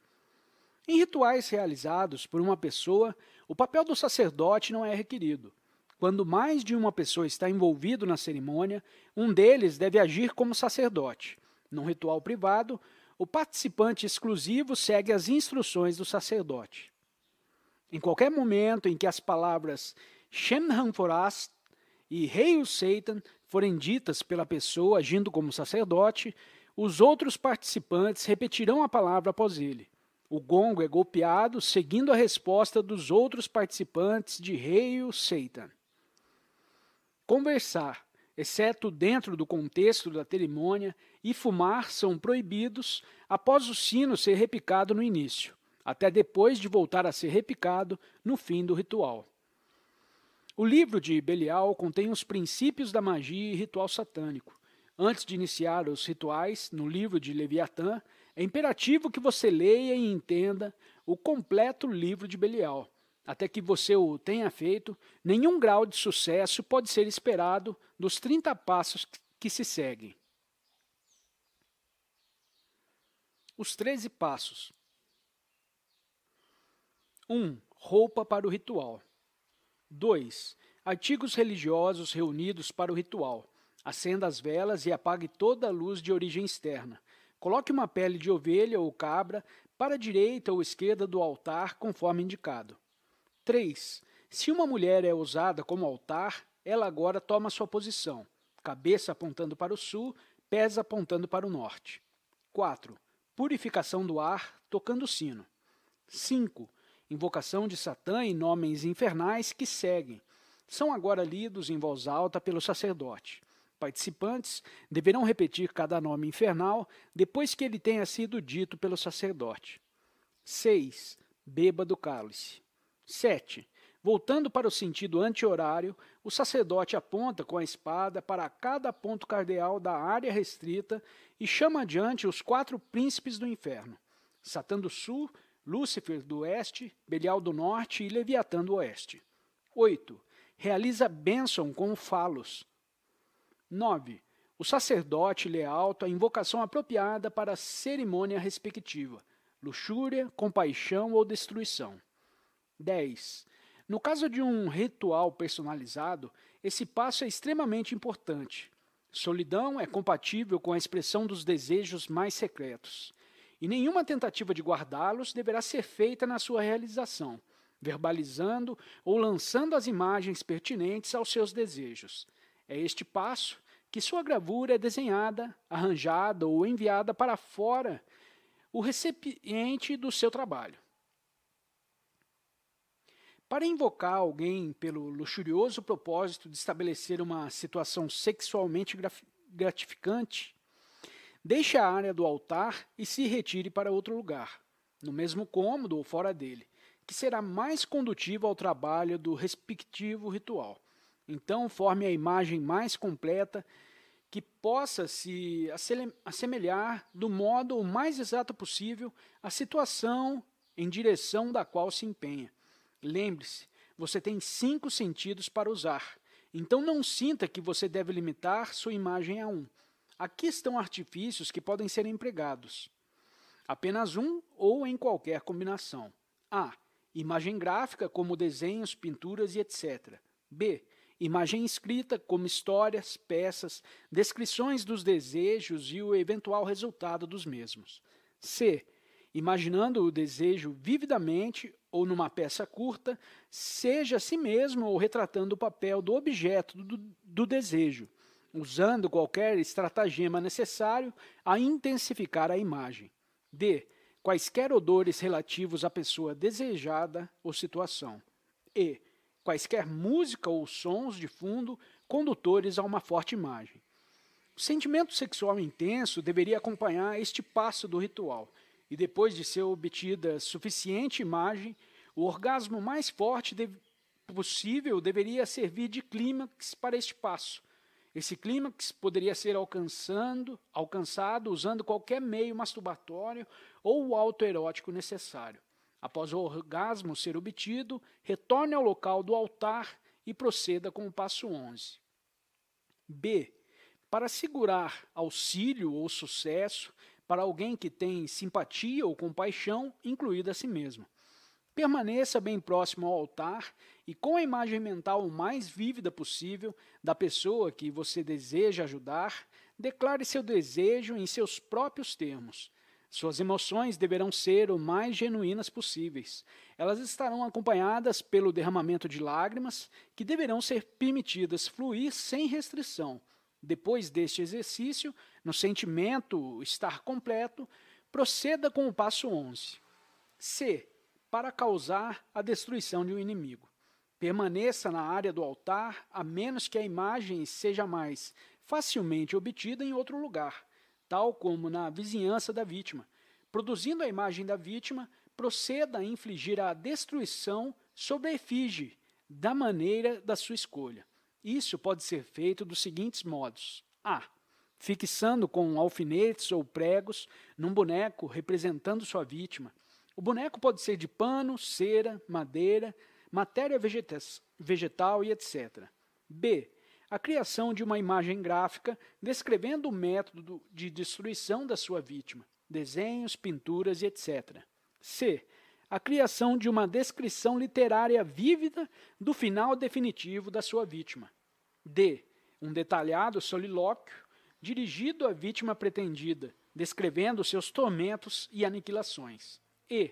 S1: Em rituais realizados por uma pessoa, o papel do sacerdote não é requerido. Quando mais de uma pessoa está envolvido na cerimônia, um deles deve agir como sacerdote. Num ritual privado, o participante exclusivo segue as instruções do sacerdote. Em qualquer momento em que as palavras Shem Hanforast e Rei Satan forem ditas pela pessoa agindo como sacerdote, os outros participantes repetirão a palavra após ele. O gongo é golpeado seguindo a resposta dos outros participantes de Rei Satan. Conversar, exceto dentro do contexto da cerimônia, e fumar são proibidos após o sino ser repicado no início, até depois de voltar a ser repicado no fim do ritual. O livro de Belial contém os princípios da magia e ritual satânico. Antes de iniciar os rituais, no livro de Leviatã, é imperativo que você leia e entenda o completo livro de Belial até que você o tenha feito, nenhum grau de sucesso pode ser esperado dos 30 passos que se seguem. Os 13 passos. 1. Um, roupa para o ritual. 2. Artigos religiosos reunidos para o ritual. Acenda as velas e apague toda a luz de origem externa. Coloque uma pele de ovelha ou cabra para a direita ou esquerda do altar, conforme indicado. 3. Se uma mulher é usada como altar, ela agora toma sua posição, cabeça apontando para o sul, pés apontando para o norte. 4. Purificação do ar, tocando o sino. 5. Invocação de Satã e nomes infernais que seguem. São agora lidos em voz alta pelo sacerdote. Participantes deverão repetir cada nome infernal depois que ele tenha sido dito pelo sacerdote. 6. Beba do cálice. 7. Voltando para o sentido anti-horário, o sacerdote aponta com a espada para cada ponto cardeal da área restrita e chama adiante os quatro príncipes do inferno: Satã do sul, Lúcifer do oeste, Belial do norte e Leviatã do oeste. 8. Realiza bênção com o falos. 9. O sacerdote lê alto a invocação apropriada para a cerimônia respectiva: luxúria, compaixão ou destruição. 10. No caso de um ritual personalizado, esse passo é extremamente importante. Solidão é compatível com a expressão dos desejos mais secretos, e nenhuma tentativa de guardá-los deverá ser feita na sua realização, verbalizando ou lançando as imagens pertinentes aos seus desejos. É este passo que sua gravura é desenhada, arranjada ou enviada para fora o recipiente do seu trabalho. Para invocar alguém pelo luxurioso propósito de estabelecer uma situação sexualmente gratificante, deixe a área do altar e se retire para outro lugar, no mesmo cômodo ou fora dele, que será mais condutivo ao trabalho do respectivo ritual. Então, forme a imagem mais completa que possa se assemelhar do modo mais exato possível à situação em direção da qual se empenha Lembre-se, você tem cinco sentidos para usar, então não sinta que você deve limitar sua imagem a um. Aqui estão artifícios que podem ser empregados. Apenas um ou em qualquer combinação. A. Imagem gráfica, como desenhos, pinturas e etc. B. Imagem escrita, como histórias, peças, descrições dos desejos e o eventual resultado dos mesmos. C imaginando o desejo vividamente ou numa peça curta, seja a si mesmo ou retratando o papel do objeto do, do desejo, usando qualquer estratagema necessário a intensificar a imagem. D. Quaisquer odores relativos à pessoa desejada ou situação. E. Quaisquer música ou sons de fundo condutores a uma forte imagem. O sentimento sexual intenso deveria acompanhar este passo do ritual e depois de ser obtida suficiente imagem, o orgasmo mais forte de possível deveria servir de clímax para este passo. Esse clímax poderia ser alcançando, alcançado usando qualquer meio masturbatório ou autoerótico necessário. Após o orgasmo ser obtido, retorne ao local do altar e proceda com o passo 11. B. Para assegurar auxílio ou sucesso, para alguém que tem simpatia ou compaixão, incluída a si mesmo. Permaneça bem próximo ao altar e com a imagem mental o mais vívida possível da pessoa que você deseja ajudar, declare seu desejo em seus próprios termos. Suas emoções deverão ser o mais genuínas possíveis. Elas estarão acompanhadas pelo derramamento de lágrimas, que deverão ser permitidas fluir sem restrição, depois deste exercício, no sentimento estar completo, proceda com o passo 11. C. Para causar a destruição de um inimigo. Permaneça na área do altar, a menos que a imagem seja mais facilmente obtida em outro lugar, tal como na vizinhança da vítima. Produzindo a imagem da vítima, proceda a infligir a destruição sobre a efígie, da maneira da sua escolha. Isso pode ser feito dos seguintes modos: a. Fixando com alfinetes ou pregos num boneco representando sua vítima. O boneco pode ser de pano, cera, madeira, matéria vegetal e etc. B. A criação de uma imagem gráfica descrevendo o método de destruição da sua vítima, desenhos, pinturas e etc. C a criação de uma descrição literária vívida do final definitivo da sua vítima. D. Um detalhado solilóquio dirigido à vítima pretendida, descrevendo seus tormentos e aniquilações. E.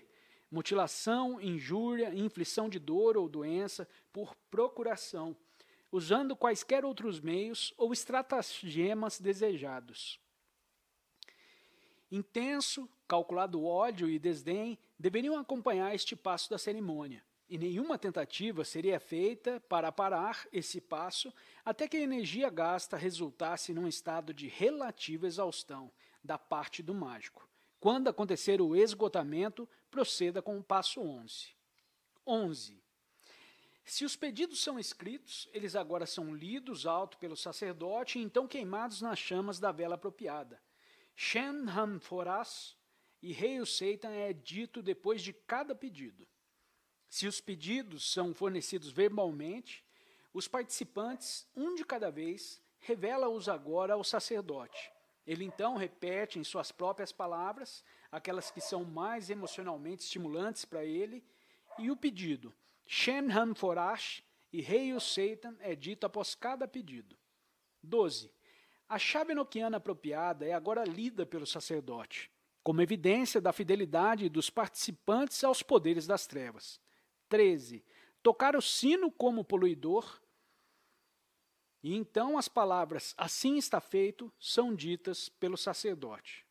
S1: Mutilação, injúria, inflição de dor ou doença por procuração, usando quaisquer outros meios ou estratagemas desejados. Intenso, calculado ódio e desdém deveriam acompanhar este passo da cerimônia, e nenhuma tentativa seria feita para parar esse passo até que a energia gasta resultasse num estado de relativa exaustão da parte do mágico. Quando acontecer o esgotamento, proceda com o passo 11. 11. Se os pedidos são escritos, eles agora são lidos alto pelo sacerdote e então queimados nas chamas da vela apropriada. Shenham Foras e Rei o Seitan é dito depois de cada pedido. Se os pedidos são fornecidos verbalmente, os participantes, um de cada vez, revela-os agora ao sacerdote. Ele então repete em suas próprias palavras, aquelas que são mais emocionalmente estimulantes para ele, e o pedido, Shen Han Forash e Rei o Seitan, é dito após cada pedido. 12. A chave noquiana apropriada é agora lida pelo sacerdote como evidência da fidelidade dos participantes aos poderes das trevas. 13. Tocar o sino como poluidor. E então as palavras assim está feito são ditas pelo sacerdote.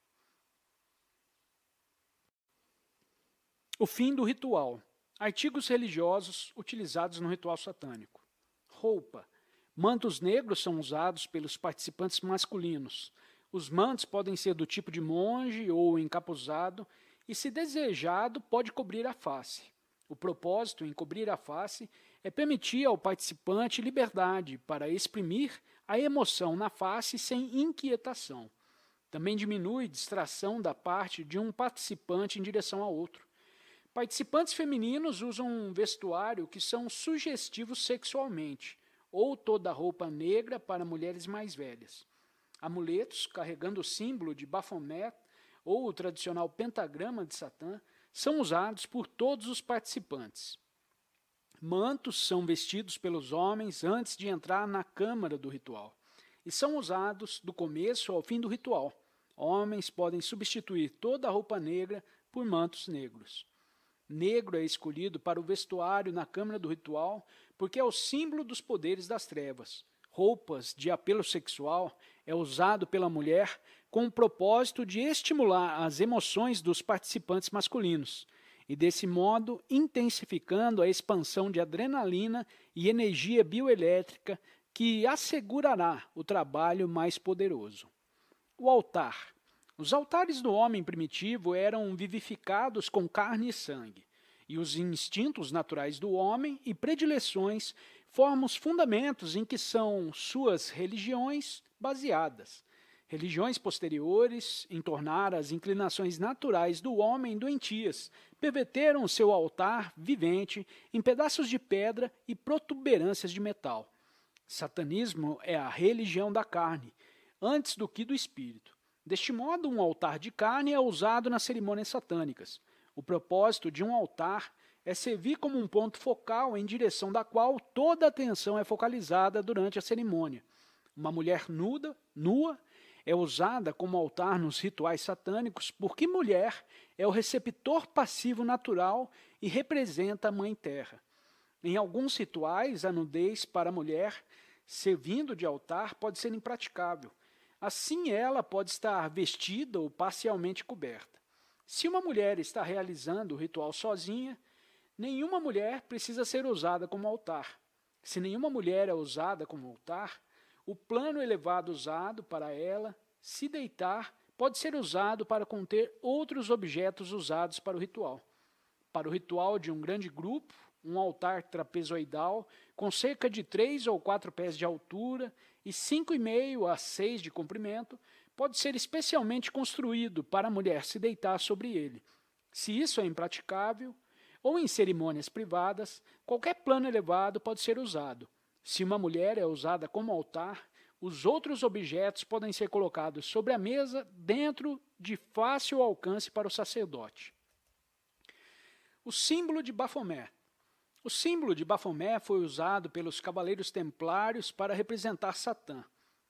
S1: O fim do ritual. Artigos religiosos utilizados no ritual satânico. Roupa. Mantos negros são usados pelos participantes masculinos os mantos podem ser do tipo de monge ou encapuzado, e, se desejado, pode cobrir a face. O propósito em cobrir a face é permitir ao participante liberdade para exprimir a emoção na face sem inquietação. Também diminui distração da parte de um participante em direção a outro. Participantes femininos usam um vestuário que são sugestivos sexualmente, ou toda roupa negra para mulheres mais velhas. Amuletos carregando o símbolo de Baphomet ou o tradicional pentagrama de Satã são usados por todos os participantes. Mantos são vestidos pelos homens antes de entrar na câmara do ritual e são usados do começo ao fim do ritual. Homens podem substituir toda a roupa negra por mantos negros. Negro é escolhido para o vestuário na câmara do ritual porque é o símbolo dos poderes das trevas. Roupas de apelo sexual é usado pela mulher com o propósito de estimular as emoções dos participantes masculinos e, desse modo, intensificando a expansão de adrenalina e energia bioelétrica que assegurará o trabalho mais poderoso. O altar. Os altares do homem primitivo eram vivificados com carne e sangue, e os instintos naturais do homem e predileções formam os fundamentos em que são suas religiões baseadas. Religiões posteriores, em tornar as inclinações naturais do homem doentias, perverteram seu altar vivente em pedaços de pedra e protuberâncias de metal. Satanismo é a religião da carne, antes do que do espírito. Deste modo, um altar de carne é usado nas cerimônias satânicas. O propósito de um altar é servir como um ponto focal em direção da qual toda a atenção é focalizada durante a cerimônia uma mulher nuda, nua, é usada como altar nos rituais satânicos, porque mulher é o receptor passivo natural e representa a Mãe Terra. Em alguns rituais, a nudez para a mulher, servindo de altar, pode ser impraticável. Assim, ela pode estar vestida ou parcialmente coberta. Se uma mulher está realizando o ritual sozinha, nenhuma mulher precisa ser usada como altar. Se nenhuma mulher é usada como altar, o plano elevado usado para ela se deitar pode ser usado para conter outros objetos usados para o ritual. Para o ritual de um grande grupo, um altar trapezoidal com cerca de 3 ou 4 pés de altura e 5,5 a 6 de comprimento, pode ser especialmente construído para a mulher se deitar sobre ele. Se isso é impraticável, ou em cerimônias privadas, qualquer plano elevado pode ser usado, se uma mulher é usada como altar, os outros objetos podem ser colocados sobre a mesa dentro de fácil alcance para o sacerdote. O símbolo de BafoMé. O símbolo de BafoMé foi usado pelos cavaleiros templários para representar Satã.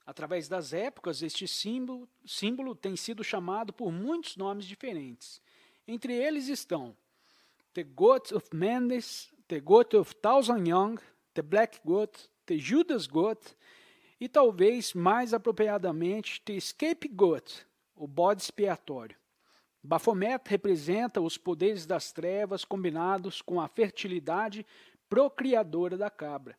S1: Através das épocas, este símbolo, símbolo tem sido chamado por muitos nomes diferentes. Entre eles estão the God of Mendes, the God of Thousand Young, The Black Goat, The Judas Goat e talvez mais apropriadamente The Scapegoat, o bode expiatório. Baphomet representa os poderes das trevas combinados com a fertilidade procriadora da cabra.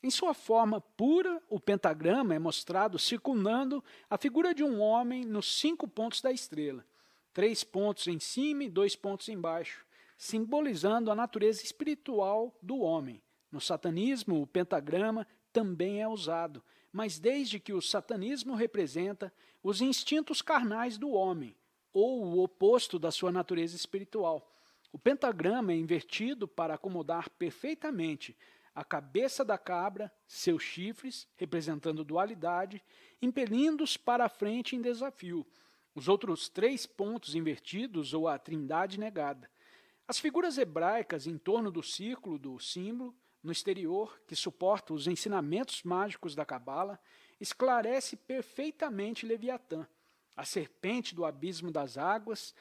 S1: Em sua forma pura, o pentagrama é mostrado circundando a figura de um homem nos cinco pontos da estrela, três pontos em cima e dois pontos embaixo, simbolizando a natureza espiritual do homem. No satanismo, o pentagrama também é usado, mas desde que o satanismo representa os instintos carnais do homem, ou o oposto da sua natureza espiritual. O pentagrama é invertido para acomodar perfeitamente a cabeça da cabra, seus chifres, representando dualidade, impelindo-os para a frente em desafio. Os outros três pontos invertidos, ou a trindade negada. As figuras hebraicas em torno do círculo do símbolo no exterior, que suporta os ensinamentos mágicos da Cabala, esclarece perfeitamente Leviatã, a serpente do abismo das águas,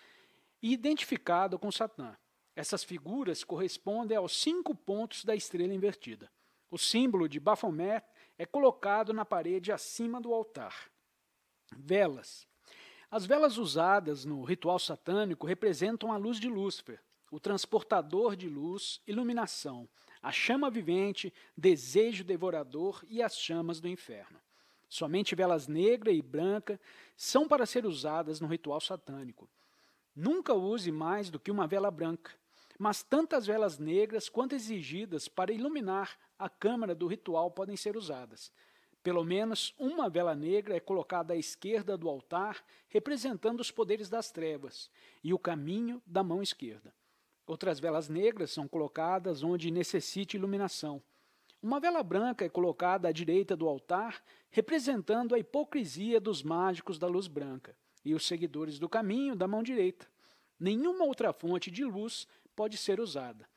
S1: e identificado com Satã. Essas figuras correspondem aos cinco pontos da estrela invertida. O símbolo de Baphomet é colocado na parede acima do altar. Velas. As velas usadas no ritual satânico representam a luz de Lúcifer, o transportador de luz, iluminação, a chama vivente, desejo devorador e as chamas do inferno. Somente velas negra e branca são para ser usadas no ritual satânico. Nunca use mais do que uma vela branca, mas tantas velas negras quanto exigidas para iluminar a câmara do ritual podem ser usadas. Pelo menos uma vela negra é colocada à esquerda do altar, representando os poderes das trevas, e o caminho da mão esquerda. Outras velas negras são colocadas onde necessite iluminação. Uma vela branca é colocada à direita do altar, representando a hipocrisia dos mágicos da luz branca e os seguidores do caminho da mão direita. Nenhuma outra fonte de luz pode ser usada.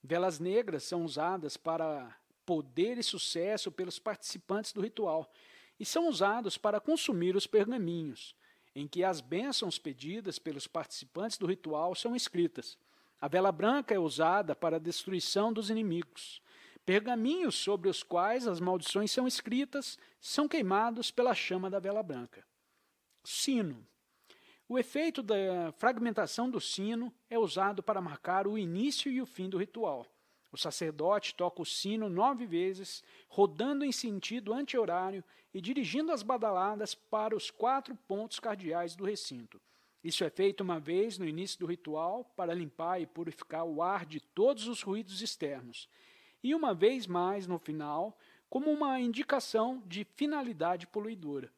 S1: Velas negras são usadas para poder e sucesso pelos participantes do ritual e são usados para consumir os pergaminhos, em que as bênçãos pedidas pelos participantes do ritual são escritas. A vela branca é usada para a destruição dos inimigos. Pergaminhos sobre os quais as maldições são escritas são queimados pela chama da vela branca. Sino. O efeito da fragmentação do sino é usado para marcar o início e o fim do ritual. O sacerdote toca o sino nove vezes, rodando em sentido anti-horário e dirigindo as badaladas para os quatro pontos cardeais do recinto. Isso é feito uma vez no início do ritual para limpar e purificar o ar de todos os ruídos externos, e uma vez mais no final, como uma indicação de finalidade poluidora.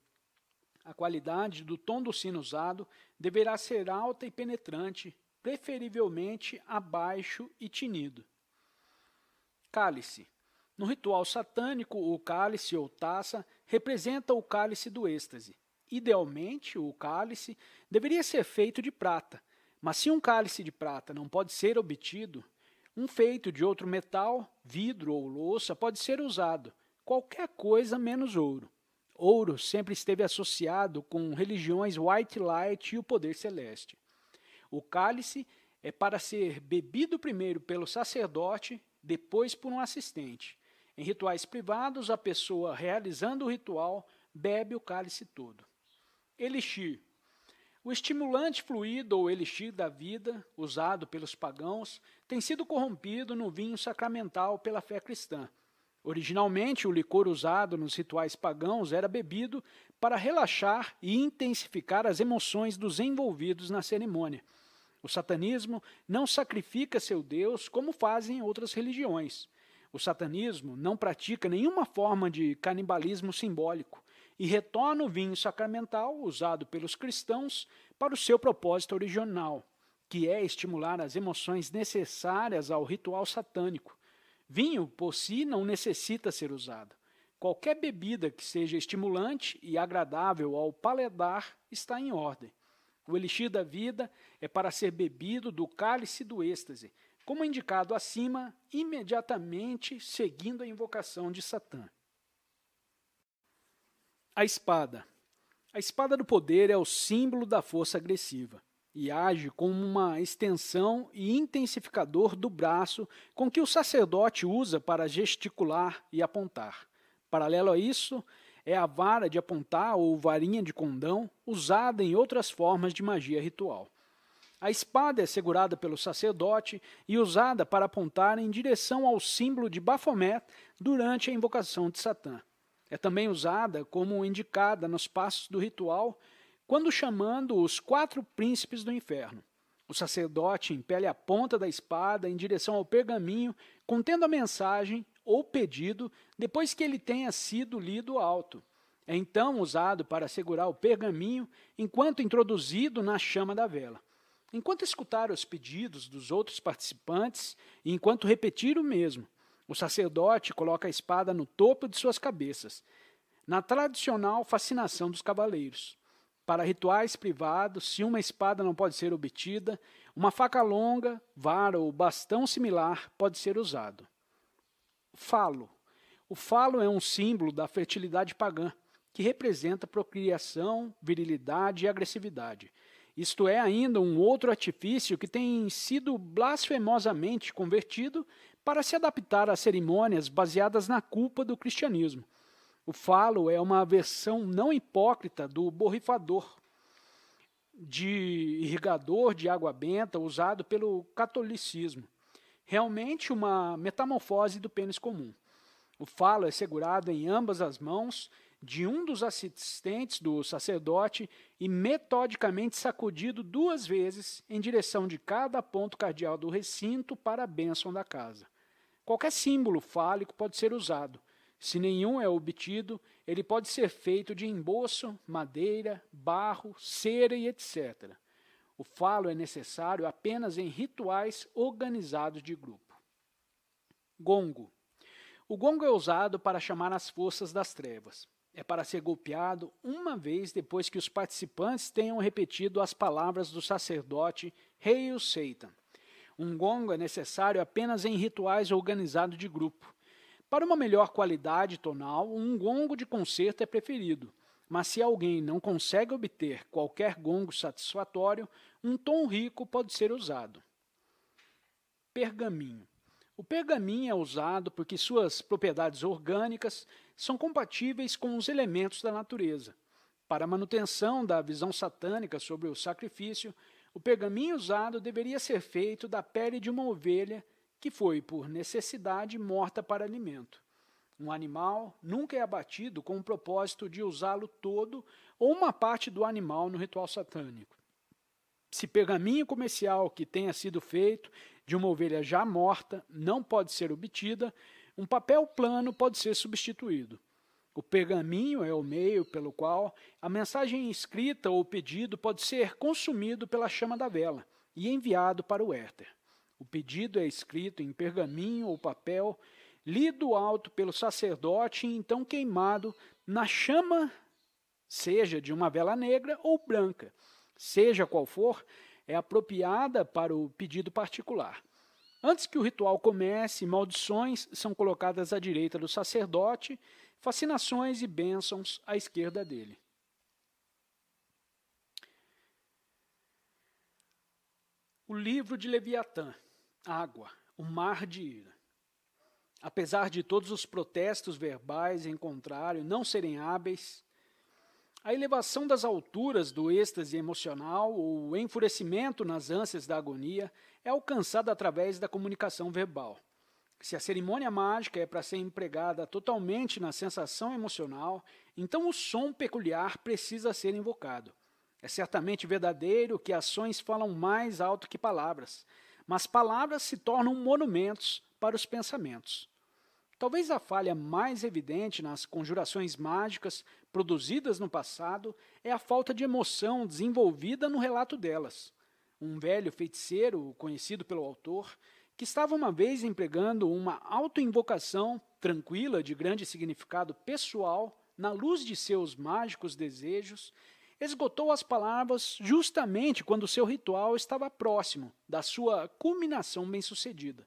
S1: A qualidade do tom do sino usado deverá ser alta e penetrante, preferivelmente abaixo e tinido. Cálice. No ritual satânico, o cálice ou taça representa o cálice do êxtase. Idealmente, o cálice deveria ser feito de prata, mas se um cálice de prata não pode ser obtido, um feito de outro metal, vidro ou louça pode ser usado, qualquer coisa menos ouro. Ouro sempre esteve associado com religiões white light e o poder celeste. O cálice é para ser bebido primeiro pelo sacerdote, depois por um assistente. Em rituais privados, a pessoa realizando o ritual bebe o cálice todo. Elixir. O estimulante fluido ou elixir da vida, usado pelos pagãos, tem sido corrompido no vinho sacramental pela fé cristã. Originalmente, o licor usado nos rituais pagãos era bebido para relaxar e intensificar as emoções dos envolvidos na cerimônia. O satanismo não sacrifica seu Deus como fazem outras religiões. O satanismo não pratica nenhuma forma de canibalismo simbólico e retorna o vinho sacramental usado pelos cristãos para o seu propósito original, que é estimular as emoções necessárias ao ritual satânico. Vinho, por si, não necessita ser usado. Qualquer bebida que seja estimulante e agradável ao paladar está em ordem. O elixir da vida é para ser bebido do cálice do êxtase, como indicado acima, imediatamente seguindo a invocação de Satã. A espada. A espada do poder é o símbolo da força agressiva e age como uma extensão e intensificador do braço com que o sacerdote usa para gesticular e apontar. Paralelo a isso, é a vara de apontar ou varinha de condão usada em outras formas de magia ritual. A espada é segurada pelo sacerdote e usada para apontar em direção ao símbolo de Baphomet durante a invocação de Satã. É também usada como indicada nos passos do ritual quando chamando os quatro príncipes do inferno. O sacerdote impele a ponta da espada em direção ao pergaminho contendo a mensagem ou pedido depois que ele tenha sido lido alto. É então usado para segurar o pergaminho enquanto introduzido na chama da vela. Enquanto escutar os pedidos dos outros participantes e enquanto repetir o mesmo, o sacerdote coloca a espada no topo de suas cabeças, na tradicional fascinação dos cavaleiros. Para rituais privados, se uma espada não pode ser obtida, uma faca longa, vara ou bastão similar pode ser usado. Falo. O falo é um símbolo da fertilidade pagã, que representa procriação, virilidade e agressividade. Isto é ainda um outro artifício que tem sido blasfemosamente convertido para se adaptar a cerimônias baseadas na culpa do cristianismo. O falo é uma versão não hipócrita do borrifador de irrigador de água benta usado pelo catolicismo. Realmente uma metamorfose do pênis comum. O falo é segurado em ambas as mãos de um dos assistentes do sacerdote e metodicamente sacudido duas vezes em direção de cada ponto cardeal do recinto para a bênção da casa. Qualquer símbolo fálico pode ser usado. Se nenhum é obtido, ele pode ser feito de emboço, madeira, barro, cera e etc. O falo é necessário apenas em rituais organizados de grupo. Gongo. O gongo é usado para chamar as forças das trevas. É para ser golpeado uma vez depois que os participantes tenham repetido as palavras do sacerdote Rei Satan um gongo é necessário apenas em rituais organizados de grupo. Para uma melhor qualidade tonal, um gongo de concerto é preferido, mas se alguém não consegue obter qualquer gongo satisfatório, um tom rico pode ser usado. Pergaminho. O pergaminho é usado porque suas propriedades orgânicas são compatíveis com os elementos da natureza. Para a manutenção da visão satânica sobre o sacrifício, o pergaminho usado deveria ser feito da pele de uma ovelha que foi, por necessidade, morta para alimento. Um animal nunca é abatido com o propósito de usá-lo todo ou uma parte do animal no ritual satânico. Se pergaminho comercial que tenha sido feito de uma ovelha já morta não pode ser obtida, um papel plano pode ser substituído. O pergaminho é o meio pelo qual a mensagem escrita ou pedido pode ser consumido pela chama da vela e enviado para o éter. O pedido é escrito em pergaminho ou papel, lido alto pelo sacerdote e então queimado na chama, seja de uma vela negra ou branca, seja qual for, é apropriada para o pedido particular. Antes que o ritual comece, maldições são colocadas à direita do sacerdote fascinações e bênçãos à esquerda dele. O livro de Leviatã, Água, o Mar de Ira. Apesar de todos os protestos verbais em contrário não serem hábeis, a elevação das alturas do êxtase emocional ou o enfurecimento nas ânsias da agonia é alcançada através da comunicação verbal. Se a cerimônia mágica é para ser empregada totalmente na sensação emocional, então o som peculiar precisa ser invocado. É certamente verdadeiro que ações falam mais alto que palavras, mas palavras se tornam monumentos para os pensamentos. Talvez a falha mais evidente nas conjurações mágicas produzidas no passado é a falta de emoção desenvolvida no relato delas. Um velho feiticeiro, conhecido pelo autor, que estava uma vez empregando uma autoinvocação tranquila de grande significado pessoal na luz de seus mágicos desejos, esgotou as palavras justamente quando seu ritual estava próximo da sua culminação bem-sucedida.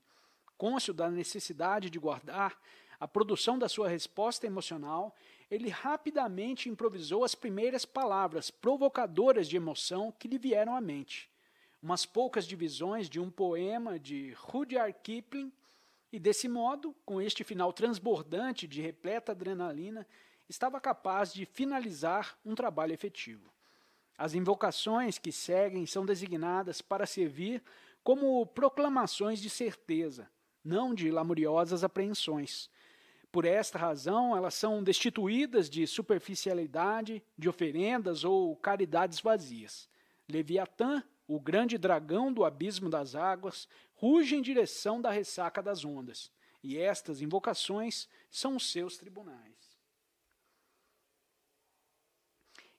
S1: Cônscio da necessidade de guardar a produção da sua resposta emocional, ele rapidamente improvisou as primeiras palavras provocadoras de emoção que lhe vieram à mente umas poucas divisões de um poema de Rudyard Kipling, e desse modo, com este final transbordante de repleta adrenalina, estava capaz de finalizar um trabalho efetivo. As invocações que seguem são designadas para servir como proclamações de certeza, não de lamuriosas apreensões. Por esta razão, elas são destituídas de superficialidade, de oferendas ou caridades vazias. Leviatã o grande dragão do abismo das águas, ruge em direção da ressaca das ondas, e estas invocações são os seus tribunais.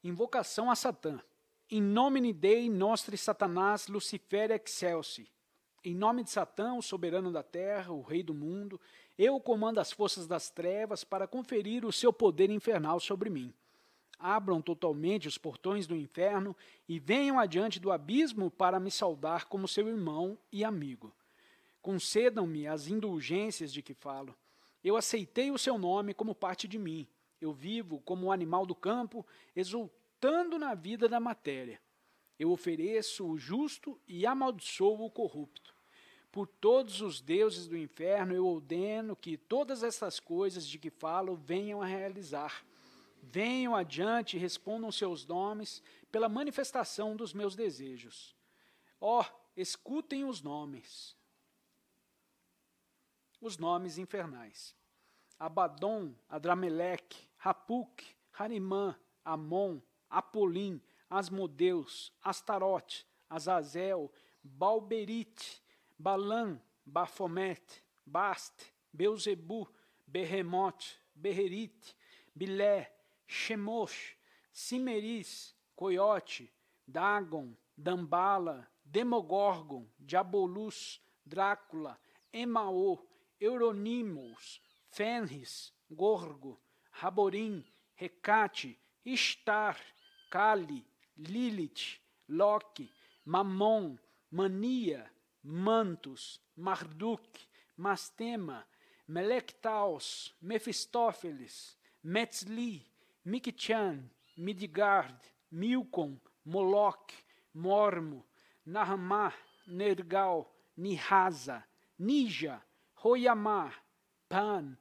S1: Invocação a Satã. In nomine Dei nostri Satanás Lucifer excelsi. Em nome de Satã, o soberano da terra, o rei do mundo, eu comando as forças das trevas para conferir o seu poder infernal sobre mim abram totalmente os portões do inferno e venham adiante do abismo para me saudar como seu irmão e amigo. Concedam-me as indulgências de que falo. Eu aceitei o seu nome como parte de mim. Eu vivo como um animal do campo, exultando na vida da matéria. Eu ofereço o justo e amaldiçoo o corrupto. Por todos os deuses do inferno eu ordeno que todas essas coisas de que falo venham a realizar. Venham adiante e respondam seus nomes pela manifestação dos meus desejos. Ó, oh, escutem os nomes. Os nomes infernais. Abaddon, Adramelec, Rapuk, Harimã, Amon, Apolim, Asmodeus, Astarote, Azazel, Balberite, Balan, Baphomet, Bast, Beuzebu, Berremote, Berrerite, Bilé, Shemosh, Cimeris, Coyote, Dagon, Dambala, Demogorgon, Diabolus, Drácula, Emaô, Euronimos, Fenris, Gorgo, Raborim, Recate, Istar, Kali, Lilith, Loki, Mamon, Mania, Mantos, Marduk, Mastema, Melectaos, Mefistófeles, Metzli, Chan, Midgard, Milcom, Moloch, Mormo, Nahamá, Nergal, Nihaza, Nija, Royamá, Pan,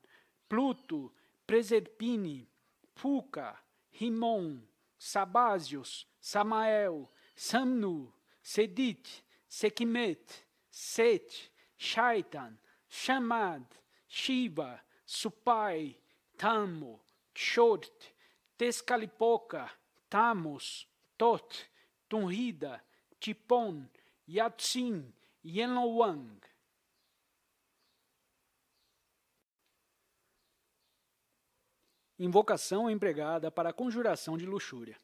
S1: Pluto, Preserpine, Puca, Rimon, Sabásios, Samael, Samnu, Sedit, Sequimet, Set, Shaitan, Shamad, Shiva, Supai, Tamo, Short, Tezcalipoca, Tamos, Tot, Tunrida, Tipon, Yatsin, Yenlowang. Invocação empregada para a conjuração de luxúria.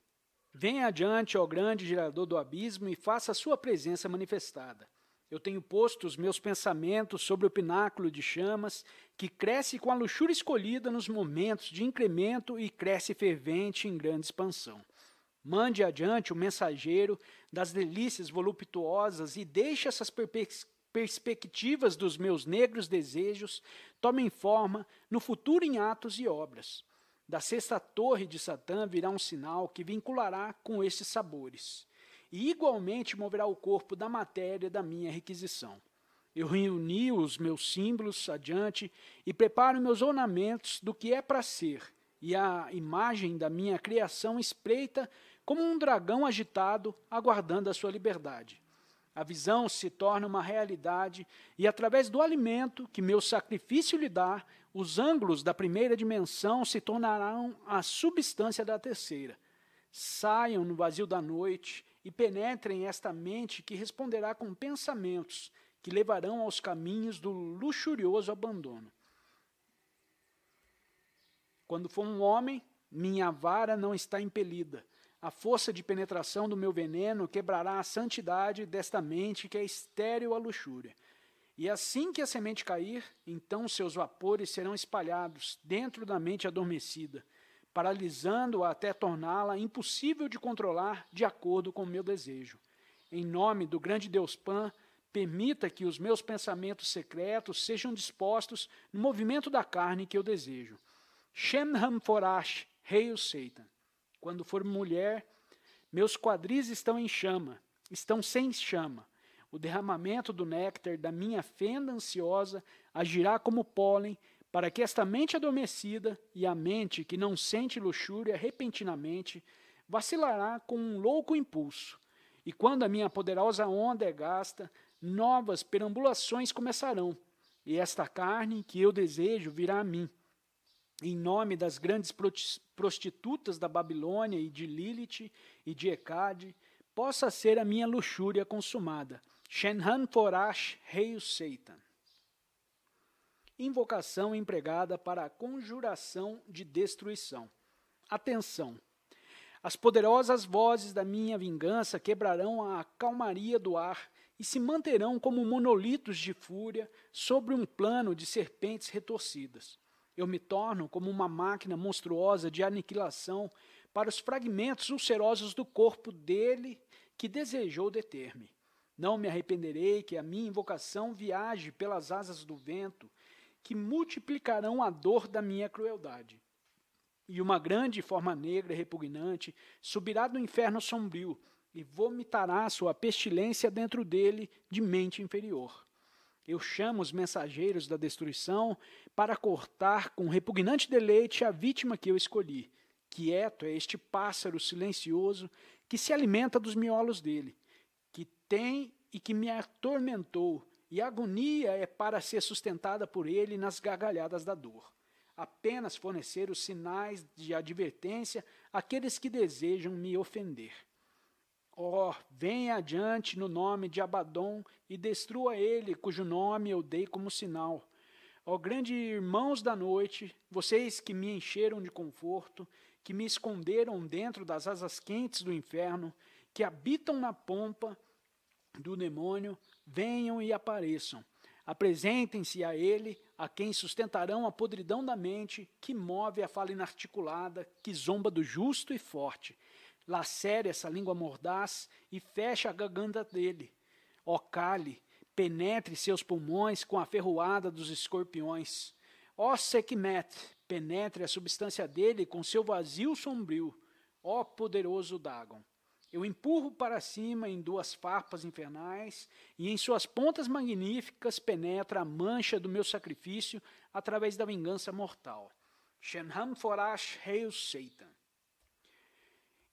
S1: Venha adiante, ó grande gerador do abismo, e faça sua presença manifestada. Eu tenho posto os meus pensamentos sobre o pináculo de chamas, que cresce com a luxúria escolhida nos momentos de incremento e cresce fervente em grande expansão. Mande adiante o mensageiro das delícias voluptuosas e deixe essas perspectivas dos meus negros desejos tomem forma no futuro em atos e obras. Da sexta torre de Satã virá um sinal que vinculará com estes sabores e igualmente moverá o corpo da matéria da minha requisição. Eu reuni os meus símbolos adiante e preparo meus ornamentos do que é para ser, e a imagem da minha criação espreita como um dragão agitado aguardando a sua liberdade. A visão se torna uma realidade, e através do alimento que meu sacrifício lhe dá, os ângulos da primeira dimensão se tornarão a substância da terceira. Saiam no vazio da noite e penetrem esta mente que responderá com pensamentos que levarão aos caminhos do luxurioso abandono. Quando for um homem, minha vara não está impelida. A força de penetração do meu veneno quebrará a santidade desta mente que é estéril à luxúria. E assim que a semente cair, então seus vapores serão espalhados dentro da mente adormecida paralisando-a até torná-la impossível de controlar de acordo com o meu desejo. Em nome do grande Deus Pan, permita que os meus pensamentos secretos sejam dispostos no movimento da carne que eu desejo. Shemham Forash, rei o Seitan. Quando for mulher, meus quadris estão em chama, estão sem chama. O derramamento do néctar da minha fenda ansiosa agirá como pólen para que esta mente adormecida e a mente que não sente luxúria repentinamente vacilará com um louco impulso. E quando a minha poderosa onda é gasta, novas perambulações começarão, e esta carne que eu desejo virá a mim. Em nome das grandes prostitutas da Babilônia e de Lilith e de Ecade, possa ser a minha luxúria consumada. Shenhan Forash, rei Satan invocação empregada para a conjuração de destruição. Atenção! As poderosas vozes da minha vingança quebrarão a calmaria do ar e se manterão como monolitos de fúria sobre um plano de serpentes retorcidas. Eu me torno como uma máquina monstruosa de aniquilação para os fragmentos ulcerosos do corpo dele que desejou deter-me. Não me arrependerei que a minha invocação viaje pelas asas do vento que multiplicarão a dor da minha crueldade. E uma grande forma negra e repugnante subirá do inferno sombrio e vomitará sua pestilência dentro dele de mente inferior. Eu chamo os mensageiros da destruição para cortar com repugnante deleite a vítima que eu escolhi. Quieto é este pássaro silencioso que se alimenta dos miolos dele, que tem e que me atormentou, e a agonia é para ser sustentada por ele nas gargalhadas da dor. Apenas fornecer os sinais de advertência àqueles que desejam me ofender. Ó, oh, venha adiante no nome de Abaddon e destrua ele, cujo nome eu dei como sinal. Ó oh, grandes irmãos da noite, vocês que me encheram de conforto, que me esconderam dentro das asas quentes do inferno, que habitam na pompa do demônio, venham e apareçam. Apresentem-se a ele, a quem sustentarão a podridão da mente, que move a fala inarticulada, que zomba do justo e forte. Lacere essa língua mordaz e feche a garganta dele. Ó cale, penetre seus pulmões com a ferroada dos escorpiões. Ó Sekhmet, penetre a substância dele com seu vazio sombrio. Ó poderoso Dagon. Eu empurro para cima em duas farpas infernais, e em suas pontas magníficas penetra a mancha do meu sacrifício através da vingança mortal. Shenham Forash Hail Satan.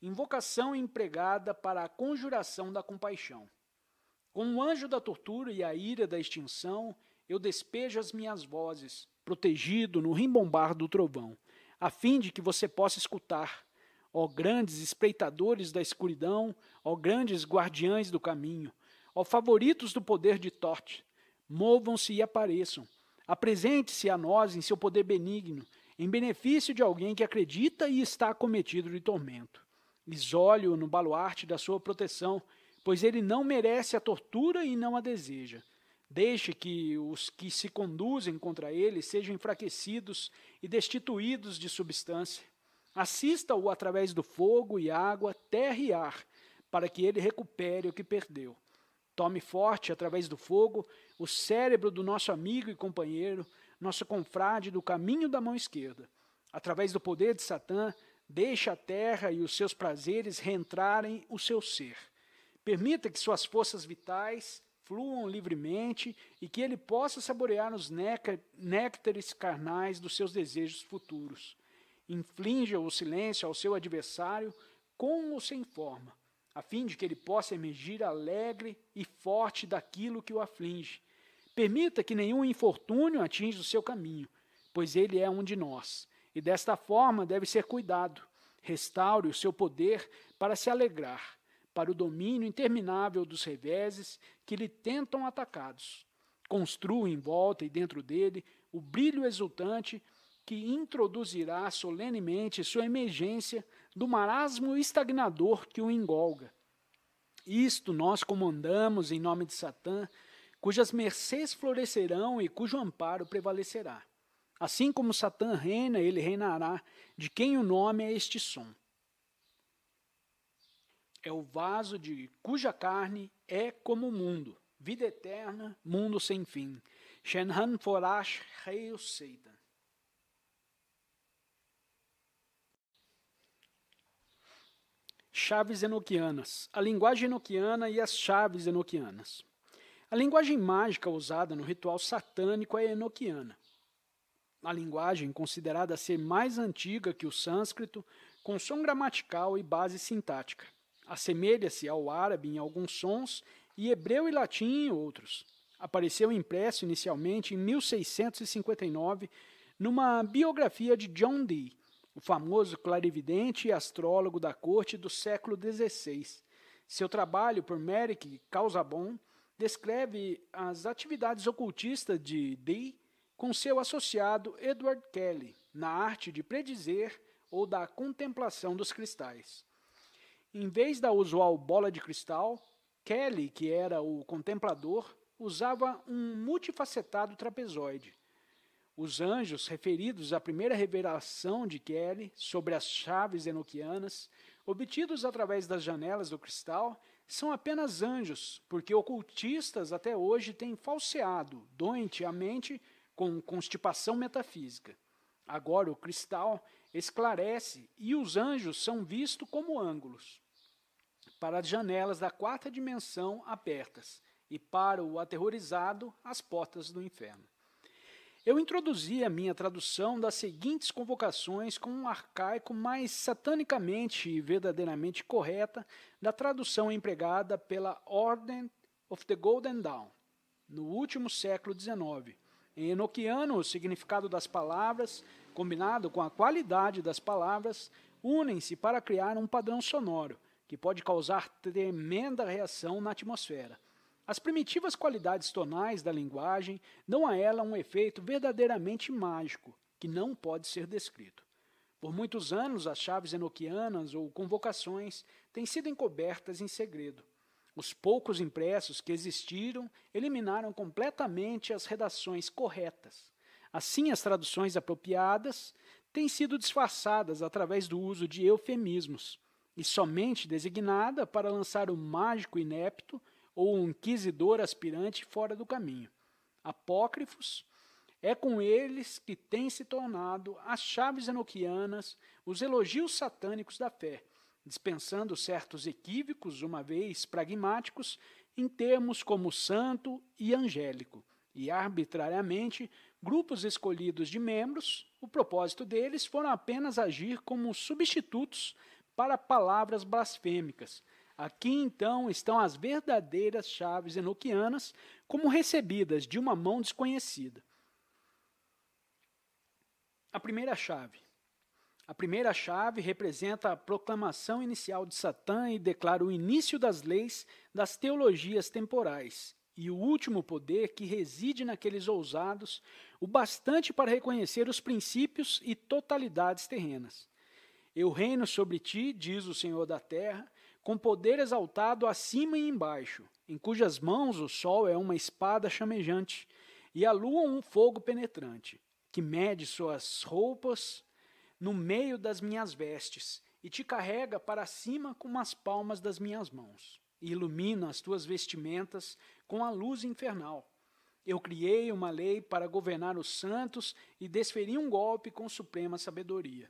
S1: Invocação empregada para a conjuração da compaixão. Com o anjo da tortura e a ira da extinção, eu despejo as minhas vozes, protegido no rimbombar do trovão, a fim de que você possa escutar Ó grandes espreitadores da escuridão, ó grandes guardiães do caminho, ó favoritos do poder de torte, movam-se e apareçam. Apresente-se a nós em seu poder benigno, em benefício de alguém que acredita e está acometido de tormento. Isole-o no baluarte da sua proteção, pois ele não merece a tortura e não a deseja. Deixe que os que se conduzem contra ele sejam enfraquecidos e destituídos de substância. Assista-o através do fogo e água, terra e ar, para que ele recupere o que perdeu. Tome forte através do fogo o cérebro do nosso amigo e companheiro, nosso confrade do caminho da mão esquerda. Através do poder de Satã, deixe a terra e os seus prazeres reentrarem o seu ser. Permita que suas forças vitais fluam livremente e que ele possa saborear os néctares carnais dos seus desejos futuros inflinja o silêncio ao seu adversário, com ou sem forma, a fim de que ele possa emergir alegre e forte daquilo que o aflige. Permita que nenhum infortúnio atinja o seu caminho, pois ele é um de nós, e desta forma deve ser cuidado. Restaure o seu poder para se alegrar, para o domínio interminável dos reveses que lhe tentam atacados. Construa em volta e dentro dele o brilho exultante que introduzirá solenemente sua emergência do marasmo estagnador que o engolga. Isto nós comandamos em nome de Satã, cujas mercês florescerão e cujo amparo prevalecerá. Assim como Satã reina, ele reinará, de quem o nome é este som. É o vaso de cuja carne é como o mundo, vida eterna, mundo sem fim. Shenhan Forash Rei Seitan. chaves enoquianas, a linguagem enoquiana e as chaves enoquianas. A linguagem mágica usada no ritual satânico é enoquiana. A linguagem considerada ser mais antiga que o sânscrito, com som gramatical e base sintática. Assemelha-se ao árabe em alguns sons e hebreu e latim em outros. Apareceu impresso inicialmente em 1659 numa biografia de John Dee, o famoso clarividente e astrólogo da corte do século XVI. Seu trabalho por Merrick Causabon descreve as atividades ocultistas de Dee com seu associado Edward Kelly na arte de predizer ou da contemplação dos cristais. Em vez da usual bola de cristal, Kelly, que era o contemplador, usava um multifacetado trapezoide, os anjos referidos à primeira revelação de Kelly sobre as chaves enoquianas, obtidos através das janelas do cristal, são apenas anjos, porque ocultistas até hoje têm falseado doente a mente, com constipação metafísica. Agora o cristal esclarece e os anjos são vistos como ângulos para as janelas da quarta dimensão abertas e para o aterrorizado as portas do inferno eu introduzi a minha tradução das seguintes convocações com um arcaico mais satanicamente e verdadeiramente correta da tradução empregada pela Ordem of the Golden Dawn, no último século XIX. Em enoquiano, o significado das palavras, combinado com a qualidade das palavras, unem-se para criar um padrão sonoro, que pode causar tremenda reação na atmosfera. As primitivas qualidades tonais da linguagem dão a ela um efeito verdadeiramente mágico, que não pode ser descrito. Por muitos anos, as chaves enoquianas ou convocações têm sido encobertas em segredo. Os poucos impressos que existiram eliminaram completamente as redações corretas. Assim, as traduções apropriadas têm sido disfarçadas através do uso de eufemismos e somente designada para lançar o mágico inepto ou um inquisidor aspirante fora do caminho. Apócrifos, é com eles que têm se tornado as chaves enoquianas, os elogios satânicos da fé, dispensando certos equívocos, uma vez pragmáticos, em termos como santo e angélico, e arbitrariamente grupos escolhidos de membros, o propósito deles foram apenas agir como substitutos para palavras blasfêmicas, Aqui então estão as verdadeiras chaves enoquianas, como recebidas de uma mão desconhecida. A primeira chave. A primeira chave representa a proclamação inicial de Satã e declara o início das leis das teologias temporais e o último poder que reside naqueles ousados, o bastante para reconhecer os princípios e totalidades terrenas. Eu reino sobre ti, diz o Senhor da terra, com poder exaltado acima e embaixo, em cujas mãos o sol é uma espada chamejante e a lua um fogo penetrante, que mede suas roupas no meio das minhas vestes e te carrega para cima com as palmas das minhas mãos, e ilumina as tuas vestimentas com a luz infernal. Eu criei uma lei para governar os santos e desferi um golpe com suprema sabedoria.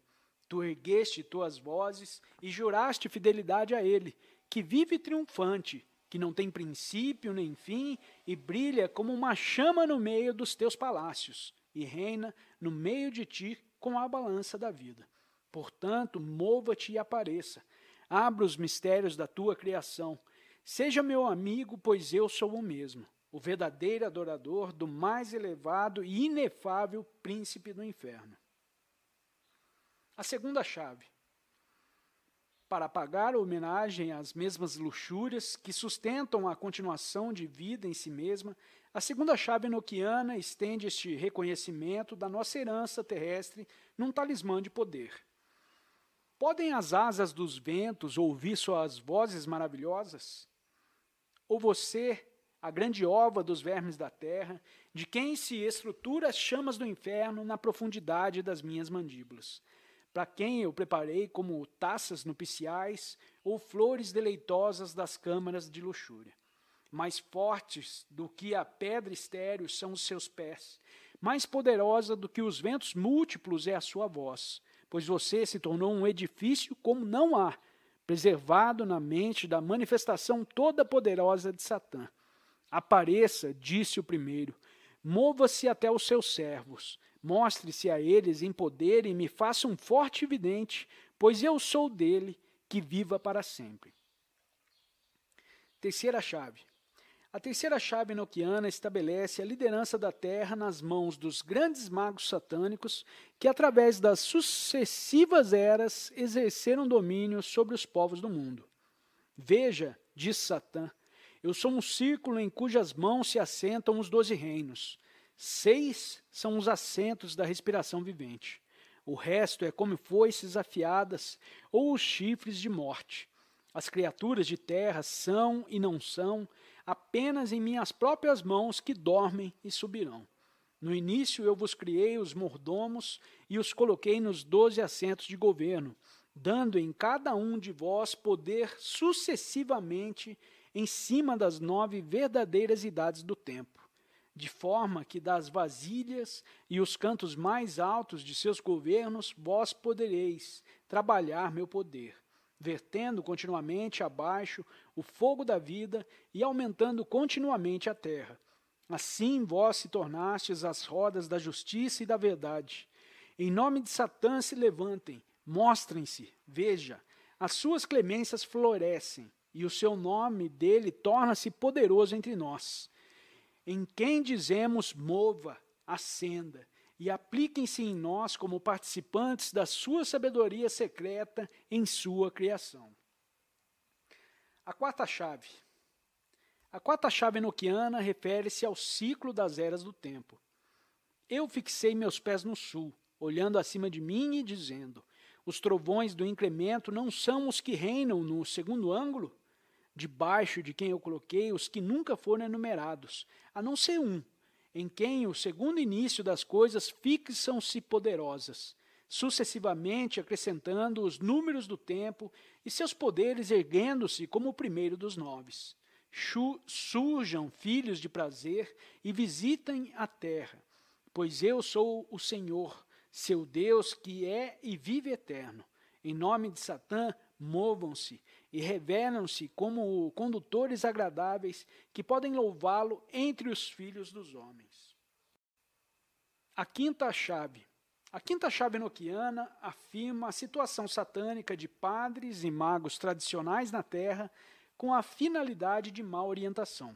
S1: Tu ergueste tuas vozes e juraste fidelidade a ele, que vive triunfante, que não tem princípio nem fim e brilha como uma chama no meio dos teus palácios e reina no meio de ti com a balança da vida. Portanto, mova-te e apareça. Abra os mistérios da tua criação. Seja meu amigo, pois eu sou o mesmo, o verdadeiro adorador do mais elevado e inefável príncipe do inferno. A segunda chave, para pagar homenagem às mesmas luxúrias que sustentam a continuação de vida em si mesma, a segunda chave noquiana estende este reconhecimento da nossa herança terrestre num talismã de poder. Podem as asas dos ventos ouvir suas vozes maravilhosas? Ou você, a grande ova dos vermes da terra, de quem se estrutura as chamas do inferno na profundidade das minhas mandíbulas? para quem eu preparei como taças nupciais ou flores deleitosas das câmaras de luxúria. Mais fortes do que a pedra estéril são os seus pés, mais poderosa do que os ventos múltiplos é a sua voz, pois você se tornou um edifício como não há, preservado na mente da manifestação toda poderosa de Satã. Apareça, disse o primeiro, mova-se até os seus servos, Mostre-se a eles em poder e me faça um forte vidente, pois eu sou dele, que viva para sempre. Terceira chave. A terceira chave noquiana estabelece a liderança da terra nas mãos dos grandes magos satânicos que, através das sucessivas eras, exerceram domínio sobre os povos do mundo. Veja, diz Satã, eu sou um círculo em cujas mãos se assentam os doze reinos. Seis são os assentos da respiração vivente. O resto é como foices afiadas ou os chifres de morte. As criaturas de terra são e não são, apenas em minhas próprias mãos que dormem e subirão. No início eu vos criei os mordomos e os coloquei nos doze assentos de governo, dando em cada um de vós poder sucessivamente em cima das nove verdadeiras idades do tempo de forma que das vasilhas e os cantos mais altos de seus governos vós podereis trabalhar meu poder, vertendo continuamente abaixo o fogo da vida e aumentando continuamente a terra. Assim vós se tornastes as rodas da justiça e da verdade. Em nome de Satã se levantem, mostrem-se, veja, as suas clemências florescem, e o seu nome dele torna-se poderoso entre nós em quem dizemos mova, acenda, e apliquem-se em nós como participantes da sua sabedoria secreta em sua criação. A quarta chave. A quarta chave enoquiana refere-se ao ciclo das eras do tempo. Eu fixei meus pés no sul, olhando acima de mim e dizendo: Os trovões do incremento não são os que reinam no segundo ângulo? debaixo de quem eu coloquei os que nunca foram enumerados, a não ser um, em quem o segundo início das coisas fixam-se poderosas, sucessivamente acrescentando os números do tempo e seus poderes erguendo-se como o primeiro dos noves. Chu, surjam filhos de prazer e visitem a terra, pois eu sou o Senhor, seu Deus, que é e vive eterno. Em nome de Satã, movam-se e revelam-se como condutores agradáveis que podem louvá-lo entre os filhos dos homens. A quinta chave. A quinta chave noquiana afirma a situação satânica de padres e magos tradicionais na Terra com a finalidade de má orientação.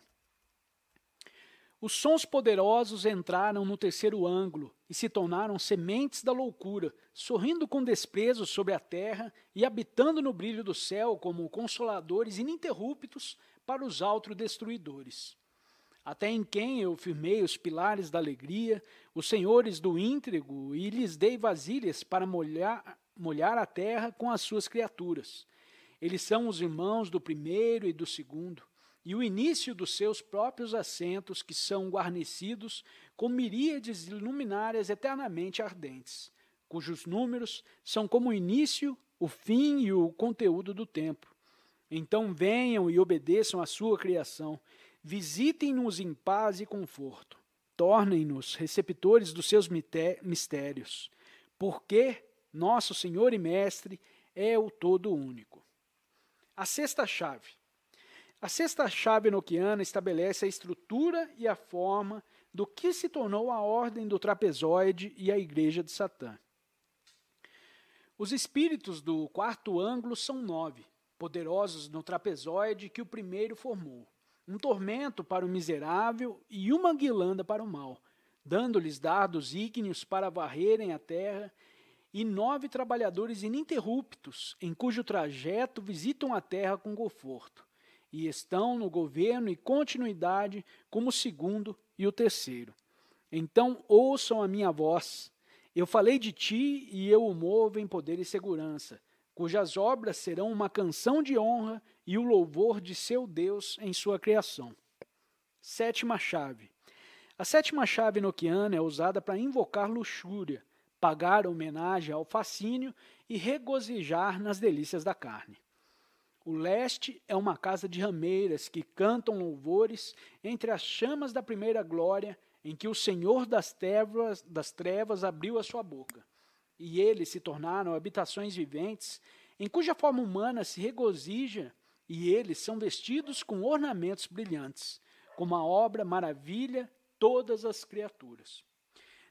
S1: Os sons poderosos entraram no terceiro ângulo, e se tornaram sementes da loucura, sorrindo com desprezo sobre a terra e habitando no brilho do céu como consoladores ininterruptos para os autodestruidores. Até em quem eu firmei os pilares da alegria, os senhores do íntrigo, e lhes dei vasilhas para molhar, molhar a terra com as suas criaturas. Eles são os irmãos do primeiro e do segundo, e o início dos seus próprios assentos, que são guarnecidos com miríades de luminárias eternamente ardentes, cujos números são como o início, o fim e o conteúdo do tempo. Então venham e obedeçam à sua criação, visitem-nos em paz e conforto, tornem-nos receptores dos seus mistérios, porque nosso Senhor e Mestre é o Todo Único. A sexta chave. A sexta chave noquiana estabelece a estrutura e a forma do que se tornou a Ordem do Trapezoide e a Igreja de Satã. Os espíritos do quarto ângulo são nove, poderosos no trapezoide que o primeiro formou. Um tormento para o miserável e uma guirlanda para o mal, dando-lhes dardos ígneos para varrerem a terra e nove trabalhadores ininterruptos, em cujo trajeto visitam a terra com conforto e estão no governo e continuidade como o segundo e o terceiro. Então ouçam a minha voz. Eu falei de ti e eu o movo em poder e segurança, cujas obras serão uma canção de honra e o louvor de seu Deus em sua criação. Sétima chave. A sétima chave noquiana é usada para invocar luxúria, pagar homenagem ao fascínio e regozijar nas delícias da carne. O leste é uma casa de rameiras que cantam louvores entre as chamas da primeira glória em que o Senhor das trevas, das trevas abriu a sua boca. E eles se tornaram habitações viventes, em cuja forma humana se regozija, e eles são vestidos com ornamentos brilhantes, como a obra maravilha todas as criaturas,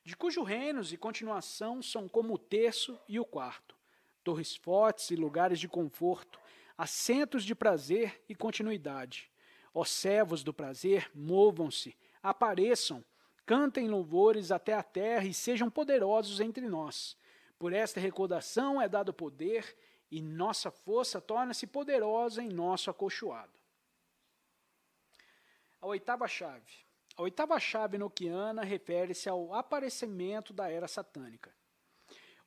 S1: de cujo reinos e continuação são como o terço e o quarto, torres fortes e lugares de conforto, assentos de prazer e continuidade. Ó servos do prazer, movam-se, apareçam, cantem louvores até a terra e sejam poderosos entre nós. Por esta recordação é dado poder e nossa força torna-se poderosa em nosso acolchoado. A oitava chave. A oitava chave noquiana refere-se ao aparecimento da era satânica.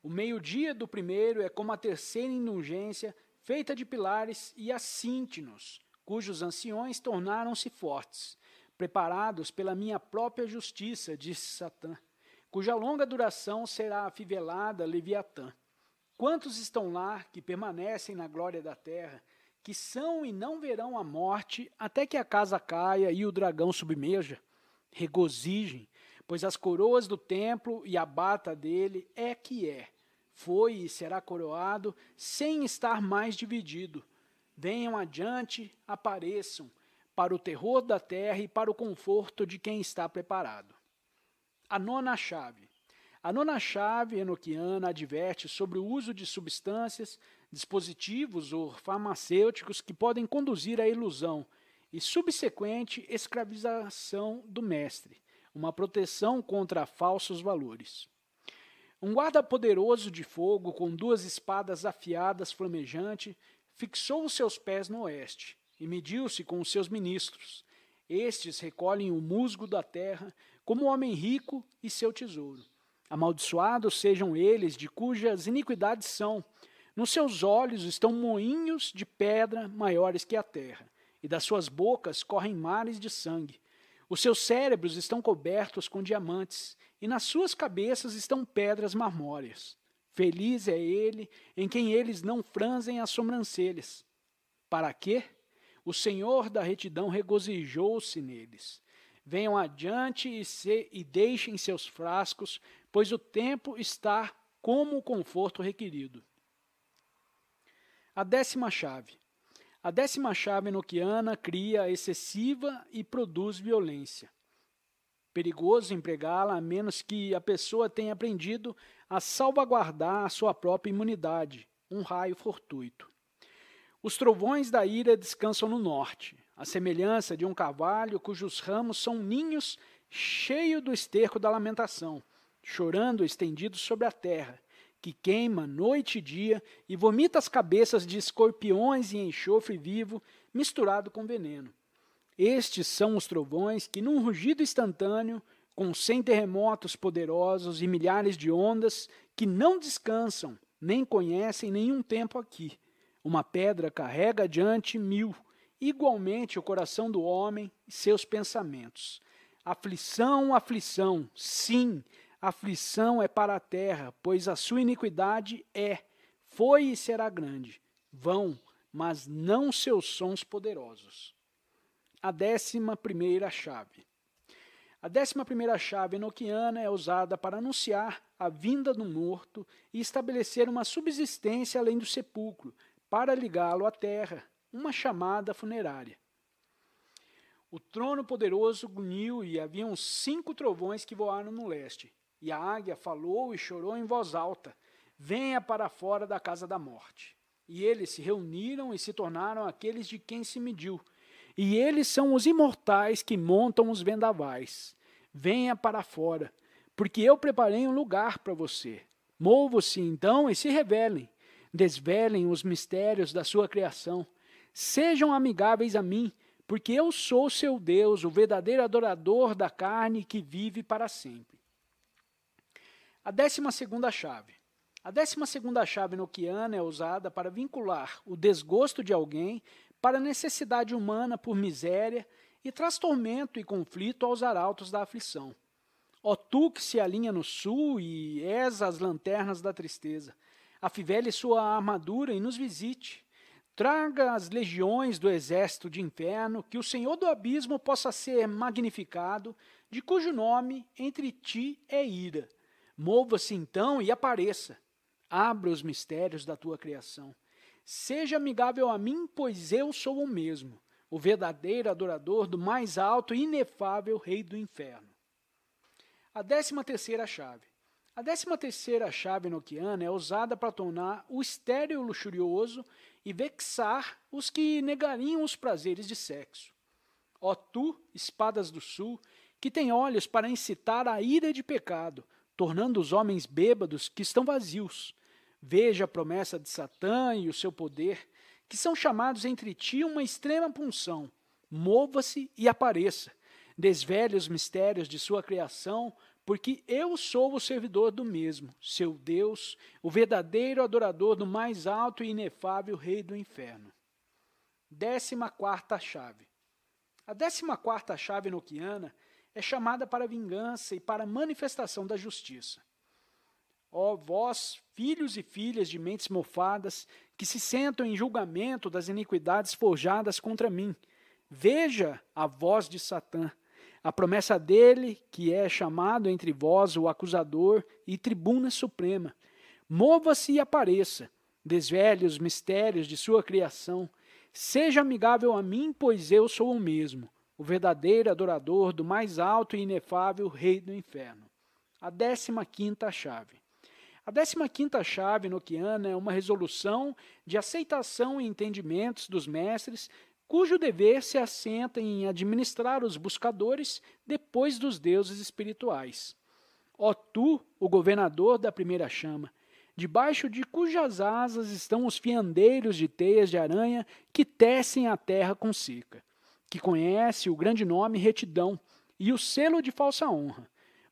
S1: O meio-dia do primeiro é como a terceira indulgência feita de pilares e assíntinos, cujos anciões tornaram-se fortes, preparados pela minha própria justiça, disse Satã, cuja longa duração será afivelada Leviatã. Quantos estão lá que permanecem na glória da terra, que são e não verão a morte até que a casa caia e o dragão submeja? Regozijem, pois as coroas do templo e a bata dele é que é foi e será coroado, sem estar mais dividido. Venham adiante, apareçam, para o terror da terra e para o conforto de quem está preparado. A nona chave. A nona chave enoquiana adverte sobre o uso de substâncias, dispositivos ou farmacêuticos que podem conduzir à ilusão e subsequente escravização do mestre, uma proteção contra falsos valores. Um guarda poderoso de fogo, com duas espadas afiadas flamejante, fixou os seus pés no oeste e mediu-se com os seus ministros. Estes recolhem o musgo da terra, como homem rico e seu tesouro. Amaldiçoados sejam eles de cujas iniquidades são. Nos seus olhos estão moinhos de pedra maiores que a terra, e das suas bocas correm mares de sangue. Os seus cérebros estão cobertos com diamantes, e nas suas cabeças estão pedras marmóreas. Feliz é ele em quem eles não franzem as sobrancelhas. Para quê? O Senhor da retidão regozijou-se neles. Venham adiante e, se, e deixem seus frascos, pois o tempo está como o conforto requerido. A décima chave. A décima chave noquiana cria excessiva e produz violência. Perigoso empregá-la a menos que a pessoa tenha aprendido a salvaguardar a sua própria imunidade, um raio fortuito. Os trovões da ira descansam no norte, a semelhança de um cavalo cujos ramos são ninhos cheio do esterco da lamentação, chorando estendido sobre a terra, que queima noite e dia e vomita as cabeças de escorpiões e enxofre vivo, misturado com veneno. Estes são os trovões que, num rugido instantâneo, com cem terremotos poderosos e milhares de ondas que não descansam, nem conhecem nenhum tempo aqui. Uma pedra carrega adiante mil, igualmente o coração do homem e seus pensamentos. Aflição, aflição, sim, aflição é para a terra, pois a sua iniquidade é, foi e será grande. Vão, mas não seus sons poderosos a décima primeira chave. A décima primeira chave enoquiana é usada para anunciar a vinda do morto e estabelecer uma subsistência além do sepulcro, para ligá-lo à terra, uma chamada funerária. O trono poderoso grunhiu e haviam cinco trovões que voaram no leste. E a águia falou e chorou em voz alta: Venha para fora da casa da morte. E eles se reuniram e se tornaram aqueles de quem se mediu, e eles são os imortais que montam os vendavais. Venha para fora, porque eu preparei um lugar para você. Movam-se então e se revelem. Desvelem os mistérios da sua criação. Sejam amigáveis a mim, porque eu sou seu Deus, o verdadeiro adorador da carne que vive para sempre. A décima segunda chave. A décima segunda chave noquiana é usada para vincular o desgosto de alguém para necessidade humana por miséria, e traz tormento e conflito aos arautos da aflição. Ó tu que se alinha no sul e és as lanternas da tristeza, afivele sua armadura e nos visite. Traga as legiões do exército de inferno, que o Senhor do abismo possa ser magnificado, de cujo nome entre ti é ira. Mova-se então e apareça. Abra os mistérios da tua criação. Seja amigável a mim, pois eu sou o mesmo, o verdadeiro adorador do mais alto e inefável Rei do Inferno. A décima terceira chave. A décima terceira chave noquiana é usada para tornar o estéreo luxurioso e vexar os que negariam os prazeres de sexo. Ó tu, espadas do sul, que tem olhos para incitar a ira de pecado, tornando os homens bêbados que estão vazios, Veja a promessa de Satã e o seu poder, que são chamados entre ti uma extrema punção. Mova-se e apareça. Desvele os mistérios de sua criação, porque eu sou o servidor do mesmo, seu Deus, o verdadeiro adorador do mais alto e inefável Rei do Inferno. Décima quarta chave. A décima quarta chave noquiana é chamada para vingança e para manifestação da justiça. Ó vós, filhos e filhas de mentes mofadas, que se sentam em julgamento das iniquidades forjadas contra mim, veja a voz de Satã, a promessa dele, que é chamado entre vós o acusador e tribuna suprema. Mova-se e apareça, desvele os mistérios de sua criação, seja amigável a mim, pois eu sou o mesmo, o verdadeiro adorador do mais alto e inefável Rei do Inferno. A décima quinta chave. A 15ª chave noquiana é uma resolução de aceitação e entendimentos dos mestres, cujo dever se assenta em administrar os buscadores depois dos deuses espirituais. Ó tu, o governador da primeira chama, debaixo de cujas asas estão os fiandeiros de teias de aranha que tecem a terra com seca, que conhece o grande nome retidão e o selo de falsa honra,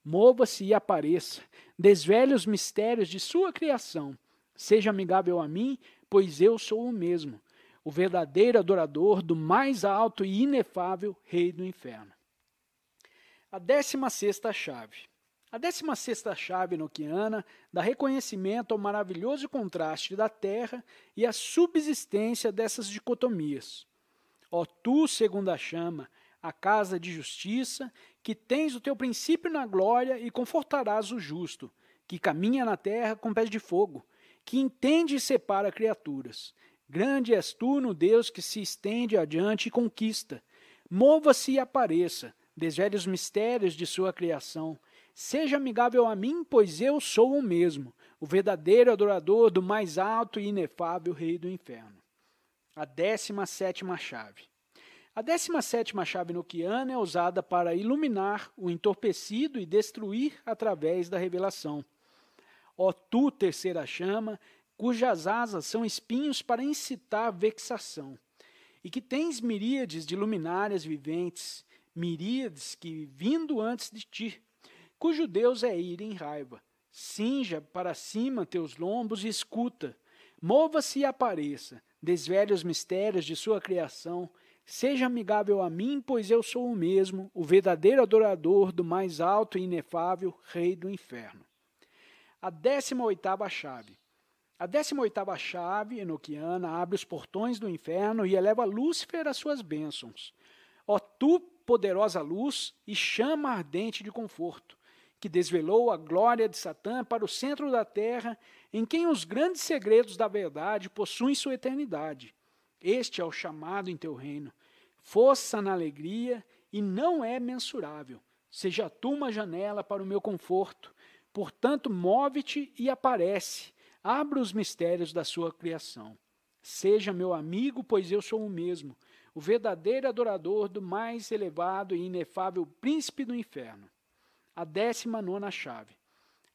S1: Mova-se e apareça. Desvele os mistérios de sua criação. Seja amigável a mim, pois eu sou o mesmo, o verdadeiro adorador do mais alto e inefável Rei do Inferno. A décima sexta chave. A décima sexta chave noquiana dá reconhecimento ao maravilhoso contraste da Terra e à subsistência dessas dicotomias. Ó tu, segundo a chama, a casa de justiça, que tens o teu princípio na glória e confortarás o justo, que caminha na terra com pés de fogo, que entende e separa criaturas. Grande és tu no Deus que se estende adiante e conquista. Mova-se e apareça, desvele os mistérios de sua criação. Seja amigável a mim, pois eu sou o mesmo, o verdadeiro adorador do mais alto e inefável Rei do Inferno. A décima sétima chave. A 17ª chave noquiana é usada para iluminar o entorpecido e destruir através da revelação. Ó tu, terceira chama, cujas asas são espinhos para incitar vexação, e que tens miríades de luminárias viventes, miríades que vindo antes de ti, cujo Deus é ira em raiva. Cinja para cima teus lombos e escuta. Mova-se e apareça, desvele os mistérios de sua criação Seja amigável a mim, pois eu sou o mesmo, o verdadeiro adorador do mais alto e inefável Rei do Inferno. A décima oitava chave. A décima oitava chave enoquiana abre os portões do inferno e eleva Lúcifer às suas bênçãos. Ó tu, poderosa luz e chama ardente de conforto, que desvelou a glória de Satã para o centro da terra, em quem os grandes segredos da verdade possuem sua eternidade este é o chamado em teu reino. Força na alegria e não é mensurável. Seja tu uma janela para o meu conforto. Portanto, move-te e aparece. Abra os mistérios da sua criação. Seja meu amigo, pois eu sou o mesmo, o verdadeiro adorador do mais elevado e inefável príncipe do inferno. A décima nona chave.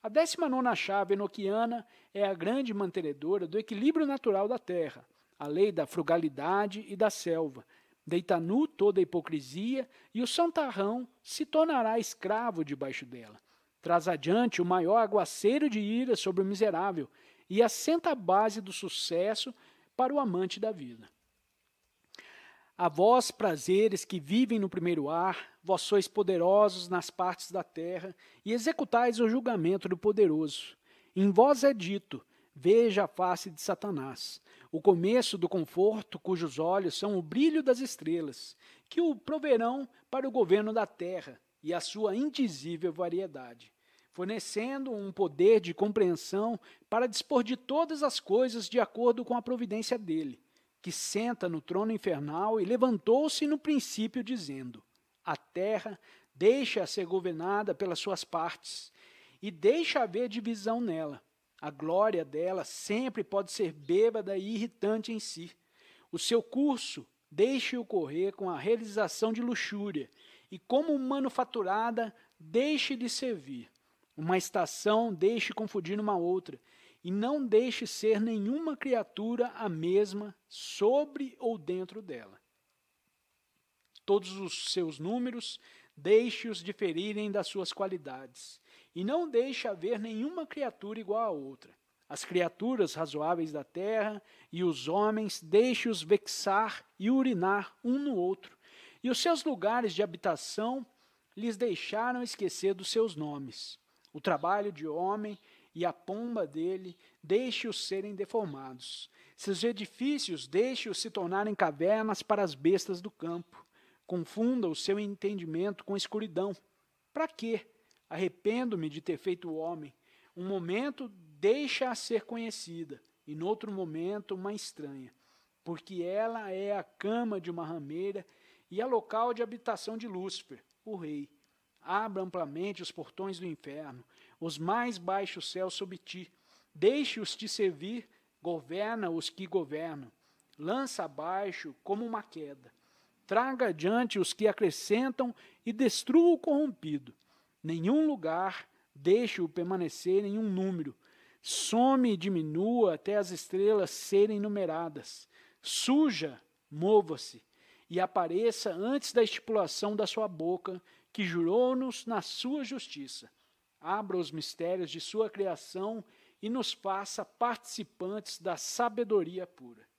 S1: A décima nona chave enoquiana é a grande mantenedora do equilíbrio natural da Terra a lei da frugalidade e da selva. Deita nu toda a hipocrisia, e o santarrão se tornará escravo debaixo dela. Traz adiante o maior aguaceiro de ira sobre o miserável, e assenta a base do sucesso para o amante da vida. A vós, prazeres que vivem no primeiro ar, vós sois poderosos nas partes da terra, e executais o julgamento do poderoso. Em vós é dito: Veja a face de Satanás, o começo do conforto, cujos olhos são o brilho das estrelas, que o proverão para o governo da terra e a sua indizível variedade, fornecendo um poder de compreensão para dispor de todas as coisas de acordo com a providência dele, que senta no trono infernal e levantou-se no princípio, dizendo: A terra deixa ser governada pelas suas partes, e deixa haver divisão nela a glória dela sempre pode ser bêbada e irritante em si. O seu curso deixe-o correr com a realização de luxúria, e como manufaturada, deixe de servir. Uma estação deixe confundir uma outra, e não deixe ser nenhuma criatura a mesma sobre ou dentro dela. Todos os seus números deixe-os diferirem das suas qualidades e não deixe haver nenhuma criatura igual a outra. As criaturas razoáveis da terra e os homens deixe-os vexar e urinar um no outro, e os seus lugares de habitação lhes deixaram esquecer dos seus nomes. O trabalho de homem e a pomba dele deixe-os serem deformados. Seus edifícios deixe-os se tornarem cavernas para as bestas do campo. Confunda o seu entendimento com escuridão. Para quê? Arrependo-me de ter feito o homem. Um momento deixa a ser conhecida, e noutro momento uma estranha, porque ela é a cama de uma rameira e a é local de habitação de Lúcifer, o rei. Abra amplamente os portões do inferno, os mais baixos céus sob ti. Deixe-os te servir, governa os que governam. Lança abaixo como uma queda. Traga adiante os que acrescentam e destrua o corrompido. Nenhum lugar deixe-o permanecer em um número. Some e diminua até as estrelas serem numeradas. Suja, mova-se e apareça antes da estipulação da sua boca, que jurou-nos na sua justiça. Abra os mistérios de sua criação e nos faça participantes da sabedoria pura.